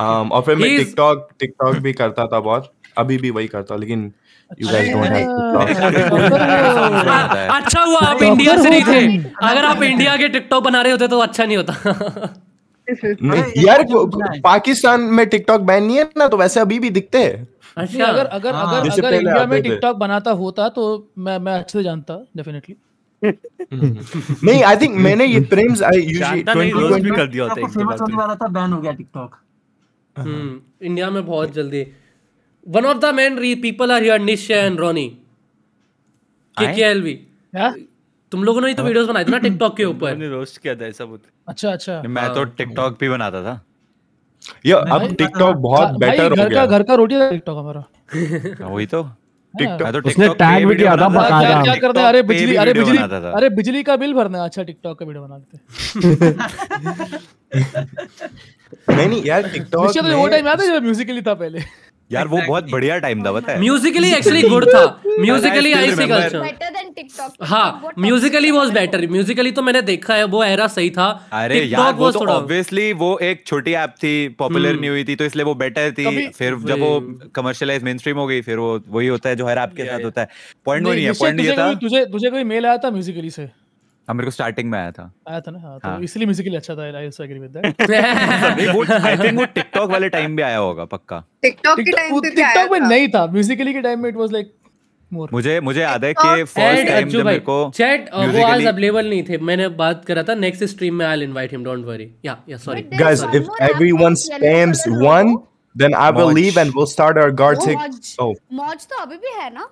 S12: आम, और फिर मैं टिकटॉक टिकटॉक भी करता था बहुत अभी भी वही करता लेकिन You guys
S2: don't have to हाँ,
S1: अच्छा हुआ आप इंडिया से नहीं थे अगर आप
S2: इंडिया के टिकटॉक बना रहे होते तो अच्छा नहीं होता
S12: यार पाकिस्तान में टिकटॉक बैन नहीं है ना तो वैसे अभी भी दिखते हैं
S1: अच्छा अगर अगर हाँ। अगर अगर इंडिया में टिकटॉक
S3: बनाता होता तो मैं मैं अच्छे से जानता डेफिनेटली
S1: नहीं आई थिंक मैंने ये प्रेम्स आई यूजुअली 20 भी कर दिया होता है फेमस होने
S3: वाला था बैन हो गया टिकटॉक
S2: इंडिया हाँ। हम्म, में बहुत जल्दी one of the main people are here Nish and Ronnie के के एल वी तुम लोगों ने ही तो वीडियोस बनाए थे ना टिकटॉक के
S11: ऊपर मैंने रोस्ट किया था ऐसा बहुत अच्छा अच्छा मैं तो टिकटॉक हाँ। भी बनाता था ये अब टिकटॉक बहुत बेटर हाँ, हो गया घर का घर
S3: का रोटी था टिकटॉक हमारा
S7: हाँ, वही तो टिकटॉक तो उसने टैग भी
S11: किया था बकायदा क्या
S3: करते हैं अरे बिजली अरे बिजली अरे बिजली का बिल भरना अच्छा टिकटॉक का वीडियो बनाते
S11: नहीं नहीं यार टिकटॉक
S3: तो वो टाइम याद है जब म्यूजिकली था पहले
S11: यार exactly. वो बहुत बढ़िया टाइम था बताया
S2: म्यूजिकली एक्चुअली गुड था म्यूजिकली आई सी
S1: कल्चर
S2: हाँ म्यूजिकली वॉज बेटर म्यूजिकली तो मैंने देखा है वो एरा सही था अरे यार वो तो
S11: ऑब्वियसली वो एक छोटी ऐप थी पॉपुलर हम्म। नहीं हुई थी तो इसलिए वो बेटर थी फिर जब वो कमर्शियलाइज मेनस्ट्रीम हो गई फिर वो वही होता है जो हर आपके साथ होता है पॉइंट वो नहीं है पॉइंट ये था
S3: तुझे तुझे कोई मेल आया था म्यूजिकली से
S11: हाँ मेरे को स्टार्टिंग में आया था
S3: आया था ना हाँ, तो हाँ. तो इसलिए म्यूजिकली अच्छा था आई एग्री विद दैट वो आई थिंक वो टिकटॉक
S11: वाले टाइम भी आया होगा पक्का
S1: टिकटॉक के टाइम
S3: पे टिकटॉक में नहीं था म्यूजिकली के टाइम में इट वाज लाइक
S11: मुझे मुझे याद है कि फर्स्ट टाइम जब मेरे को चैट वो आज अवेलेबल नहीं थे मैंने
S2: बात करा था नेक्स्ट स्ट्रीम में I will invite him don't worry yeah yeah sorry
S11: guys if everyone spams
S12: one then I will leave and we will start our गार्ड टेक
S4: मॉज तो अभी भी है ना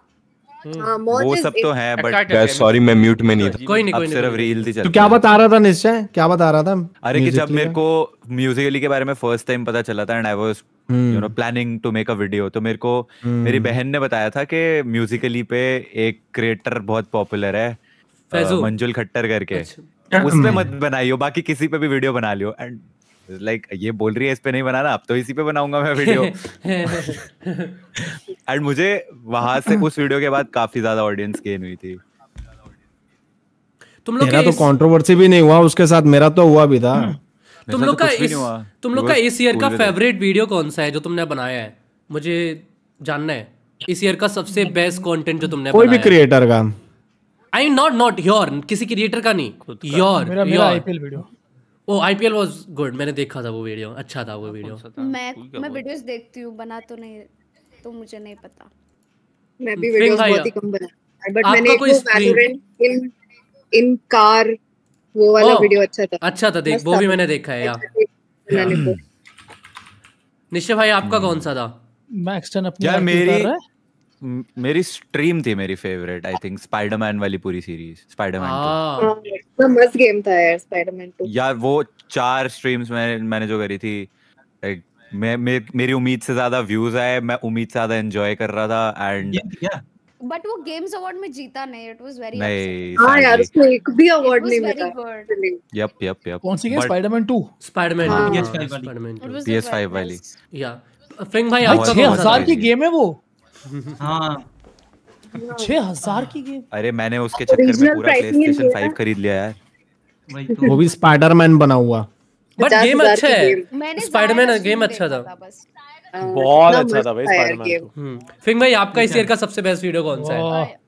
S10: हम्म। हाँ, वो सब तो है बट सॉरी मैं म्यूट में नहीं था कोई नहीं कोई सिर्फ रील थी तो क्या बता रहा था निश्चय क्या बता रहा था
S11: अरे कि जब मेरे को म्यूजिकली के बारे में फर्स्ट टाइम पता चला था and I was you know planning to make a video तो मेरे को हम्म। मेरी बहन ने बताया था कि म्यूजिकली पे एक क्रिएटर बहुत पॉपुलर है मंजुल खट्टर करके अच्छा। उसमें हम्म। मत बनाइयो बाकी किसी पे भी वीडियो बना लियो एंड लाइक ये बोल रही है इस पे नहीं बनाना अब तो इसी पे बनाऊंगा मैं वीडियो एंड मुझे वहां से उस वीडियो के बाद काफी ज्यादा ऑडियंस गेन हुई थी
S10: तुम लोग मेरा तो कंट्रोवर्सी भी नहीं हुआ उसके साथ मेरा तो हुआ भी था हम्म। तो तुम
S2: लोग का इस तुम लोग का इस ईयर का फेवरेट वीडियो कौन सा है जो तुमने बनाया है मुझे जानना है इस ईयर का सबसे बेस्ट कंटेंट जो तुमने बनाया कोई भी क्रिएटर का I am not not your किसी क्रिएटर का नहीं योर योर आईपीएल वीडियो वो आईपीएल वाज गुड मैंने देखा था वो वीडियो अच्छा था वो वीडियो मैं मैं
S4: वीडियोस देखती बना तो नहीं तो मुझे नहीं पता मैं
S3: भी वीडियोस
S13: hmm. बहुत ही कम बनाता बट मैंने कोई वैलोरेंट इन इन कार
S3: वो वाला वीडियो oh, अच्छा था अच्छा था देख वो भी
S2: मैंने देखा है यार अच्छा hmm. निश्चय भाई आपका hmm. कौन सा था
S3: मैं एक्सटर्न अपनी यार मेरी
S11: मेरी स्ट्रीम थी मेरी फेवरेट आई थिंक स्पाइडरमैन वाली पूरी सीरीज स्पाइडरमैन
S13: तो मस्त गेम था यार स्पाइडरमैन 2
S11: यार वो चार स्ट्रीम्स मैंने मैंने जो करी थी लाइक मैं मे, मेरी उम्मीद से ज्यादा व्यूज आए मैं उम्मीद से ज्यादा एंजॉय कर रहा था एंड
S4: बट वो गेम्स अवार्ड में जीता नहीं इट वाज वेरी
S11: हां
S13: यार उसको एक भी अवार्ड नहीं मिला
S11: यप यप यप कौन सी गेम स्पाइडरमैन 2
S2: स्पाइडरमैन PS5 वाली
S11: पीएस5 वाली
S6: या
S2: फिंग भाई 6000 की गेम है वो
S6: हाँ हजार
S11: की गेम अरे मैंने उसके चक्कर में पूरा प्लेस्टेशन फाइव खरीद लिया यार
S10: तो। वो भी स्पाइडरमैन बना हुआ
S2: बट गेम अच्छा है स्पाइडरमैन गेम अच्छा था
S1: हाँ, बहुत अच्छा था भाई स्पाइडरमैन तो।
S2: हम्म। फिंग भाई आपका इस ईयर का सबसे बेस्ट वीडियो कौन सा है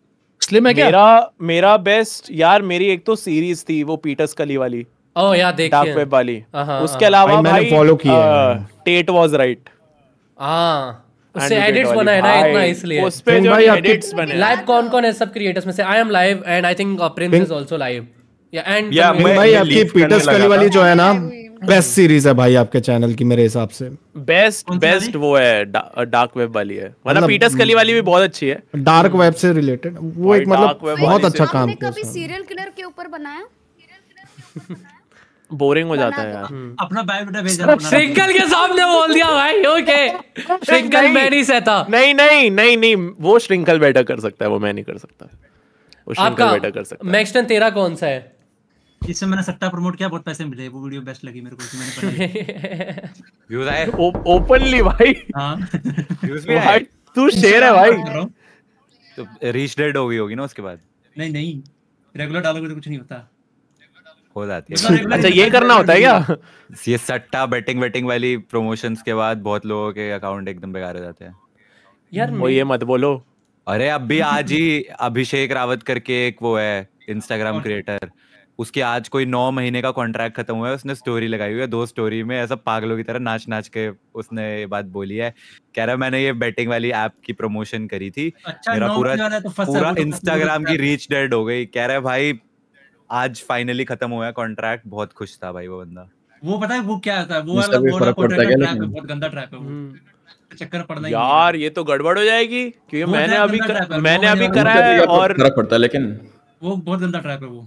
S5: स्लिम हाँ। है क्या मेरा मेरा बेस्ट यार मेरी एक तो सीरीज थी वो पीटर्स कली वाली ओह oh, यार देखी डार्क वेब वाली हाँ, उसके अलावा भाई मैंने फॉलो किया टेट वाज राइट हां उससे एडिट्स बना है ना इतना इसलिए उस पे जो एडिट्स बने
S2: लाइव कौन कौन है सब क्रिएटर्स में से I am live and I think Prince is also live ya and भाई आपकी पीटर्स
S10: कली वाली जो है ना बेस्ट सीरीज है भाई आपके चैनल की मेरे हिसाब से
S5: बेस्ट बेस्ट वो है डार्क वेब uh, वाली है मतलब पीटर्स मतलब कली वाली भी बहुत अच्छी है
S10: डार्क वेब से रिलेटेड वो
S6: एक मतलब बहुत अच्छा काम किया
S4: सीरियल किलर के ऊपर बनाया सीरियल किलर के
S5: ऊपर बनाया बोरिंग हो जाता है यार हम्म।
S6: अपना बायोडाटा भेजा सिंगल के सामने बोल दिया भाई ओके सिंगल
S5: मैं नहीं सहता नहीं नहीं नहीं नहीं वो श्रिंकल बेटर कर सकता है वो मैं नहीं कर सकता वो श्रिंकल बेटर कर सकता
S6: है मैक्सटन तेरा कौन सा है इससे मैंने सट्टा प्रमोट किया बहुत पैसे मिले वो वीडियो बेस्ट लगी मेरे को इसमें मैंने व्यूज आए ओपनली भाई हां व्यूज भी आए तू शेयर है भाई
S1: तो
S11: रीच डेड हो गई होगी ना उसके बाद
S6: नहीं नहीं रेगुलर डालोगे तो कुछ नहीं होता
S11: हो जाती है अच्छा ये करना होता है क्या ये सट्टा बेटिंग वेटिंग वाली प्रमोशंस के बाद बहुत लोगों के अकाउंट एकदम बेकार हो जाते हैं यार वो ये मत बोलो अरे अब भी आज ही अभिषेक रावत करके एक वो है इंस्टाग्राम क्रिएटर उसके आज कोई नौ महीने का कॉन्ट्रैक्ट खत्म हुआ है उसने स्टोरी लगाई हुई है दो स्टोरी में ऐसा पागलों की तरह नाच नाच के उसने ये बात बोली है कह रहा मैंने ये बेटिंग वाली ऐप की प्रमोशन करी थी अच्छा, मेरा पूरा तो पूरा इंस्टाग्राम की रीच डेड हो गई कह रहा है भाई आज फाइनली खत्म हुआ कॉन्ट्रैक्ट बहुत खुश था भाई वो बंदा
S6: वो पता है वो क्या है वो वाला बहुत गंदा ट्रैप है चक्कर पड़ना यार
S11: ये तो गड़बड़ हो जाएगी क्योंकि मैंने अभी कर, मैंने
S6: अभी कराया है और
S8: फर्क पड़ता है लेकिन
S6: वो बहुत गंदा ट्रैप है वो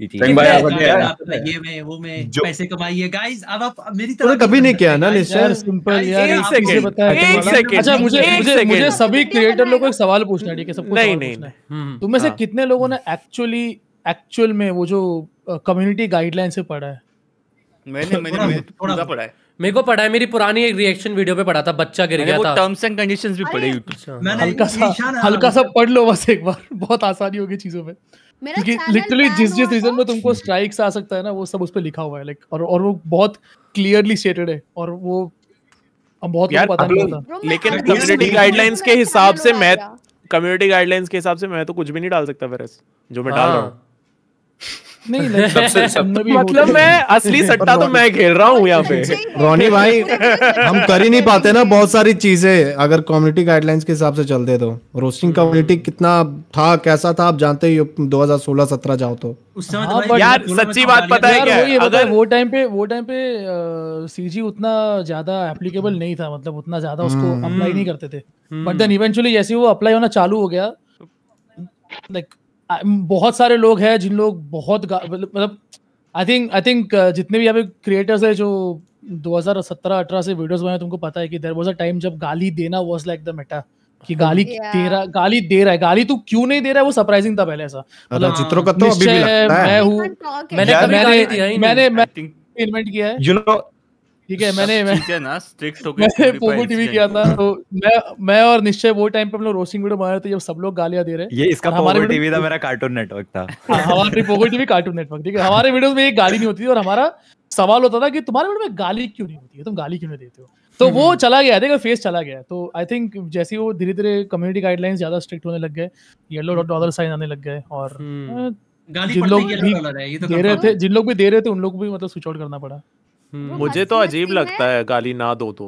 S6: कभी नहीं किया ना
S1: निश्चय सिंपल अच्छा, एक मुझे सभी
S6: क्रिएटर लोगों को एक
S3: सवाल पूछना ठीक है हम्म, से हाँ। कितने लोगों ने एक्चुअली एक्चुअल में वो जो कम्युनिटी गाइडलाइन से पढ़ा है
S2: मैंने मैंने पढ़ा है मेरे को पढ़ा है मेरी पुरानी एक रिएक्शन वीडियो पे पढ़ा था बच्चा गिर गया था टर्म्स एंड कंडीशंस भी पढ़े यूट्यूब अच्छा। हल्का सा
S3: हल्का सा पढ़ लो बस एक बार बहुत आसानी होगी चीजों में क्योंकि लिटरली जिस जिस रीजन में तुमको स्ट्राइक्स आ सकता है ना वो सब उस पर लिखा हुआ है लाइक और और वो बहुत क्लियरली स्टेटेड है और वो अब बहुत यार पता नहीं लेकिन कम्युनिटी गाइडलाइंस के अच्छा
S5: हिसाब से मैं कम्युनिटी गाइडलाइंस के हिसाब से मैं तो कुछ भी नहीं डाल सकता फिर जो मैं डाल रहा हूँ
S1: हाँ। नहीं नहीं सबसे सब मतलब मैं असली सट्टा तो मैं खेल
S5: रहा हूँ यहाँ पे रोनी भाई
S10: हम कर ही नहीं पाते ना बहुत सारी चीजें अगर कम्युनिटी गाइडलाइंस के हिसाब से चलते तो रोस्टिंग कम्युनिटी कितना था कैसा था आप जानते ही 2016-17 जाओ तो,
S1: तो हाँ,
S3: तो यार सच्ची बात पता है क्या मतलब वो टाइम पे वो टाइम पे सीजी उतना ज्यादा एप्लीकेबल नहीं था मतलब उतना ज्यादा उसको अप्लाई हम्म। नहीं करते थे बट देन इवेंचुअली जैसे वो अप्लाई होना चालू हो गया लाइक बहुत सारे लोग हैं जिन लोग बहुत मतलब आई थिंक आई थिंक जितने भी यहाँ पे क्रिएटर्स है जो 2017-18 से वीडियोस बनाए तुमको पता है कि देर वॉज अ टाइम जब गाली देना वॉज लाइक द मेटा कि गाली yeah. दे रहा गाली दे रहा है गाली तू क्यों नहीं दे रहा है वो सरप्राइजिंग था पहले ऐसा मतलब चित्रों का तो अभी भी लगता है मैं हूं
S1: मैंने मैंने मैंने एक्सपेरिमेंट किया है यू नो ठीक है मैंने मैं, ठीक है ना स्ट्रिक्ट हो मैंने पोगो टीवी किया था तो
S3: मैं मैं और निश्चय वो टाइम पे हम लोग रोस्टिंग वीडियो बना रहे थे जब सब लोग गालियां दे रहे ये इसका हमारे टीवी था मेरा
S11: कार्टून नेटवर्क था
S3: हमारी पोगो टीवी कार्टून नेटवर्क ठीक है हमारे वीडियोस में एक गाली नहीं होती थी और हमारा सवाल होता था कि तुम्हारे वीडियो में गाली क्यों नहीं होती है तुम गाली क्यों
S1: नहीं देते हो तो हम्म, वो
S3: हम्म। चला गया देखो फेस चला गया तो आई थिंक जैसे वो धीरे धीरे कम्युनिटी गाइडलाइंस ज्यादा स्ट्रिक्ट होने लग गए येलो डॉट डॉलर साइन आने लग गए और हम्म। गाली जिन लोग भी तो दे रहे थे जिन लोग भी दे रहे थे उन लोग को भी मतलब स्विच आउट करना पड़ा मुझे तो अजीब लगता
S5: है गाली ना दो तो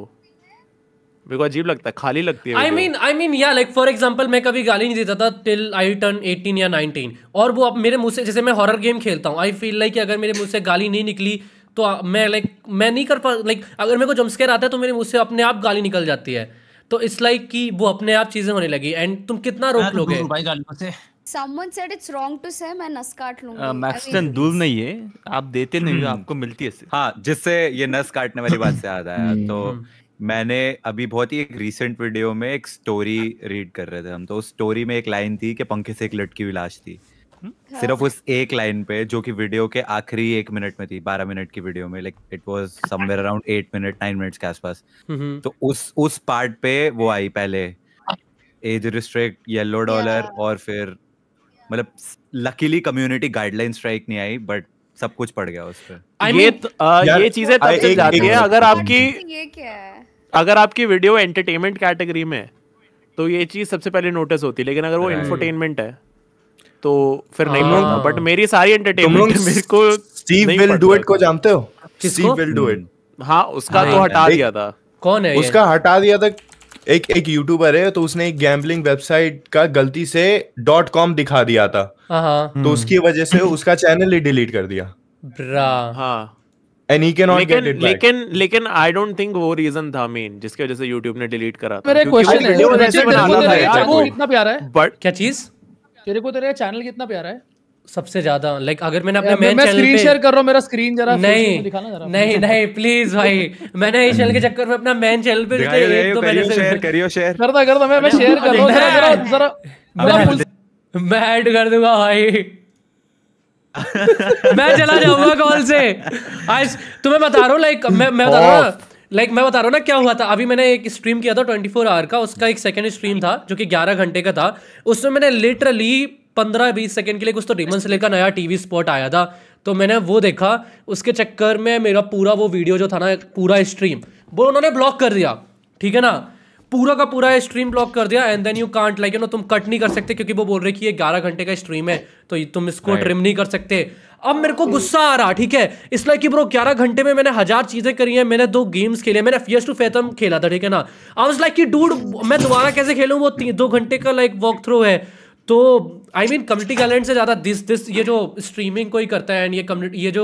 S5: मेरे को अजीब लगता है खाली लगती है आई मीन
S2: आई मीन या लाइक फॉर एग्जाम्पल मैं कभी गाली नहीं देता था टिल आई टर्न 18 या 19 और वो अब मेरे मुंह से जैसे मैं हॉरर गेम खेलता हूँ आई फील लाइक अगर मेरे मुंह से गाली नहीं निकली तो मैं लाइक like, मैं नहीं कर पा लाइक like, अगर मेरे को जमस्केर आता है तो मेरे मुंह से अपने आप गाली निकल जाती है तो इट्स लाइक like कि वो अपने आप चीज़ें होने लगी एंड तुम
S11: कितना तो रोक लोगे भाई गालियों से
S4: someone said it's wrong to say मैं नस काट लूंगा मैक्सटन
S11: दूर नहीं है आप देते नहीं हो हम्म। आपको मिलती है हाँ जिससे ये नस काटने वाली बात से याद आया हम्म, तो हम्म। मैंने अभी बहुत ही एक रीसेंट वीडियो में एक स्टोरी रीड कर रहे थे हम तो उस स्टोरी में एक लाइन थी कि पंखे से एक लटकी हुई लाश थी
S6: सिर्फ हाँ।
S11: उस एक लाइन पे जो कि वीडियो के आखिरी एक मिनट में थी बारह मिनट की वीडियो में like it was somewhere around eight minute nine minutes के आसपास तो उस उस पार्ट पे वो आई पहले एज रिस्ट्रिक्ट येलो डॉलर और फिर मतलब लकीली कम्युनिटी गाइडलाइन स्ट्राइक नहीं आई बट सब कुछ पड़ गया उस पर I mean, ये त, आ, ये चीजें तब चल जाती है अगर आपकी
S1: हाँ, ये क्या
S5: है अगर आपकी वीडियो एंटरटेनमेंट कैटेगरी में तो ये चीज सबसे पहले नोटिस होती है लेकिन अगर वो इंफोटेनमेंट है तो फिर नहीं बोलूंगा हाँ। बट मेरी सारी एंटरटेनमेंट मेरे को
S12: स्टीव विल डू इट को जानते हो स्टीव विल डू इट
S5: हाँ उसका तो हाँ, हटा दिया
S12: था
S2: कौन है उसका
S12: हटा दिया था एक एक यूट्यूबर है तो उसने एक गैम्बलिंग वेबसाइट का गलती से डॉट कॉम दिखा दिया था
S2: हाँ, हाँ। तो
S12: उसकी वजह से उसका चैनल ही डिलीट
S5: कर दिया ब्रा हाँ
S12: and he can not get it
S5: लेकिन लेकिन आई डोंट थिंक वो रीजन था मेन जिसके वजह से YouTube ने डिलीट करा था मेरा क्वेश्चन है
S1: वो
S3: कितना प्यारा
S2: है क्या चीज
S3: तेरे को तेरे चैनल कितना प्यारा है
S2: सबसे ज्यादा लाइक अगर मैंने अपने मेन चैनल स्क्रीन शेयर
S3: कर रहा हूं मेरा स्क्रीन जरा नहीं दिखाना जरा नहीं नहीं
S2: प्लीज भाई मैंने इस चैनल के चक्कर में अपना मेन चैनल पे तो मैंने शेयर करियो शेयर करता करता मैं मैं शेयर कर रहा हूं जरा जरा मैं ऐड कर दूंगा भाई मैं चला जाऊंगा कॉल से आज तुम्हें बता रहा हूँ लाइक मैं मैं बता रहा हूँ लाइक like, मैं बता रहा हूँ ना क्या हुआ था अभी मैंने एक स्ट्रीम किया था ट्वेंटी फोर आवर का उसका एक सेकंड स्ट्रीम था जो कि ग्यारह घंटे का था उसमें मैंने लिटरली पंद्रह बीस सेकंड के लिए कुछ तो डेमन से लेकर नया टीवी स्पॉट आया था तो मैंने वो देखा उसके चक्कर में मेरा पूरा वो वीडियो जो था ना पूरा स्ट्रीम वो उन्होंने ब्लॉक कर दिया ठीक है ना पूरा का पूरा स्ट्रीम ब्लॉक कर दिया and then you can't like you know तुम कट नहीं कर सकते क्योंकि वो बोल रहे कि ये ग्यारह घंटे का स्ट्रीम है तो तुम इसको ट्रिम नहीं कर सकते अब मेरे को गुस्सा आ रहा ठीक है इसलिए कि ब्रो ग्यारह घंटे में मैंने हजार चीजें करी हैं मैंने दो गेम्स खेले मैंने फियस टू फैतम खेला था ठीक है ना आई वाज लाइक कि डूड मैं दोबारा कैसे खेलूँ वो दो घंटे का लाइक वॉक थ्रू है तो आई मीन कम्युनिटी गैलेंट से ज़्यादा दिस दिस ये जो स्ट्रीमिंग कोई करता है एंड ये कम्युनिटी ये जो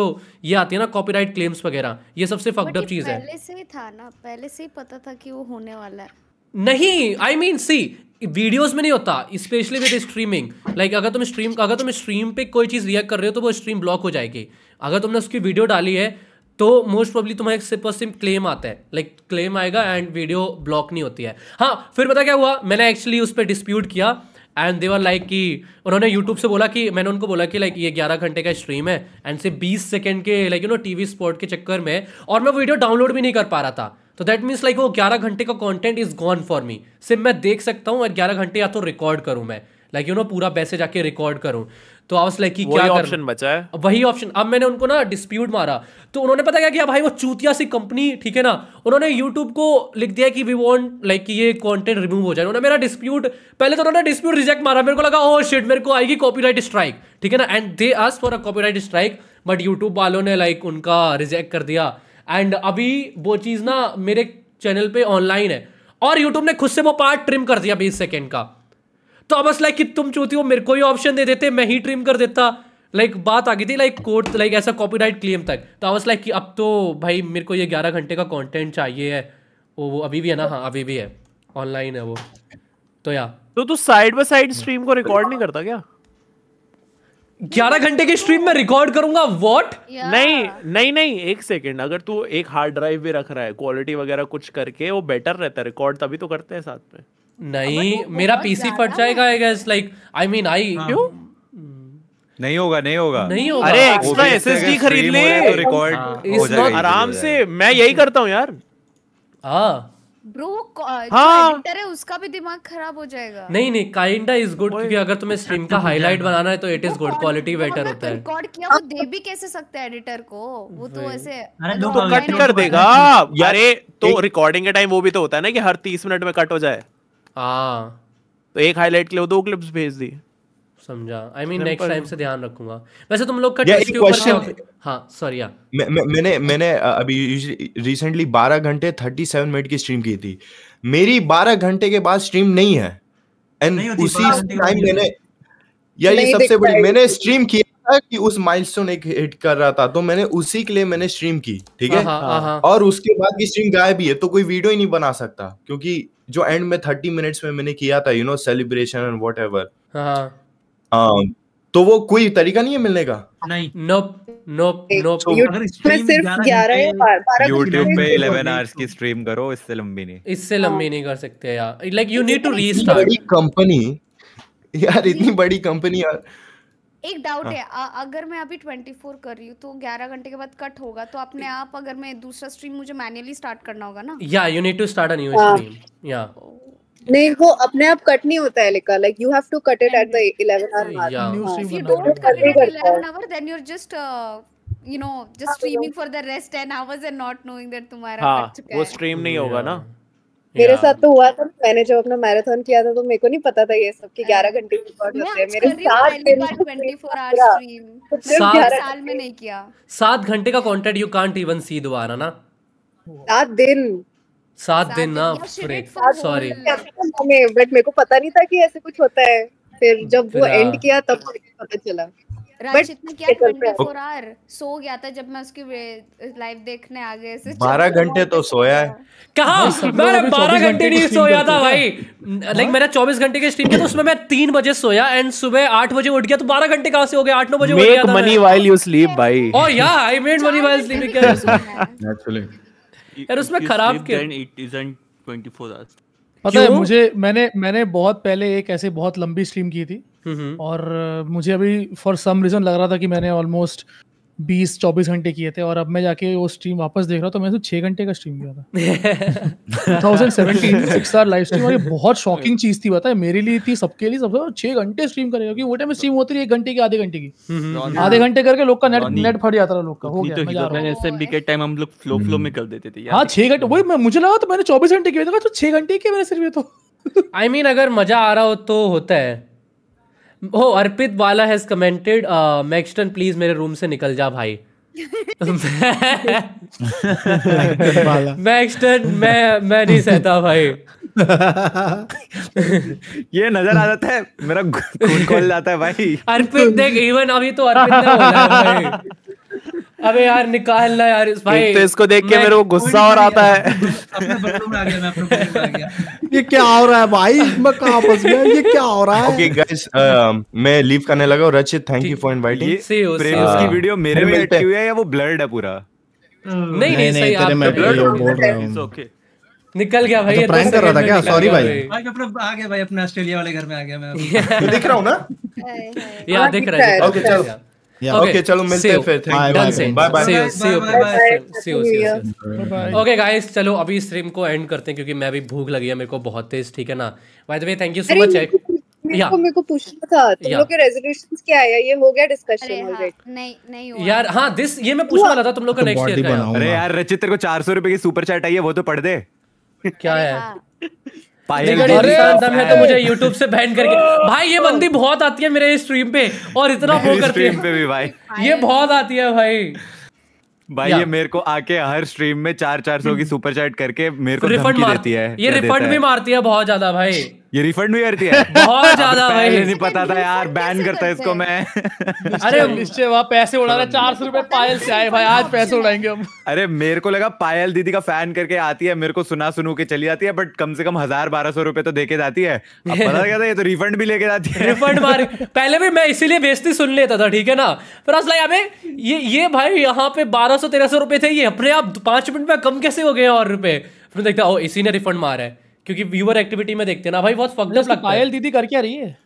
S2: ये आती है ना कॉपीराइट क्लेम्स वगैरह ये सबसे फकडअप चीज़ है पहले
S1: से ही था ना
S4: पहले से ही पता था कि वो होने वाला है
S2: नहीं आई मीन सी वीडियोस में नहीं होता स्पेशली विद स्ट्रीमिंग लाइक अगर तुम स्ट्रीम अगर तुम स्ट्रीम पे कोई चीज़ रिएक्ट कर रहे हो तो वो स्ट्रीम ब्लॉक हो जाएगी अगर तुमने उसकी वीडियो डाली है तो मोस्ट प्रॉब्ली तुम्हारे एक सिर्फ और सिर्फ क्लेम आता है लाइक like, क्लेम आएगा एंड वीडियो ब्लॉक नहीं होती है हाँ फिर पता क्या हुआ मैंने एक्चुअली उस पर डिस्प्यूट किया एंड देवर लाइक कि उन्होंने यूट्यूब से बोला कि मैंने उनको बोला कि लाइक ये ग्यारह घंटे का स्ट्रीम है एंड से बीस सेकेंड के like you know T V spot के चक्कर में और मैं वीडियो डाउनलोड भी नहीं कर पा रहा था तो दैट मीन्स लाइक वो ग्यारह घंटे का content is gone for me सिर्फ मैं देख सकता हूँ और ग्यारह घंटे या तो रिकॉर्ड करूँ मैं लाइक यू नो पूरा पैसे जाके रिकॉर्ड करूँ तो आई लाइक कि क्या ऑप्शन बचा है वही ऑप्शन अब मैंने उनको ना डिस्प्यूट मारा तो उन्होंने पता क्या किया भाई वो चूतिया सी कंपनी ठीक है ना उन्होंने यूट्यूब को लिख दिया कि वी वॉन्ट लाइक कि ये कॉन्टेंट रिमूव हो जाए उन्होंने मेरा डिस्प्यूट पहले तो उन्होंने डिस्प्यूट रिजेक्ट मारा मेरे को लगा ओ oh, शिट मेरे को आएगी कॉपी स्ट्राइक ठीक है ना and they ask for a copy strike but YouTube वालों ने लाइक उनका रिजेक्ट कर दिया एंड अभी वो चीज़ ना मेरे चैनल पे ऑनलाइन है और यूट्यूब ने खुद से वो पार्ट ट्रिम कर दिया बीस सेकेंड का तो अब बस लाइक कि तुम चूती हो मेरे को ही ऑप्शन दे देते मैं ही ट्रिम कर देता लाइक like, बात आ गई थी लाइक कोर्ट लाइक ऐसा कॉपीराइट क्लेम तक तो आई लाइक कि अब तो भाई मेरे को ये ग्यारह घंटे का कंटेंट चाहिए है वो वो अभी भी है ना हाँ अभी भी है ऑनलाइन है वो तो या तो तू साइड बाय साइड स्ट्रीम को रिकॉर्ड नहीं करता क्या ग्यारह घंटे की स्ट्रीम तो- में रिकॉर्ड करूंगा
S5: वॉट नहीं नहीं नहीं एक सेकेंड अगर तू एक हार्ड ड्राइव भी रख रहा है क्वालिटी वगैरह कुछ करके वो बेटर रहता है रिकॉर्ड तभी तो करते हैं साथ में
S2: नहीं मेरा पीसी फट जाएगा I guess like I mean I क्यों
S11: नहीं होगा नहीं होगा नहीं होगा अरे एक्स्ट्रा एसएसडी खरीद ले तो रिकॉर्ड हाँ। आराम
S5: से मैं यही करता हूं यार
S2: हां
S4: ब्रो हाँ एडिटर है उसका भी दिमाग खराब हो जाएगा
S5: नहीं नहीं
S2: काइंडा इज गुड क्योंकि अगर तुम्हें स्ट्रीम का हाईलाइट बनाना है तो it is good quality better होता है
S4: रिकॉर्ड किया वो दे भी कैसे सकते हैं एडिटर को वो तो ऐसे
S1: अरे
S5: तो कट
S2: तो कर देगा यार ये तो
S5: रिकॉर्डिंग के टाइम वो भी तो होता है ना कि हर 30 मिनट में कट हो जाए हां तो एक हाईलाइट के लिए
S2: दो क्लिप्स भेज दी समझा आई मीन नेक्स्ट टाइम से ध्यान रखूंगा वैसे तुम लोग का टेस्ट के ऊपर हां सॉरी हां
S12: मैंने मैंने अभी रिसेंटली 12 घंटे 37 मिनट की स्ट्रीम की थी मेरी 12 घंटे के बाद स्ट्रीम नहीं है एंड उसी टाइम मैंने या ये सबसे बड़ी मैंने स्ट्रीम की कि उस माइलस्टोन एक हिट कर रहा था तो मैंने उसी के लिए मैंने स्ट्रीम की ठीक है और उसके बाद की स्ट्रीम गायब ही है तो कोई वीडियो ही नहीं बना सकता क्योंकि जो एंड में थर्टी मिनट्स में मैंने किया था you know celebration and whatever हाँ, तो वो कोई तरीका नहीं है मिलने का
S2: नहीं नोप नोप नोप YouTube पे 11
S11: आवर्स की स्ट्रीम करो इससे लंबी नहीं
S2: इससे हाँ। लंबी नहीं कर सकते यार like you need to restart बड़ी कंपनी
S12: यार इतनी बड़ी कंपनी यार
S4: एक डाउट हाँ. है आ, अगर मैं अभी 24 कर रही हूँ तो 11 घंटे के बाद कट होगा तो अपने आप अगर मैं दूसरा स्ट्रीम मुझे मैन्युअली स्टार्ट करना होगा ना या you need
S2: to start a new stream या नहीं वो अपने आप कट नहीं होता
S13: है लिखा like you have to cut it at the 11 hour if you don't cut it at 11
S4: hour then you are just you know just streaming for the rest 10 hours and not knowing that तुम्हारा हां वो
S5: stream नहीं होगा ना मेरे साथ
S13: तो हुआ था मैंने जब अपना मैराथन किया था तो मेरे को नहीं पता था ये सब कि 11 घंटे की रिकॉर्ड होते हैं मेरे साथ 24 आवर स्ट्रीम साल
S4: में नहीं किया
S2: 7 घंटे का content you can't even see दोबारा ना 7 दिन सात दिन ना सॉरी
S13: बट मेरे को पता नहीं था कि ऐसे कुछ होता है फिर हम्म, जब वो एंड हाँ। किया तब पता चला
S4: क्या सो गया था जब मैं उसकी
S2: घंटे तो सोया है घंटे नहीं सोया था भाई लाइक हाँ। मैंने घंटे की स्ट्रीम किया तो उसमें मैं बजे सोया एंड सुबह आठ बजे उठ गया तो बारह घंटे कहां से हो गया आठ नौ बजे मनी यू स्लीप
S6: भाई या
S2: आई मेड मनी
S3: यार उसमें खराब
S6: क्या पता है मुझे
S3: मैंने मैंने बहुत पहले एक ऐसे बहुत लंबी स्ट्रीम की थी हम्म, हम्म। और मुझे अभी फॉर सम रीजन लग रहा था कि मैंने ऑलमोस्ट बीस चौबीस घंटे किए थे और अब मैं जाके वो स्ट्रीम वापस देख रहा हूँ तो मैंने तो छः घंटे का स्ट्रीम किया था लाइव स्ट्रीम और ये बहुत शॉकिंग चीज़ थी बताए मेरे लिए थी सबके लिए सबसे छः घंटे स्ट्रीम करेगा क्योंकि वो टाइम स्ट्रीम होती है एक घंटे की आधे घंटे की
S6: हम्म, हम्म। आधे
S3: घंटे करके लोग का नेट नेट फट जाता था लोग का हो गया
S6: टाइम तो हम लोग फ्लो फ्लो में कर देते थे हाँ
S3: छः घंटे वही मुझे लगा तो मैंने चौबीस घंटे किए थे तो छः घंटे किए मैंने सिर्फ ये तो आई मीन अगर मजा आ रहा हो तो होता
S2: है ओ अर्पित वाला हैज कमेंटेड मैक्सटन प्लीज मेरे रूम से निकल जा भाई मैक्सटन मैं मैं नहीं सहता भाई
S11: ये नजर आ जाता है मेरा खून खोल जाता है भाई
S2: अर्पित देख इवन अभी तो अर्पित ने बोला है भाई अबे यार निकाल ला यार इस भाई तो इसको
S11: देख के मेरे
S10: को गुस्सा और आता है अपने
S11: बंदों में आ गया मैं अपने बंदों
S10: में आ गया ये क्या हो रहा है भाई मैं कहां फंस गया ये क्या हो रहा
S12: है ओके गाइस uh, मैं लीव करने लगा और Rachit thank you for inviting Prem उसकी
S1: वीडियो
S11: मेरे
S2: में
S1: अटकी
S11: हुई है या वो ब्लर्ड है पूरा
S6: नहीं
S2: नहीं सही आप ब्लर्ड तो बोल
S1: रहे हो ओके
S6: निकल गया भाई तो प्रैंक कर रहा था क्या सॉरी भाई भाई अपना आ गया भाई अपने ऑस्ट्रेलिया वाले घर में आ गया मैं दिख रहा हूं ना यार दिख रहा है ओके चलो
S2: ओके चलो मिलते हैं फिर thank you bye bye see you see you see you okay guys चलो अभी स्ट्रीम को एंड करते हैं क्योंकि मैं भी भूख लगी है मेरे को बहुत तेज ठीक है ना by the way thank you so much मेरे मेरे को पूछना था
S13: तुम लोग के रेजोल्यूशंस क्या आया ये हो गया डिस्कशन ऑलरेडी हाँ, नहीं
S2: नहीं यार हां दिस ये मैं पूछना था तुम
S11: लोग का तो नेक्स्ट ईयर अरे यार रचित तेरे को 400 रुपए की सुपर चैट आई है वो तो पढ़ दे क्या है हाँ। दम तो है तो मुझे YouTube से बैन करके भाई
S2: ये बंदी बहुत आती है मेरे स्ट्रीम पे और इतना वो करती है पे भी भाई ये बहुत आती
S11: है भाई भाई ये मेरे को आके हर स्ट्रीम में चार चार सौ की सुपर हम्म। चैट करके मेरे को रिफंड देती है ये रिफंड भी
S2: मारती है बहुत ज्यादा भाई
S11: ये रिफंड भी करती है बहुत ज्यादा भाई नहीं पता था यार बैन करता
S3: है इसको मैं अरे निश्चय वहाँ पैसे उड़ा रहा चार सौ रुपए पायल से आए भाई आज पैसे उड़ाएंगे हम
S11: अरे मेरे को लगा पायल दीदी का फैन करके आती है मेरे को सुना सुनू के चली जाती है बट कम से कम हजार बारह सौ रुपए तो देके जाती है पता क्या था ये तो रिफंड भी लेके जाती है रिफंड मार पहले भी मैं इसीलिए बेजती सुन लेता था ठीक है ना
S2: पर असला हमें ये ये भाई यहाँ पे बारह सौ तेरह सौ रुपए थे ये अपने आप पांच मिनट में कम कैसे हो गए और रुपए फिर देखता हो इसी ने रिफंड मारा है क्योंकि व्यूअर एक्टिविटी में देखते हैं ना भाई बहुत फकअप लगता है पायल
S3: दीदी कर क्या रही है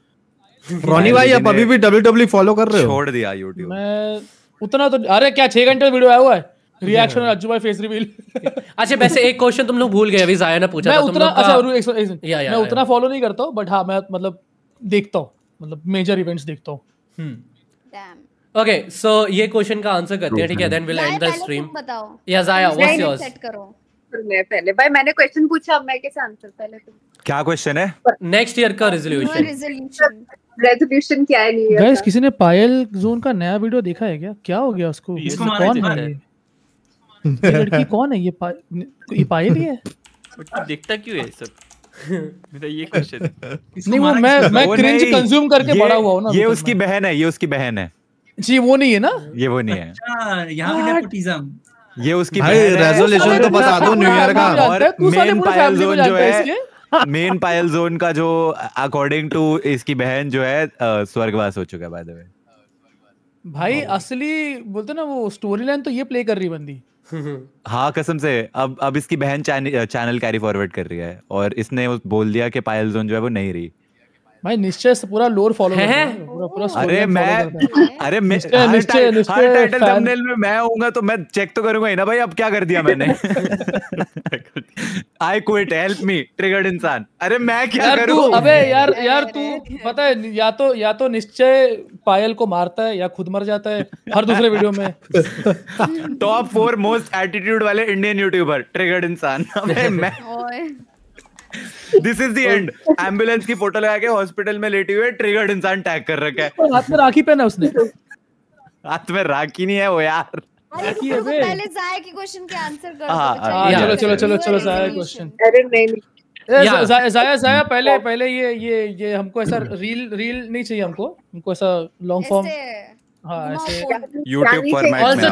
S11: रोनी भाई आप अभी भी डब्ल्यूडब्ल्यू फॉलो कर रहे हो छोड़ दिया यूट्यूब
S3: मैं उतना तो अरे क्या 6 घंटे वीडियो आया हुआ है रिएक्शन और अज्जू भाई फेस रिवील अच्छा वैसे एक क्वेश्चन तुम लोग
S2: भूल गए अभी जाया ने पूछा मैं उतना अच्छा मैं उतना
S3: फॉलो नहीं करता हूं बट हां मैं मतलब देखता हूं मतलब मेजर इवेंट्स देखता हूं हम्म
S2: ओके सो ये क्वेश्चन का आंसर करते हैं ठीक है then will end the stream या जाया व्हाट्स योर्स सेट
S13: करो तुमने पहले भाई मैंने क्वेश्चन पूछा अब मैं कैसे आंसर पहले तुम तो?
S11: क्या क्वेश्चन है नेक्स्ट ईयर का रेजोल्यूशन
S3: रेजोल्यूशन क्या है न्यू गाइस किसी ने पायल जोन का नया वीडियो देखा है क्या क्या हो गया उसको कौन है ये लड़की कौन है ये ये पायल ही है
S7: दिखता क्यों है सब मेरा ये क्वेश्चन नहीं वो मैं
S3: मैं क्रिंज
S11: कंज्यूम करके बड़ा हुआ हूं ना ये उसकी बहन है ये उसकी बहन है जी वो नहीं है ना ये वो नहीं है
S1: अच्छा
S6: यहां पे नेपोटिज्म
S11: ये उसकी रेजोल्यूशन तो बता दो न्यू ईयर का मेन पायल जोन जो है मेन पायल जोन का जो अकॉर्डिंग टू इसकी बहन जो है स्वर्गवास हो चुका है बाय द वे
S3: भाई oh. असली बोलते ना वो स्टोरी लाइन तो ये प्ले कर रही बंदी
S11: हाँ कसम से अब अब इसकी बहन चैनल कैरी फॉरवर्ड कर रही है और इसने बोल दिया कि पायल जोन जो है वो नहीं रही
S3: भाई निश्चय से पूरा लोर फॉलो है पूरा पूरा अरे मैं
S11: अरे निश्चय निश्चय निश्चय टाइटल थंबनेल में मैं होऊंगा तो मैं चेक तो करूंगा ही ना भाई अब क्या कर दिया मैंने I quit help me triggered इंसान अरे मैं क्या करूं अबे यार
S3: यार तू पता है या तो या तो निश्चय पायल को मारता है या खुद मर जाता है हर दूसरे वीडियो में
S11: टॉप फोर मोस्ट एटीट्यूड वाले इंडियन यूट्यूबर ट्रिगर्ड इंसान अबे मैं this is the end ambulance की फोटो लगा के हॉस्पिटल में लेटी हुए ट्रिगर्ड इंसान टैग कर रखा है हाथ में राखी पहना उसने हाथ में राखी नहीं है वो
S3: यार पहले पहले ये ये ये हमको ऐसा रील रील नहीं चाहिए हमको हमको ऐसा लॉन्ग फॉर्म हाँ ऐसे यूट्यूब ऑल्सो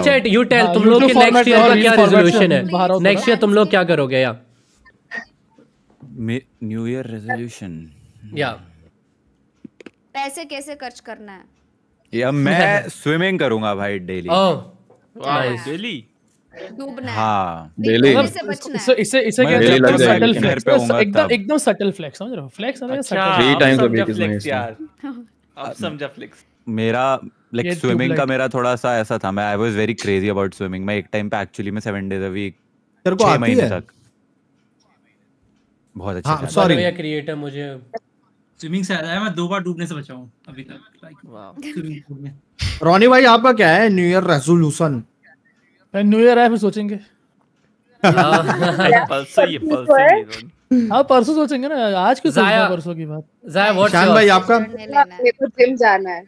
S3: हाँ, तुम लोग नेक्स्ट ईयर का क्या रेजोल्यूशन है नेक्स्ट ईयर
S2: तुम लोग क्या करोगे यार
S11: न्यू ईयर रेजोल्यूशन
S2: या
S4: पैसे कैसे खर्च करना है
S11: या मैं स्विमिंग करूंगा भाई डेली
S7: डेली oh, डूबना
S3: हाँ, डेली से बचना है इसे इसे क्या तो एक टाइम अच्छा,
S11: डेज तक बहुत अच्छा हाँ, सॉरी भैया
S6: क्रिएटर मुझे स्विमिंग से आया मैं दो बार डूबने से बचा हूं अभी तक लाइक
S10: रोनी भाई आपका क्या है new year resolution
S3: new year है फिर सोचेंगे
S10: परसों
S3: परसों हाँ परसों सोचेंगे ना आज क्यों सोचना परसों की बात जाया व्हाट शान भाई आपका
S4: मेरे
S13: जिम तो जाना है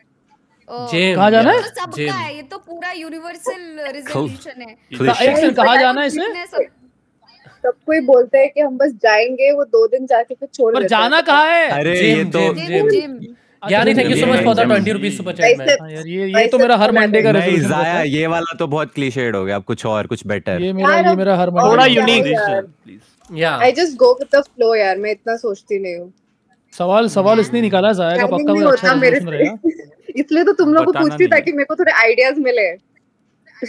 S13: कहा जाना है सबका
S4: है ये तो पूरा यूनिवर्सल
S1: रिजोल्यूशन है हाँ, एक सेकंड कहा जाना है इसे
S13: सबको ही बोलते हैं कि हम बस जाएंगे वो दो दिन जाके फिर छोड़ पर जाना कहाँ है
S1: अरे ये तो thank
S3: you so much for super chat ये ये तो मेरा हर तो मंडे का नहीं जाया
S11: ये वाला तो बहुत क्लीशेड हो गया अब कुछ और कुछ बेटर ये मेरा
S1: ये मेरा हर मंडे थोड़ा यूनिक प्लीज
S3: या I
S13: just go with the flow यार मैं इतना सोचती नहीं
S3: सवाल सवाल इसने निकाला जाएगा पक्का अच्छा
S13: इसलिए तो तुम लोग को पूछती ताकि मेरे को थोड़े आइडियाज मिले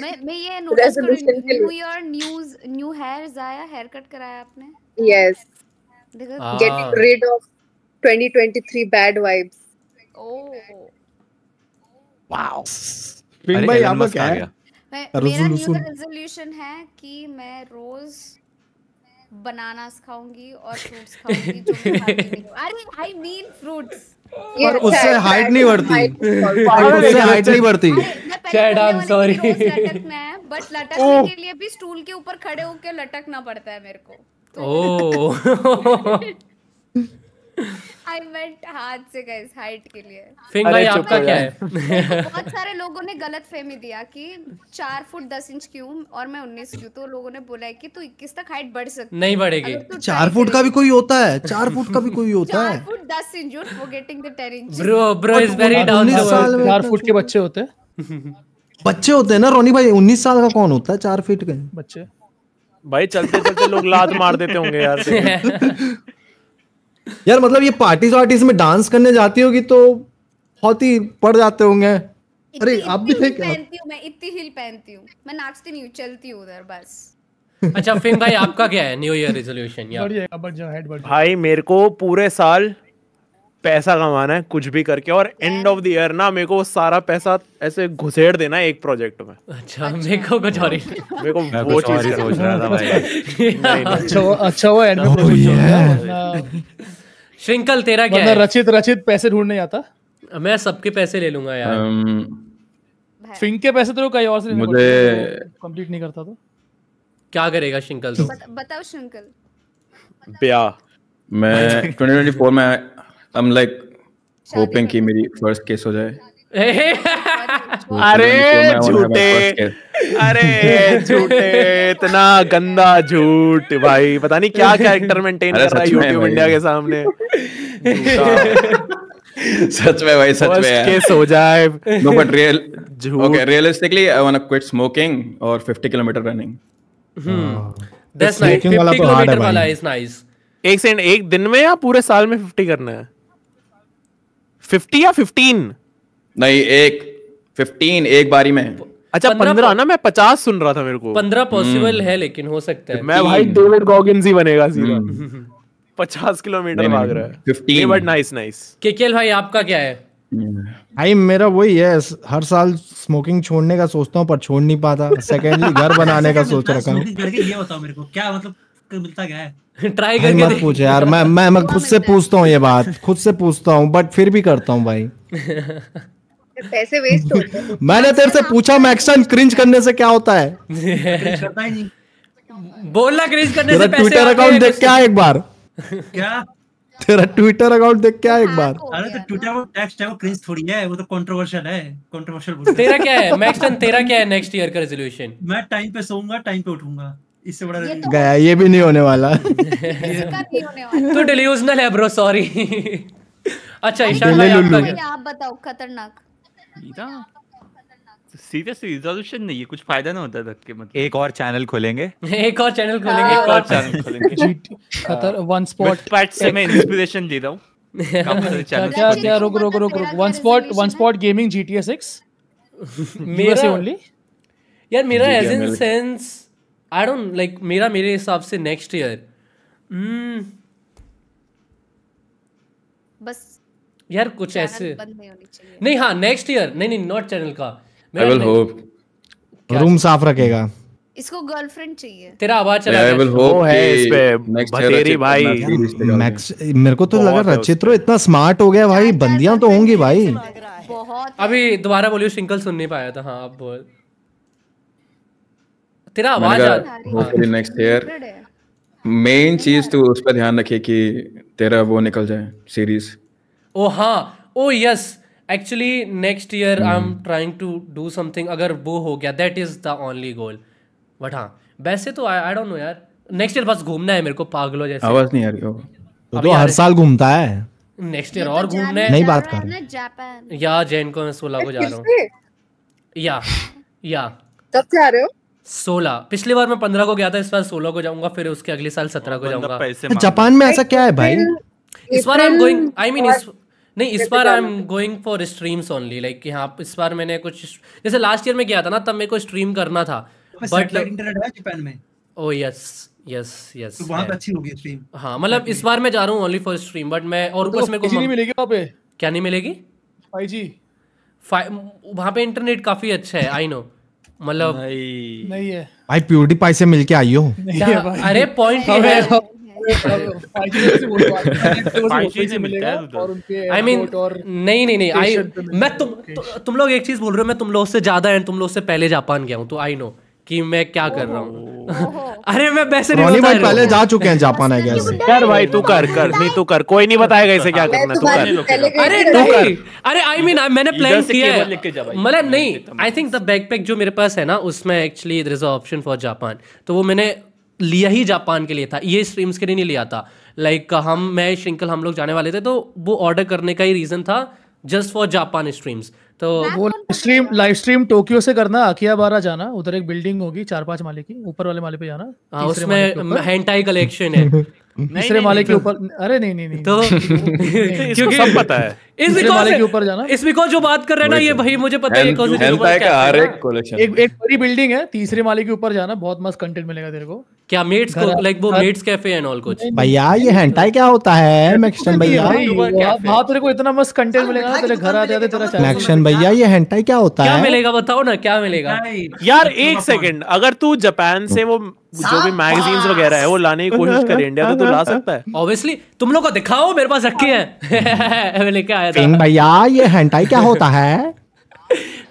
S4: मैं मैं ये नोटिस कर न्यूज न्यू हेयर कट कराया आपने yes rid of
S13: 2023 bad vibes
S1: oh
S11: wow ping भाई क्या है
S1: मेरा न्यू
S4: रेजोल्यूशन है कि मैं रोज बनानास खाऊंगी और फ्रूट्स खाऊंगी
S1: जो
S4: अरे आई मीन फ्रूट्स और
S2: उससे हाइट नहीं बढ़ती उससे हाइट नहीं बढ़ती chat I am sorry
S4: but लटकने oh. के लिए भी स्टूल के ऊपर खड़े होकर लटकना पड़ता है मेरे
S1: को ओह oh.
S4: हाथ से के लिए
S1: फिंग भाई आपका क्या है बहुत
S4: सारे लोगों ने गलत फहमी दिया कि चार फुट दस इंच क्यों और मैं उन्नीस क्यों तो लोगों ने बोला है कि तू इक्कीस तक हाइट बढ़ सकती
S2: नहीं बढ़ेगी
S9: तो चार फुट का भी कोई होता है चार फुट का भी कोई होता है
S4: फुट दस inch you're forgetting the ten
S3: inch bro bro is very down चार तो फुट के बच्चे होते हैं
S10: बच्चे होते हैं ना रोनी भाई उन्नीस साल का कौन होता है चार फीट के बच्चे
S3: भाई चलते चलते लोग लात मार देते
S10: होंगे यार यार मतलब ये पार्टीज वार्टीज में डांस करने जाती होगी तो बहुत ही पड़ जाते होंगे अरे आप भी थे क्या
S4: पहनती हूं मैं इतनी हिल पहनती हूं मैं नाचती नहीं चलती हूं उधर बस
S2: अच्छा फिर भाई आपका क्या है न्यू ईयर रेजोल्यूशन
S3: यार
S5: भाई मेरे को पूरे साल पैसा कमाना है कुछ भी करके और एंड ऑफ द ईयर ना मेरे को सारा पैसा ऐसे घुसेड़ देना एक प्रोजेक्ट में
S2: अच्छा मेरे को कुछ और मेरे को वो चीज सोच रहा था भाई अच्छा
S3: अच्छा वो एंड अच्छा, में oh, श्रिंकल तेरा क्या है रचित रचित पैसे ढूंढने आता
S2: मैं सबके पैसे ले लूंगा यार फिंक um, के पैसे तो कहीं और से मुझे कंप्लीट नहीं करता तो क्या करेगा श्रिंकल तो बताओ श्रिंकल
S8: ब्याह मैं 2024 में आई एम लाइक होपिंग कि तो मेरी फर्स्ट केस हो जाए
S2: अरे झूठे
S5: अरे झूठे इतना गंदा झूठ भाई पता नहीं क्या कैरेक्टर मेंटेन कर रहा है YouTube इंडिया के सामने
S8: सच में भाई सच में केस
S10: हो
S2: जाए no but
S8: real okay realistically I want to quit smoking और 50 kilometre running that's
S2: nice 50 kilometre वाला
S5: इज नाइस तो एक सेकंड एक दिन में या पूरे साल में 50 करना है
S8: फिफ्टी या फिफ्टीन नहीं एक फिफ्टीन एक बारी में
S5: अच्छा पंद्रह ना मैं पचास सुन रहा था मेरे को
S8: पंद्रह पॉसिबल
S2: हम्म। है लेकिन हो सकता है मैं भाई
S5: डेविड गॉगिंस ही बनेगा
S10: हम्म। सीधा
S2: पचास किलोमीटर
S5: भाग रहा है फिफ्टीन बट नाइस नाइस
S2: केकेल भाई आपका
S6: क्या है
S10: भाई मेरा वही है हर साल स्मोकिंग छोड़ने का सोचता हूँ पर छोड़ नहीं पाता सेकेंडली घर बनाने का सोच रखा हूँ
S6: ये बताओ मेरे को क्या मतलब मिलता गया है
S2: ट्राई करके मत पूछ
S10: यार मैं मैं मैं खुद से पूछता हूँ ये बात खुद से पूछता हूँ बट फिर भी करता हूँ भाई
S6: पैसे वेस्ट हो हैं मैंने
S10: तेरे से पूछा मैक्सन क्रिंज करने से क्या होता है
S6: बोलना क्रिंज करने से पैसे ट्विटर अकाउंट देख क्या एक बार क्या
S10: तेरा ट्विटर अकाउंट देख क्या एक हाँ, बार
S6: अरे तो ट्विटर वो टेक्स्ट है वो क्रिंज थोड़ी है वो तो कंट्रोवर्शियल है कंट्रोवर्शियल तेरा क्या है मैक्सन तेरा क्या है नेक्स्ट ईयर का रेजोल्यूशन मैं टाइम पे सोऊंगा टाइम पे उठूंगा इससे बड़ा ये तो
S10: गया ये भी नहीं होने वाला
S6: तू डिल्यूजनल है ब्रो सॉरी अच्छा ईशान
S2: भाई
S4: आप बताओ खतरनाक
S11: सीधे से रिजोल्यूशन नहीं है कुछ फायदा ना होता धक्के के मतलब एक और चैनल खोलेंगे एक और चैनल खोलेंगे हाँ, एक और चैनल हाँ। खोलेंगे
S1: खतर वन स्पॉट पैट से मैं इंस्पिरेशन दे रहा हूं क्या क्या
S3: रुक रुक रुक रुक one spot one spot gaming GTA 6 मेरा ओनली
S2: यार मेरा age in sense I don't like मेरा मेरे हिसाब से नेक्स्ट ईयर hmm, बस यार कुछ ऐसे नहीं हाँ नेक्स्ट ईयर नहीं नहीं नॉट चैनल का आई विल
S1: होप
S10: रूम साफ रखेगा
S2: इसको गर्लफ्रेंड चाहिए तेरा आवाज चला आई विल होप है इस पे
S5: बतेरी भाई
S10: मैक्स मेरे को तो लगा रचित्रो तो इतना स्मार्ट हो गया भाई बंदियां तो होंगी भाई
S2: बहुत अभी दोबारा बोलियो सिंकल सुन नहीं पाया था हाँ आप बोल तेरा आवाज आ होपफुली नेक्स्ट ईयर
S8: मेन चीज तू उस पर ध्यान रखे कि तेरा वो निकल जाए सीरीज
S2: ओ हाँ oh yes actually next year I am trying to do something अगर वो हो गया that is the only goal but हाँ वैसे तो आई डोंट नो यार नेक्स्ट ईयर बस घूमना है मेरे को पागलों जैसे आवाज नहीं
S10: आ रही हो तो, तो हर साल घूमता है
S2: नेक्स्ट ईयर तो और घूमने नहीं बात
S10: कर
S2: या जैन को मैं सोलह को जा रहा हूँ या या तब से आ रहे हो सोलह पिछले बार मैं पंद्रह को गया था इस बार सोलह को जाऊंगा फिर उसके अगले साल सत्रह को जाऊंगा अच्छा, जापान में
S9: ऐसा क्या है भाई
S2: इस बार I am going I mean इस नहीं इस बार I am going for streams only like कि हाँ इस बार मैंने कुछ जैसे लास्ट ईयर में गया था ना तब मेरे को स्ट्रीम करना था बट
S9: इंटरनेट है जापान में
S2: ओ यस यस यस तो बहुत अच्छी होगी स्ट्रीम हाँ मतलब इस बार मैं जा रहा हूँ ओनली फॉर स्ट्रीम बट मैं और बस मतलब मेरे को नहीं मिलेगी वहां पे क्या नहीं मिलेगी 5G वहां पे इंटरनेट काफी अच्छा है आई नो मतलब
S1: नहीं।,
S3: नहीं है
S10: भाई प्योरिटी पाई से मिलके आई हो
S3: अरे पॉइंट ये है
S1: आई मीन नहीं नहीं नहीं आई
S2: मैं तुम तो- तुम लोग एक चीज बोल रहे हो मैं तुम लोग से ज्यादा एंड तुम लोग से पहले जापान गया हूँ तो आई नो कि मैं क्या कर रहा हूँ अरे मैं वैसे नहीं भाई पहले
S10: जा चुके हैं जापान
S5: आई गेस कर भाई तू कर कर नहीं तू कर कोई नहीं बताएगा इसे क्या करना तू कर अरे तू कर
S2: अरे आई मीन मैंने प्लान किया है मतलब नहीं आई थिंक द बैकपैक जो मेरे पास है ना उसमें actually there is a option for Japan तो वो मैंने लिया ही जापान के लिए था ये स्ट्रीम्स के लिए नहीं लिया था लाइक like, हम मैं श्रिंकल हम लोग जाने वाले थे तो वो ऑर्डर करने का ही रीज़न था जस्ट फॉर जापान स्ट्रीम्स तो वो
S3: स्ट्रीम लाइव स्ट्रीम टोक्यो से करना अकिया बारा जाना उधर एक बिल्डिंग होगी चार पांच माले की ऊपर वाले माले पे जाना हाँ उसमें हेंटाई कलेक्शन है तीसरे माले के तो- ऊपर अरे नहीं नहीं तो क्योंकि सब पता है इस बिकॉज के ऊपर जाना इस बिकॉज जो बात कर रहे हैं ना ये भाई मुझे पता है कौन सी का हर एक कलेक्शन एक एक बड़ी बिल्डिंग है तीसरे माले के ऊपर जाना बहुत मस्त कंटेंट मिलेगा तेरे को
S2: क्या मेट्स को लाइक वो मेट्स कैफे एंड ऑल
S3: कुछ भैया
S10: ये हेंटाई क्या होता है मैक्सन भैया वहां
S3: तेरे को इतना मस्त कंटेंट मिलेगा ना तेरे घर आते आते तेरा चैनल मैक्सन
S10: भैया ये हेंटाई क्या होता है क्या
S3: मिलेगा बताओ ना क्या मिलेगा यार
S2: एक सेकंड अगर तू जापान से वो
S10: जो भी मैगजीन्स वगैरह है वो लाने की कोशिश करे
S5: इंडिया
S2: में तो ला सकता है ऑब्वियसली तुम लोग को दिखाओ मेरे पास रखे हैं लेके आया था भैया
S10: ये हेंटाई क्या होता है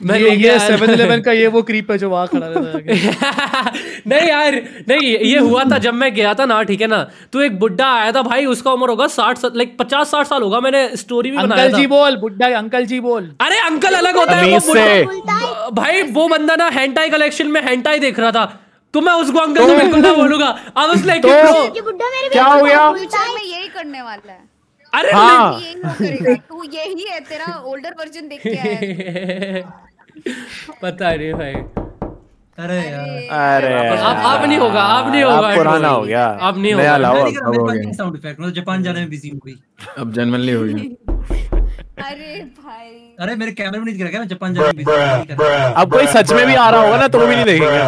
S10: मैं ये, ये
S2: का ये वो क्रीप है जो वहां
S1: खड़ा रहता है
S2: नहीं यार नहीं ये हुआ था जब मैं गया था ना ठीक है ना तो एक बुड्ढा आया था भाई उसका उम्र होगा साठ लाइक पचास साठ साल होगा मैंने स्टोरी भी बनाया था अंकल जी
S3: बोल बुड्ढा अंकल जी बोल
S2: अरे अंकल अलग होता है वो भाई वो बंदा ना हैंटाई कलेक्शन में हैंटाई देख रहा था तो मैं उसको अंकल तो बिल्कुल ना बोलूंगा अब उसने तो क्या हो गया
S4: यही करने वाला है
S2: अरे हाँ तू ये ही है तेरा ओल्डर वर्जन देख के पता नहीं भाई
S6: अरे अरे आप आप नहीं होगा आप नहीं होगा आप पुराना हो गया आप नहीं होगा लाओ अब हो गया साउंड इफेक्ट मतलब जापान जाने में बिजी हो गई
S8: अब जनरली हो गई अरे
S6: भाई अरे मेरे कैमरे में नहीं दिख रहा मैं जापान जाने बिजी अब कोई सच में भी आ रहा होगा ना तो वो भी नहीं देखेंगे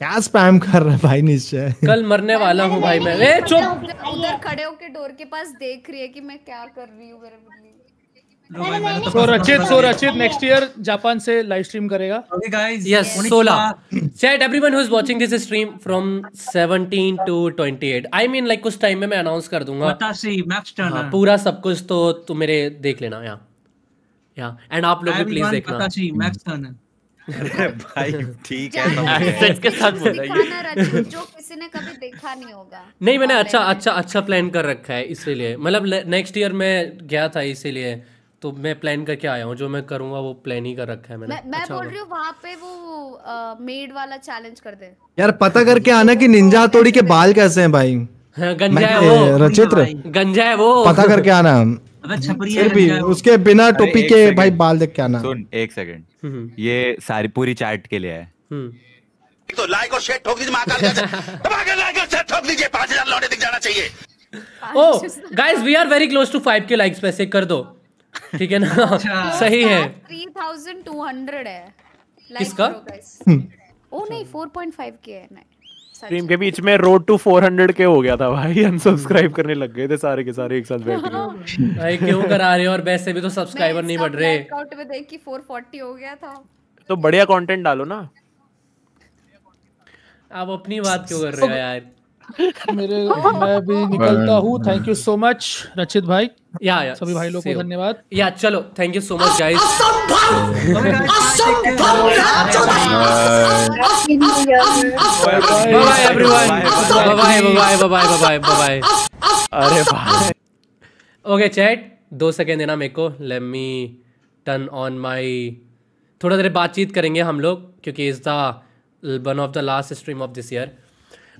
S10: क्या स्पैम कर रहा है भाई निश्चय
S2: कल मरने वाला हूँ भाई मैं चुप
S4: उधर खड़े होके डोर के पास देख रही है कि मैं क्या कर रही हूँ
S1: तो सो Rachit so Rachit next
S3: year Japan से लाइव स्ट्रीम करेगा yes
S2: 16 set everyone who is watching this stream from 17 to 28 I mean like कुछ टाइम में मैं अनाउंस कर दूंगा हाँ, पूरा सब कुछ तो तुम मेरे देख लेना यहाँ यहाँ एंड आप लोग भी प्लीज देखना मैक्स टर्नर भाई ठीक है तो के साथ बोला ये जो किसी
S4: ने कभी देखा
S2: नहीं होगा नहीं मैंने अच्छा-, अच्छा अच्छा अच्छा प्लान कर रखा है इसीलिए मतलब नेक्स्ट ईयर मैं गया था इसीलिए तो मैं प्लान करके आया हूँ जो मैं करूंगा वो प्लान ही कर रखा है मैंने मैं, मैं अच्छा बोल रही हूँ
S4: वहाँ पे वो मेड वाला चैलेंज कर दे
S10: यार पता करके आना कि निंजा हथौड़ी के बाल कैसे हैं भाई हाँ, गंजा है वो रचित्र
S2: गंजा
S11: है वो
S10: पता करके आना
S11: फिर
S10: भी उसके बिना टोपी के भाई बाल देख के आना सुन
S11: एक सेकंड हम्म। ये सारी पूरी चैट के लिए है हम्म।
S9: तो लाइक और शेयर ठोक दीजिए महाकाल लाइक और शेयर ठोक दीजिए पांच हजार लौटे दिख जाना चाहिए oh
S2: guys we are very close to five K likes वैसे कर दो ठीक है ना अच्छा। सही है
S4: थ्री थाउजंड टू हंड्रेड है किसका हम्म। ओ नहीं फोर पॉइंट फाइव के है स्ट्रीम
S5: के बीच में रोड टू 400 के हो गया था भाई अनसब्सक्राइब करने लग गए थे सारे के
S2: सारे एक साथ बैठ के हाँ। भाई क्यों करा रहे हो और वैसे भी तो सब्सक्राइबर नहीं बढ़ रहे आउट में देख कि
S4: 440 हो गया था
S2: तो बढ़िया कंटेंट डालो ना आप अपनी बात क्यों कर रहे हो यार
S3: मेरे मैं भी निकलता हूँ थैंक यू सो मच रचित भाई या या सभी भाई लोग
S2: को धन्यवाद या चलो thank you so much guys अरे भाई ओके चैट दो सेकेंड देना मेरे को let me turn on my थोड़ा देर बातचीत करेंगे हम लोग क्योंकि is the one of the last stream of this year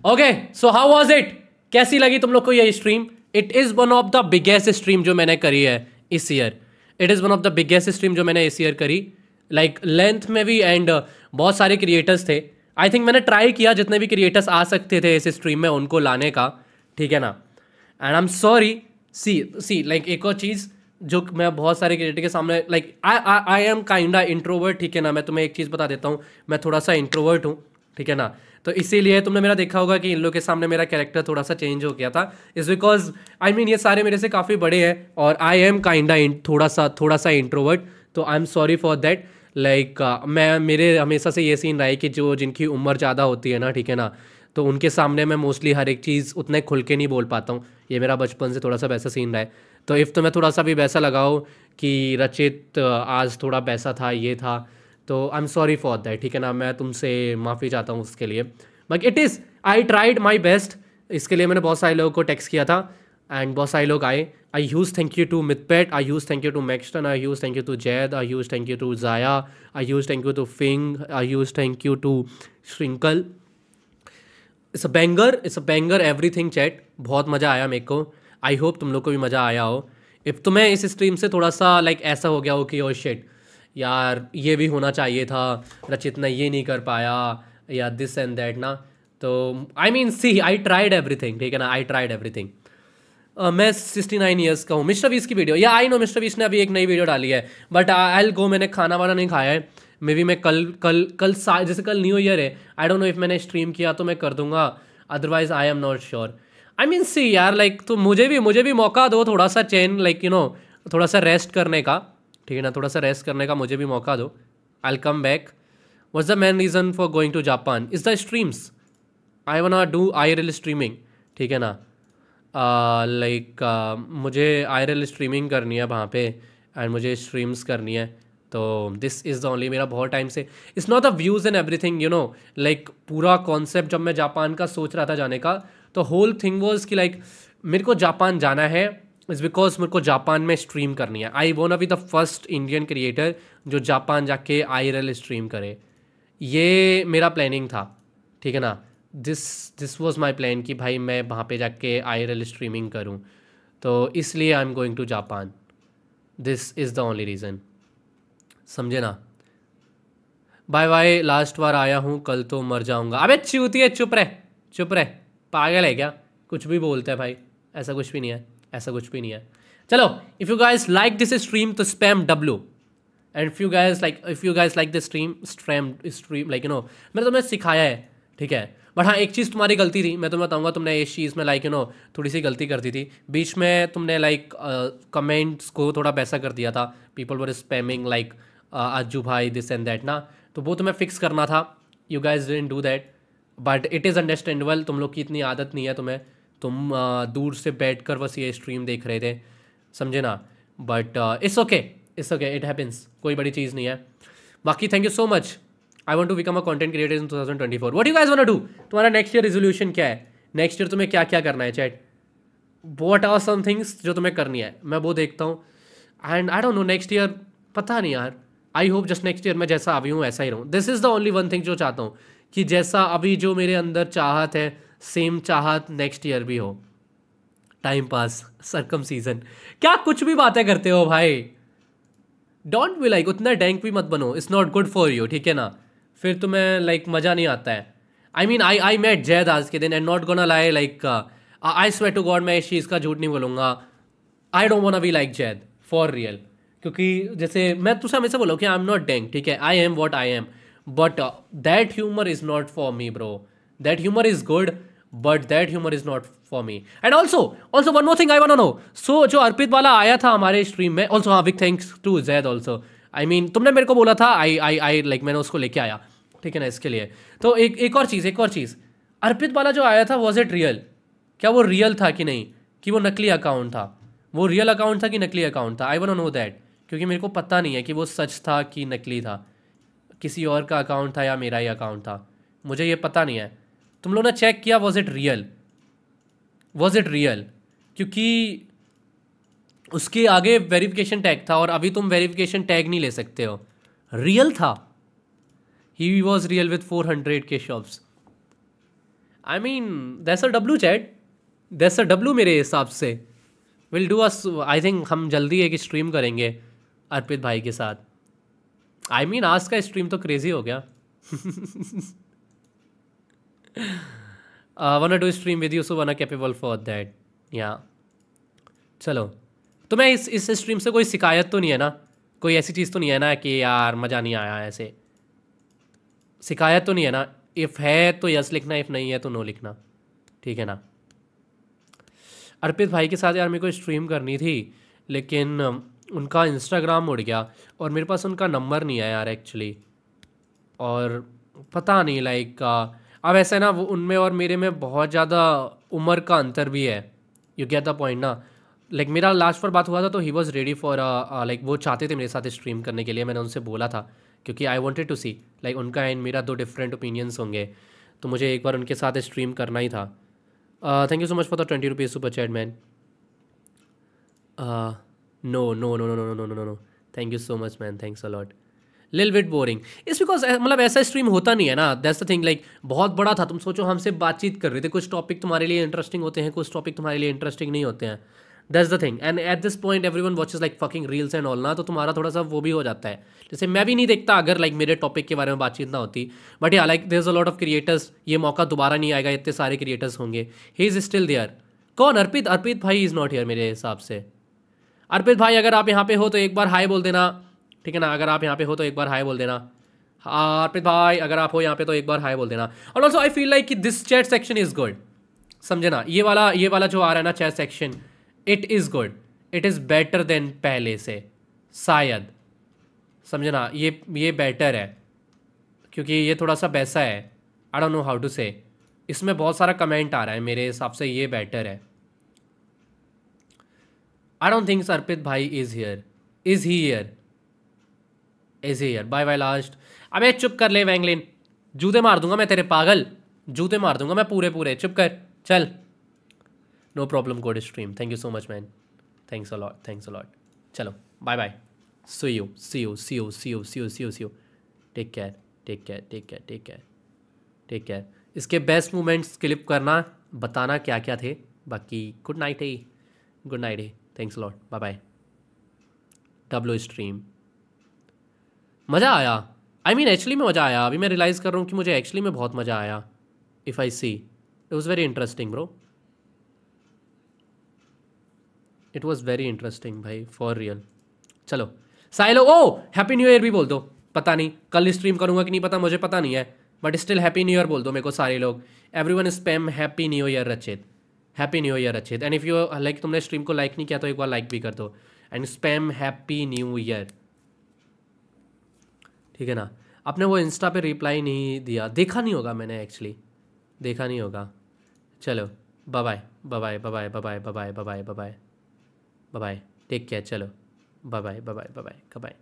S2: okay so how was it कैसी लगी तुम लोग को यह stream it is one of the biggest stream जो मैंने करी है इस year it is one of the biggest stream जो मैंने इस ईयर करी लाइक like, लेंथ में भी एंड uh, बहुत सारे क्रिएटर्स थे आई थिंक मैंने ट्राई किया जितने भी क्रिएटर्स आ सकते थे इस स्ट्रीम में उनको लाने का ठीक है ना and I am sorry see see like एक और चीज़ जो मैं बहुत सारे क्रिएटर के सामने like I I am kinda introvert ठीक है ना मैं तुम्हें एक चीज़ बता देता हूँ मैं थोड़ा सा इंट्रोवर्ट हूँ ठीक है ना तो इसीलिए तुमने मेरा देखा होगा कि इन लोग के सामने मेरा कैरेक्टर थोड़ा सा चेंज हो गया था इज़ बिकॉज आई मीन ये सारे मेरे से काफ़ी बड़े हैं और आई एम काइंडा थोड़ा सा थोड़ा सा इंट्रोवर्ट तो I am sorry for that like मैं मेरे हमेशा से ये सीन रहा है कि जो जिनकी उम्र ज़्यादा होती है ना ठीक है ना तो उनके सामने मैं मोस्टली हर एक चीज़ उतने खुल के नहीं बोल पाता हूँ ये मेरा बचपन से थोड़ा सा वैसा सीन रहा है तो इफ़ तो मैं थोड़ा सा भी वैसा लगाऊँ कि रचित uh, आज थोड़ा वैसा था ये था तो I am sorry for that ठीक है ना मैं तुमसे माफ़ी चाहता हूँ उसके लिए but it is I tried my best इसके लिए मैंने बहुत सारे लोगों को टेक्स्ट किया था एंड बहुत सारे लोग आए I use thank you to मिथपेट I use thank you to मैक्सटन I use thank you to Zaid I use thank you to ज़ाया I use thank you to फिंग I use thank you to श्रिंकल it's a banger it's a banger everything chat बहुत मज़ा आया मेरे को I hope तुम लोग को भी मज़ा आया हो इफ़ तुम्हें तो इस स्ट्रीम से थोड़ा सा लाइक like, ऐसा हो गया हो कि और oh शेट यार ये भी होना चाहिए था रचित ने ये नहीं कर पाया या दिस एंड दैट ना तो I mean see I tried everything ठीक है ना आई ट्राइड एवरीथिंग मैं सिक्सटी नाइन ईयर्स का हूँ मिस्टर बीस की वीडियो या आई नो मिस्टर बीस ने अभी एक नई वीडियो डाली है बट आई एल गो मैंने खाना वाना नहीं खाया है मे बी मैं कल कल कल जैसे कल न्यू ईयर है आई डोंट नो इफ मैंने स्ट्रीम किया तो मैं कर दूंगा otherwise I am not sure I mean see यार लाइक like, तो मुझे भी मुझे भी मौका दो थोड़ा सा चैन लाइक यू नो थोड़ा सा रेस्ट करने का ठीक है ना थोड़ा सा रेस्ट करने का मुझे भी मौका दो I come back was the man reason for going to Japan is the streams I want do I real streaming ठीक है ना लाइक uh, like, uh, मुझे आई रियल स्ट्रीमिंग करनी है वहाँ पे एंड मुझे स्ट्रीम्स करनी है तो दिस इज़ द ओनली मेरा बहुत टाइम से it's not the views and thing you know like पूरा कॉन्सेप्ट जब मैं जापान का सोच रहा था जाने का तो होल थिंग वॉज कि लाइक like, मेरे को जापान जाना है इज़ बिकॉज मेरे को जापान में स्ट्रीम करनी है आई वोना अभी द फर्स्ट इंडियन क्रिएटर जो जापान जाके आई स्ट्रीम करे ये मेरा प्लानिंग था ठीक है ना this this was my plan कि भाई मैं वहाँ पे जाके आई स्ट्रीमिंग करूँ तो इसलिए I am going to Japan this is the only reason समझे ना बाय बाय लास्ट बार आया हूँ कल तो मर जाऊँगा अबे चूती है चुप रह चुप रह पागल है क्या कुछ भी बोलते हैं भाई ऐसा कुछ भी नहीं है ऐसा कुछ भी नहीं है चलो if you guys like this stream तो spam W and if you guys like if you guys like this stream stream stream like you know मैंने तुम्हें सिखाया है ठीक है बट हाँ एक चीज़ तुम्हारी गलती थी मैं तुम्हें बताऊँगा तुमने इस चीज़ में लाइक यू नो थोड़ी सी गलती कर दी थी बीच में तुमने लाइक कमेंट्स को थोड़ा पैसा कर दिया था पीपल वर स्पैमिंग लाइक आजू भाई दिस एंड दैट ना तो वो तुम्हें फिक्स करना था you guys didn't do that but it is understandable तुम लोग की इतनी आदत नहीं है तुम्हें तुम आ, दूर से बैठ कर बस ये स्ट्रीम देख रहे थे समझे ना but it's okay it's okay it happens कोई बड़ी चीज़ नहीं है बाकी thank you so much I want to become a content creator in two thousand twenty four what you guys want do तुम्हारा नेक्स्ट ईयर रेजोल्यूशन क्या है next year तुम्हें क्या क्या करना है chat what are some things जो तुम्हें करनी है मैं वो देखता हूँ and I don't know next year पता नहीं यार I hope just next year मैं जैसा अभी हूँ वैसा ही रहूँ this is the only one thing जो चाहता हूँ कि जैसा अभी जो मेरे अंदर चाहत है सेम चाहत नेक्स्ट ईयर भी हो टाइम पास सरकम सीजन क्या कुछ भी बातें करते हो भाई डोंट बी लाइक उतना डैंक भी मत बनो it's not good for you ठीक है ना फिर तुम्हें लाइक like, मज़ा नहीं आता है I mean I I met Zaid आज के दिन and not gonna lie like I swear to god मैं इस चीज़ का झूठ नहीं बोलूंगा I don't want be like Zaid for real क्योंकि जैसे मैं तुझे हमेशा बोला कि आई एम नॉट डैंक ठीक है I am what I am but that humour is not for me bro that humour is good but that humour is not for me and also also one more thing I want know so जो अर्पित वाला आया था हमारे stream में also हाँ विक thanks to Zaid also I mean तुमने मेरे को बोला था आई आई आई लाइक मैंने उसको लेके आया ठीक है ना इसके लिए तो एक एक और चीज़ एक और चीज़ अर्पित वाला जो आया था वॉज इट रियल क्या वो रियल था कि नहीं कि वो नकली अकाउंट था वो रियल अकाउंट था कि नकली अकाउंट था आई वन नो दैट क्योंकि मेरे को पता नहीं है कि वो सच था कि नकली था किसी और का अकाउंट था या मेरा ही अकाउंट था मुझे ये पता नहीं है तुम लोग ने चेक किया was it real was it real क्योंकि उसके आगे वेरिफिकेशन टैग था और अभी तुम वेरिफिकेशन टैग नहीं ले सकते हो रियल था ही was real with four hundred K shops I mean that's a W chat that's a W मेरे हिसाब से will do us I think हम जल्दी एक स्ट्रीम करेंगे अर्पित भाई के साथ आई I मीन mean, आज का स्ट्रीम तो क्रेजी हो गया want to stream with you someone capable for that या चलो तो मैं इस इस स्ट्रीम से कोई शिकायत तो नहीं है ना कोई ऐसी चीज़ तो नहीं है ना कि यार मज़ा नहीं आया ऐसे शिकायत तो नहीं है ना इफ़ है तो यस लिखना इफ़ नहीं है तो नो लिखना ठीक है ना अर्पित भाई के साथ यार मेरे को स्ट्रीम करनी थी लेकिन um, उनका इंस्टाग्राम उड़ गया और मेरे पास उनका नंबर नहीं है यार एक्चुअली और पता नहीं लाइक uh, अब ऐसा है ना वो उनमें और मेरे में बहुत ज़्यादा उम्र का अंतर भी है यू गेट द पॉइंट ना लाइक like, मेरा लास्ट पर बात हुआ था तो he was ready for like वो चाहते थे मेरे साथ स्ट्रीम करने के लिए मैंने उनसे बोला था क्योंकि I wanted to see like उनका एंड मेरा दो डिफरेंट ओपिनियंस होंगे तो मुझे एक बार उनके साथ स्ट्रीम करना ही था thank you so much for the twenty rupees super chat man no no no no no no no no no thank you so much man thanks a lot lil bit boring इस because मतलब ऐसा stream होता नहीं है ना that's the thing like बहुत बड़ा था तुम सोचो हमसे बातचीत कर रहे थे कुछ टॉपिक तुम्हारे लिए इंटरेस्टिंग होते हैं कुछ टॉपिक तुम्हारे लिए इंटरेस्टिंग नहीं होते हैं that's the thing and at this point everyone watch like fucking reels and all ना तो तुम्हारा थोड़ा सा वो भी हो जाता है जैसे मैं भी नहीं देखता अगर लाइक like, मेरे टॉपिक के बारे में बातचीत ना होती बट या like there a lot of creators ये मौका दोबारा नहीं आएगा इतने सारे क्रिएटर्स होंगे ही इज़ स्टिल देयर कौन अर्पित अर्पित भाई इज़ नॉट हेयर मेरे हिसाब से अर्पित भाई अगर आप यहाँ पे हो तो एक बार हाई बोल देना ठीक है ना अगर आप यहाँ पे हो तो एक बार हाई बोल देना हाँ, अर्पित भाई अगर आप हो यहाँ पे तो एक बार हाई बोल देना और ऑल्सो आई फील लाइक कि this chat section is good समझे ना ये वाला ये वाला जो आ रहा है ना chat section it is good it is better than पहले से शायद समझे ना ये ये बेटर है क्योंकि ये थोड़ा सा बैसा है I don't know how to say इसमें बहुत सारा कमेंट आ रहा है मेरे हिसाब से ये बेटर है आई डोंट थिंक अर्पित भाई is here is he here here bye bye last अबे चुप कर ले वैंगलिन जूते मार दूंगा मैं तेरे पागल जूते मार दूंगा मैं पूरे पूरे चुप कर चल no problem good stream thank you so much man thanks a lot thanks a lot चलो bye bye see you see you see you see you see you see you see you take care take care take care take care take care इसके best moments clip करना बताना क्या क्या थे बाकी good night है good night है thanks lot bye bye डब्लो स्ट्रीम मज़ा आया आई मीन एक्चुअली में मज़ा आया अभी मैं रियलाइज़ कर रहा हूँ कि मुझे एक्चुअली में बहुत मज़ा आया if I see it was very interesting bro it was very interesting भाई फॉर रियल चलो साइलो ओ हैप्पी न्यू ईयर भी बोल दो पता नहीं कल स्ट्रीम करूँगा कि नहीं पता मुझे पता नहीं है but still happy new year बोल दो मेरे को सारे लोग everyone spam happy new year Rachit happy new year Rachit and if you like तुमने स्ट्रीम को लाइक नहीं किया तो एक बार लाइक भी कर दो and spam happy new year ठीक है ना आपने वो इंस्टा पे रिप्लाई नहीं दिया देखा नहीं होगा मैंने एक्चुअली देखा नहीं होगा चलो bye bye bye bye bye bye bye bye take care चलो bye bye bye bye bye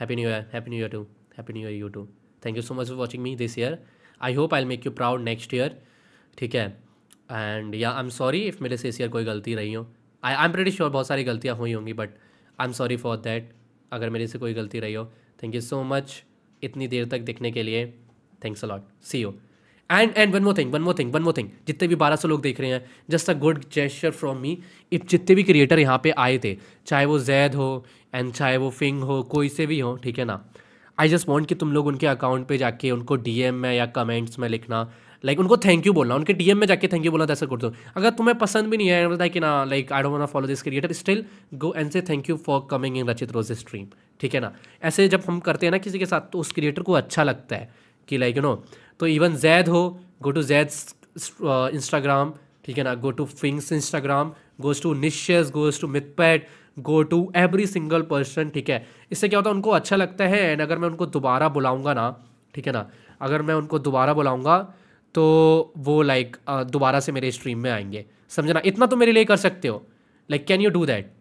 S2: happy new year happy new year too happy new year you too thank you so much for watching me this year I hope I make you proud next year ठीक है and या आई am sorry if मेरे से इस year कोई गलती रही हो I I am pretty sure बहुत सारी गलतियाँ हुई होंगी but I am sorry for that अगर मेरे से कोई गलती रही हो थैंक यू सो मच इतनी देर तक देखने के लिए thanks a lot see you and and one more thing one more thing one more thing जितने भी बारह सौ लोग देख रहे हैं just a good gesture from me if जितने भी क्रिएटर यहाँ पे आए थे चाहे वो जैद हो एंड चाहे वो फिंग हो कोई से भी हो ठीक है ना आई जस्ट वॉन्ट कि तुम लोग उनके अकाउंट पे जाके उनको डी में या कमेंट्स में लिखना लाइक उनको थैंक यू बोलना उनके डीएम में जाके थैंक यू बोलना ऐसा कर दो अगर तुम्हें पसंद भी नहीं है मतलब कि ना like I don't follow this creator still go and say thank you for coming in Rachit रोज स्ट्रीम ठीक है ना ऐसे जब हम करते हैं ना किसी के साथ तो उस क्रिएटर को अच्छा लगता है कि लाइक यू नो तो इवन जैद हो गो टू जैद इंस्टाग्राम ठीक है ना गो टू फिंग्स इंस्टाग्राम गोज टू निशेज goes to Mythpat go to every single person ठीक है इससे क्या होता है उनको अच्छा लगता है एंड अगर मैं उनको दोबारा बुलाऊंगा ना ठीक है ना अगर मैं उनको दोबारा बुलाऊंगा तो वो लाइक दोबारा से मेरे स्ट्रीम में आएंगे समझना इतना तो मेरे लिए कर सकते हो like can you do that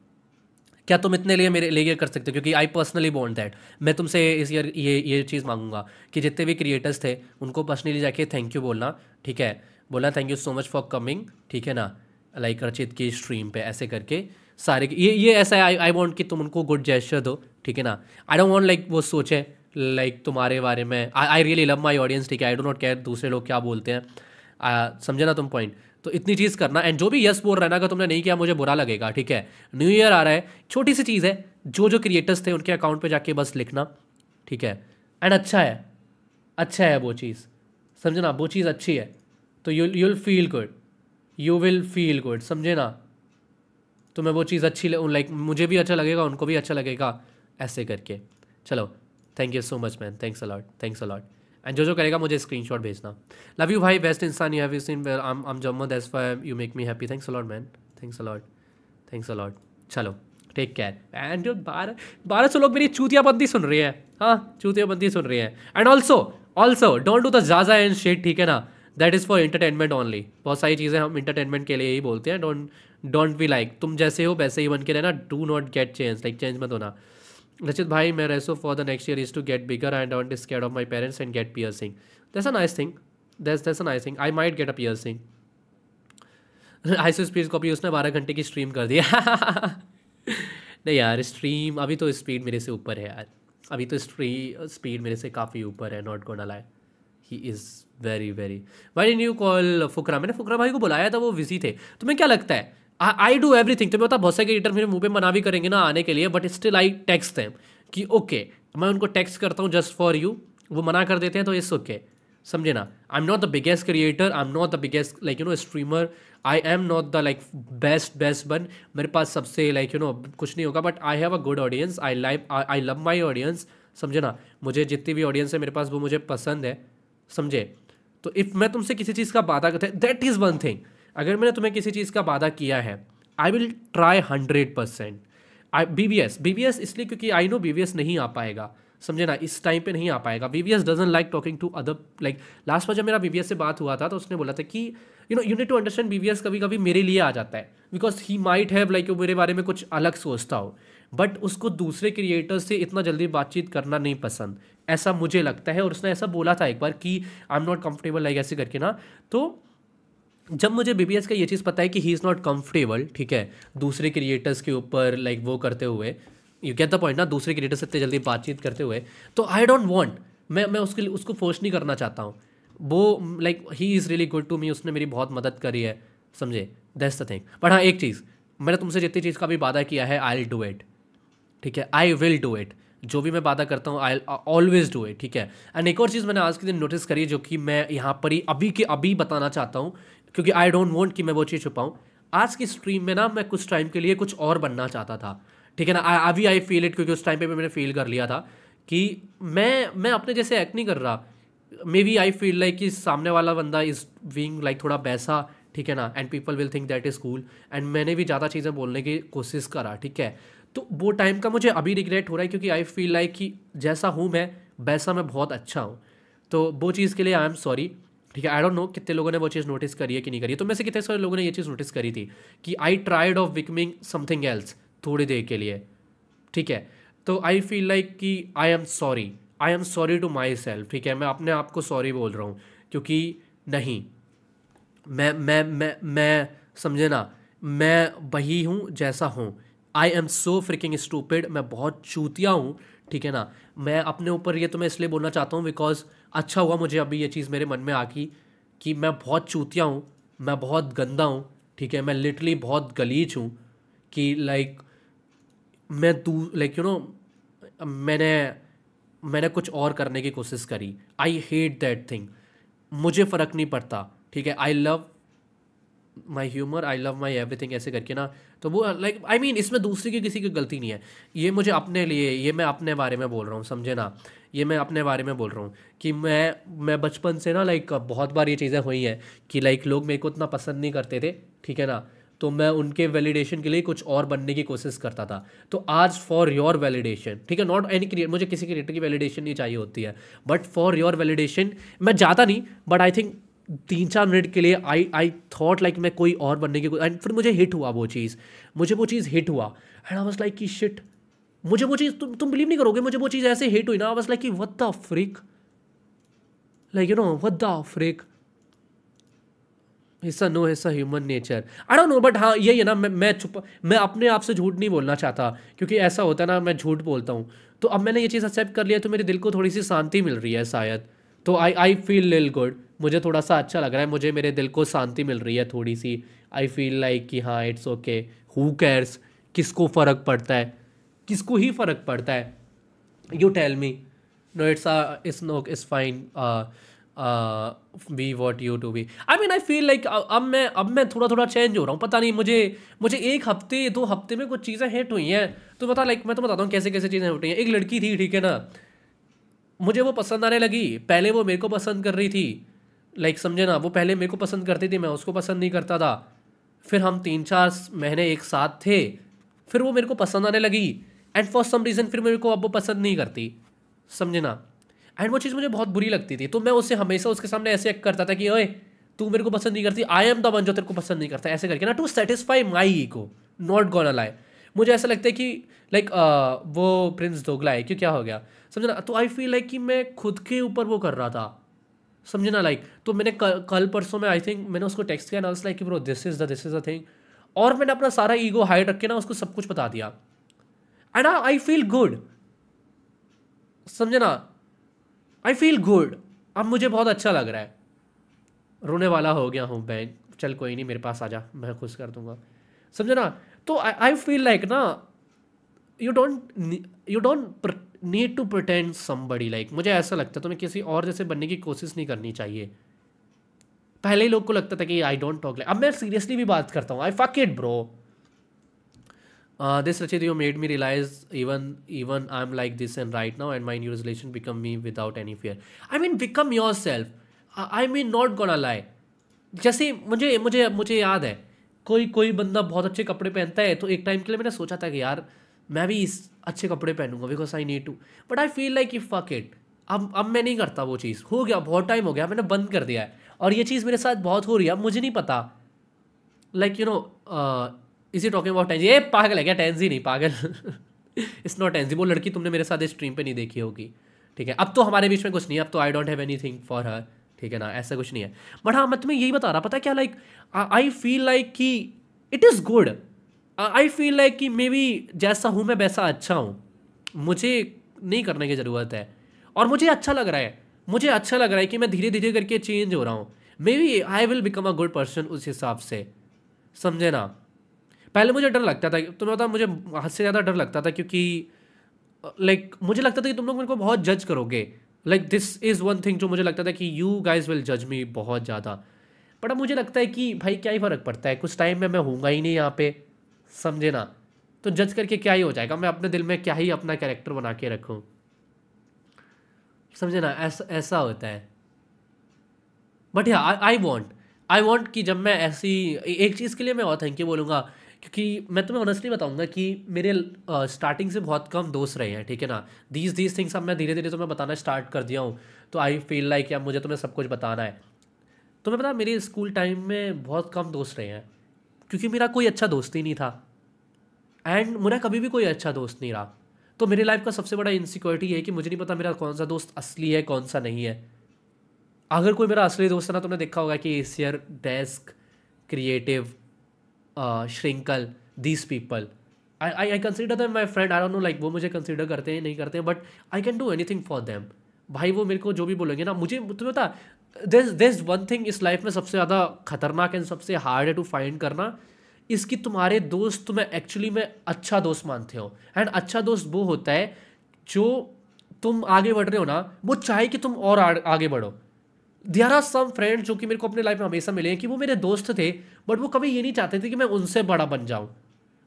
S2: क्या तुम इतने लिए मेरे लिए कर सकते हो क्योंकि आई पर्सनली वॉन्ट दैट मैं तुमसे इस ईयर ये ये चीज़ मांगूंगा कि जितने भी क्रिएटर्स थे उनको पर्सनली जाके थैंक यू बोलना ठीक है बोलना thank you so much for coming ठीक है ना लाइक like, अर्चित की स्ट्रीम पे ऐसे करके सारे ये ये ऐसा आई आई वॉन्ट कि तुम उनको गुड जेस्चर दो ठीक है ना आई डोंट वॉन्ट लाइक वो सोचे लाइक तुम्हारे बारे में I really love my audience ठीक है आई डो नॉट केयर दूसरे लोग क्या बोलते हैं समझे ना तुम पॉइंट तो इतनी चीज़ करना एंड जो भी यस बोल रहा है ना अगर तुमने नहीं किया मुझे बुरा लगेगा ठीक है न्यू ईयर आ रहा है छोटी सी चीज़ है जो जो क्रिएटर्स थे उनके अकाउंट पे जाके बस लिखना ठीक है एंड अच्छा है अच्छा है वो चीज़ समझे ना वो चीज़ अच्छी है तो you will feel good you will feel good समझे ना तुम्हें वो चीज़ अच्छी लाइक मुझे भी अच्छा लगेगा उनको भी अच्छा लगेगा ऐसे करके चलो thank you so much man thanks a lot thanks a lot and जो जो करेगा मुझे स्क्रीन शॉट भेजना लव यू भाई बेस्ट इंसान you have seen um am Jammu you make me happy thanks a lot man thanks a lot thanks a lot चलो take care and जो बारह बारह सौ लोग मेरी चूतियाबंदी सुन रही है हाँ चूतियाबंदी सुन रही है and also also don't do the जाजा एंड शेड ठीक है ना that is for entertainment only बहुत सारी चीज़ें हम इंटरटेनमेंट के लिए ही बोलते हैं डोंट डोंट बी लाइक तुम जैसे हो वैसे ही बन के रहना do not get change like change मत होना रचित भाई मैं reso for the next year is to get bigger and don't scared of my parents and get piercing that's a nice thing that's that's a nice thing I might get a piercing I saw speed copy उसने बारह घंटे की stream कर दिया नहीं यार stream अभी तो स्पीड मेरे से ऊपर है यार अभी तो स्ट्री स्पीड मेरे से काफ़ी ऊपर है not gonna lie he is very very why new call Fukra मैंने फुकरा भाई को बुलाया था वो बिजी थे तुम्हें क्या लगता है आई डू एवरी थिंग तो मैं बहुत सारे एडिटर मेरे मुंह पे मना भी करेंगे ना आने के लिए but still I texts them कि ओके okay, मैं उनको टेक्स्ट करता हूँ जस्ट फॉर यू वो मना कर देते हैं तो इस ओके okay. समझे ना I am not the biggest creator I am not the biggest like you know streamer I am not the like best best बन मेरे पास सबसे लाइक यू नो कुछ नहीं होगा but I have a good audience I live I love my audience समझे ना मुझे जितनी भी ऑडियंस है मेरे पास वो मुझे पसंद है समझे तो इफ़ मैं तुमसे किसी चीज़ का वादा करते दैट इज़ वन थिंग अगर मैंने तुम्हें किसी चीज़ का वादा किया है I will try hundred percent I B V S B S इसलिए क्योंकि आई नो बी एस नहीं आ पाएगा समझे ना इस टाइम पे नहीं आ पाएगा B V S doesn't like talking to other like last बार जब मेरा बी एस से बात हुआ था तो उसने बोला था कि you know you need to understand B S कभी कभी मेरे लिए आ जाता है because he might have like वो मेरे बारे में कुछ अलग सोचता हो बट उसको दूसरे क्रिएटर्स से इतना जल्दी बातचीत करना नहीं पसंद ऐसा मुझे लगता है और उसने ऐसा बोला था एक बार कि I am not comfortable like ऐसे करके ना तो जब मुझे बी का ये चीज़ पता है कि ही इज़ नॉट कम्फर्टेबल ठीक है दूसरे क्रिएटर्स के ऊपर लाइक like, वो करते हुए यू कैन द पॉइंट ना दूसरे क्रिएटर से इतने जल्दी बातचीत करते हुए तो आई डोंट वॉन्ट मैं मैं उसके लिए उसको फोर्स नहीं करना चाहता हूँ वो like he is really good to me उसने मेरी बहुत मदद करी है समझे दैट्स द थिंग बट हाँ एक चीज़ मैंने तुमसे जितनी चीज़ का भी वादा किया है आई विल डू इट ठीक है आई विल डू इट जो भी मैं वादा करता हूँ आई ऑलवेज डू इट ठीक है एंड एक और चीज़ मैंने आज के दिन नोटिस करी जो कि मैं यहाँ पर ही अभी के अभी बताना चाहता हूँ क्योंकि आई डोंट वॉन्ट कि मैं वो चीज़ छुपाऊँ आज की स्ट्रीम में ना मैं कुछ टाइम के लिए कुछ और बनना चाहता था ठीक है ना अभी आई फील इट क्योंकि उस टाइम पर मैंने फील कर लिया था कि मैं मैं अपने जैसे एक्ट नहीं कर रहा maybe I feel like कि सामने वाला बंदा इज़ बींग लाइक थोड़ा पैसा ठीक है ना and people will think that is cool and मैंने भी ज़्यादा चीज़ें बोलने की कोशिश करा ठीक है तो वो टाइम का मुझे अभी रिग्रेट हो रहा है क्योंकि आई फील लाइक कि जैसा हूँ मैं वैसा मैं बहुत अच्छा हूँ तो वो चीज़ के लिए आई एम सॉरी ठीक है आई डोंट नो कितने लोगों ने वो चीज़ नोटिस करी है कि नहीं करी है तो मैं से कितने सारे लोगों ने ये चीज़ नोटिस करी थी कि I tried of becoming something else थोड़ी देर के लिए ठीक है तो आई फील लाइक कि I am sorry I am sorry to myself ठीक है मैं अपने आप को सॉरी बोल रहा हूँ क्योंकि नहीं मैं मैं मैं मैं समझे ना मैं वही हूँ जैसा हूँ I am so freaking stupid मैं बहुत चूतिया हूँ ठीक है ना मैं अपने ऊपर ये तो मैं इसलिए बोलना चाहता हूँ बिकॉज अच्छा हुआ मुझे अभी ये चीज़ मेरे मन में आ गई कि मैं बहुत चूतिया हूँ मैं बहुत गंदा हूँ ठीक है मैं लिटरली बहुत गलीच हूँ कि लाइक मैं दू लाइक यू नो मैंने मैंने कुछ और करने की कोशिश करी आई हेट दैट थिंग मुझे फ़र्क नहीं पड़ता ठीक है I love my humour I love my everything ऐसे करके ना तो वो लाइक आई मीन इसमें दूसरे की किसी की गलती नहीं है ये मुझे अपने लिए ये मैं अपने बारे में बोल रहा हूँ समझे ना ये मैं अपने बारे में बोल रहा हूँ कि मैं मैं बचपन से ना लाइक बहुत बार ये चीज़ें हुई हैं कि लाइक लोग मेरे को उतना पसंद नहीं करते थे ठीक है ना तो मैं उनके वैलिडेशन के लिए कुछ और बनने की कोशिश करता था तो आज फॉर योर वैलिडेशन ठीक है नॉट एनी क्रिएट मुझे किसी क्रिएटर की वैलिडेशन नहीं चाहिए होती है बट फॉर योर वैलिडेशन मैं जाता नहीं बट आई थिंक तीन चार मिनट के लिए आई आई थॉट लाइक मैं कोई और बनने की एंड फिर मुझे हिट हुआ वो चीज़ मुझे वो चीज़ हिट हुआ एंड आई वाज लाइक कि शिट मुझे वो चीज़ तुम तुम बिलीव नहीं करोगे मुझे वो चीज़ ऐसे हिट हुई ना आई वाज लाइक कि what freak like you know what freak हिस्सा नो हिस्सा human nature I don't know but हाँ यही है ना मैं मैं छुप मैं अपने आप से झूठ नहीं बोलना चाहता क्योंकि ऐसा होता है ना मैं झूठ बोलता हूँ तो अब मैंने ये चीज़ एक्सेप्ट कर लिया तो मेरे दिल को थोड़ी सी शांति मिल रही है शायद तो आई आई फील लिल गुड मुझे थोड़ा सा अच्छा लग रहा है मुझे मेरे दिल को शांति मिल रही है थोड़ी सी आई फील लाइक कि हाँ इट्स ओके हु केयर्स किसको फ़र्क पड़ता है किसको ही फ़र्क पड़ता है you tell me no it's it's no it's fine we what you to be I mean I feel like अब मैं अब मैं थोड़ा थोड़ा चेंज हो रहा हूँ पता नहीं मुझे मुझे एक हफ्ते दो हफ्ते में कुछ चीज़ें हिट हुई हैं तो पता लाइक मैं तो बताता हूँ कैसे कैसे चीज़ें हिट हुई हैं एक लड़की थी ठीक है ना मुझे वो पसंद आने लगी पहले वो मेरे को पसंद कर रही थी लाइक समझे ना वो पहले मेरे को पसंद करती थी मैं उसको पसंद नहीं करता था फिर हम तीन चार महीने एक साथ थे फिर वो मेरे को पसंद आने लगी एंड फॉर सम रीज़न फिर मेरे को अब वो पसंद नहीं करती समझे ना एंड वो चीज़ मुझे बहुत बुरी लगती थी तो मैं उससे हमेशा उसके सामने ऐसे एक्ट करता था कि ओए तू मेरे को पसंद नहीं करती आई एम द वन जो तेरे को पसंद नहीं करता ऐसे करके ना to satisfy my ego not gonna मुझे ऐसा लगता है कि लाइक like, uh, वो प्रिंस दोगला है क्यों क्या हो गया समझना तो आई फील लाइक कि मैं खुद के ऊपर वो कर रहा था समझना लाइक like, तो मैंने कल, कल परसों में आई थिंक मैंने उसको टेक्स्ट किया ना लाइक कि bro this is the this is the thing और मैंने अपना सारा ईगो हाइड रख के ना उसको सब कुछ बता दिया एंड आई फील गुड समझना आई फील गुड अब मुझे बहुत अच्छा लग रहा है रोने वाला हो गया हूँ बैंक चल कोई नहीं मेरे पास आ जा मैं खुश कर दूंगा समझे तो ना तो आई फील लाइक ना you don't you don't need to pretend somebody like मुझे ऐसा लगता है तुम्हें किसी और जैसे बनने की कोशिश नहीं करनी चाहिए पहले ही लोग को लगता था कि आई डोंट टॉक लाइक अब मैं सीरियसली भी बात करता हूँ I fuck it bro this Rachit you made me realise even even I am like this and right now and my new relation become me without any fear I mean become yourself I mean not gonna lie जैसे मुझे मुझे मुझे याद है कोई कोई बंदा बहुत अच्छे कपड़े पहनता है तो एक टाइम के लिए मैंने सोचा था कि यार मैं भी इस अच्छे कपड़े पहनूंगा because I need to but I feel like if fuck it अब अब मैं नहीं करता वो चीज़ हो गया बहुत टाइम हो गया मैंने बंद कर दिया है और ये चीज़ मेरे साथ बहुत हो रही है अब मुझे नहीं पता लाइक यू नो इसी टॉकिंग अबाउट टेंजी ए पागल है क्या टेंजी नहीं पागल इट्स नॉट टेंजी वो लड़की तुमने मेरे साथ इस स्ट्रीम पे नहीं देखी होगी ठीक है अब तो हमारे बीच में कुछ नहीं अब तो I don't have anything for her ठीक है ना ऐसा कुछ नहीं है बट हाँ मैं तुम्हें यही बता रहा पता क्या लाइक आई फील लाइक कि it is good I feel like कि मे बी जैसा हूँ मैं वैसा अच्छा हूँ मुझे नहीं करने की ज़रूरत है और मुझे अच्छा लग रहा है मुझे अच्छा लग रहा है कि मैं धीरे धीरे करके चेंज हो रहा हूँ maybe I will become a good person उस हिसाब से समझे ना पहले मुझे डर लगता था तुम्हें पता मुझे हद से ज़्यादा डर लगता था क्योंकि लाइक मुझे लगता था कि तुम लोग मेरे को बहुत जज करोगे like this is one thing जो मुझे लगता था कि यू गाइज विल जज मी बहुत ज़्यादा बट अब मुझे लगता है कि भाई क्या ही फ़र्क पड़ता है कुछ टाइम में मैं हूँगा ही नहीं यहाँ पे समझे ना तो जज करके क्या ही हो जाएगा मैं अपने दिल में क्या ही अपना कैरेक्टर बना के रखूँ समझे ना ऐसा ऐसा होता है बट या आई वॉन्ट आई वॉन्ट कि जब मैं ऐसी एक चीज़ के लिए मैं और थैंक यू बोलूँगा क्योंकि मैं तुम्हें ऑनेस्टली बताऊँगा कि मेरे स्टार्टिंग uh, से बहुत कम दोस्त रहे हैं ठीक है ना दीज दीज थिंग्स अब मैं धीरे धीरे तुम्हें बताना स्टार्ट कर दिया हूँ तो आई फील लाइक या मुझे तुम्हें सब कुछ बताना है तुम्हें पता मेरे स्कूल टाइम में बहुत कम दोस्त रहे हैं क्योंकि मेरा कोई अच्छा दोस्त ही नहीं था एंड मेरा कभी भी कोई अच्छा दोस्त नहीं रहा तो मेरी लाइफ का सबसे बड़ा इनसिक्योरिटी है कि मुझे नहीं पता मेरा कौन सा दोस्त असली है कौन सा नहीं है अगर कोई मेरा असली दोस्त है ना तो मैंने देखा होगा कि एसियर डेस्क क्रिएटिव श्रिंकल these people I I consider them my friend I don't know like वो मुझे कंसिडर करते हैं नहीं करते हैं but I can do anything for them भाई वो मेरे को जो भी बोलेंगे ना मुझे तुम्हें पता दिस देर वन थिंग इस लाइफ में सबसे ज़्यादा खतरनाक एंड सबसे हार्ड है टू फाइंड करना इसकी तुम्हारे दोस्त तुम्हें एक्चुअली में अच्छा दोस्त मानते हो एंड अच्छा दोस्त वो होता है जो तुम आगे बढ़ रहे हो ना वो चाहे कि तुम और आगे बढ़ो देर आर सम फ्रेंड्स जो कि मेरे को अपने लाइफ में हमेशा मिले हैं कि वो मेरे दोस्त थे बट वो कभी ये नहीं चाहते थे कि मैं उनसे बड़ा बन जाऊँ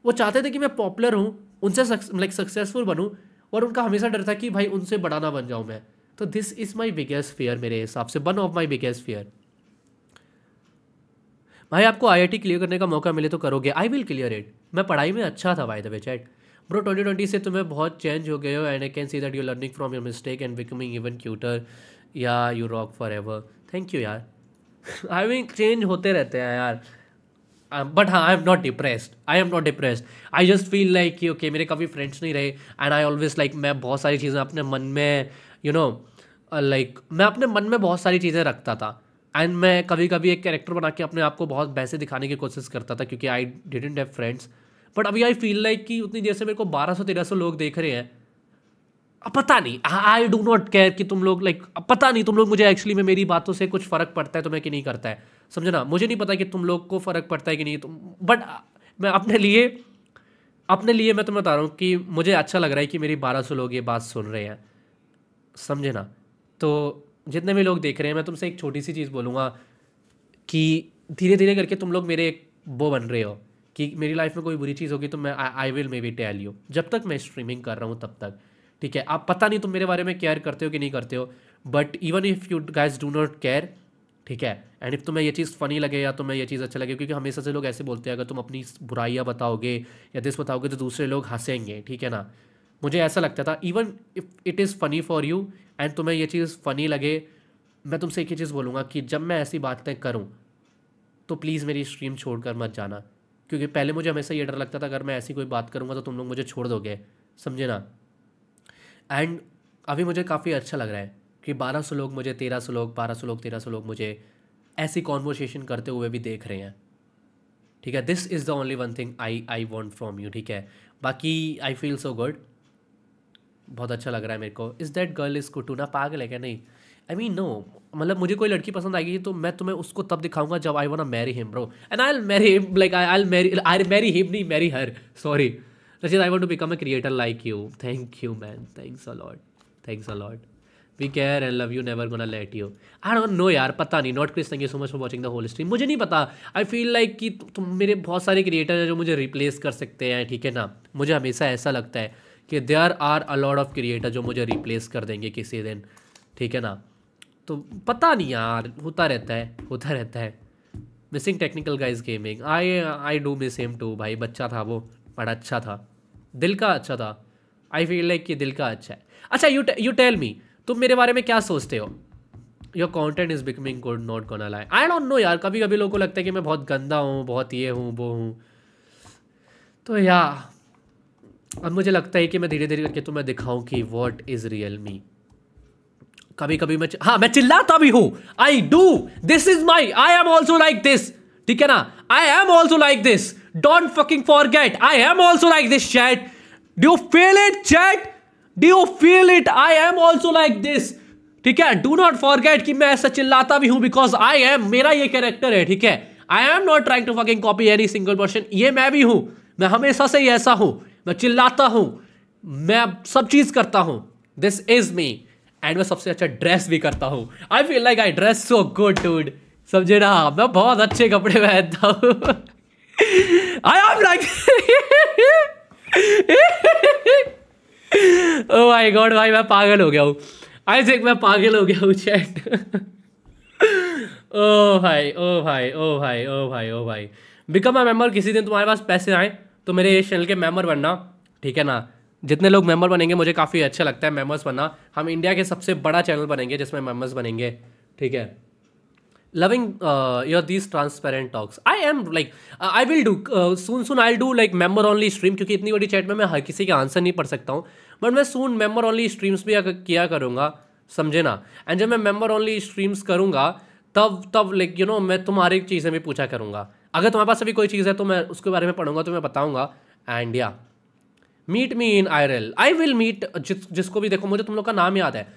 S2: वो चाहते थे कि मैं पॉपुलर हूँ उनसे लाइक सक्सेसफुल बनूँ और उनका हमेशा डर था कि भाई उनसे बड़ा ना बन जाऊँ मैं तो this is my biggest fear मेरे हिसाब से one of my biggest fear भाई आपको आई क्लियर करने का मौका मिले तो करोगे आई विल क्लियर इट मैं पढ़ाई में अच्छा था वाई दबे चैट ब्रो ट्वेंटी ट्वेंटी से तुम्हें बहुत चेंज हो गए हो and I can see that you learning from your mistake and becoming even cuter या you rock forever thank you यार आई मीन चेंज होते रहते हैं यार बट uh, हाँ I am not depressed I am not depressed I just feel like कि okay मेरे कभी फ्रेंड्स नहीं रहे एंड आई ऑलवेज लाइक मैं बहुत सारी चीज़ें अपने मन में यू नो लाइक मैं अपने मन में बहुत सारी चीज़ें रखता था एंड मैं कभी कभी एक कैरेक्टर बना के अपने आप को बहुत वैसे दिखाने की कोशिश करता था क्योंकि I didn't have friends but अभी आई फील लाइक कि उतनी देर से मेरे को बारह सौ तेरह सौ लोग देख रहे हैं अब पता नहीं आई डू नॉट केयर कि तुम लोग लाइक like, पता नहीं तुम लोग मुझे एक्चुअली में मेरी बातों से कुछ फ़र्क पड़ता है तुम्हें तो कि नहीं करता है समझो ना मुझे नहीं पता कि तुम लोग को फ़र्क पड़ता है कि नहीं तुम बट uh, मैं अपने लिए अपने लिए मैं तुम्हें बता रहा हूँ कि मुझे अच्छा लग रहा है कि मेरी बारह सौ लोग ये बात सुन रहे हैं समझे ना तो जितने भी लोग देख रहे हैं मैं तुमसे एक छोटी सी चीज़ बोलूँगा कि धीरे धीरे करके तुम लोग मेरे एक वो बन रहे हो कि मेरी लाइफ में कोई बुरी चीज़ होगी तो मैं I will maybe tell you जब तक मैं स्ट्रीमिंग कर रहा हूँ तब तक ठीक है आप पता नहीं तुम मेरे बारे में केयर करते हो कि नहीं करते हो but even if you guys do not care ठीक है एंड इफ तुम्हें ये चीज़ फ़नी लगे या तुम्हें ये चीज़ अच्छा लगे क्योंकि हमेशा से लोग ऐसे बोलते हैं अगर तुम अपनी बुराइयाँ बताओगे या दिस बताओगे तो दूसरे लोग हंसेंगे ठीक है ना मुझे ऐसा लगता था even if it is funny for you and तुम्हें ये चीज़ फ़नी लगे मैं तुमसे एक ही चीज़ बोलूँगा कि जब मैं ऐसी बातें करूँ तो प्लीज़ मेरी स्ट्रीम छोड़ कर मत जाना क्योंकि पहले मुझे हमेशा ये डर लगता था अगर मैं ऐसी कोई बात करूँगा तो तुम लोग मुझे छोड़ दोगे समझे ना एंड अभी मुझे काफ़ी अच्छा लग रहा है कि बारह सौ लोग मुझे तेरह सौ लोग बारह सौ लोग तेरह सौ लोग मुझे ऐसी कॉन्वर्सेशन करते हुए भी देख रहे हैं ठीक है this is the only one thing I I want from you ठीक है बाकी आई फील सो गुड बहुत अच्छा लग रहा है मेरे को इज़ दैट गर्ल इज़ कुटू ना पागल है क्या नहीं आई मीन नो मतलब मुझे कोई लड़की पसंद आएगी तो मैं तुम्हें उसको तब दिखाऊंगा जब आई ना marry him bro and I marry him like I I marry I marry him नहीं marry her sorry Rachit I want to become a creator like you thank you man thanks a lot thanks a lot we care and love you never gonna let you I don't know यार पता नहीं not Chris thank you so much for watching the whole stream मुझे नहीं पता आई feel like कि तुम मेरे बहुत सारे क्रिएटर हैं जो मुझे रिप्लेस कर सकते हैं ठीक है ना मुझे हमेशा ऐसा लगता है कि there are lord of creator जो मुझे रिप्लेस कर देंगे किसी दिन ठीक है ना तो पता नहीं यार होता रहता है होता रहता है missing technical guys gaming I I do miss him too भाई बच्चा था वो बड़ा अच्छा था दिल का अच्छा था आई फील लाइक कि दिल का अच्छा है अच्छा यू यू टेल मी तुम मेरे बारे में क्या सोचते हो your content is becoming good not gonna lie I don't know यार कभी कभी लोगों को लगता है कि मैं बहुत गंदा हूँ बहुत ये हूँ वो हूँ तो या अब मुझे लगता है कि मैं धीरे धीरे करके तुम्हें दिखाऊं कि वॉट इज़ रियल मी कभी कभी मैं हाँ मैं चिल्लाता भी हूं I do this is my I am also like this ठीक है ना I am also like this don't fucking forget I am also like this chat do you feel it chat do you feel it I am also like this ठीक है do not forget कि मैं ऐसा चिल्लाता भी हूं because I am मेरा ये कैरेक्टर है ठीक है I am not trying to fucking copy any single person ये मैं भी हूं मैं हमेशा से ही ऐसा हूं मैं चिल्लाता हूँ मैं सब चीज़ करता हूँ दिस इज़ मी एंड मैं सबसे अच्छा ड्रेस भी करता हूँ I feel like I dress so good dude समझे ना मैं बहुत अच्छे कपड़े पहनता हूँ I am like oh my god भाई मैं पागल हो गया हूँ आई थिंक मैं पागल हो गया हूँ चैट ओ भाई ओ oh भाई ओ oh भाई ओ oh भाई ओ भाई बिकम आई मेम्बर किसी दिन तुम्हारे पास पैसे आए तो मेरे इस चैनल के मेम्बर बनना ठीक है ना जितने लोग मेम्बर बनेंगे मुझे काफ़ी अच्छा लगता है मेम्बर्स बनना हम इंडिया के सबसे बड़ा चैनल बनेंगे जिसमें मेम्बर्स बनेंगे ठीक है loving your these transparent talks I am like I will do soon soon I do like member only stream क्योंकि इतनी बड़ी चैट में मैं हर किसी के आंसर नहीं पढ़ सकता हूँ बट मैं सुन मेम्बर ओनली स्ट्रीम्स भी किया करूँगा समझे ना एंड जब मैं मेम्बर ओनली स्ट्रीम्स करूँगा तब तब लाइक यू नो मैं तुम्हारी चीज़ें भी पूछा करूँगा अगर तुम्हारे पास अभी कोई चीज़ है तो मैं उसके बारे में पढ़ूंगा तो मैं बताऊंगा एंड या meet me in IRL I will meet जिस जिसको भी देखो मुझे तुम लोग का नाम याद है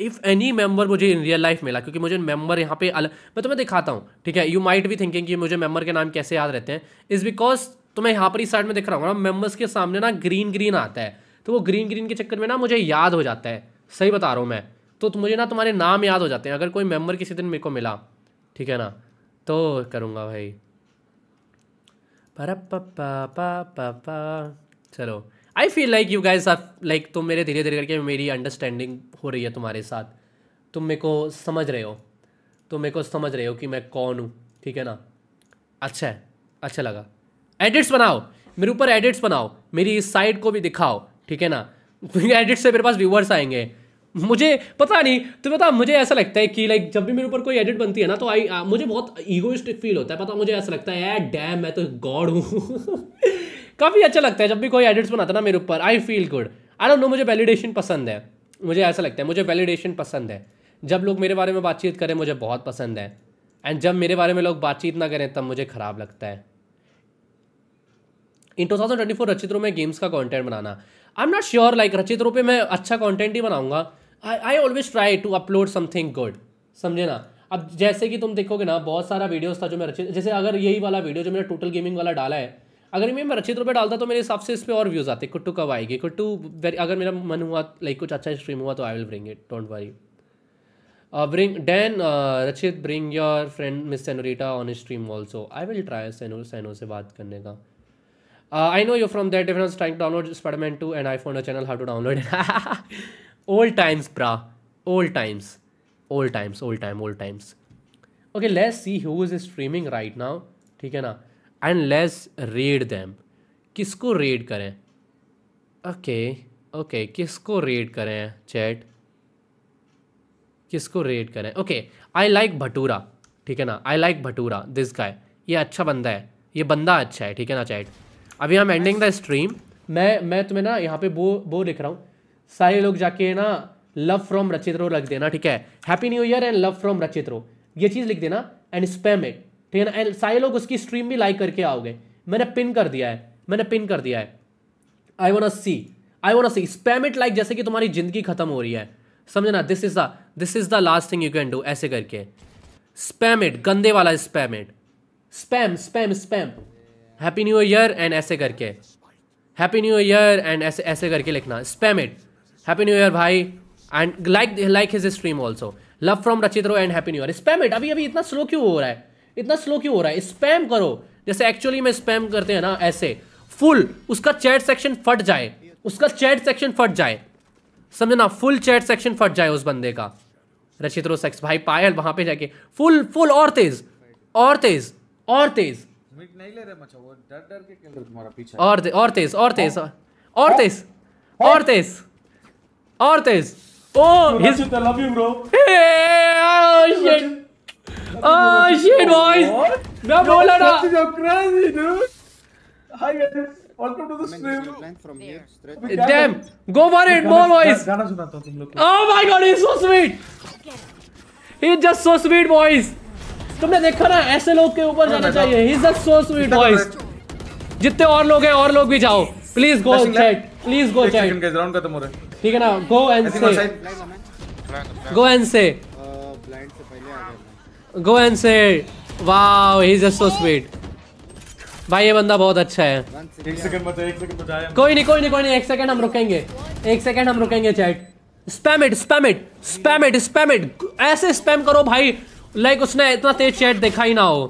S2: इफ़ एनी मेंबर मुझे इन रियल लाइफ मिला क्योंकि मुझे मेंबर यहाँ पे अलग मैं तुम्हें दिखाता हूँ ठीक है यू माइट भी थिंकिंग कि मुझे मेंबर के नाम कैसे याद रहते हैं इज़ बिकॉज तो मैं यहाँ पर ही साइड में दिख रहा हूँ ना मेम्बर्स के सामने ना ग्रीन ग्रीन आता है तो वो ग्रीन ग्रीन के चक्कर में ना मुझे याद हो जाता है सही बता रहा हूँ मैं तो, तो मुझे ना तुम्हारे नाम याद हो जाते हैं अगर कोई मेम्बर किसी दिन मेरे को मिला ठीक है ना तो करूँगा भाई पर चलो I feel like you guys आप लाइक तुम मेरे धीरे धीरे करके मेरी अंडरस्टैंडिंग हो रही है तुम्हारे साथ तुम मेरे को समझ रहे हो तुम मेरे को समझ रहे हो कि मैं कौन हूँ ठीक है ना अच्छा है अच्छा लगा एडिट्स बनाओ मेरे ऊपर एडिट्स बनाओ मेरी इस साइड को भी दिखाओ ठीक है ना एडिट्स से मेरे पास व्यूवर्स आएंगे मुझे पता नहीं तो पता मुझे ऐसा लगता है कि लाइक जब भी मेरे ऊपर कोई एडिट बनती है ना तो आई आ, मुझे बहुत ईगोइस्टिक फील होता है पता मुझे ऐसा लगता है डैम मैं तो गॉड हूँ काफ़ी अच्छा लगता है जब भी कोई एडिट्स बनाता है ना मेरे ऊपर I feel good I don't know मुझे वैलिडेशन पसंद है मुझे ऐसा लगता है मुझे वैलिडेशन पसंद है जब लोग मेरे बारे में बातचीत करें मुझे बहुत पसंद है एंड जब मेरे बारे में लोग बातचीत ना करें तब मुझे ख़राब लगता है in two thousand twenty four Rachitroo में गेम्स का कॉन्टेंट बनाना I am not sure like Rachitroo पे मैं अच्छा कॉन्टेंट ही बनाऊंगा I always try to upload something good समझे ना अब जैसे कि तुम देखोगे ना बहुत सारा वीडियोस था जो मैं रचित जैसे अगर यही वाला वीडियो जो मैंने टोटल गेमिंग वाला डाला है अगर मैं रचित रुपये डालता तो मेरे हिसाब से इस पर और व्यूज़ आते कुट्टू कब आएगी कुट्टू वेरी अगर मेरा मन हुआ लाइक कुछ अच्छा स्ट्रीम हुआ तो I will bring it don't worry bring then Rachit bring your friend miss Senorita on stream also I will try सैनो सैनो से बात करने का I know you from that difference trying download स्पेडमेंट to and I phone channel how to download old times प्रा old times old times old time old times okay let's see whose is streaming right now ठीक है ना and less raid them किसको raid करें okay okay किसको raid करें chat किसको raid करें ओके आई लाइक भटूरा ठीक है ना I like bhatura this guy ये अच्छा बंदा है ये बंदा अच्छा है ठीक है ना चैट अभी हम एंडिंग द स्ट्रीम मैं मैं तुम्हें ना यहाँ पे वो वो लिख रहा हूँ सारे लोग जाके ना लव फ्रॉम रचित्रो लिख देना ठीक है happy new year and love from Rachitroo ये चीज़ लिख देना एंड स्पैम इट ठीक है ना एंड सारे लोग उसकी स्ट्रीम भी लाइक करके आओगे मैंने पिन कर दिया है मैंने पिन कर दिया है I want see I want see spam it like जैसे कि तुम्हारी जिंदगी खत्म हो रही है समझना this is the this is the last thing you can do ऐसे करके स्पैम इट गंदे वाला spam it spam spam spam happy new year and ऐसे करके हैप्पी न्यू ईयर एंड ऐसे ऐसे करके लिखना spam it happy new year भाई and like like his stream also love from Rachitroo and happy new year spam it अभी अभी इतना स्लो क्यों हो रहा है इतना स्लो क्यों हो रहा है स्पैम करो जैसे एक्चुअली में स्पैम करते हैं ना ऐसे फुल उसका चैट सेक्शन फट जाए उसका चैट सेक्शन फट जाए समझो ना फुल चैट सेक्शन फट जाए उस बंदे का रचित रो सेक्स भाई पायल वहां पे जाके फुल फुल और तेज और तेज और तेज नहीं ले रहे मचा वो डर डर के खेल रहे तुम्हारा पीछे और तेज और तेज हाँ। और तेज हाँ। और तेज और तेज और तेज oh, his... hey, oh, oh, oh, oh, so so तुमने देखा ना ऐसे लोग के ऊपर जाना चाहिए जितने और लोग हैं और लोग भी जाओ please go chat please go chat round खत्म हो रहा है ठीक है ना गो एंड से गो एंड से ब्लाइंड से पहले आ गया go and say wow he is so sweet भाई ये बंदा बहुत अच्छा है
S11: एक सेकंड बचा एक सेकंड बचा कोई
S2: नहीं कोई नहीं कोई नहीं एक सेकंड हम रुकेंगे एक सेकंड हम रुकेंगे chat spam it spam it spam it spam it ऐसे स्पैम करो भाई लाइक like उसने इतना तेज चैट देखा ही ना हो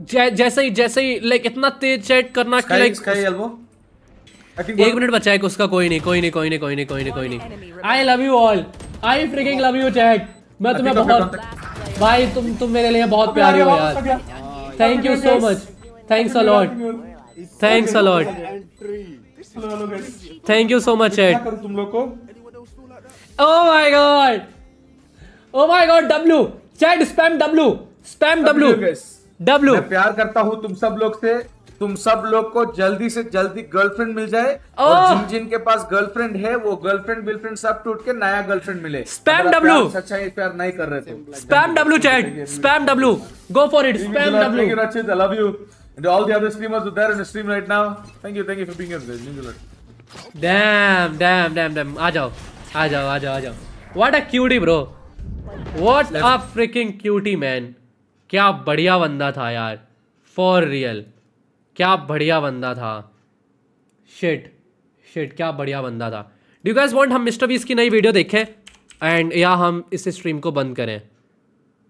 S2: जै, जैसे ही जैसे ही लाइक इतना तेज चैट करना कि लाइक एक मिनट बचा है उसका कोई नहीं कोई नहीं कोई नहीं कोई नहीं कोई नहीं कोई नहीं I love you all I freaking love you chat मैं तुम्हें बहुत भाई तुम तुम मेरे लिए बहुत प्यारे हो यार thank you so much thanks a lot
S1: thanks a lot
S6: thank you so much chat तुम लोग को
S2: oh my god oh my god W chat spam W spam W
S3: W प्यार करता हूं तुम सब लोग से तुम सब लोग को जल्दी से जल्दी गर्लफ्रेंड मिल जाए oh. और जिन जिन के पास गर्लफ्रेंड है वो गर्लफ्रेंड गर्लफ्रेंड सब टूट के नया गर्लफ्रेंड मिले
S2: स्पैम डब्लू
S3: सच्चाई प्यार नहीं कर रहे थे spam W chat spam W go for it spam W Rachit I love you and all the other streamers who are there in the stream right now thank you thank you for being here guys means a lot
S2: damn damn damn damn aa jao aa jao aa jao aa jao what a cutie bro what a freaking cutie man क्या बढ़िया बंदा था यार for real क्या बढ़िया बंदा था shit shit क्या बढ़िया बंदा था डू गैस वॉन्ट हम मिस्टर बीस की नई वीडियो देखें एंड या हम इस स्ट्रीम को बंद करें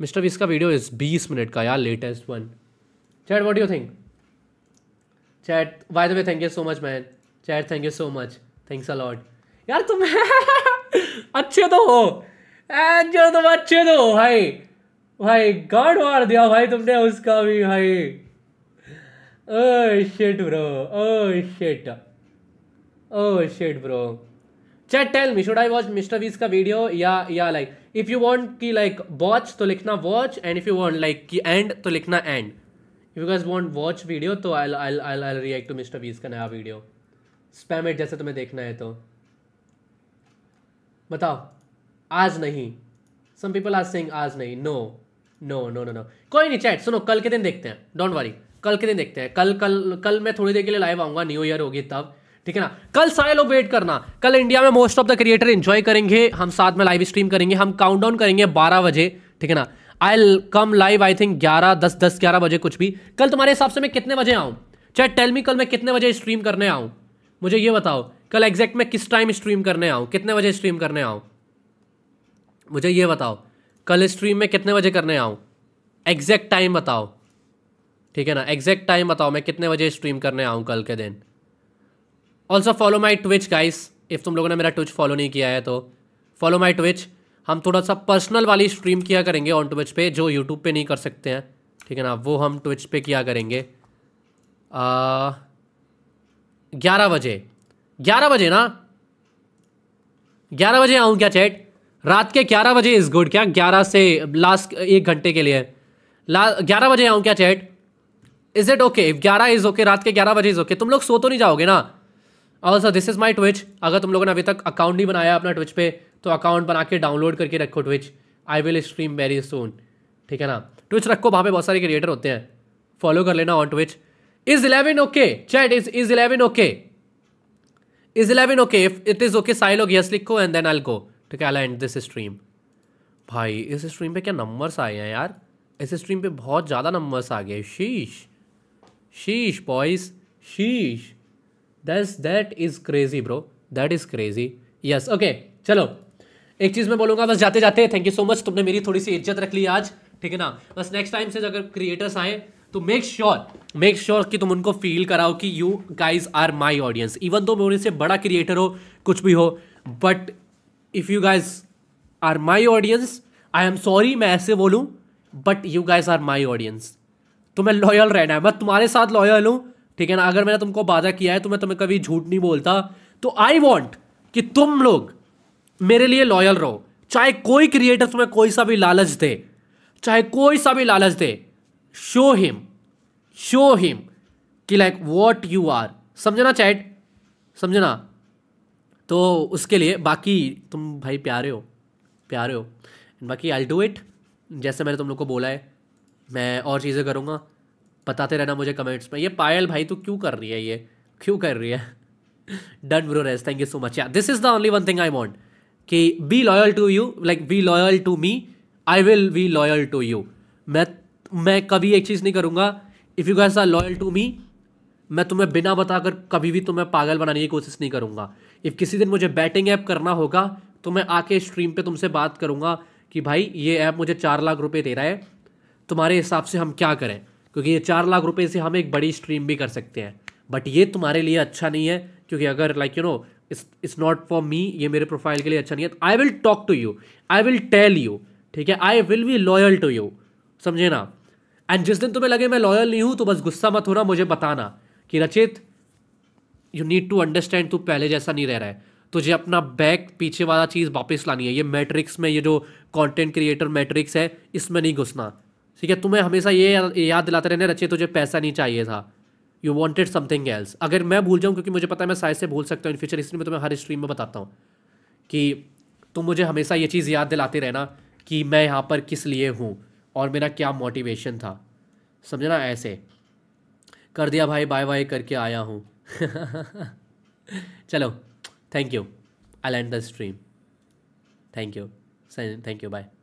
S2: मिस्टर बीस का वीडियो इस बीस मिनट का यार latest one chat what you think chat by the way thank you so much man chat thank you so much thanks a lot यार तुम अच्छे तो हो एंड तुम अच्छे तो हो भाई भाई गॉड मार दिया भाई तुमने उसका भी भाई Oh shit, bro. Oh shit. Oh shit, bro. Chat, tell me, should I watch Mr. V's का वीडियो या या लाइक इफ़ यू वांट की लाइक वॉच तो लिखना watch and if you want like की एंड तो लिखना and if you guys want watch video तो I I I I react to Mister वीज का नया वीडियो स्पैम स्पैमेट जैसे तुम्हें देखना है तो बताओ आज नहीं सम पीपल आर सिंग आज नहीं no no no no no कोई नहीं चैट सुनो कल के दिन देखते हैं डोंट वरी कल के दिन देखते हैं कल कल कल मैं थोड़ी देर के लिए लाइव आऊँगा न्यू ईयर होगी तब ठीक है ना कल सारे लोग वेट करना कल इंडिया में most of the creator enjoy करेंगे हम साथ में लाइव स्ट्रीम करेंगे हम काउंट डाउन करेंगे बारह बजे ठीक है ना आई कम लाइव आई थिंक ग्यारह दस दस ग्यारह बजे कुछ भी कल तुम्हारे हिसाब से मैं कितने बजे आऊँ चाहे टेल मी कल मैं कितने बजे स्ट्रीम करने आऊँ मुझे ये बताओ कल एग्जैक्ट मैं किस टाइम स्ट्रीम करने आऊँ कितने बजे स्ट्रीम करने आऊँ मुझे ये बताओ कल स्ट्रीम में कितने बजे करने आऊँ एग्जैक्ट टाइम बताओ ठीक है ना एग्जैक्ट टाइम बताओ मैं कितने बजे स्ट्रीम करने आऊँ कल के दिन also follow my Twitch guys if तुम लोगों ने मेरा ट्विच फॉलो नहीं किया है तो फॉलो माई ट्विच हम थोड़ा सा पर्सनल वाली स्ट्रीम किया करेंगे ऑन ट्विच पे जो यूट्यूब पे नहीं कर सकते हैं ठीक है ना वो हम ट्विच पे किया करेंगे ग्यारह बजे ग्यारह बजे ना ग्यारह बजे आऊँ क्या चैट रात के ग्यारह बजे इज़ गुड क्या ग्यारह से लास्ट एक घंटे के लिए ला ग्यारह बजे आऊँ क्या चैट इज इट ओके ग्यारह इज ओके रात के ग्यारह बजे इज ओके तुम लोग सो तो नहीं जाओगे ना also this is my Twitch अगर तुम लोगों ने अभी तक अकाउंट नहीं बनाया अपना ट्विच पे तो अकाउंट बना के डाउनलोड करके रखो Twitch I will stream very soon ठीक है ना ट्विच रखो वहाँ पे बहुत सारे क्रिएटर होते हैं फॉलो कर लेना on Twitch is eleven okay chat is is eleven okay is eleven okay if it is okay साई लोग यस लिखो एंड देन आई को ठीक है आई एंड दिस स्ट्रीम भाई इस स्ट्रीम पे क्या नंबर्स आए हैं यार इस स्ट्रीम पे बहुत ज़्यादा नंबर्स आ गए शीश शीश boys. शीश दस that is crazy bro that is crazy yes okay चलो एक चीज़ मैं बोलूंगा बस जाते जाते थैंक यू सो मच तुमने मेरी थोड़ी सी इज्जत रख ली आज ठीक है ना बस नेक्स्ट टाइम से अगर क्रिएटर्स आए तो मेक श्योर मेक श्योर कि तुम उनको फील कराओ कि you guys are my audience even तो मैं उनसे बड़ा क्रिएटर हो कुछ भी हो but if you guys are my audience I am sorry मैं ऐसे बोलूँ but you guys are my audience तुम्हें तो लॉयल रहना है मैं तुम्हारे साथ लॉयल हूँ ठीक है ना अगर मैंने तुमको वादा किया है तो मैं तुम्हें कभी झूठ नहीं बोलता तो आई वॉन्ट कि तुम लोग मेरे लिए लॉयल रहो चाहे कोई क्रिएटर तुम्हें कोई सा भी लालच दे चाहे कोई सा भी लालच दे शो हिम शो हिम कि लाइक वॉट यू आर समझना चैट समझना तो उसके लिए बाकी तुम भाई प्यारे हो प्यारे हो बाकी आई डू इट जैसे मैंने तुम लोग को बोला है मैं और चीज़ें करूँगा बताते रहना मुझे कमेंट्स में ये पायल भाई तू क्यों कर रही है ये क्यों कर रही है डन ब्रो रेस थैंक यू सो मच यार this is the only one thing I want कि be loyal to you like be loyal to me I will be loyal to you मैं मैं कभी एक चीज़ नहीं करूँगा if you guys are loyal to me मैं तुम्हें बिना बताकर कभी भी तुम्हें पागल बनाने की कोशिश नहीं करूँगा इफ़ किसी दिन मुझे बैटिंग ऐप करना होगा तो मैं आके स्ट्रीम पे तुमसे बात करूँगा कि भाई ये ऐप मुझे चार लाख रुपए दे रहा है तुम्हारे हिसाब से हम क्या करें क्योंकि ये चार लाख रुपए से हम एक बड़ी स्ट्रीम भी कर सकते हैं बट ये तुम्हारे लिए अच्छा नहीं है क्योंकि अगर like you know it's not for me ये मेरे प्रोफाइल के लिए अच्छा नहीं है I will talk to you I will tell you ठीक है I will be loyal to you समझे ना एंड जिस दिन तुम्हें लगे मैं लॉयल नहीं हूँ तो बस गुस्सा मत होना मुझे बताना कि रचित यू नीड टू अंडरस्टैंड तू पहले जैसा नहीं रह रहा है तुझे अपना बैक पीछे वाला चीज़ वापस लानी है ये मैट्रिक्स में ये जो कंटेंट क्रिएटर मैट्रिक्स है इसमें नहीं घुसना ठीक है तुम्हें हमेशा ये याद दिलाते रहने रचिए तुझे पैसा नहीं चाहिए था यू वॉन्टेड समथिंग एल्स अगर मैं भूल जाऊँ क्योंकि मुझे पता है मैं साइज से भूल सकता हूँ इन फ्यूचर इसलिए मैं तुम्हें हर स्ट्रीम में बताता हूँ कि तुम मुझे हमेशा ये चीज़ याद दिलाते रहना कि मैं यहाँ पर किस लिए हूँ और मेरा क्या मोटिवेशन था समझे ना ऐसे कर दिया भाई बाय बाय करके आया हूँ चलो thank you I land the stream thank you thank you bye